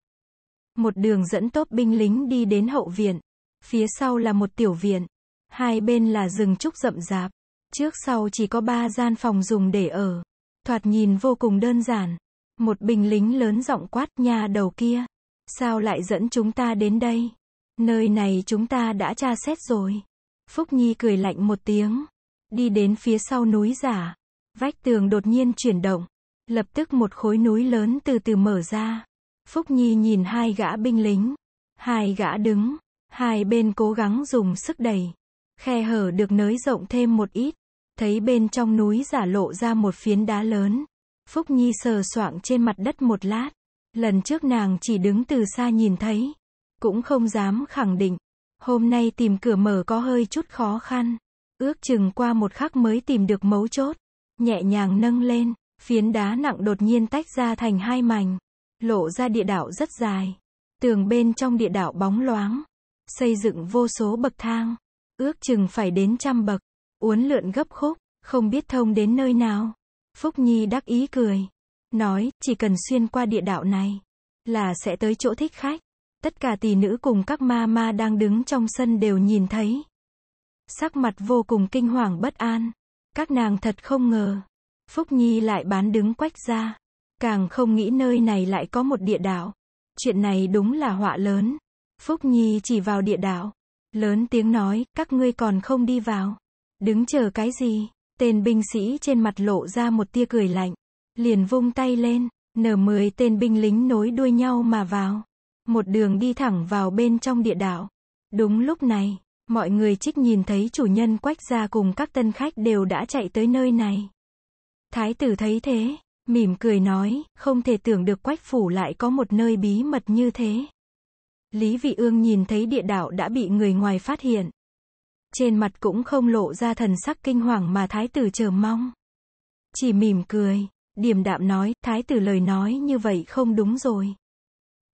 Một đường dẫn tốt binh lính đi đến hậu viện. Phía sau là một tiểu viện. Hai bên là rừng trúc rậm rạp. Trước sau chỉ có ba gian phòng dùng để ở. Thoạt nhìn vô cùng đơn giản. Một binh lính lớn giọng quát nhà đầu kia. Sao lại dẫn chúng ta đến đây? Nơi này chúng ta đã tra xét rồi. Phúc Nhi cười lạnh một tiếng. Đi đến phía sau núi giả. Vách tường đột nhiên chuyển động. Lập tức một khối núi lớn từ từ mở ra. Phúc Nhi nhìn hai gã binh lính. Hai gã đứng. Hai bên cố gắng dùng sức đẩy. Khe hở được nới rộng thêm một ít. Thấy bên trong núi giả lộ ra một phiến đá lớn. Phúc Nhi sờ soạng trên mặt đất một lát. Lần trước nàng chỉ đứng từ xa nhìn thấy. Cũng không dám khẳng định. Hôm nay tìm cửa mở có hơi chút khó khăn. Ước chừng qua một khắc mới tìm được mấu chốt. Nhẹ nhàng nâng lên, phiến đá nặng đột nhiên tách ra thành hai mảnh lộ ra địa đạo rất dài. Tường bên trong địa đạo bóng loáng, xây dựng vô số bậc thang, ước chừng phải đến trăm bậc, uốn lượn gấp khúc, không biết thông đến nơi nào. Phúc Nhi đắc ý cười, nói, chỉ cần xuyên qua địa đạo này, là sẽ tới chỗ thích khách. Tất cả tỷ nữ cùng các ma ma đang đứng trong sân đều nhìn thấy. Sắc mặt vô cùng kinh hoàng bất an. Các nàng thật không ngờ. Phúc Nhi lại bán đứng quách ra. Càng không nghĩ nơi này lại có một địa đạo. Chuyện này đúng là họa lớn. Phúc Nhi chỉ vào địa đạo. Lớn tiếng nói, các ngươi còn không đi vào. Đứng chờ cái gì? Tên binh sĩ trên mặt lộ ra một tia cười lạnh. Liền vung tay lên, nở mười tên binh lính nối đuôi nhau mà vào. Một đường đi thẳng vào bên trong địa đạo. Đúng lúc này, mọi người trích nhìn thấy chủ nhân quách gia cùng các tân khách đều đã chạy tới nơi này. Thái tử thấy thế, mỉm cười nói, không thể tưởng được quách phủ lại có một nơi bí mật như thế. Lý Vị Ương nhìn thấy địa đạo đã bị người ngoài phát hiện. Trên mặt cũng không lộ ra thần sắc kinh hoàng mà thái tử chờ mong. Chỉ mỉm cười, điềm đạm nói, thái tử lời nói như vậy không đúng rồi.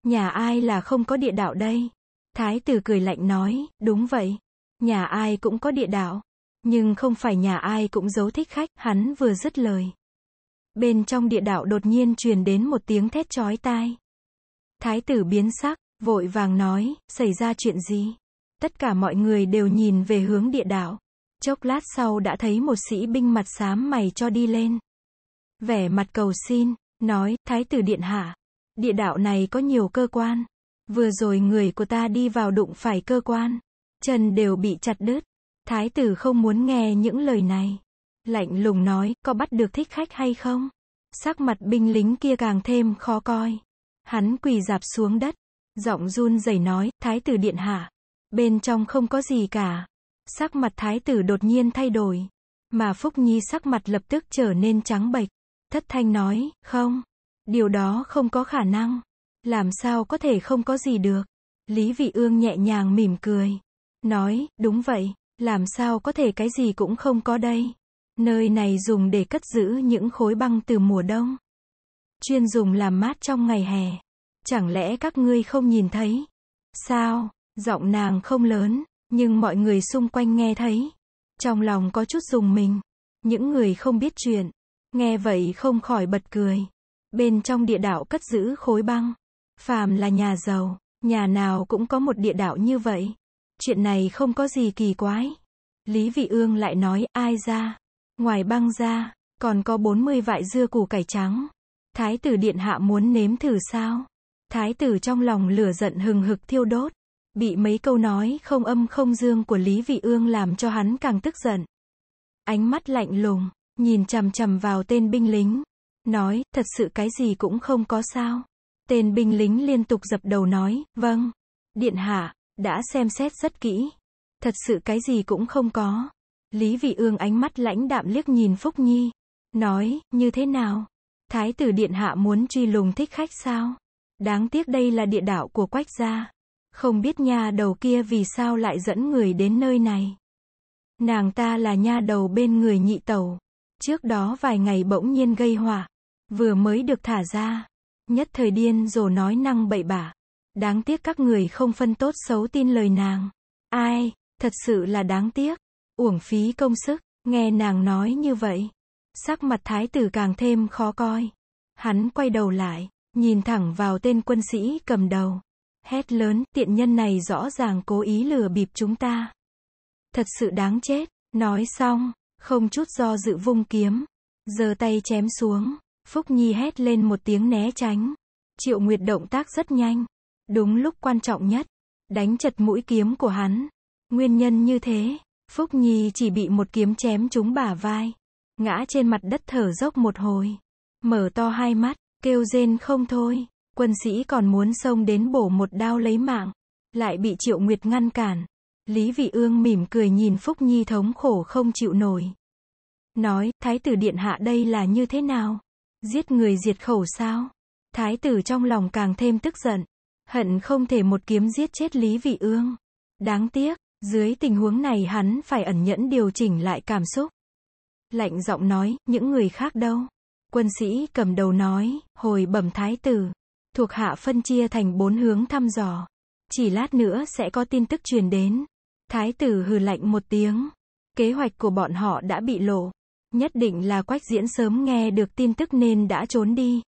Nhà ai là không có địa đạo đây? Thái tử cười lạnh nói, đúng vậy. Nhà ai cũng có địa đạo. Nhưng không phải nhà ai cũng giấu thích khách, hắn vừa dứt lời. Bên trong địa đạo đột nhiên truyền đến một tiếng thét chói tai. Thái tử biến sắc, vội vàng nói, xảy ra chuyện gì? Tất cả mọi người đều nhìn về hướng địa đạo. Chốc lát sau đã thấy một sĩ binh mặt xám mày cho đi lên. Vẻ mặt cầu xin, nói, thái tử điện hạ. Địa đạo này có nhiều cơ quan. Vừa rồi người của ta đi vào đụng phải cơ quan. Chân đều bị chặt đứt. Thái tử không muốn nghe những lời này. Lạnh lùng nói, có bắt được thích khách hay không? Sắc mặt binh lính kia càng thêm khó coi. Hắn quỳ dạp xuống đất. Giọng run rẩy nói, thái tử điện hạ. Bên trong không có gì cả. Sắc mặt thái tử đột nhiên thay đổi. Mà Phúc Nhi sắc mặt lập tức trở nên trắng bệch. Thất thanh nói, không. Điều đó không có khả năng. Làm sao có thể không có gì được. Lý Vị Ương nhẹ nhàng mỉm cười. Nói, đúng vậy, làm sao có thể cái gì cũng không có đây. Nơi này dùng để cất giữ những khối băng từ mùa đông. Chuyên dùng làm mát trong ngày hè. Chẳng lẽ các ngươi không nhìn thấy? Sao? Giọng nàng không lớn, nhưng mọi người xung quanh nghe thấy. Trong lòng có chút dùng mình. Những người không biết chuyện, nghe vậy không khỏi bật cười. Bên trong địa đạo cất giữ khối băng. Phàm là nhà giàu, nhà nào cũng có một địa đạo như vậy. Chuyện này không có gì kỳ quái. Lý Vị Ương lại nói, ai ra? Ngoài băng ra, còn có 40 vại dưa củ cải trắng. Thái tử điện hạ muốn nếm thử sao? Thái tử trong lòng lửa giận hừng hực thiêu đốt. Bị mấy câu nói không âm không dương của Lý Vị Ương làm cho hắn càng tức giận. Ánh mắt lạnh lùng, nhìn chằm chằm vào tên binh lính. Nói, thật sự cái gì cũng không có sao. Tên binh lính liên tục dập đầu nói, vâng. Điện hạ, đã xem xét rất kỹ. Thật sự cái gì cũng không có. Lý Vị Ương ánh mắt lãnh đạm liếc nhìn Phúc Nhi. Nói, như thế nào? Thái tử Điện Hạ muốn truy lùng thích khách sao? Đáng tiếc đây là địa đạo của Quách gia. Không biết nha đầu kia vì sao lại dẫn người đến nơi này. Nàng ta là nha đầu bên người nhị tẩu. Trước đó vài ngày bỗng nhiên gây hỏa. Vừa mới được thả ra. Nhất thời điên rồ nói năng bậy bạ. Đáng tiếc các người không phân tốt xấu tin lời nàng. Ai, thật sự là đáng tiếc uổng phí công sức, nghe nàng nói như vậy. Sắc mặt thái tử càng thêm khó coi. Hắn quay đầu lại, nhìn thẳng vào tên quân sĩ cầm đầu. Hét lớn, tiện nhân này rõ ràng cố ý lừa bịp chúng ta. Thật sự đáng chết, nói xong, không chút do dự vung kiếm. giơ tay chém xuống, Phúc Nhi hét lên một tiếng né tránh. Triệu Nguyệt động tác rất nhanh, đúng lúc quan trọng nhất, đánh chật mũi kiếm của hắn. Nguyên nhân như thế, Phúc Nhi chỉ bị một kiếm chém trúng bả vai. Ngã trên mặt đất thở dốc một hồi. Mở to hai mắt, kêu rên không thôi. Quân sĩ còn muốn xông đến bổ một đao lấy mạng. Lại bị Triệu Nguyệt ngăn cản. Lý Vị Ương mỉm cười nhìn Phúc Nhi thống khổ không chịu nổi. Nói, Thái tử Điện Hạ đây là như thế nào? Giết người diệt khẩu sao? Thái tử trong lòng càng thêm tức giận. Hận không thể một kiếm giết chết Lý Vị Ương. Đáng tiếc, dưới tình huống này hắn phải ẩn nhẫn điều chỉnh lại cảm xúc. Lạnh giọng nói, những người khác đâu? Quân sĩ cầm đầu nói, hồi bẩm thái tử. Thuộc hạ phân chia thành bốn hướng thăm dò. Chỉ lát nữa sẽ có tin tức truyền đến. Thái tử hừ lạnh một tiếng. Kế hoạch của bọn họ đã bị lộ. Nhất định là quách diễn sớm nghe được tin tức nên đã trốn đi.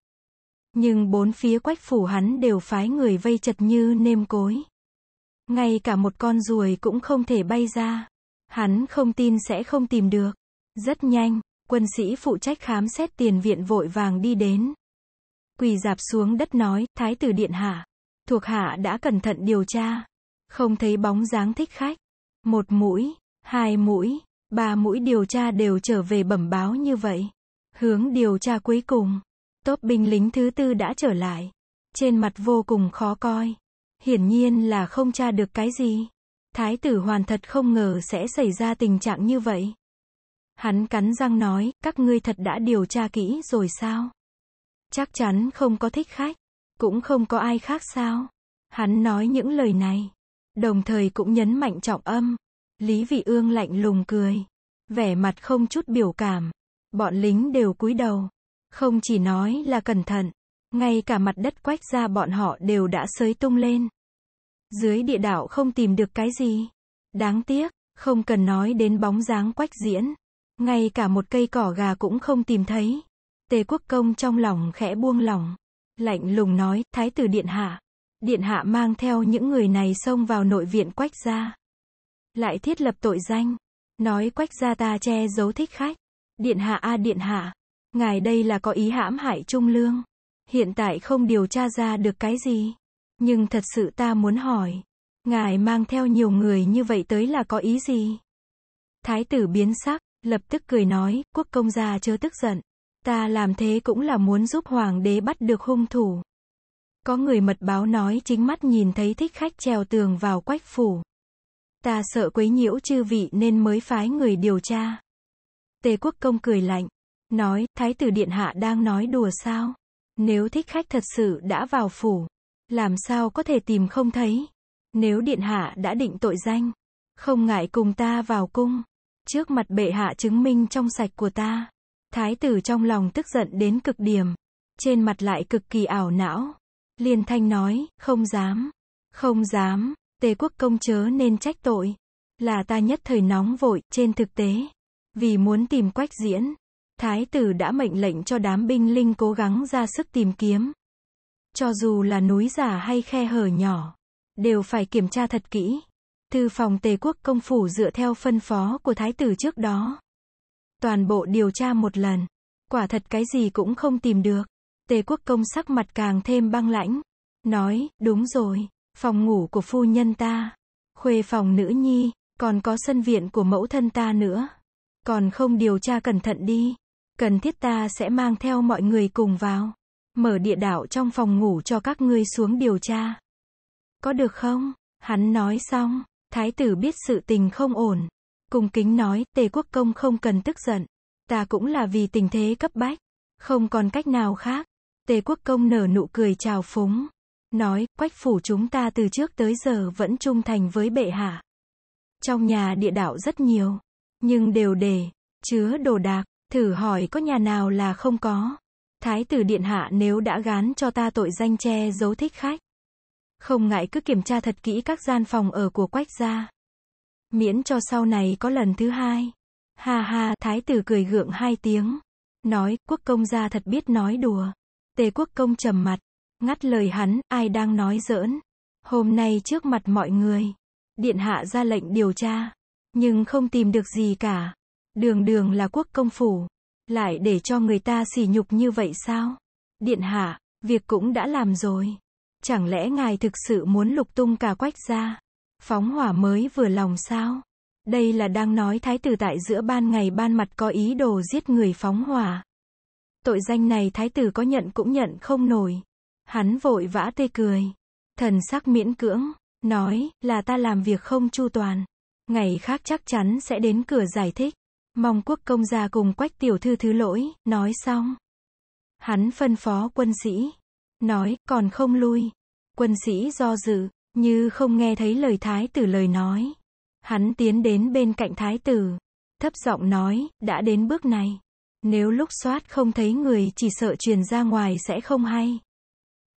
Nhưng bốn phía quách phủ hắn đều phái người vây chật như nêm cối. Ngay cả một con ruồi cũng không thể bay ra. Hắn không tin sẽ không tìm được. Rất nhanh, quân sĩ phụ trách khám xét tiền viện vội vàng đi đến. Quỳ dạp xuống đất nói, thái tử điện hạ. Thuộc hạ đã cẩn thận điều tra. Không thấy bóng dáng thích khách. Một mũi, hai mũi, ba mũi điều tra đều trở về bẩm báo như vậy. Hướng điều tra cuối cùng. Tốp binh lính thứ tư đã trở lại. Trên mặt vô cùng khó coi hiển nhiên là không tra được cái gì. Thái tử hoàn thật không ngờ sẽ xảy ra tình trạng như vậy. Hắn cắn răng nói, các ngươi thật đã điều tra kỹ rồi sao? Chắc chắn không có thích khách, cũng không có ai khác sao? Hắn nói những lời này, đồng thời cũng nhấn mạnh trọng âm. Lý Vị Ương lạnh lùng cười, vẻ mặt không chút biểu cảm. Bọn lính đều cúi đầu, không chỉ nói là cẩn thận, ngay cả mặt đất quách ra bọn họ đều đã sới tung lên. Dưới địa đạo không tìm được cái gì. Đáng tiếc, không cần nói đến bóng dáng quách diễn. Ngay cả một cây cỏ gà cũng không tìm thấy. Tề quốc công trong lòng khẽ buông lòng. Lạnh lùng nói, thái tử điện hạ. Điện hạ mang theo những người này xông vào nội viện quách gia. Lại thiết lập tội danh. Nói quách gia ta che giấu thích khách. Điện hạ a điện hạ. Ngài đây là có ý hãm hại trung lương hiện tại không điều tra ra được cái gì. Nhưng thật sự ta muốn hỏi, ngài mang theo nhiều người như vậy tới là có ý gì? Thái tử biến sắc, lập tức cười nói, quốc công gia chớ tức giận. Ta làm thế cũng là muốn giúp hoàng đế bắt được hung thủ. Có người mật báo nói chính mắt nhìn thấy thích khách trèo tường vào quách phủ. Ta sợ quấy nhiễu chư vị nên mới phái người điều tra. Tề quốc công cười lạnh, nói, thái tử điện hạ đang nói đùa sao? Nếu thích khách thật sự đã vào phủ, làm sao có thể tìm không thấy? Nếu điện hạ đã định tội danh, không ngại cùng ta vào cung, trước mặt bệ hạ chứng minh trong sạch của ta. Thái tử trong lòng tức giận đến cực điểm, trên mặt lại cực kỳ ảo não. Liên thanh nói, không dám, không dám, tề quốc công chớ nên trách tội. Là ta nhất thời nóng vội, trên thực tế, vì muốn tìm quách diễn, Thái tử đã mệnh lệnh cho đám binh linh cố gắng ra sức tìm kiếm. Cho dù là núi giả hay khe hở nhỏ, đều phải kiểm tra thật kỹ. Thư phòng Tề quốc công phủ dựa theo phân phó của thái tử trước đó. Toàn bộ điều tra một lần, quả thật cái gì cũng không tìm được. Tề quốc công sắc mặt càng thêm băng lãnh, nói, đúng rồi, phòng ngủ của phu nhân ta, khuê phòng nữ nhi, còn có sân viện của mẫu thân ta nữa. Còn không điều tra cẩn thận đi. Cần thiết ta sẽ mang theo mọi người cùng vào. Mở địa đạo trong phòng ngủ cho các ngươi xuống điều tra. Có được không? Hắn nói xong, thái tử biết sự tình không ổn. Cùng kính nói, tề quốc công không cần tức giận. Ta cũng là vì tình thế cấp bách. Không còn cách nào khác. Tề quốc công nở nụ cười chào phúng. Nói, quách phủ chúng ta từ trước tới giờ vẫn trung thành với bệ hạ. Trong nhà địa đạo rất nhiều. Nhưng đều để, chứa đồ đạc, Thử hỏi có nhà nào là không có. Thái tử điện hạ nếu đã gán cho ta tội danh che giấu thích khách. Không ngại cứ kiểm tra thật kỹ các gian phòng ở của quách gia. Miễn cho sau này có lần thứ hai. Ha ha, thái tử cười gượng hai tiếng. Nói, quốc công gia thật biết nói đùa. Tề quốc công trầm mặt. Ngắt lời hắn, ai đang nói giỡn. Hôm nay trước mặt mọi người. Điện hạ ra lệnh điều tra. Nhưng không tìm được gì cả. Đường đường là quốc công phủ. Lại để cho người ta sỉ nhục như vậy sao? Điện hạ, việc cũng đã làm rồi. Chẳng lẽ ngài thực sự muốn lục tung cả quách ra? Phóng hỏa mới vừa lòng sao? Đây là đang nói thái tử tại giữa ban ngày ban mặt có ý đồ giết người phóng hỏa. Tội danh này thái tử có nhận cũng nhận không nổi. Hắn vội vã tê cười. Thần sắc miễn cưỡng, nói là ta làm việc không chu toàn. Ngày khác chắc chắn sẽ đến cửa giải thích. Mong quốc công gia cùng quách tiểu thư thứ lỗi, nói xong. Hắn phân phó quân sĩ. Nói, còn không lui. Quân sĩ do dự, như không nghe thấy lời thái tử lời nói. Hắn tiến đến bên cạnh thái tử. Thấp giọng nói, đã đến bước này. Nếu lúc soát không thấy người chỉ sợ truyền ra ngoài sẽ không hay.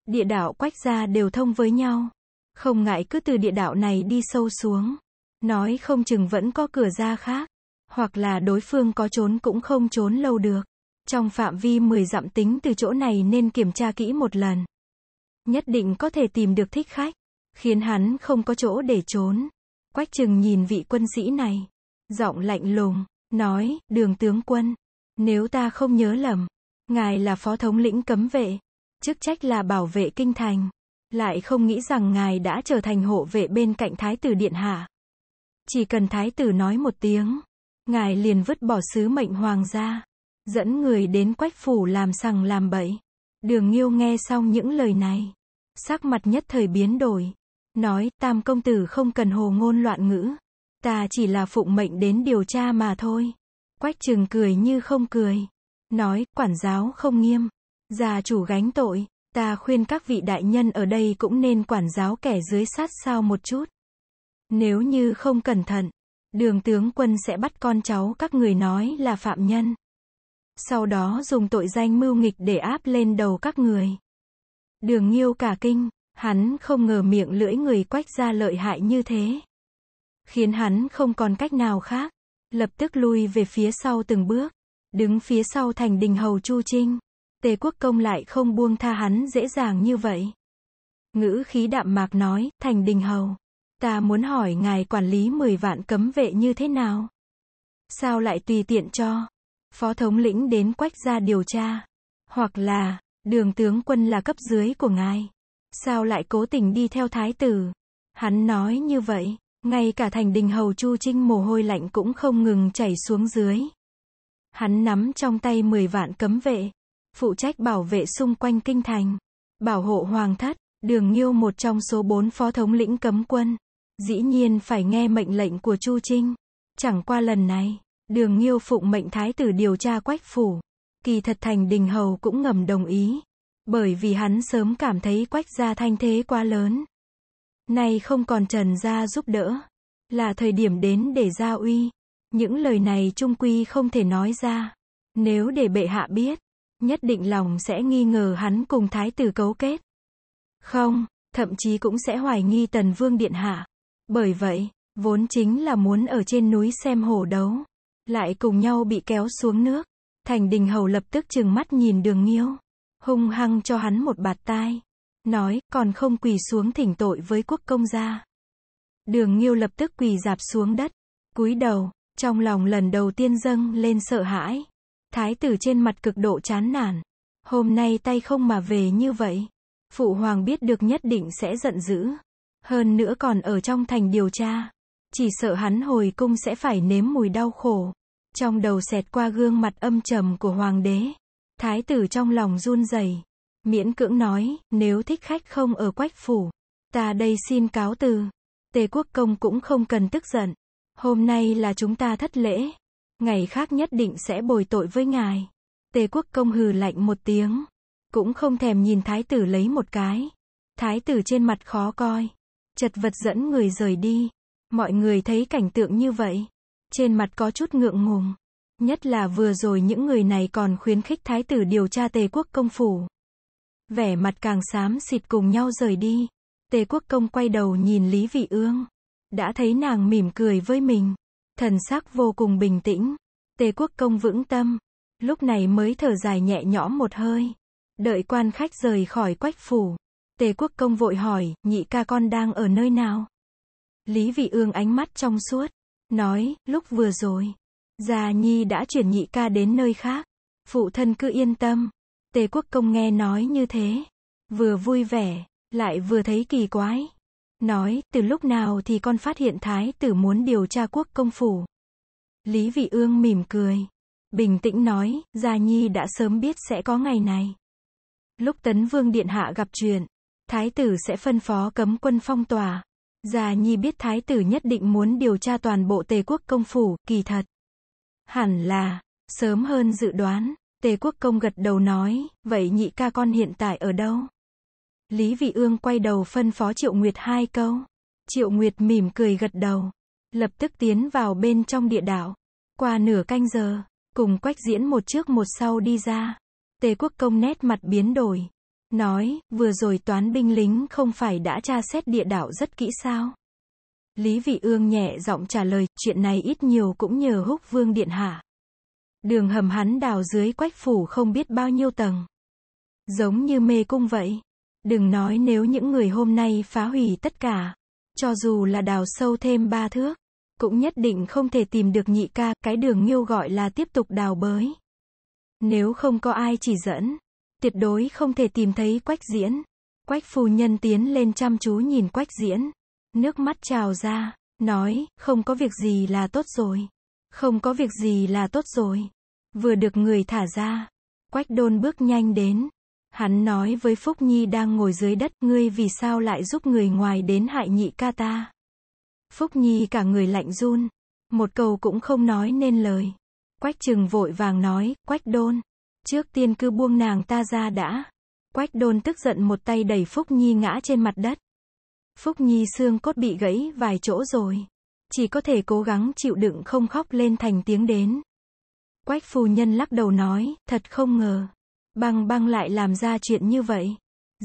Địa đạo quách gia đều thông với nhau. Không ngại cứ từ địa đạo này đi sâu xuống. Nói không chừng vẫn có cửa ra khác. Hoặc là đối phương có trốn cũng không trốn lâu được. Trong phạm vi 10 dặm tính từ chỗ này nên kiểm tra kỹ một lần. Nhất định có thể tìm được thích khách, khiến hắn không có chỗ để trốn. Quách chừng nhìn vị quân sĩ này, giọng lạnh lùng, nói, đường tướng quân, nếu ta không nhớ lầm, ngài là phó thống lĩnh cấm vệ, chức trách là bảo vệ kinh thành, lại không nghĩ rằng ngài đã trở thành hộ vệ bên cạnh thái tử điện hạ. Chỉ cần thái tử nói một tiếng, Ngài liền vứt bỏ sứ mệnh hoàng gia, dẫn người đến quách phủ làm sằng làm bẫy. Đường Nghiêu nghe xong những lời này, sắc mặt nhất thời biến đổi, nói: "Tam công tử không cần hồ ngôn loạn ngữ, ta chỉ là phụng mệnh đến điều tra mà thôi." Quách trường cười như không cười, nói: "Quản giáo không nghiêm, già chủ gánh tội, ta khuyên các vị đại nhân ở đây cũng nên quản giáo kẻ dưới sát sao một chút. Nếu như không cẩn thận, Đường tướng quân sẽ bắt con cháu các người nói là phạm nhân. Sau đó dùng tội danh mưu nghịch để áp lên đầu các người. Đường nghiêu cả kinh, hắn không ngờ miệng lưỡi người quách ra lợi hại như thế. Khiến hắn không còn cách nào khác, lập tức lui về phía sau từng bước, đứng phía sau thành đình hầu Chu Trinh. Tề quốc công lại không buông tha hắn dễ dàng như vậy. Ngữ khí đạm mạc nói, thành đình hầu. Ta muốn hỏi ngài quản lý 10 vạn cấm vệ như thế nào? Sao lại tùy tiện cho? Phó thống lĩnh đến quách ra điều tra. Hoặc là, đường tướng quân là cấp dưới của ngài. Sao lại cố tình đi theo thái tử? Hắn nói như vậy, ngay cả thành đình hầu Chu Trinh mồ hôi lạnh cũng không ngừng chảy xuống dưới. Hắn nắm trong tay 10 vạn cấm vệ, phụ trách bảo vệ xung quanh kinh thành, bảo hộ hoàng thất, đường nghiêu một trong số bốn phó thống lĩnh cấm quân. Dĩ nhiên phải nghe mệnh lệnh của Chu Trinh. Chẳng qua lần này, đường nghiêu phụng mệnh thái tử điều tra quách phủ. Kỳ thật thành đình hầu cũng ngầm đồng ý. Bởi vì hắn sớm cảm thấy quách gia thanh thế quá lớn. Nay không còn trần gia giúp đỡ. Là thời điểm đến để gia uy. Những lời này trung quy không thể nói ra. Nếu để bệ hạ biết, nhất định lòng sẽ nghi ngờ hắn cùng thái tử cấu kết. Không, thậm chí cũng sẽ hoài nghi tần vương điện hạ. Bởi vậy, vốn chính là muốn ở trên núi xem hổ đấu, lại cùng nhau bị kéo xuống nước. Thành Đình Hầu lập tức trừng mắt nhìn Đường Nghiêu, hung hăng cho hắn một bạt tai, nói, còn không quỳ xuống thỉnh tội với quốc công gia. Đường Nghiêu lập tức quỳ dạp xuống đất, cúi đầu, trong lòng lần đầu tiên dâng lên sợ hãi. Thái tử trên mặt cực độ chán nản, hôm nay tay không mà về như vậy, phụ hoàng biết được nhất định sẽ giận dữ. Hơn nữa còn ở trong thành điều tra. Chỉ sợ hắn hồi cung sẽ phải nếm mùi đau khổ. Trong đầu xẹt qua gương mặt âm trầm của hoàng đế. Thái tử trong lòng run rẩy, Miễn cưỡng nói, nếu thích khách không ở quách phủ. Ta đây xin cáo từ. Tề quốc công cũng không cần tức giận. Hôm nay là chúng ta thất lễ. Ngày khác nhất định sẽ bồi tội với ngài. Tề quốc công hừ lạnh một tiếng. Cũng không thèm nhìn thái tử lấy một cái. Thái tử trên mặt khó coi chật vật dẫn người rời đi. Mọi người thấy cảnh tượng như vậy, trên mặt có chút ngượng ngùng. Nhất là vừa rồi những người này còn khuyến khích thái tử điều tra tề quốc công phủ. Vẻ mặt càng xám xịt cùng nhau rời đi. Tề quốc công quay đầu nhìn Lý Vị Ương. Đã thấy nàng mỉm cười với mình. Thần sắc vô cùng bình tĩnh. Tề quốc công vững tâm. Lúc này mới thở dài nhẹ nhõm một hơi. Đợi quan khách rời khỏi quách phủ. Tề quốc công vội hỏi, nhị ca con đang ở nơi nào? Lý vị ương ánh mắt trong suốt, nói, lúc vừa rồi, già nhi đã chuyển nhị ca đến nơi khác. Phụ thân cứ yên tâm. Tề quốc công nghe nói như thế, vừa vui vẻ, lại vừa thấy kỳ quái. Nói, từ lúc nào thì con phát hiện thái tử muốn điều tra quốc công phủ. Lý vị ương mỉm cười. Bình tĩnh nói, Gia Nhi đã sớm biết sẽ có ngày này. Lúc Tấn Vương Điện Hạ gặp chuyện, Thái tử sẽ phân phó cấm quân phong tỏa. Già Nhi biết thái tử nhất định muốn điều tra toàn bộ tề quốc công phủ, kỳ thật. Hẳn là, sớm hơn dự đoán, tề quốc công gật đầu nói, vậy nhị ca con hiện tại ở đâu? Lý Vị Ương quay đầu phân phó Triệu Nguyệt hai câu. Triệu Nguyệt mỉm cười gật đầu. Lập tức tiến vào bên trong địa đạo. Qua nửa canh giờ, cùng quách diễn một trước một sau đi ra. Tề quốc công nét mặt biến đổi. Nói, vừa rồi toán binh lính không phải đã tra xét địa đạo rất kỹ sao? Lý Vị Ương nhẹ giọng trả lời, chuyện này ít nhiều cũng nhờ húc vương điện hạ. Đường hầm hắn đào dưới quách phủ không biết bao nhiêu tầng. Giống như mê cung vậy. Đừng nói nếu những người hôm nay phá hủy tất cả. Cho dù là đào sâu thêm ba thước, cũng nhất định không thể tìm được nhị ca, cái đường nghiêu gọi là tiếp tục đào bới. Nếu không có ai chỉ dẫn, Tuyệt đối không thể tìm thấy quách diễn. Quách phu nhân tiến lên chăm chú nhìn quách diễn. Nước mắt trào ra, nói, không có việc gì là tốt rồi. Không có việc gì là tốt rồi. Vừa được người thả ra. Quách đôn bước nhanh đến. Hắn nói với Phúc Nhi đang ngồi dưới đất, ngươi vì sao lại giúp người ngoài đến hại nhị ca ta. Phúc Nhi cả người lạnh run. Một câu cũng không nói nên lời. Quách trừng vội vàng nói, quách đôn. Trước tiên cứ buông nàng ta ra đã. Quách đôn tức giận một tay đẩy Phúc Nhi ngã trên mặt đất. Phúc Nhi xương cốt bị gãy vài chỗ rồi. Chỉ có thể cố gắng chịu đựng không khóc lên thành tiếng đến. Quách phu nhân lắc đầu nói, thật không ngờ. Băng băng lại làm ra chuyện như vậy.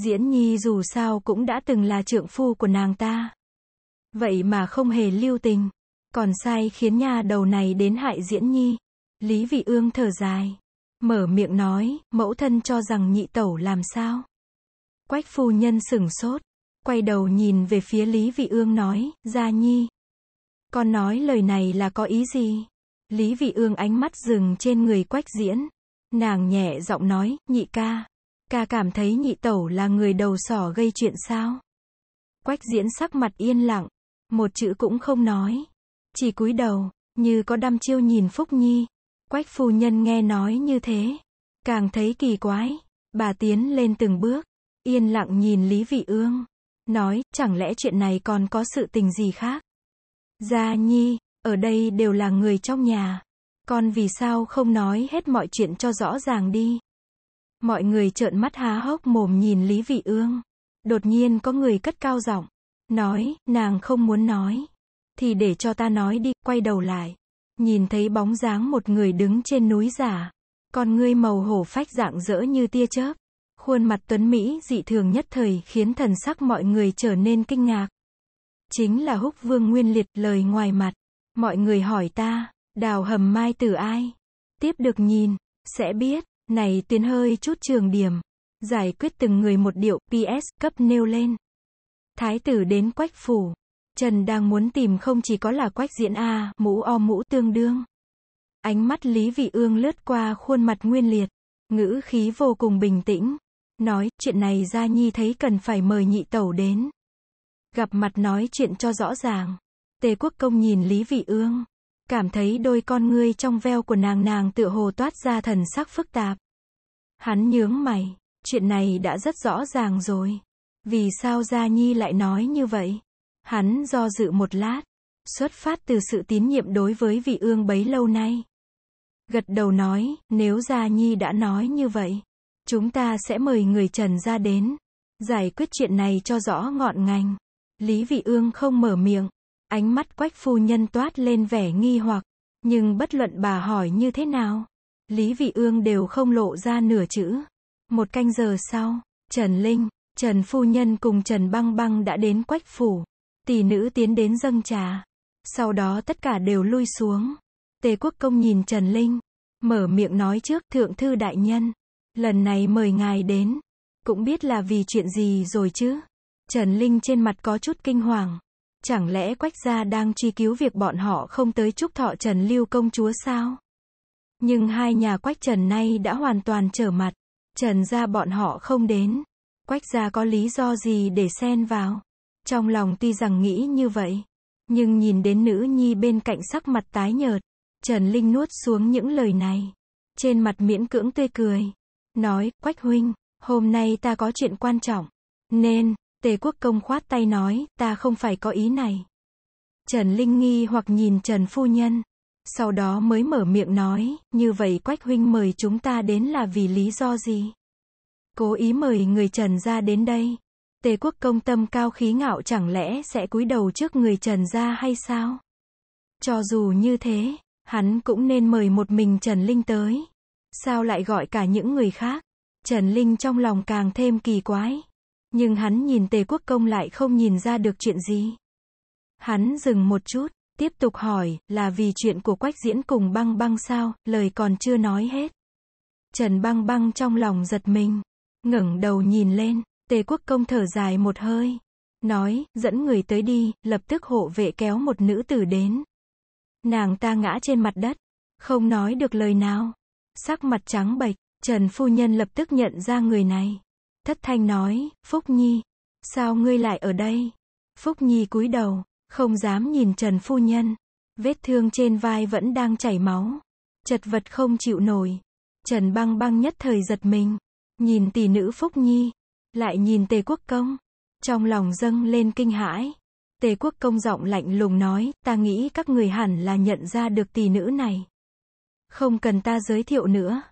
Diễn Nhi dù sao cũng đã từng là trượng phu của nàng ta. Vậy mà không hề lưu tình. Còn sai khiến nhà đầu này đến hại Diễn Nhi. Lý Vị Ương thở dài. Mở miệng nói, mẫu thân cho rằng nhị tẩu làm sao? Quách phu nhân sửng sốt, quay đầu nhìn về phía Lý Vị Ương nói, Gia Nhi. Con nói lời này là có ý gì? Lý Vị Ương ánh mắt dừng trên người quách diễn. Nàng nhẹ giọng nói, nhị ca. Ca cảm thấy nhị tẩu là người đầu sỏ gây chuyện sao? Quách diễn sắc mặt yên lặng, một chữ cũng không nói. Chỉ cúi đầu, như có đăm chiêu nhìn Phúc Nhi. Quách phu nhân nghe nói như thế, càng thấy kỳ quái, bà tiến lên từng bước, yên lặng nhìn Lý Vị Ương, nói, chẳng lẽ chuyện này còn có sự tình gì khác? Gia Nhi, ở đây đều là người trong nhà, con vì sao không nói hết mọi chuyện cho rõ ràng đi? Mọi người trợn mắt há hốc mồm nhìn Lý Vị Ương, đột nhiên có người cất cao giọng, nói, nàng không muốn nói, thì để cho ta nói đi, quay đầu lại nhìn thấy bóng dáng một người đứng trên núi giả. Con ngươi màu hổ phách dạng dỡ như tia chớp. Khuôn mặt tuấn Mỹ dị thường nhất thời khiến thần sắc mọi người trở nên kinh ngạc. Chính là húc vương nguyên liệt lời ngoài mặt. Mọi người hỏi ta, đào hầm mai từ ai? Tiếp được nhìn, sẽ biết, này tiến hơi chút trường điểm. Giải quyết từng người một điệu PS cấp nêu lên. Thái tử đến quách phủ, Trần đang muốn tìm không chỉ có là quách diễn A, mũ o mũ tương đương. Ánh mắt Lý Vị Ương lướt qua khuôn mặt nguyên liệt, ngữ khí vô cùng bình tĩnh. Nói, chuyện này Gia Nhi thấy cần phải mời nhị tẩu đến. Gặp mặt nói chuyện cho rõ ràng. Tề quốc công nhìn Lý Vị Ương. Cảm thấy đôi con ngươi trong veo của nàng nàng tựa hồ toát ra thần sắc phức tạp. Hắn nhướng mày. Chuyện này đã rất rõ ràng rồi. Vì sao Gia Nhi lại nói như vậy? Hắn do dự một lát, xuất phát từ sự tín nhiệm đối với vị ương bấy lâu nay. Gật đầu nói, nếu Gia Nhi đã nói như vậy, chúng ta sẽ mời người Trần ra đến, giải quyết chuyện này cho rõ ngọn ngành. Lý Vị Ương không mở miệng, ánh mắt quách phu nhân toát lên vẻ nghi hoặc, nhưng bất luận bà hỏi như thế nào, Lý Vị Ương đều không lộ ra nửa chữ. Một canh giờ sau, Trần Linh, Trần Phu Nhân cùng Trần Băng Băng đã đến quách phủ. Tỷ nữ tiến đến dâng trà. Sau đó tất cả đều lui xuống. Tề Quốc Công nhìn Trần Linh. Mở miệng nói trước, Thượng Thư Đại Nhân. Lần này mời ngài đến. Cũng biết là vì chuyện gì rồi chứ. Trần Linh trên mặt có chút kinh hoàng. Chẳng lẽ Quách Gia đang truy cứu việc bọn họ không tới chúc thọ Trần Lưu Công Chúa sao? Nhưng hai nhà Quách Trần nay đã hoàn toàn trở mặt. Trần gia bọn họ không đến. Quách gia có lý do gì để xen vào? Trong lòng tuy rằng nghĩ như vậy, nhưng nhìn đến nữ nhi bên cạnh sắc mặt tái nhợt, Trần Linh nuốt xuống những lời này. Trên mặt miễn cưỡng tươi cười, nói, Quách Huynh, hôm nay ta có chuyện quan trọng, nên, Tề Quốc Công khoát tay nói, ta không phải có ý này. Trần Linh nghi hoặc nhìn Trần Phu Nhân, sau đó mới mở miệng nói, như vậy Quách Huynh mời chúng ta đến là vì lý do gì? Cố ý mời người Trần ra đến đây. Tề quốc công tâm cao khí ngạo chẳng lẽ sẽ cúi đầu trước người Trần gia hay sao? Cho dù như thế, hắn cũng nên mời một mình Trần Linh tới. Sao lại gọi cả những người khác? Trần Linh trong lòng càng thêm kỳ quái. Nhưng hắn nhìn tề quốc công lại không nhìn ra được chuyện gì. Hắn dừng một chút, tiếp tục hỏi, là vì chuyện của quách diễn cùng băng băng sao, lời còn chưa nói hết. Trần băng băng trong lòng giật mình, ngẩng đầu nhìn lên, Tề quốc công thở dài một hơi. Nói, dẫn người tới đi, lập tức hộ vệ kéo một nữ tử đến. Nàng ta ngã trên mặt đất. Không nói được lời nào. Sắc mặt trắng bệch, Trần Phu Nhân lập tức nhận ra người này. Thất thanh nói, Phúc Nhi, sao ngươi lại ở đây? Phúc Nhi cúi đầu, không dám nhìn Trần Phu Nhân. Vết thương trên vai vẫn đang chảy máu. Chật vật không chịu nổi. Trần băng băng nhất thời giật mình. Nhìn tỷ nữ Phúc Nhi, lại nhìn Tề Quốc Công. Trong lòng dâng lên kinh hãi. Tề Quốc Công giọng lạnh lùng nói, ta nghĩ các người hẳn là nhận ra được tỷ nữ này. Không cần ta giới thiệu nữa.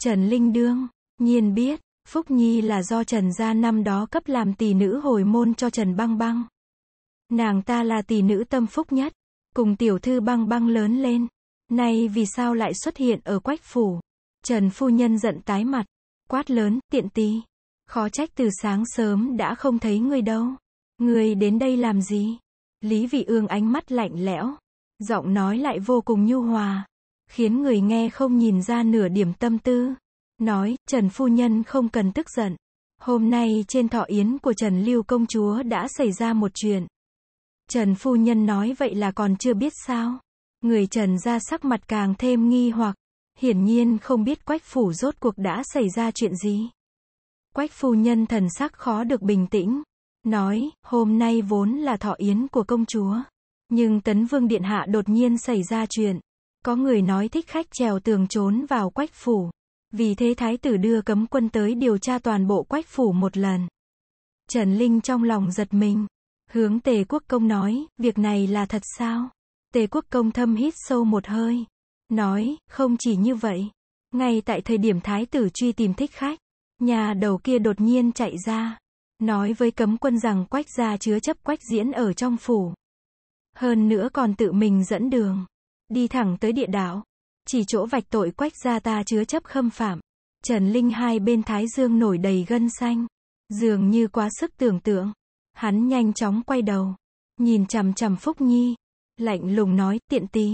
Trần Linh Đương, nhiên biết, Phúc Nhi là do Trần gia năm đó cấp làm tỷ nữ hồi môn cho Trần Băng Băng. Nàng ta là tỷ nữ tâm phúc nhất, cùng tiểu thư băng băng lớn lên. Nay vì sao lại xuất hiện ở quách phủ? Trần phu nhân giận tái mặt, quát lớn, tiện tí. Khó trách từ sáng sớm đã không thấy người đâu. Người đến đây làm gì? Lý Vị Ương ánh mắt lạnh lẽo. Giọng nói lại vô cùng nhu hòa. Khiến người nghe không nhìn ra nửa điểm tâm tư. Nói, Trần Phu Nhân không cần tức giận. Hôm nay trên thọ yến của Trần Lưu Công Chúa đã xảy ra một chuyện. Trần Phu Nhân nói vậy là còn chưa biết sao. Người Trần ra sắc mặt càng thêm nghi hoặc. Hiển nhiên không biết quách phủ rốt cuộc đã xảy ra chuyện gì. Quách phu nhân thần sắc khó được bình tĩnh. Nói, hôm nay vốn là thọ yến của công chúa. Nhưng tấn vương điện hạ đột nhiên xảy ra chuyện. Có người nói thích khách trèo tường trốn vào quách phủ. Vì thế thái tử đưa cấm quân tới điều tra toàn bộ quách phủ một lần. Trần Linh trong lòng giật mình. Hướng tề quốc công nói, việc này là thật sao? Tề quốc công thâm hít sâu một hơi. Nói, không chỉ như vậy. Ngay tại thời điểm thái tử truy tìm thích khách, Nhà đầu kia đột nhiên chạy ra, nói với cấm quân rằng quách gia chứa chấp quách diễn ở trong phủ. Hơn nữa còn tự mình dẫn đường, đi thẳng tới địa đạo, chỉ chỗ vạch tội quách gia ta chứa chấp khâm phạm. Trần Linh hai bên thái dương nổi đầy gân xanh, dường như quá sức tưởng tượng. Hắn nhanh chóng quay đầu, nhìn chằm chằm Phúc Nhi, lạnh lùng nói, tiện tí,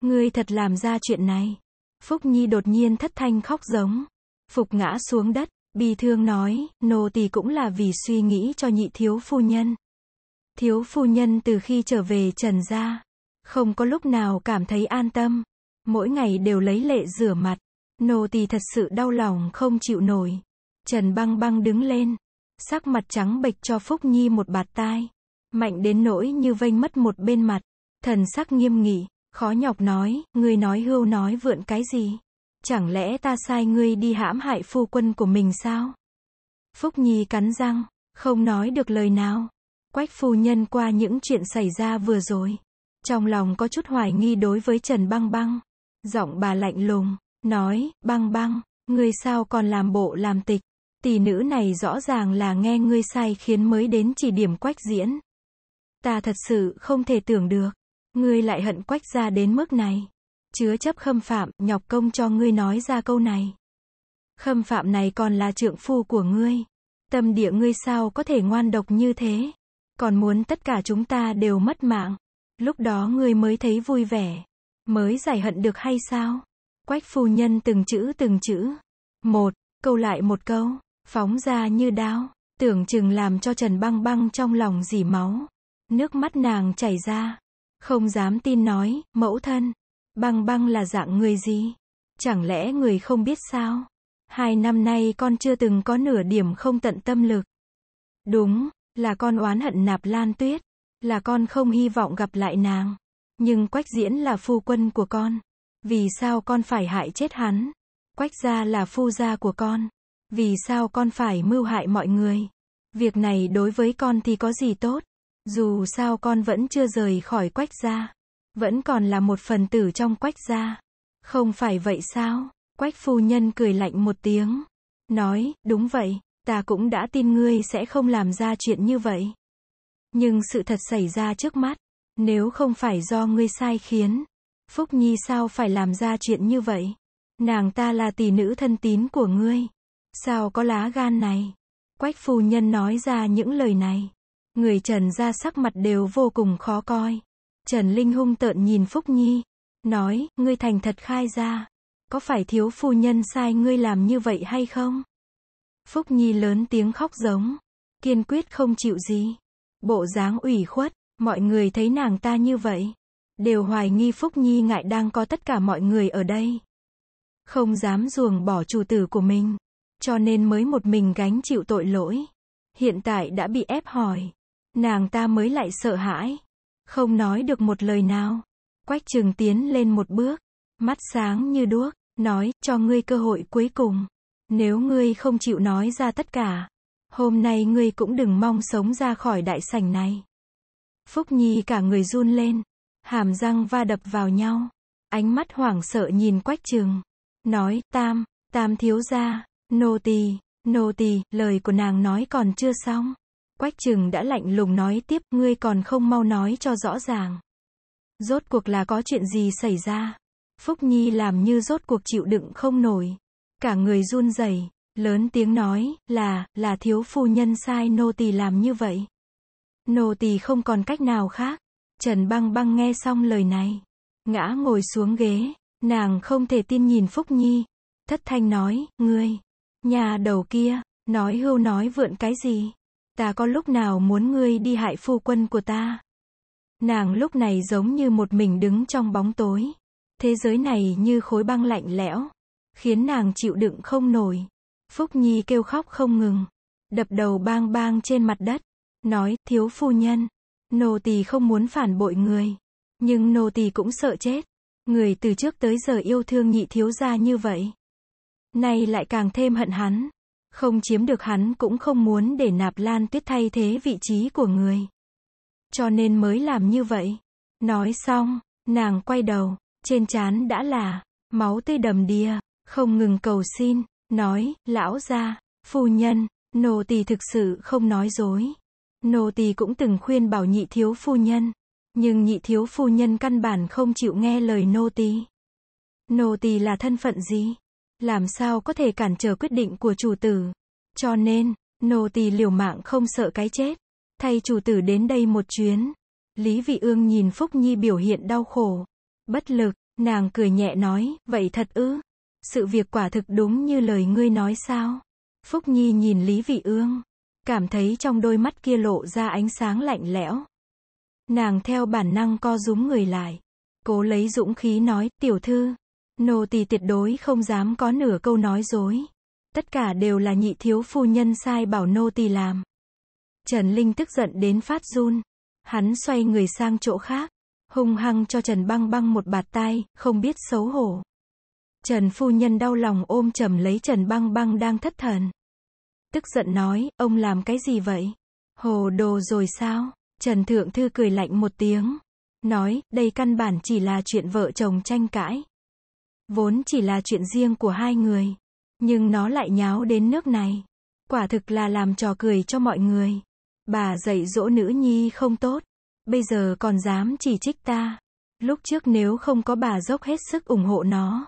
ngươi thật làm ra chuyện này. Phúc Nhi đột nhiên thất thanh khóc giống, phục ngã xuống đất, Bi thương nói, nô tỳ cũng là vì suy nghĩ cho nhị thiếu phu nhân. Thiếu phu nhân từ khi trở về trần gia, không có lúc nào cảm thấy an tâm, mỗi ngày đều lấy lệ rửa mặt, nô tỳ thật sự đau lòng không chịu nổi. Trần băng băng đứng lên, sắc mặt trắng bệch cho Phúc Nhi một bạt tai, mạnh đến nỗi như vênh mất một bên mặt, thần sắc nghiêm nghị, khó nhọc nói, người nói hưu nói vượn cái gì chẳng lẽ ta sai ngươi đi hãm hại phu quân của mình sao? Phúc Nhi cắn răng, không nói được lời nào. Quách phu nhân qua những chuyện xảy ra vừa rồi. Trong lòng có chút hoài nghi đối với Trần Băng Băng. Giọng bà lạnh lùng, nói, băng băng, ngươi sao còn làm bộ làm tịch. Tỷ nữ này rõ ràng là nghe ngươi sai khiến mới đến chỉ điểm quách diễn. Ta thật sự không thể tưởng được. Ngươi lại hận quách ra đến mức này chứa chấp khâm phạm, nhọc công cho ngươi nói ra câu này. Khâm phạm này còn là trượng phu của ngươi. Tâm địa ngươi sao có thể ngoan độc như thế? Còn muốn tất cả chúng ta đều mất mạng. Lúc đó ngươi mới thấy vui vẻ. Mới giải hận được hay sao? Quách phu nhân từng chữ từng chữ. Một, câu lại một câu. Phóng ra như đao. Tưởng chừng làm cho Trần băng băng trong lòng dỉ máu. Nước mắt nàng chảy ra. Không dám tin nói, mẫu thân, Băng băng là dạng người gì? Chẳng lẽ người không biết sao? Hai năm nay con chưa từng có nửa điểm không tận tâm lực. Đúng, là con oán hận nạp lan tuyết. Là con không hy vọng gặp lại nàng. Nhưng quách diễn là phu quân của con. Vì sao con phải hại chết hắn? Quách gia là phu gia của con. Vì sao con phải mưu hại mọi người? Việc này đối với con thì có gì tốt? Dù sao con vẫn chưa rời khỏi quách gia. Vẫn còn là một phần tử trong quách gia. Không phải vậy sao? Quách phu nhân cười lạnh một tiếng. Nói, đúng vậy, ta cũng đã tin ngươi sẽ không làm ra chuyện như vậy. Nhưng sự thật xảy ra trước mắt. Nếu không phải do ngươi sai khiến, Phúc Nhi sao phải làm ra chuyện như vậy? Nàng ta là tỷ nữ thân tín của ngươi. Sao có lá gan này? Quách phu nhân nói ra những lời này. Người trần ra sắc mặt đều vô cùng khó coi. Trần Linh hung tợn nhìn Phúc Nhi, nói, ngươi thành thật khai ra, có phải thiếu phu nhân sai ngươi làm như vậy hay không? Phúc Nhi lớn tiếng khóc giống, kiên quyết không chịu gì, bộ dáng ủy khuất, mọi người thấy nàng ta như vậy, đều hoài nghi Phúc Nhi ngại đang có tất cả mọi người ở đây. Không dám ruồng bỏ chủ tử của mình, cho nên mới một mình gánh chịu tội lỗi. Hiện tại đã bị ép hỏi, nàng ta mới lại sợ hãi. Không nói được một lời nào. Quách trường tiến lên một bước, mắt sáng như đuốc, nói, cho ngươi cơ hội cuối cùng. Nếu ngươi không chịu nói ra tất cả, hôm nay ngươi cũng đừng mong sống ra khỏi đại sảnh này. Phúc Nhi cả người run lên, hàm răng va đập vào nhau, ánh mắt hoảng sợ nhìn quách trường, nói, tam, tam thiếu gia, nô tỳ, nô tỳ, lời của nàng nói còn chưa xong. Quách trừng đã lạnh lùng nói tiếp, ngươi còn không mau nói cho rõ ràng. Rốt cuộc là có chuyện gì xảy ra? Phúc Nhi làm như rốt cuộc chịu đựng không nổi. Cả người run rẩy lớn tiếng nói, là, là thiếu phu nhân sai nô tỳ làm như vậy. Nô tỳ không còn cách nào khác. Trần băng băng nghe xong lời này. Ngã ngồi xuống ghế, nàng không thể tin nhìn Phúc Nhi. Thất thanh nói, ngươi, nhà đầu kia, nói hưu nói vượn cái gì ta có lúc nào muốn ngươi đi hại phu quân của ta. Nàng lúc này giống như một mình đứng trong bóng tối. Thế giới này như khối băng lạnh lẽo, khiến nàng chịu đựng không nổi. Phúc Nhi kêu khóc không ngừng, đập đầu bang bang trên mặt đất, nói, thiếu phu nhân, nô tỳ không muốn phản bội người, nhưng nô tỳ cũng sợ chết. Người từ trước tới giờ yêu thương nhị thiếu gia như vậy. Nay lại càng thêm hận hắn. Không chiếm được hắn cũng không muốn để nạp lan tuyết thay thế vị trí của người. Cho nên mới làm như vậy. Nói xong, nàng quay đầu, trên trán đã là máu tươi đầm đìa, không ngừng cầu xin, nói, lão gia, phu nhân, nô tỳ thực sự không nói dối. Nô tỳ cũng từng khuyên bảo nhị thiếu phu nhân, nhưng nhị thiếu phu nhân căn bản không chịu nghe lời nô tỳ. Nô tỳ là thân phận gì? làm sao có thể cản trở quyết định của chủ tử. Cho nên, nô tỳ liều mạng không sợ cái chết. Thay chủ tử đến đây một chuyến. Lý Vị Ương nhìn Phúc Nhi biểu hiện đau khổ, bất lực, nàng cười nhẹ nói, vậy thật ư? Sự việc quả thực đúng như lời ngươi nói sao? Phúc Nhi nhìn Lý Vị Ương, cảm thấy trong đôi mắt kia lộ ra ánh sáng lạnh lẽo. Nàng theo bản năng co rúm người lại, cố lấy dũng khí nói, tiểu thư, Nô tỳ tuyệt đối không dám có nửa câu nói dối. Tất cả đều là nhị thiếu phu nhân sai bảo nô tỳ làm. Trần Linh tức giận đến phát run. Hắn xoay người sang chỗ khác. Hung hăng cho Trần băng băng một bạt tay, không biết xấu hổ. Trần phu nhân đau lòng ôm chầm lấy Trần băng băng đang thất thần. Tức giận nói, ông làm cái gì vậy? Hồ đồ rồi sao? Trần Thượng Thư cười lạnh một tiếng. Nói, đây căn bản chỉ là chuyện vợ chồng tranh cãi. Vốn chỉ là chuyện riêng của hai người. Nhưng nó lại nháo đến nước này. Quả thực là làm trò cười cho mọi người. Bà dạy dỗ nữ nhi không tốt. Bây giờ còn dám chỉ trích ta. Lúc trước nếu không có bà dốc hết sức ủng hộ nó.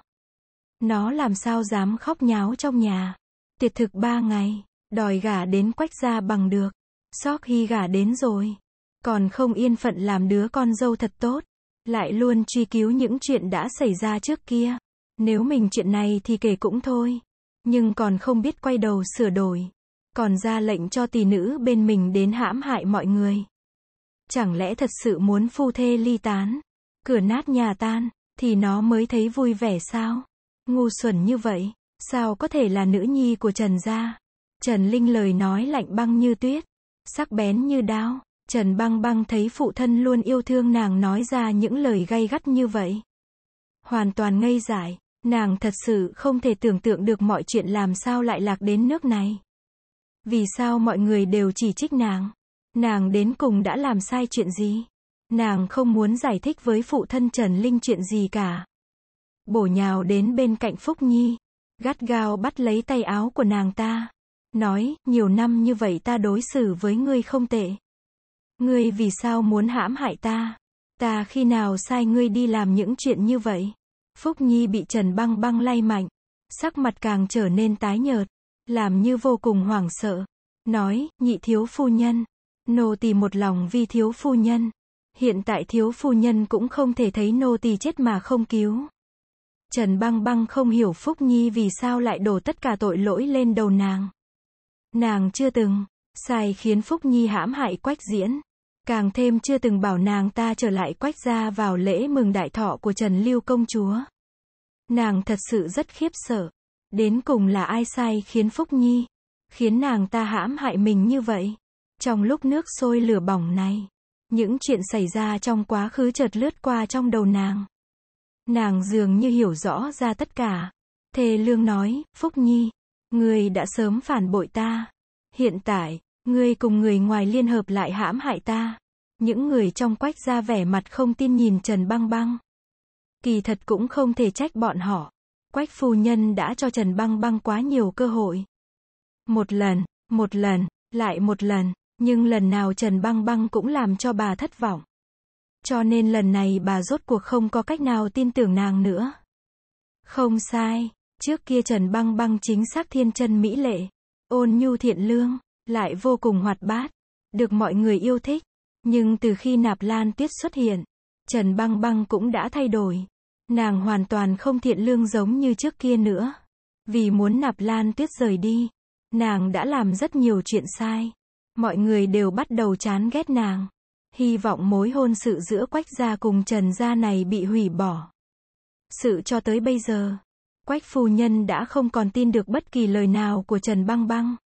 Nó làm sao dám khóc nháo trong nhà. Tuyệt thực ba ngày. Đòi gả đến quách ra bằng được. Sóc hy gả đến rồi. Còn không yên phận làm đứa con dâu thật tốt. Lại luôn truy cứu những chuyện đã xảy ra trước kia. Nếu mình chuyện này thì kể cũng thôi. Nhưng còn không biết quay đầu sửa đổi. Còn ra lệnh cho tỷ nữ bên mình đến hãm hại mọi người. Chẳng lẽ thật sự muốn phu thê ly tán? Cửa nát nhà tan, thì nó mới thấy vui vẻ sao? Ngu xuẩn như vậy, sao có thể là nữ nhi của Trần gia? Trần Linh lời nói lạnh băng như tuyết, sắc bén như đao. Trần băng băng thấy phụ thân luôn yêu thương nàng nói ra những lời gay gắt như vậy. Hoàn toàn ngây dại. Nàng thật sự không thể tưởng tượng được mọi chuyện làm sao lại lạc đến nước này. Vì sao mọi người đều chỉ trích nàng? Nàng đến cùng đã làm sai chuyện gì? Nàng không muốn giải thích với phụ thân Trần Linh chuyện gì cả. Bổ nhào đến bên cạnh Phúc Nhi. Gắt gao bắt lấy tay áo của nàng ta. Nói, nhiều năm như vậy ta đối xử với ngươi không tệ. Ngươi vì sao muốn hãm hại ta? Ta khi nào sai ngươi đi làm những chuyện như vậy? Phúc Nhi bị Trần Băng Băng lay mạnh, sắc mặt càng trở nên tái nhợt, làm như vô cùng hoảng sợ. Nói, nhị thiếu phu nhân, nô tỳ một lòng vì thiếu phu nhân. Hiện tại thiếu phu nhân cũng không thể thấy nô tỳ chết mà không cứu. Trần Băng Băng không hiểu Phúc Nhi vì sao lại đổ tất cả tội lỗi lên đầu nàng. Nàng chưa từng, sai khiến Phúc Nhi hãm hại quách diễn. Càng thêm chưa từng bảo nàng ta trở lại quách ra vào lễ mừng đại thọ của Trần Lưu công chúa. Nàng thật sự rất khiếp sợ. Đến cùng là ai sai khiến Phúc Nhi, khiến nàng ta hãm hại mình như vậy. Trong lúc nước sôi lửa bỏng này, những chuyện xảy ra trong quá khứ chợt lướt qua trong đầu nàng. Nàng dường như hiểu rõ ra tất cả. Thề lương nói, Phúc Nhi, người đã sớm phản bội ta. Hiện tại, Ngươi cùng người ngoài liên hợp lại hãm hại ta. Những người trong quách ra vẻ mặt không tin nhìn Trần Băng Băng. Kỳ thật cũng không thể trách bọn họ. Quách phu nhân đã cho Trần Băng Băng quá nhiều cơ hội. Một lần, một lần, lại một lần, nhưng lần nào Trần Băng Băng cũng làm cho bà thất vọng. Cho nên lần này bà rốt cuộc không có cách nào tin tưởng nàng nữa. Không sai, trước kia Trần Băng Băng chính xác thiên chân mỹ lệ, ôn nhu thiện lương lại vô cùng hoạt bát, được mọi người yêu thích. Nhưng từ khi nạp lan tuyết xuất hiện, Trần Băng Băng cũng đã thay đổi. Nàng hoàn toàn không thiện lương giống như trước kia nữa. Vì muốn nạp lan tuyết rời đi, nàng đã làm rất nhiều chuyện sai. Mọi người đều bắt đầu chán ghét nàng. Hy vọng mối hôn sự giữa Quách Gia cùng Trần Gia này bị hủy bỏ. Sự cho tới bây giờ, Quách Phu Nhân đã không còn tin được bất kỳ lời nào của Trần Băng Băng.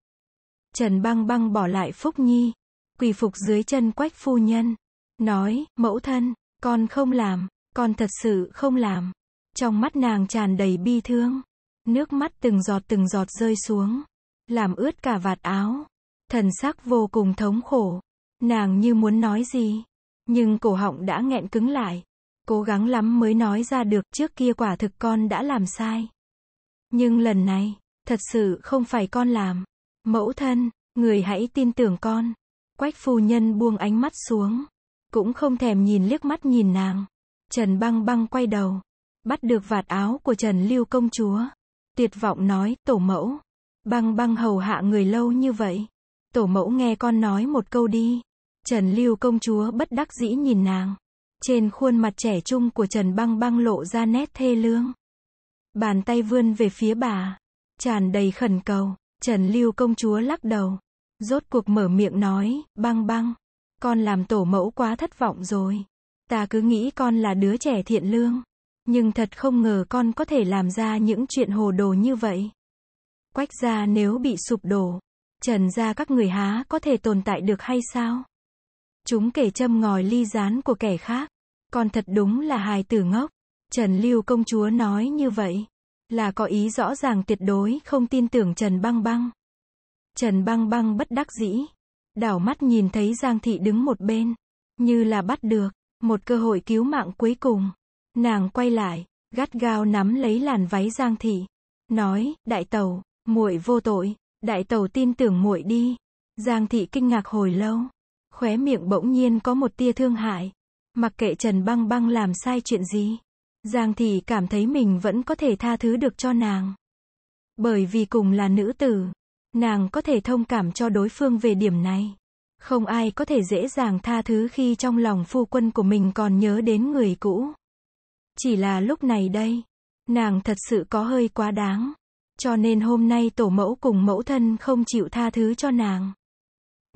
Trần băng băng bỏ lại Phúc Nhi. Quỳ phục dưới chân quách phu nhân. Nói, mẫu thân, con không làm, con thật sự không làm. Trong mắt nàng tràn đầy bi thương. Nước mắt từng giọt từng giọt rơi xuống. Làm ướt cả vạt áo. Thần sắc vô cùng thống khổ. Nàng như muốn nói gì. Nhưng cổ họng đã nghẹn cứng lại. Cố gắng lắm mới nói ra được trước kia quả thực con đã làm sai. Nhưng lần này, thật sự không phải con làm. Mẫu thân, người hãy tin tưởng con. Quách phu nhân buông ánh mắt xuống. Cũng không thèm nhìn liếc mắt nhìn nàng. Trần băng băng quay đầu. Bắt được vạt áo của Trần Lưu công chúa. Tuyệt vọng nói, tổ mẫu. Băng băng hầu hạ người lâu như vậy. Tổ mẫu nghe con nói một câu đi. Trần Lưu công chúa bất đắc dĩ nhìn nàng. Trên khuôn mặt trẻ trung của Trần băng băng lộ ra nét thê lương. Bàn tay vươn về phía bà. Tràn đầy khẩn cầu. Trần Lưu công chúa lắc đầu. Rốt cuộc mở miệng nói, băng băng. Con làm tổ mẫu quá thất vọng rồi. Ta cứ nghĩ con là đứa trẻ thiện lương. Nhưng thật không ngờ con có thể làm ra những chuyện hồ đồ như vậy. Quách gia nếu bị sụp đổ, trần gia các người há có thể tồn tại được hay sao? Chúng kể châm ngòi ly rán của kẻ khác. Con thật đúng là hài tử ngốc. Trần Lưu công chúa nói như vậy là có ý rõ ràng tuyệt đối không tin tưởng Trần Băng Băng. Trần Băng Băng bất đắc dĩ, đảo mắt nhìn thấy Giang Thị đứng một bên, như là bắt được, một cơ hội cứu mạng cuối cùng. Nàng quay lại, gắt gao nắm lấy làn váy Giang Thị, nói, đại tàu, muội vô tội, đại tàu tin tưởng muội đi. Giang Thị kinh ngạc hồi lâu, khóe miệng bỗng nhiên có một tia thương hại, mặc kệ Trần Băng Băng làm sai chuyện gì. Giang Thị cảm thấy mình vẫn có thể tha thứ được cho nàng. Bởi vì cùng là nữ tử, nàng có thể thông cảm cho đối phương về điểm này. Không ai có thể dễ dàng tha thứ khi trong lòng phu quân của mình còn nhớ đến người cũ. Chỉ là lúc này đây, nàng thật sự có hơi quá đáng. Cho nên hôm nay tổ mẫu cùng mẫu thân không chịu tha thứ cho nàng.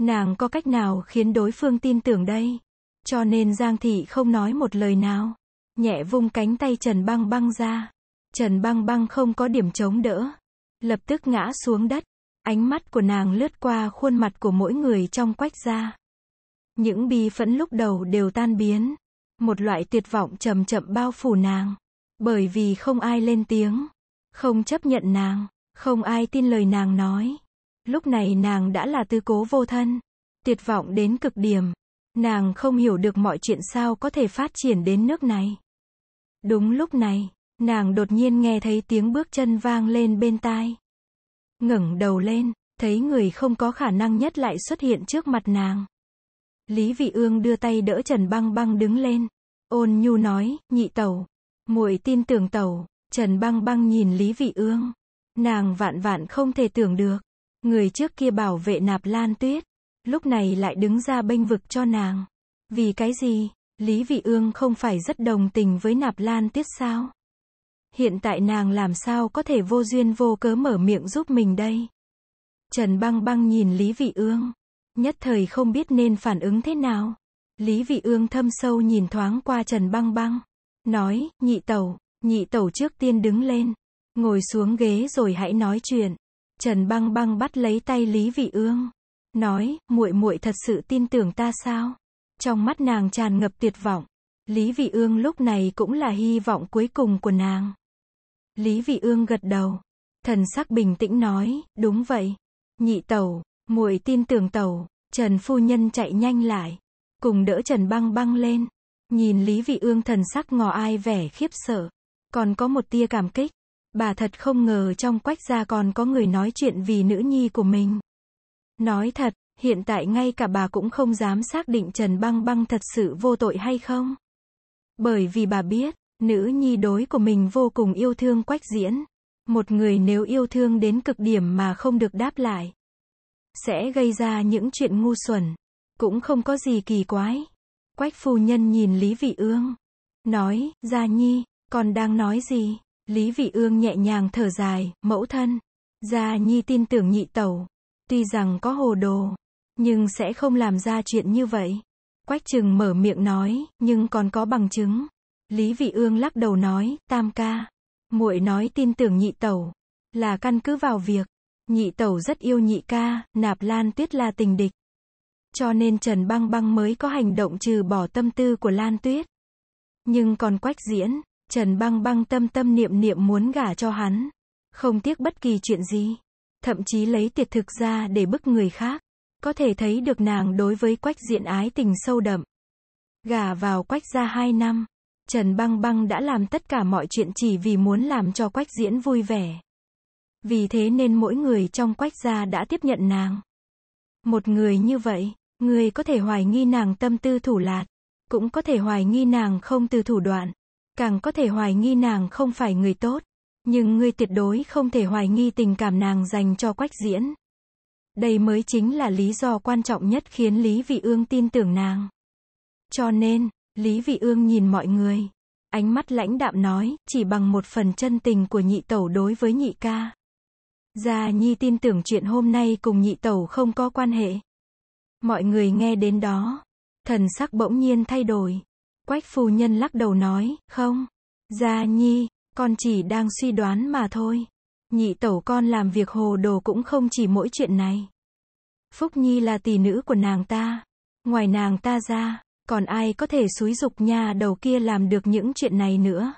Nàng có cách nào khiến đối phương tin tưởng đây? Cho nên Giang Thị không nói một lời nào. Nhẹ vung cánh tay Trần Băng Băng ra. Trần Băng Băng không có điểm chống đỡ. Lập tức ngã xuống đất. Ánh mắt của nàng lướt qua khuôn mặt của mỗi người trong quách gia. Những bi phẫn lúc đầu đều tan biến. Một loại tuyệt vọng chậm chậm bao phủ nàng. Bởi vì không ai lên tiếng. Không chấp nhận nàng. Không ai tin lời nàng nói. Lúc này nàng đã là tư cố vô thân. Tuyệt vọng đến cực điểm. Nàng không hiểu được mọi chuyện sao có thể phát triển đến nước này. Đúng lúc này, nàng đột nhiên nghe thấy tiếng bước chân vang lên bên tai. ngẩng đầu lên, thấy người không có khả năng nhất lại xuất hiện trước mặt nàng. Lý Vị Ương đưa tay đỡ Trần Băng Băng đứng lên, ôn nhu nói, nhị tẩu, muội tin tưởng tẩu, Trần Băng Băng nhìn Lý Vị Ương, nàng vạn vạn không thể tưởng được, người trước kia bảo vệ nạp lan tuyết, lúc này lại đứng ra bênh vực cho nàng, vì cái gì, Lý Vị Ương không phải rất đồng tình với Nạp Lan Tiết sao? Hiện tại nàng làm sao có thể vô duyên vô cớ mở miệng giúp mình đây? Trần băng băng nhìn Lý Vị Ương, nhất thời không biết nên phản ứng thế nào. Lý Vị Ương thâm sâu nhìn thoáng qua Trần băng băng, nói, nhị tẩu, nhị tẩu trước tiên đứng lên, ngồi xuống ghế rồi hãy nói chuyện. Trần băng băng bắt lấy tay Lý Vị Ương, nói, muội muội thật sự tin tưởng ta sao? Trong mắt nàng tràn ngập tuyệt vọng. Lý Vị Ương lúc này cũng là hy vọng cuối cùng của nàng. Lý Vị Ương gật đầu. Thần sắc bình tĩnh nói, đúng vậy. Nhị tẩu, muội tin tưởng tẩu. Trần phu nhân chạy nhanh lại. Cùng đỡ Trần băng băng lên. Nhìn Lý Vị Ương thần sắc ngò ai vẻ khiếp sợ. Còn có một tia cảm kích. Bà thật không ngờ trong quách gia còn có người nói chuyện vì nữ nhi của mình. Nói thật, hiện tại ngay cả bà cũng không dám xác định Trần Băng Băng thật sự vô tội hay không. Bởi vì bà biết, nữ nhi đối của mình vô cùng yêu thương quách diễn. Một người nếu yêu thương đến cực điểm mà không được đáp lại, sẽ gây ra những chuyện ngu xuẩn. Cũng không có gì kỳ quái. Quách phu nhân nhìn Lý Vị Ương. Nói, Gia Nhi, còn đang nói gì? Lý Vị Ương nhẹ nhàng thở dài, mẫu thân. Gia Nhi tin tưởng nhị tẩu. Tuy rằng có hồ đồ, nhưng sẽ không làm ra chuyện như vậy. Quách Trừng mở miệng nói, nhưng còn có bằng chứng. Lý Vị Ương lắc đầu nói, tam ca. muội nói tin tưởng nhị tẩu, là căn cứ vào việc. Nhị tẩu rất yêu nhị ca, nạp Lan Tuyết là tình địch. Cho nên Trần Băng Băng mới có hành động trừ bỏ tâm tư của Lan Tuyết. Nhưng còn quách diễn, Trần Băng Băng tâm tâm niệm niệm muốn gả cho hắn. Không tiếc bất kỳ chuyện gì. Thậm chí lấy tiệt thực ra để bức người khác. Có thể thấy được nàng đối với quách diện ái tình sâu đậm. Gả vào quách gia hai năm, Trần Băng Băng đã làm tất cả mọi chuyện chỉ vì muốn làm cho quách diễn vui vẻ. Vì thế nên mỗi người trong quách gia đã tiếp nhận nàng. Một người như vậy, người có thể hoài nghi nàng tâm tư thủ lạt, cũng có thể hoài nghi nàng không từ thủ đoạn, càng có thể hoài nghi nàng không phải người tốt. Nhưng người tuyệt đối không thể hoài nghi tình cảm nàng dành cho quách diễn. Đây mới chính là lý do quan trọng nhất khiến Lý Vị Ương tin tưởng nàng. Cho nên, Lý Vị Ương nhìn mọi người. Ánh mắt lãnh đạm nói, chỉ bằng một phần chân tình của nhị tẩu đối với nhị ca. Gia Nhi tin tưởng chuyện hôm nay cùng nhị tẩu không có quan hệ. Mọi người nghe đến đó. Thần sắc bỗng nhiên thay đổi. Quách phu nhân lắc đầu nói, không. Gia Nhi, con chỉ đang suy đoán mà thôi. Nhị tẩu con làm việc hồ đồ cũng không chỉ mỗi chuyện này. Phúc Nhi là tỷ nữ của nàng ta. Ngoài nàng ta ra, còn ai có thể xúi dục nha đầu kia làm được những chuyện này nữa.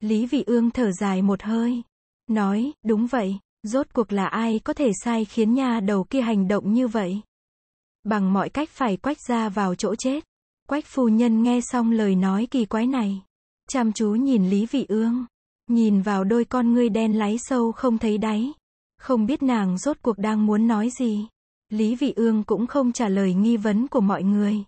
Lý Vị Ương thở dài một hơi. Nói, đúng vậy, rốt cuộc là ai có thể sai khiến nha đầu kia hành động như vậy. Bằng mọi cách phải quách ra vào chỗ chết. Quách phu nhân nghe xong lời nói kỳ quái này. Chăm chú nhìn Lý Vị Ương. Nhìn vào đôi con ngươi đen láy sâu không thấy đáy. Không biết nàng rốt cuộc đang muốn nói gì. Lý Vị Ương cũng không trả lời nghi vấn của mọi người.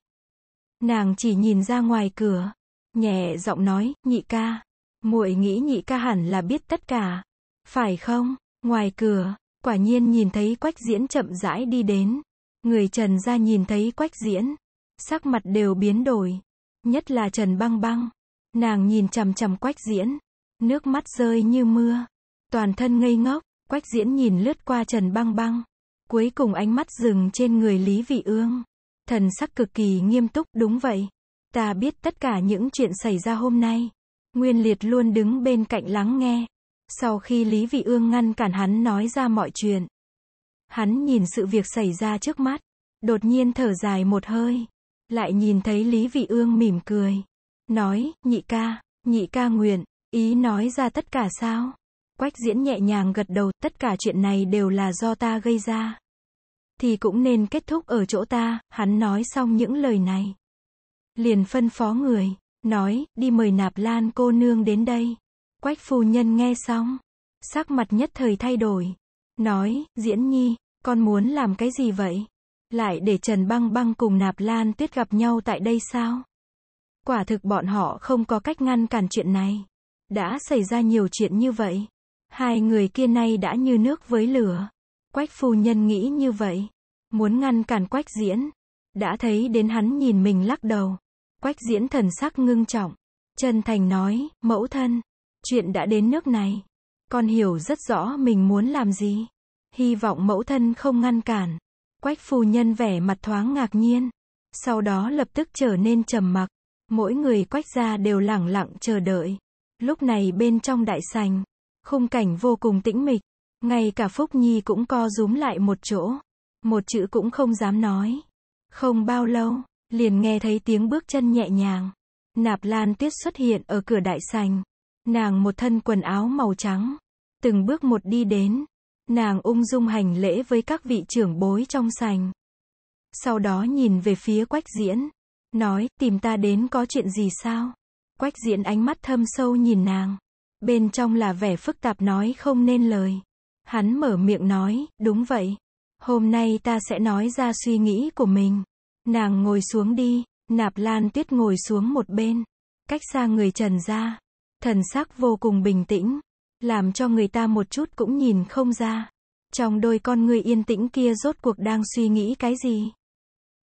Nàng chỉ nhìn ra ngoài cửa, nhẹ giọng nói, "Nhị ca, muội nghĩ nhị ca hẳn là biết tất cả, phải không?" Ngoài cửa, quả nhiên nhìn thấy Quách Diễn chậm rãi đi đến. Người Trần gia nhìn thấy Quách Diễn, sắc mặt đều biến đổi, nhất là Trần Băng Băng. Nàng nhìn chằm chằm Quách Diễn, Nước mắt rơi như mưa. Toàn thân ngây ngốc, quách diễn nhìn lướt qua Trần Băng Băng. Cuối cùng ánh mắt dừng trên người Lý Vị Ương. Thần sắc cực kỳ nghiêm túc, đúng vậy. Ta biết tất cả những chuyện xảy ra hôm nay. Nguyên Liệt luôn đứng bên cạnh lắng nghe. Sau khi Lý Vị Ương ngăn cản hắn nói ra mọi chuyện. Hắn nhìn sự việc xảy ra trước mắt. Đột nhiên thở dài một hơi. Lại nhìn thấy Lý Vị Ương mỉm cười. Nói, nhị ca, nhị ca nguyện, Ý nói ra tất cả sao? Quách diễn nhẹ nhàng gật đầu, tất cả chuyện này đều là do ta gây ra. Thì cũng nên kết thúc ở chỗ ta, hắn nói xong những lời này. Liền phân phó người, nói, đi mời nạp lan cô nương đến đây. Quách phu nhân nghe xong, sắc mặt nhất thời thay đổi. Nói, diễn nhi, con muốn làm cái gì vậy? Lại để Trần Băng Băng cùng Nạp Lan Tuyết gặp nhau tại đây sao? Quả thực bọn họ không có cách ngăn cản chuyện này. Đã xảy ra nhiều chuyện như vậy. Hai người kia nay đã như nước với lửa. Quách phu nhân nghĩ như vậy. Muốn ngăn cản quách diễn. Đã thấy đến hắn nhìn mình lắc đầu. Quách diễn thần sắc ngưng trọng. Chân thành nói, mẫu thân. Chuyện đã đến nước này. Con hiểu rất rõ mình muốn làm gì. Hy vọng mẫu thân không ngăn cản. Quách phu nhân vẻ mặt thoáng ngạc nhiên. Sau đó lập tức trở nên trầm mặc. Mỗi người quách gia đều lẳng lặng chờ đợi. Lúc này bên trong đại sành, khung cảnh vô cùng tĩnh mịch, ngay cả Phúc Nhi cũng co rúm lại một chỗ, một chữ cũng không dám nói. Không bao lâu, liền nghe thấy tiếng bước chân nhẹ nhàng. Nạp Lan Tuyết xuất hiện ở cửa đại sành. Nàng một thân quần áo màu trắng, từng bước một đi đến. Nàng ung dung hành lễ với các vị trưởng bối trong sành. Sau đó nhìn về phía Quách Diễn, nói, tìm ta đến có chuyện gì sao? Quách diễn ánh mắt thâm sâu nhìn nàng. Bên trong là vẻ phức tạp nói không nên lời. Hắn mở miệng nói, đúng vậy. Hôm nay ta sẽ nói ra suy nghĩ của mình. Nàng ngồi xuống đi, nạp lan tuyết ngồi xuống một bên. Cách xa người trần ra. Thần sắc vô cùng bình tĩnh. Làm cho người ta một chút cũng nhìn không ra. Trong đôi con người yên tĩnh kia rốt cuộc đang suy nghĩ cái gì?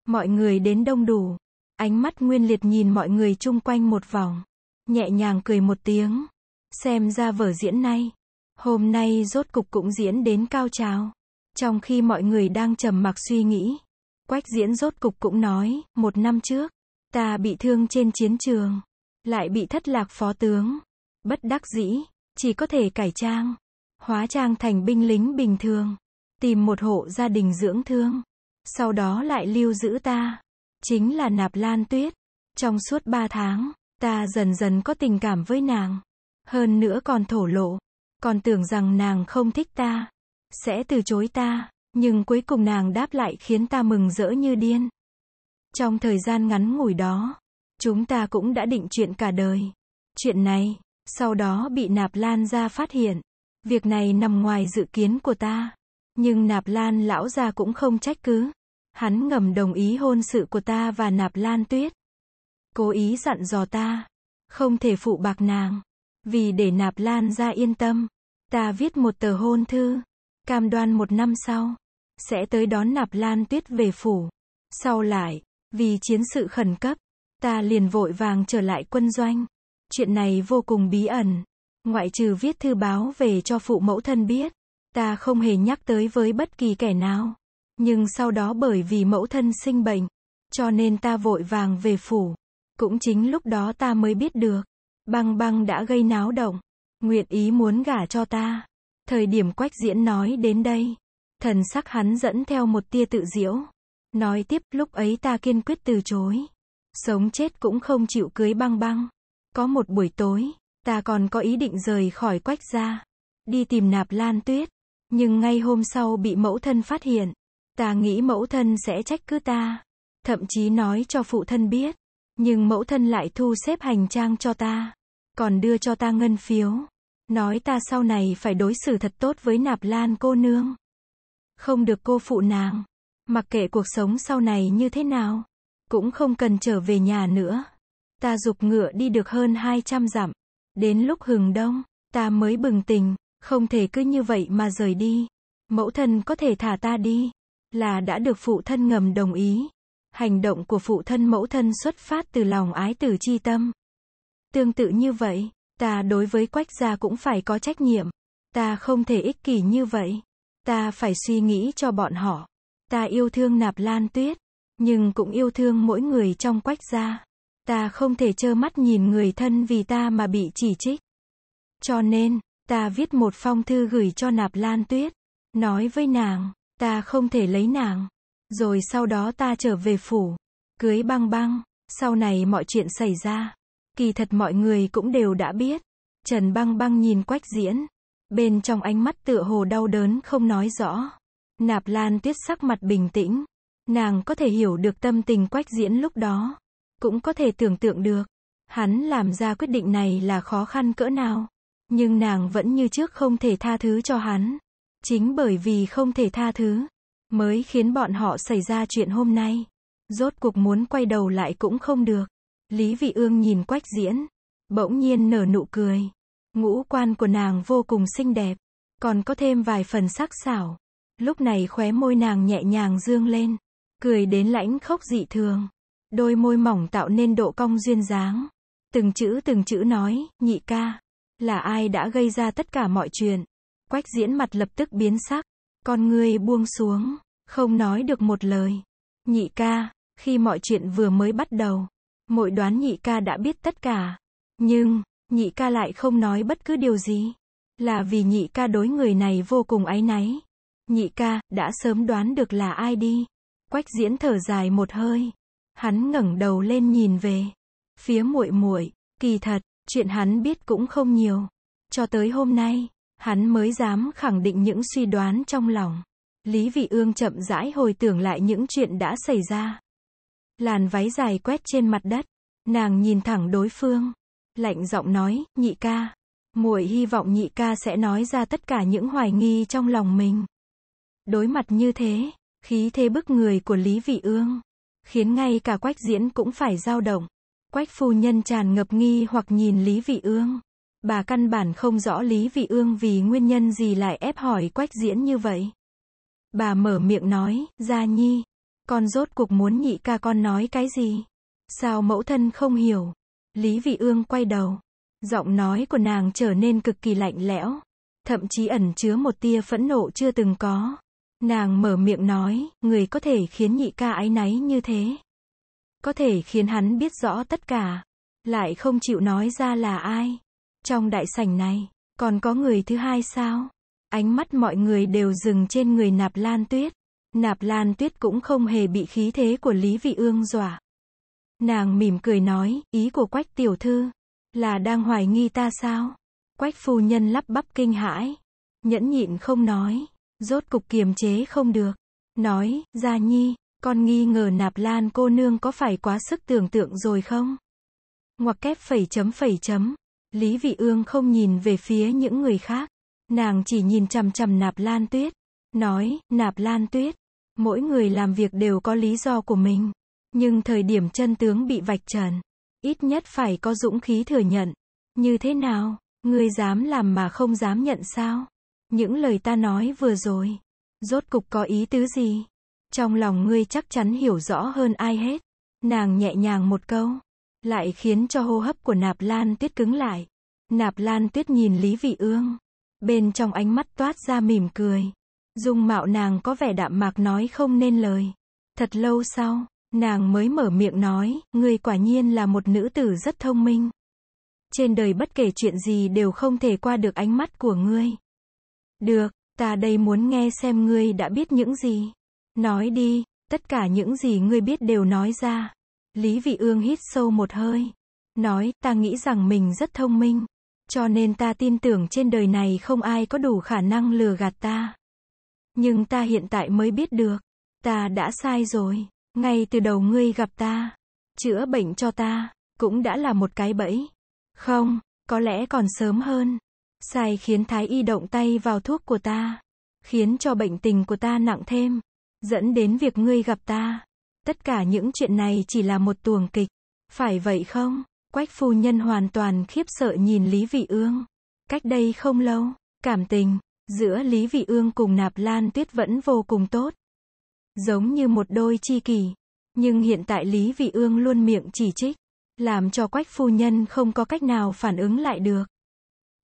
Mọi người đến đông đủ. Ánh mắt nguyên liệt nhìn mọi người chung quanh một vòng. Nhẹ nhàng cười một tiếng. Xem ra vở diễn nay. Hôm nay rốt cục cũng diễn đến cao trào. Trong khi mọi người đang trầm mặc suy nghĩ. Quách diễn rốt cục cũng nói, một năm trước, ta bị thương trên chiến trường. Lại bị thất lạc phó tướng. Bất đắc dĩ, chỉ có thể cải trang. Hóa trang thành binh lính bình thường. Tìm một hộ gia đình dưỡng thương. Sau đó lại lưu giữ ta. Chính là nạp lan tuyết. Trong suốt ba tháng, ta dần dần có tình cảm với nàng. Hơn nữa còn thổ lộ. Còn tưởng rằng nàng không thích ta. Sẽ từ chối ta. Nhưng cuối cùng nàng đáp lại khiến ta mừng rỡ như điên. Trong thời gian ngắn ngủi đó, chúng ta cũng đã định chuyện cả đời. Chuyện này, sau đó bị Nạp Lan ra phát hiện. Việc này nằm ngoài dự kiến của ta. Nhưng Nạp Lan lão ra cũng không trách cứ. Hắn ngầm đồng ý hôn sự của ta và nạp lan tuyết. Cố ý dặn dò ta. Không thể phụ bạc nàng. Vì để nạp lan ra yên tâm. Ta viết một tờ hôn thư. Cam đoan một năm sau. Sẽ tới đón nạp lan tuyết về phủ. Sau lại, vì chiến sự khẩn cấp. Ta liền vội vàng trở lại quân doanh. Chuyện này vô cùng bí ẩn. Ngoại trừ viết thư báo về cho phụ mẫu thân biết. Ta không hề nhắc tới với bất kỳ kẻ nào. Nhưng sau đó bởi vì mẫu thân sinh bệnh, cho nên ta vội vàng về phủ. Cũng chính lúc đó ta mới biết được, băng băng đã gây náo động, nguyện ý muốn gả cho ta. Thời điểm quách diễn nói đến đây, thần sắc hắn dẫn theo một tia tự diễu. Nói tiếp, lúc ấy ta kiên quyết từ chối. Sống chết cũng không chịu cưới băng băng. Có một buổi tối, ta còn có ý định rời khỏi quách ra. Đi tìm nạp lan tuyết. Nhưng ngay hôm sau bị mẫu thân phát hiện. Ta nghĩ mẫu thân sẽ trách cứ ta, thậm chí nói cho phụ thân biết, nhưng mẫu thân lại thu xếp hành trang cho ta, còn đưa cho ta ngân phiếu, nói ta sau này phải đối xử thật tốt với nạp lan cô nương. Không được cô phụ nàng, mặc kệ cuộc sống sau này như thế nào, cũng không cần trở về nhà nữa. Ta dục ngựa đi được hơn 200 dặm, đến lúc hừng đông, ta mới bừng tỉnh, không thể cứ như vậy mà rời đi. Mẫu thân có thể thả ta đi là đã được phụ thân ngầm đồng ý. Hành động của phụ thân mẫu thân xuất phát từ lòng ái tử chi tâm. Tương tự như vậy, ta đối với quách gia cũng phải có trách nhiệm. Ta không thể ích kỷ như vậy. Ta phải suy nghĩ cho bọn họ. Ta yêu thương nạp lan tuyết, nhưng cũng yêu thương mỗi người trong quách gia. Ta không thể trơ mắt nhìn người thân vì ta mà bị chỉ trích. Cho nên, ta viết một phong thư gửi cho nạp lan tuyết. Nói với nàng, Ta không thể lấy nàng. Rồi sau đó ta trở về phủ. Cưới băng băng. Sau này mọi chuyện xảy ra. Kỳ thật mọi người cũng đều đã biết. Trần băng băng nhìn quách diễn. Bên trong ánh mắt tựa hồ đau đớn không nói rõ. Nạp lan tuyết sắc mặt bình tĩnh. Nàng có thể hiểu được tâm tình quách diễn lúc đó. Cũng có thể tưởng tượng được. Hắn làm ra quyết định này là khó khăn cỡ nào. Nhưng nàng vẫn như trước không thể tha thứ cho hắn. Chính bởi vì không thể tha thứ, mới khiến bọn họ xảy ra chuyện hôm nay. Rốt cuộc muốn quay đầu lại cũng không được. Lý Vị Ương nhìn quách diễn, bỗng nhiên nở nụ cười. Ngũ quan của nàng vô cùng xinh đẹp, còn có thêm vài phần sắc sảo. Lúc này khóe môi nàng nhẹ nhàng dương lên, cười đến lãnh khốc dị thường. Đôi môi mỏng tạo nên độ cong duyên dáng. Từng chữ từng chữ nói, nhị ca, là ai đã gây ra tất cả mọi chuyện? Quách diễn mặt lập tức biến sắc, con người buông xuống, không nói được một lời. Nhị ca, khi mọi chuyện vừa mới bắt đầu, mỗi đoán nhị ca đã biết tất cả. Nhưng, nhị ca lại không nói bất cứ điều gì. Là vì nhị ca đối người này vô cùng áy náy. Nhị ca, đã sớm đoán được là ai đi. Quách diễn thở dài một hơi. Hắn ngẩng đầu lên nhìn về. Phía muội muội kỳ thật, chuyện hắn biết cũng không nhiều. Cho tới hôm nay, Hắn mới dám khẳng định những suy đoán trong lòng. Lý Vị Ương chậm rãi hồi tưởng lại những chuyện đã xảy ra. Làn váy dài quét trên mặt đất, nàng nhìn thẳng đối phương, lạnh giọng nói, "Nhị ca, muội hy vọng nhị ca sẽ nói ra tất cả những hoài nghi trong lòng mình." Đối mặt như thế, khí thế bức người của Lý Vị Ương khiến ngay cả Quách Diễn cũng phải dao động. Quách phu nhân tràn ngập nghi hoặc nhìn Lý Vị Ương bà căn bản không rõ Lý Vị Ương vì nguyên nhân gì lại ép hỏi Quách Diễn như vậy. Bà mở miệng nói, Gia Nhi, con rốt cuộc muốn nhị ca con nói cái gì? Sao mẫu thân không hiểu? Lý Vị Ương quay đầu. Giọng nói của nàng trở nên cực kỳ lạnh lẽo. Thậm chí ẩn chứa một tia phẫn nộ chưa từng có. Nàng mở miệng nói, người có thể khiến nhị ca ái náy như thế. Có thể khiến hắn biết rõ tất cả. Lại không chịu nói ra là ai. Trong đại sảnh này, còn có người thứ hai sao? Ánh mắt mọi người đều dừng trên người nạp lan tuyết. Nạp lan tuyết cũng không hề bị khí thế của Lý Vị Ương dọa. Nàng mỉm cười nói, ý của quách tiểu thư, là đang hoài nghi ta sao? Quách phu nhân lắp bắp kinh hãi, nhẫn nhịn không nói, rốt cục kiềm chế không được. Nói, gia nhi, con nghi ngờ nạp lan cô nương có phải quá sức tưởng tượng rồi không? Ngoặc kép phẩy chấm phẩy chấm. Lý Vị Ương không nhìn về phía những người khác. Nàng chỉ nhìn chằm chằm nạp lan tuyết. Nói, nạp lan tuyết. Mỗi người làm việc đều có lý do của mình. Nhưng thời điểm chân tướng bị vạch trần. Ít nhất phải có dũng khí thừa nhận. Như thế nào, ngươi dám làm mà không dám nhận sao? Những lời ta nói vừa rồi. Rốt cục có ý tứ gì? Trong lòng ngươi chắc chắn hiểu rõ hơn ai hết. Nàng nhẹ nhàng một câu lại khiến cho hô hấp của nạp lan tuyết cứng lại. Nạp lan tuyết nhìn Lý Vị Ương, bên trong ánh mắt toát ra mỉm cười. Dung mạo nàng có vẻ đạm mạc nói không nên lời. Thật lâu sau, nàng mới mở miệng nói, người quả nhiên là một nữ tử rất thông minh. Trên đời bất kể chuyện gì đều không thể qua được ánh mắt của ngươi. Được, ta đây muốn nghe xem ngươi đã biết những gì. Nói đi, tất cả những gì ngươi biết đều nói ra. Lý Vị Ương hít sâu một hơi. Nói, ta nghĩ rằng mình rất thông minh. Cho nên ta tin tưởng trên đời này không ai có đủ khả năng lừa gạt ta. Nhưng ta hiện tại mới biết được. Ta đã sai rồi. Ngay từ đầu ngươi gặp ta. Chữa bệnh cho ta. Cũng đã là một cái bẫy. Không, có lẽ còn sớm hơn. Sai khiến Thái Y động tay vào thuốc của ta. Khiến cho bệnh tình của ta nặng thêm. Dẫn đến việc ngươi gặp ta. Tất cả những chuyện này chỉ là một tuồng kịch. Phải vậy không? Quách phu nhân hoàn toàn khiếp sợ nhìn Lý Vị Ương. Cách đây không lâu, cảm tình, giữa Lý Vị Ương cùng Nạp Lan Tuyết vẫn vô cùng tốt. Giống như một đôi chi kỷ. Nhưng hiện tại Lý Vị Ương luôn miệng chỉ trích, làm cho quách phu nhân không có cách nào phản ứng lại được.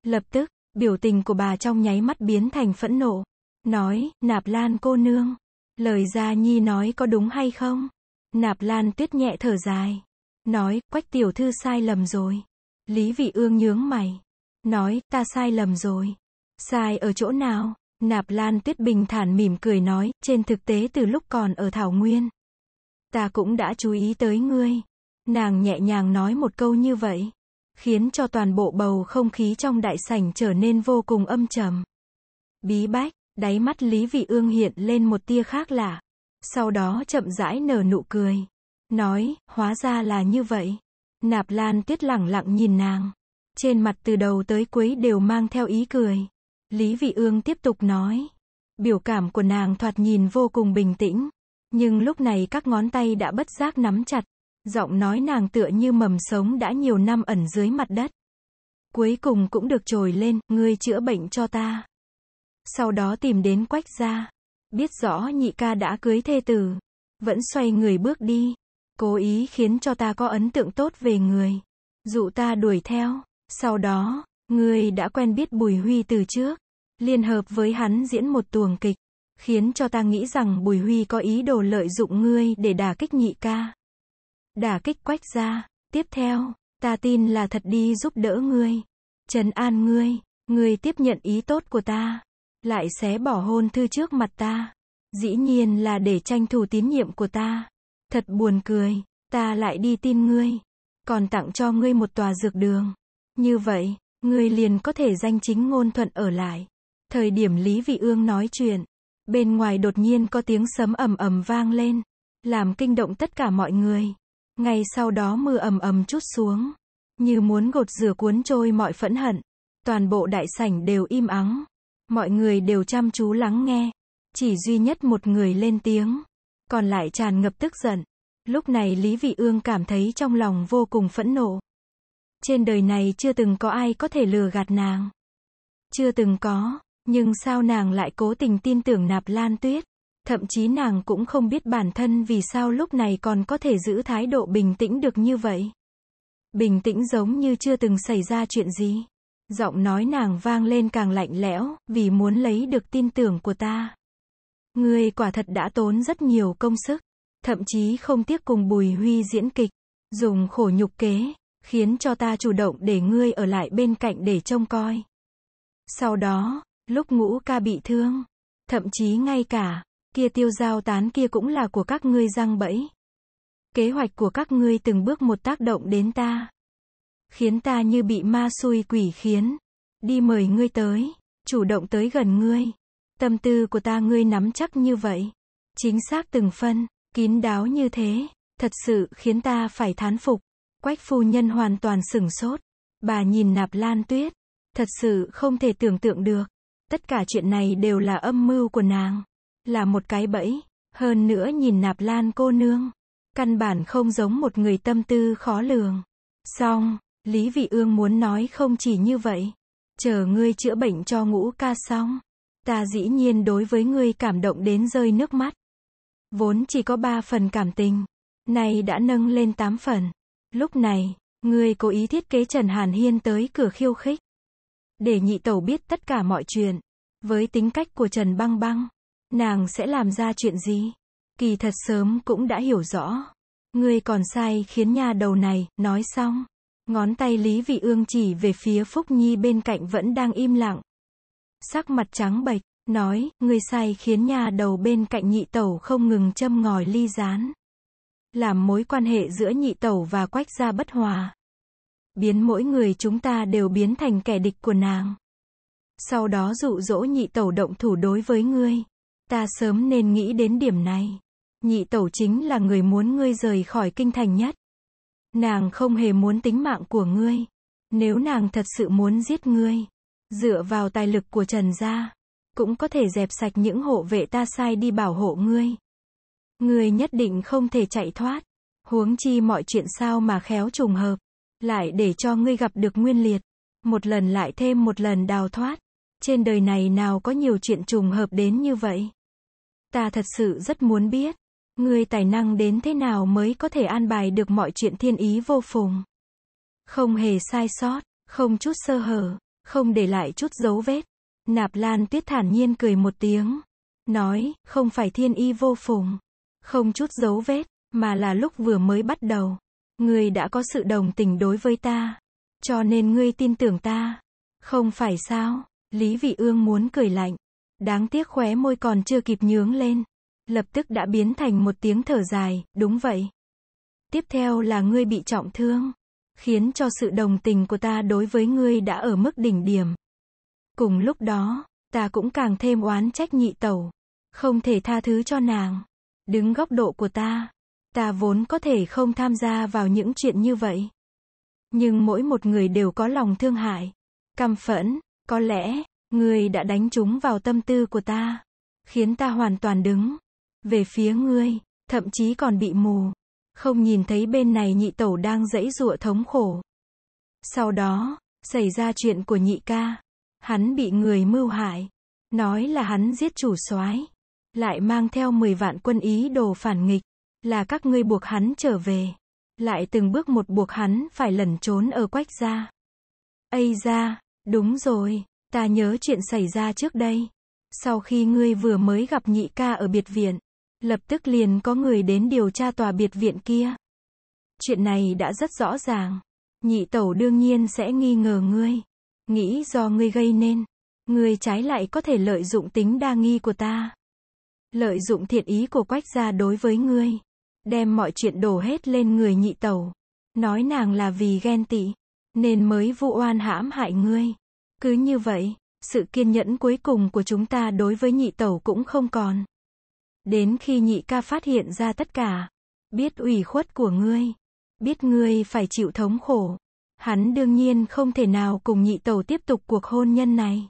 Lập tức, biểu tình của bà trong nháy mắt biến thành phẫn nộ. Nói, Nạp Lan cô nương, Lời Gia Nhi nói có đúng hay không? Nạp Lan Tuyết nhẹ thở dài. Nói, quách tiểu thư sai lầm rồi. Lý Vị Ương nhướng mày. Nói, ta sai lầm rồi. Sai ở chỗ nào? Nạp Lan Tuyết bình thản mỉm cười nói, trên thực tế từ lúc còn ở Thảo Nguyên. Ta cũng đã chú ý tới ngươi. Nàng nhẹ nhàng nói một câu như vậy. Khiến cho toàn bộ bầu không khí trong đại sảnh trở nên vô cùng âm trầm. Bí bách, Đáy mắt Lý Vị Ương hiện lên một tia khác lạ. Sau đó chậm rãi nở nụ cười. Nói, hóa ra là như vậy. Nạp Lan tuyết lẳng lặng nhìn nàng. Trên mặt từ đầu tới cuối đều mang theo ý cười. Lý Vị Ương tiếp tục nói. Biểu cảm của nàng thoạt nhìn vô cùng bình tĩnh. Nhưng lúc này các ngón tay đã bất giác nắm chặt. Giọng nói nàng tựa như mầm sống đã nhiều năm ẩn dưới mặt đất. Cuối cùng cũng được trồi lên, ngươi chữa bệnh cho ta. Sau đó tìm đến quách gia. Biết rõ nhị ca đã cưới thê tử. Vẫn xoay người bước đi. Cố ý khiến cho ta có ấn tượng tốt về người. Dụ ta đuổi theo. Sau đó, người đã quen biết Bùi Huy từ trước. Liên hợp với hắn diễn một tuồng kịch. Khiến cho ta nghĩ rằng Bùi Huy có ý đồ lợi dụng ngươi để đả kích nhị ca. Đả kích quách gia. Tiếp theo, ta tin là thật đi giúp đỡ ngươi. Trần an ngươi, ngươi tiếp nhận ý tốt của ta. Lại xé bỏ hôn thư trước mặt ta. Dĩ nhiên là để tranh thủ tín nhiệm của ta. Thật buồn cười, ta lại đi tin ngươi. Còn tặng cho ngươi một tòa dược đường. Như vậy, ngươi liền có thể danh chính ngôn thuận ở lại. Thời điểm Lý Vị Ương nói chuyện, bên ngoài đột nhiên có tiếng sấm ầm ầm vang lên, làm kinh động tất cả mọi người. Ngay sau đó mưa ầm ầm chút xuống, như muốn gột rửa cuốn trôi mọi phẫn hận. Toàn bộ đại sảnh đều im ắng. Mọi người đều chăm chú lắng nghe. Chỉ duy nhất một người lên tiếng. Còn lại tràn ngập tức giận. Lúc này Lý Vị Ương cảm thấy trong lòng vô cùng phẫn nộ. Trên đời này chưa từng có ai có thể lừa gạt nàng. Chưa từng có, nhưng sao nàng lại cố tình tin tưởng nạp lan tuyết. Thậm chí nàng cũng không biết bản thân vì sao lúc này còn có thể giữ thái độ bình tĩnh được như vậy. Bình tĩnh giống như chưa từng xảy ra chuyện gì. Giọng nói nàng vang lên càng lạnh lẽo, vì muốn lấy được tin tưởng của ta. Ngươi quả thật đã tốn rất nhiều công sức, thậm chí không tiếc cùng Bùi Huy diễn kịch, dùng khổ nhục kế, khiến cho ta chủ động để ngươi ở lại bên cạnh để trông coi. Sau đó, lúc ngũ ca bị thương, thậm chí ngay cả, kia tiêu giao tán kia cũng là của các ngươi răng bẫy. Kế hoạch của các ngươi từng bước một tác động đến ta khiến ta như bị ma xui quỷ khiến. Đi mời ngươi tới, chủ động tới gần ngươi. Tâm tư của ta ngươi nắm chắc như vậy. Chính xác từng phân, kín đáo như thế, thật sự khiến ta phải thán phục. Quách phu nhân hoàn toàn sửng sốt. Bà nhìn nạp lan tuyết, thật sự không thể tưởng tượng được. Tất cả chuyện này đều là âm mưu của nàng, là một cái bẫy. Hơn nữa nhìn nạp lan cô nương, căn bản không giống một người tâm tư khó lường. Xong, Lý Vị Ương muốn nói không chỉ như vậy. Chờ ngươi chữa bệnh cho ngũ ca xong. Ta dĩ nhiên đối với ngươi cảm động đến rơi nước mắt. Vốn chỉ có ba phần cảm tình. Này đã nâng lên tám phần. Lúc này, ngươi cố ý thiết kế Trần Hàn Hiên tới cửa khiêu khích. Để nhị tẩu biết tất cả mọi chuyện. Với tính cách của Trần Băng Băng, nàng sẽ làm ra chuyện gì? Kỳ thật sớm cũng đã hiểu rõ. Ngươi còn sai khiến nhà đầu này, nói xong. Ngón tay Lý Vị Ương chỉ về phía Phúc Nhi bên cạnh vẫn đang im lặng. Sắc mặt trắng bệch, nói, người sai khiến nhà đầu bên cạnh nhị tẩu không ngừng châm ngòi ly gián. Làm mối quan hệ giữa nhị tẩu và quách gia bất hòa. Biến mỗi người chúng ta đều biến thành kẻ địch của nàng. Sau đó dụ dỗ nhị tẩu động thủ đối với ngươi. Ta sớm nên nghĩ đến điểm này. Nhị tẩu chính là người muốn ngươi rời khỏi kinh thành nhất. Nàng không hề muốn tính mạng của ngươi. Nếu nàng thật sự muốn giết ngươi, dựa vào tài lực của Trần gia, cũng có thể dẹp sạch những hộ vệ ta sai đi bảo hộ ngươi. Ngươi nhất định không thể chạy thoát. Huống chi mọi chuyện sao mà khéo trùng hợp, lại để cho ngươi gặp được Nguyên Liệt, một lần lại thêm một lần đào thoát. Trên đời này nào có nhiều chuyện trùng hợp đến như vậy? Ta thật sự rất muốn biết, Ngươi tài năng đến thế nào mới có thể an bài được mọi chuyện thiên ý vô phùng. Không hề sai sót, không chút sơ hở, không để lại chút dấu vết. Nạp Lan Tuyết thản nhiên cười một tiếng, nói, không phải thiên y vô phùng, không chút dấu vết, mà là lúc vừa mới bắt đầu. Ngươi đã có sự đồng tình đối với ta, cho nên ngươi tin tưởng ta. Không phải sao, Lý Vị Ương muốn cười lạnh, đáng tiếc khóe môi còn chưa kịp nhướng lên lập tức đã biến thành một tiếng thở dài, đúng vậy. Tiếp theo là ngươi bị trọng thương, khiến cho sự đồng tình của ta đối với ngươi đã ở mức đỉnh điểm. Cùng lúc đó, ta cũng càng thêm oán trách nhị tẩu, không thể tha thứ cho nàng. Đứng góc độ của ta, ta vốn có thể không tham gia vào những chuyện như vậy. Nhưng mỗi một người đều có lòng thương hại, căm phẫn, có lẽ, người đã đánh trúng vào tâm tư của ta, khiến ta hoàn toàn đứng về phía ngươi, thậm chí còn bị mù. Không nhìn thấy bên này nhị tẩu đang dãy dụa thống khổ. Sau đó, xảy ra chuyện của nhị ca. Hắn bị người mưu hại. Nói là hắn giết chủ soái Lại mang theo 10 vạn quân ý đồ phản nghịch. Là các ngươi buộc hắn trở về. Lại từng bước một buộc hắn phải lẩn trốn ở quách gia. Ây ra, đúng rồi, ta nhớ chuyện xảy ra trước đây. Sau khi ngươi vừa mới gặp nhị ca ở biệt viện, Lập tức liền có người đến điều tra tòa biệt viện kia. Chuyện này đã rất rõ ràng. Nhị tẩu đương nhiên sẽ nghi ngờ ngươi. Nghĩ do ngươi gây nên. Ngươi trái lại có thể lợi dụng tính đa nghi của ta. Lợi dụng thiện ý của quách gia đối với ngươi. Đem mọi chuyện đổ hết lên người nhị tẩu. Nói nàng là vì ghen tị. Nên mới vụ oan hãm hại ngươi. Cứ như vậy, sự kiên nhẫn cuối cùng của chúng ta đối với nhị tẩu cũng không còn. Đến khi nhị ca phát hiện ra tất cả, biết ủy khuất của ngươi, biết ngươi phải chịu thống khổ, hắn đương nhiên không thể nào cùng nhị tẩu tiếp tục cuộc hôn nhân này.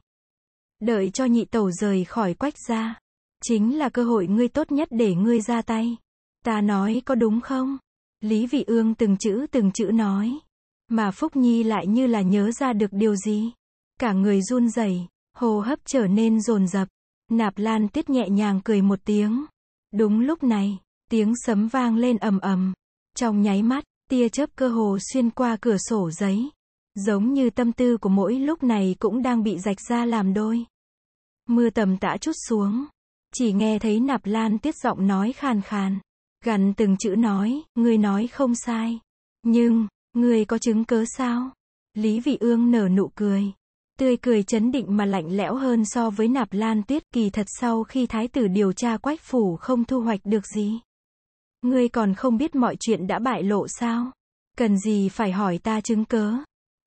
Đợi cho nhị tẩu rời khỏi quách ra, chính là cơ hội ngươi tốt nhất để ngươi ra tay. Ta nói có đúng không? Lý Vị Ương từng chữ từng chữ nói, mà Phúc Nhi lại như là nhớ ra được điều gì. Cả người run rẩy, hô hấp trở nên rồn rập. Nạp Lan Tuyết nhẹ nhàng cười một tiếng. Đúng lúc này, tiếng sấm vang lên ầm ầm. Trong nháy mắt, tia chớp cơ hồ xuyên qua cửa sổ giấy. Giống như tâm tư của mỗi lúc này cũng đang bị rạch ra làm đôi. Mưa tầm tã chút xuống. Chỉ nghe thấy Nạp Lan Tuyết giọng nói khàn khàn. Gần từng chữ nói, người nói không sai. Nhưng, người có chứng cớ sao? Lý Vị Ương nở nụ cười tươi cười chấn định mà lạnh lẽo hơn so với nạp lan tuyết kỳ thật sau khi thái tử điều tra quách phủ không thu hoạch được gì. Ngươi còn không biết mọi chuyện đã bại lộ sao? Cần gì phải hỏi ta chứng cớ?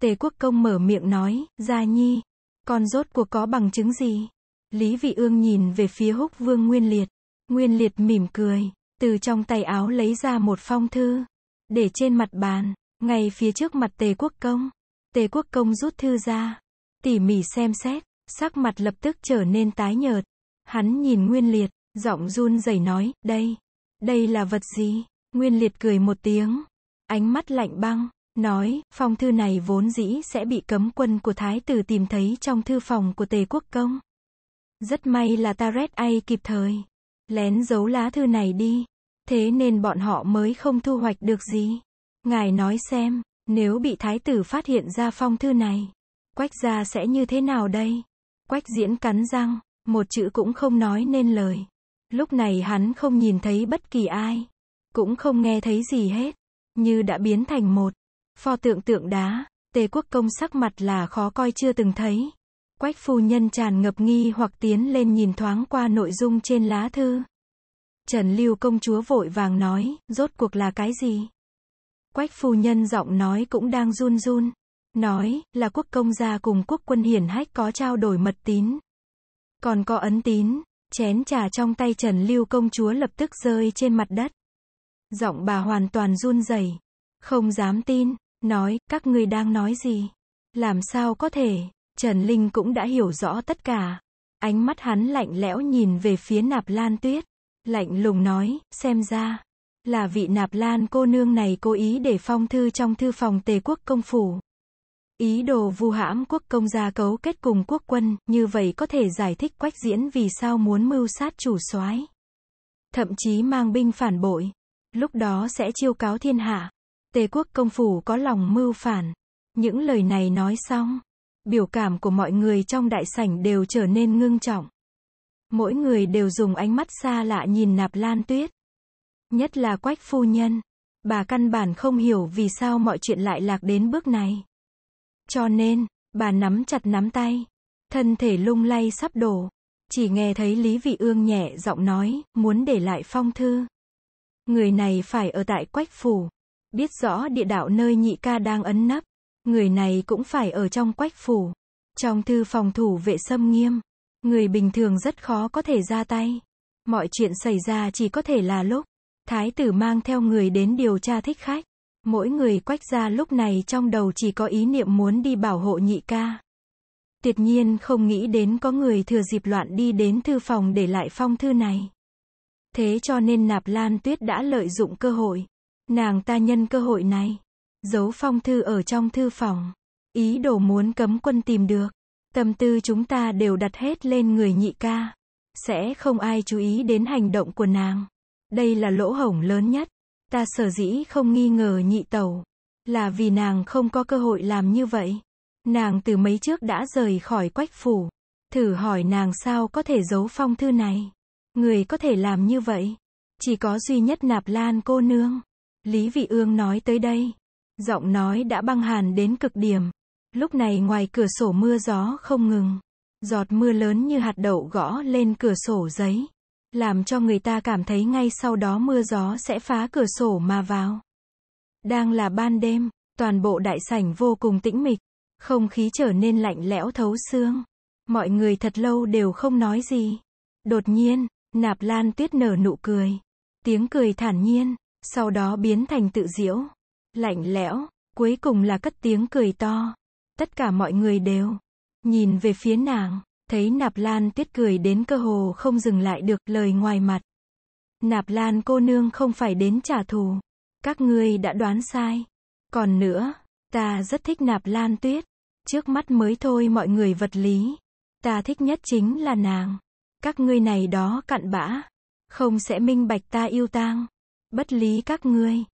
Tề quốc công mở miệng nói, Gia Nhi, con rốt cuộc có bằng chứng gì? Lý vị ương nhìn về phía húc vương Nguyên Liệt. Nguyên Liệt mỉm cười, từ trong tay áo lấy ra một phong thư, để trên mặt bàn, ngay phía trước mặt tề quốc công. Tề quốc công rút thư ra, tỉ mỉ xem xét, sắc mặt lập tức trở nên tái nhợt. Hắn nhìn Nguyên Liệt, giọng run rẩy nói, đây, đây là vật gì? Nguyên Liệt cười một tiếng, ánh mắt lạnh băng, nói, phong thư này vốn dĩ sẽ bị cấm quân của Thái tử tìm thấy trong thư phòng của Tề Quốc Công. Rất may là ta Red Ai kịp thời, lén giấu lá thư này đi, thế nên bọn họ mới không thu hoạch được gì. Ngài nói xem, nếu bị Thái tử phát hiện ra phong thư này, Quách gia sẽ như thế nào đây? Quách diễn cắn răng, một chữ cũng không nói nên lời. Lúc này hắn không nhìn thấy bất kỳ ai, cũng không nghe thấy gì hết, như đã biến thành một pho tượng tượng đá. Tề quốc công sắc mặt là khó coi chưa từng thấy. Quách phu nhân tràn ngập nghi hoặc tiến lên nhìn thoáng qua nội dung trên lá thư. Trần Lưu công chúa vội vàng nói, rốt cuộc là cái gì? Quách phu nhân giọng nói cũng đang run run. Nói, là quốc công gia cùng quốc quân hiển hách có trao đổi mật tín. Còn có ấn tín, chén trà trong tay Trần Lưu công chúa lập tức rơi trên mặt đất. Giọng bà hoàn toàn run rẩy, không dám tin, nói, các ngươi đang nói gì? Làm sao có thể? Trần Linh cũng đã hiểu rõ tất cả. Ánh mắt hắn lạnh lẽo nhìn về phía Nạp Lan Tuyết, lạnh lùng nói, xem ra là vị Nạp Lan cô nương này cố ý để phong thư trong thư phòng Tề Quốc công phủ. Ý đồ vu hãm quốc công gia cấu kết cùng quốc quân, như vậy có thể giải thích quách diễn vì sao muốn mưu sát chủ soái Thậm chí mang binh phản bội. Lúc đó sẽ chiêu cáo thiên hạ. Tề quốc công phủ có lòng mưu phản. Những lời này nói xong. Biểu cảm của mọi người trong đại sảnh đều trở nên ngưng trọng. Mỗi người đều dùng ánh mắt xa lạ nhìn nạp lan tuyết. Nhất là quách phu nhân. Bà căn bản không hiểu vì sao mọi chuyện lại lạc đến bước này. Cho nên, bà nắm chặt nắm tay. Thân thể lung lay sắp đổ. Chỉ nghe thấy Lý Vị Ương nhẹ giọng nói, muốn để lại phong thư. Người này phải ở tại Quách Phủ. Biết rõ địa đạo nơi nhị ca đang ấn nấp. Người này cũng phải ở trong Quách Phủ. Trong thư phòng thủ vệ sâm nghiêm. Người bình thường rất khó có thể ra tay. Mọi chuyện xảy ra chỉ có thể là lúc. Thái tử mang theo người đến điều tra thích khách. Mỗi người quách ra lúc này trong đầu chỉ có ý niệm muốn đi bảo hộ nhị ca. Tuyệt nhiên không nghĩ đến có người thừa dịp loạn đi đến thư phòng để lại phong thư này. Thế cho nên nạp lan tuyết đã lợi dụng cơ hội. Nàng ta nhân cơ hội này. Giấu phong thư ở trong thư phòng. Ý đồ muốn cấm quân tìm được. Tâm tư chúng ta đều đặt hết lên người nhị ca. Sẽ không ai chú ý đến hành động của nàng. Đây là lỗ hổng lớn nhất. Ta sở dĩ không nghi ngờ nhị tẩu, là vì nàng không có cơ hội làm như vậy. Nàng từ mấy trước đã rời khỏi quách phủ. Thử hỏi nàng sao có thể giấu phong thư này. Người có thể làm như vậy. Chỉ có duy nhất nạp lan cô nương. Lý Vị Ương nói tới đây. Giọng nói đã băng hàn đến cực điểm. Lúc này ngoài cửa sổ mưa gió không ngừng. Giọt mưa lớn như hạt đậu gõ lên cửa sổ giấy làm cho người ta cảm thấy ngay sau đó mưa gió sẽ phá cửa sổ mà vào. Đang là ban đêm, toàn bộ đại sảnh vô cùng tĩnh mịch, không khí trở nên lạnh lẽo thấu xương. Mọi người thật lâu đều không nói gì. Đột nhiên, nạp lan tuyết nở nụ cười. Tiếng cười thản nhiên, sau đó biến thành tự diễu. Lạnh lẽo, cuối cùng là cất tiếng cười to. Tất cả mọi người đều nhìn về phía nàng. Thấy nạp lan tiết cười đến cơ hồ không dừng lại được lời ngoài mặt. Nạp lan cô nương không phải đến trả thù. Các ngươi đã đoán sai. Còn nữa, ta rất thích nạp lan tuyết. Trước mắt mới thôi mọi người vật lý. Ta thích nhất chính là nàng. Các ngươi này đó cặn bã. Không sẽ minh bạch ta yêu tang. Bất lý các ngươi.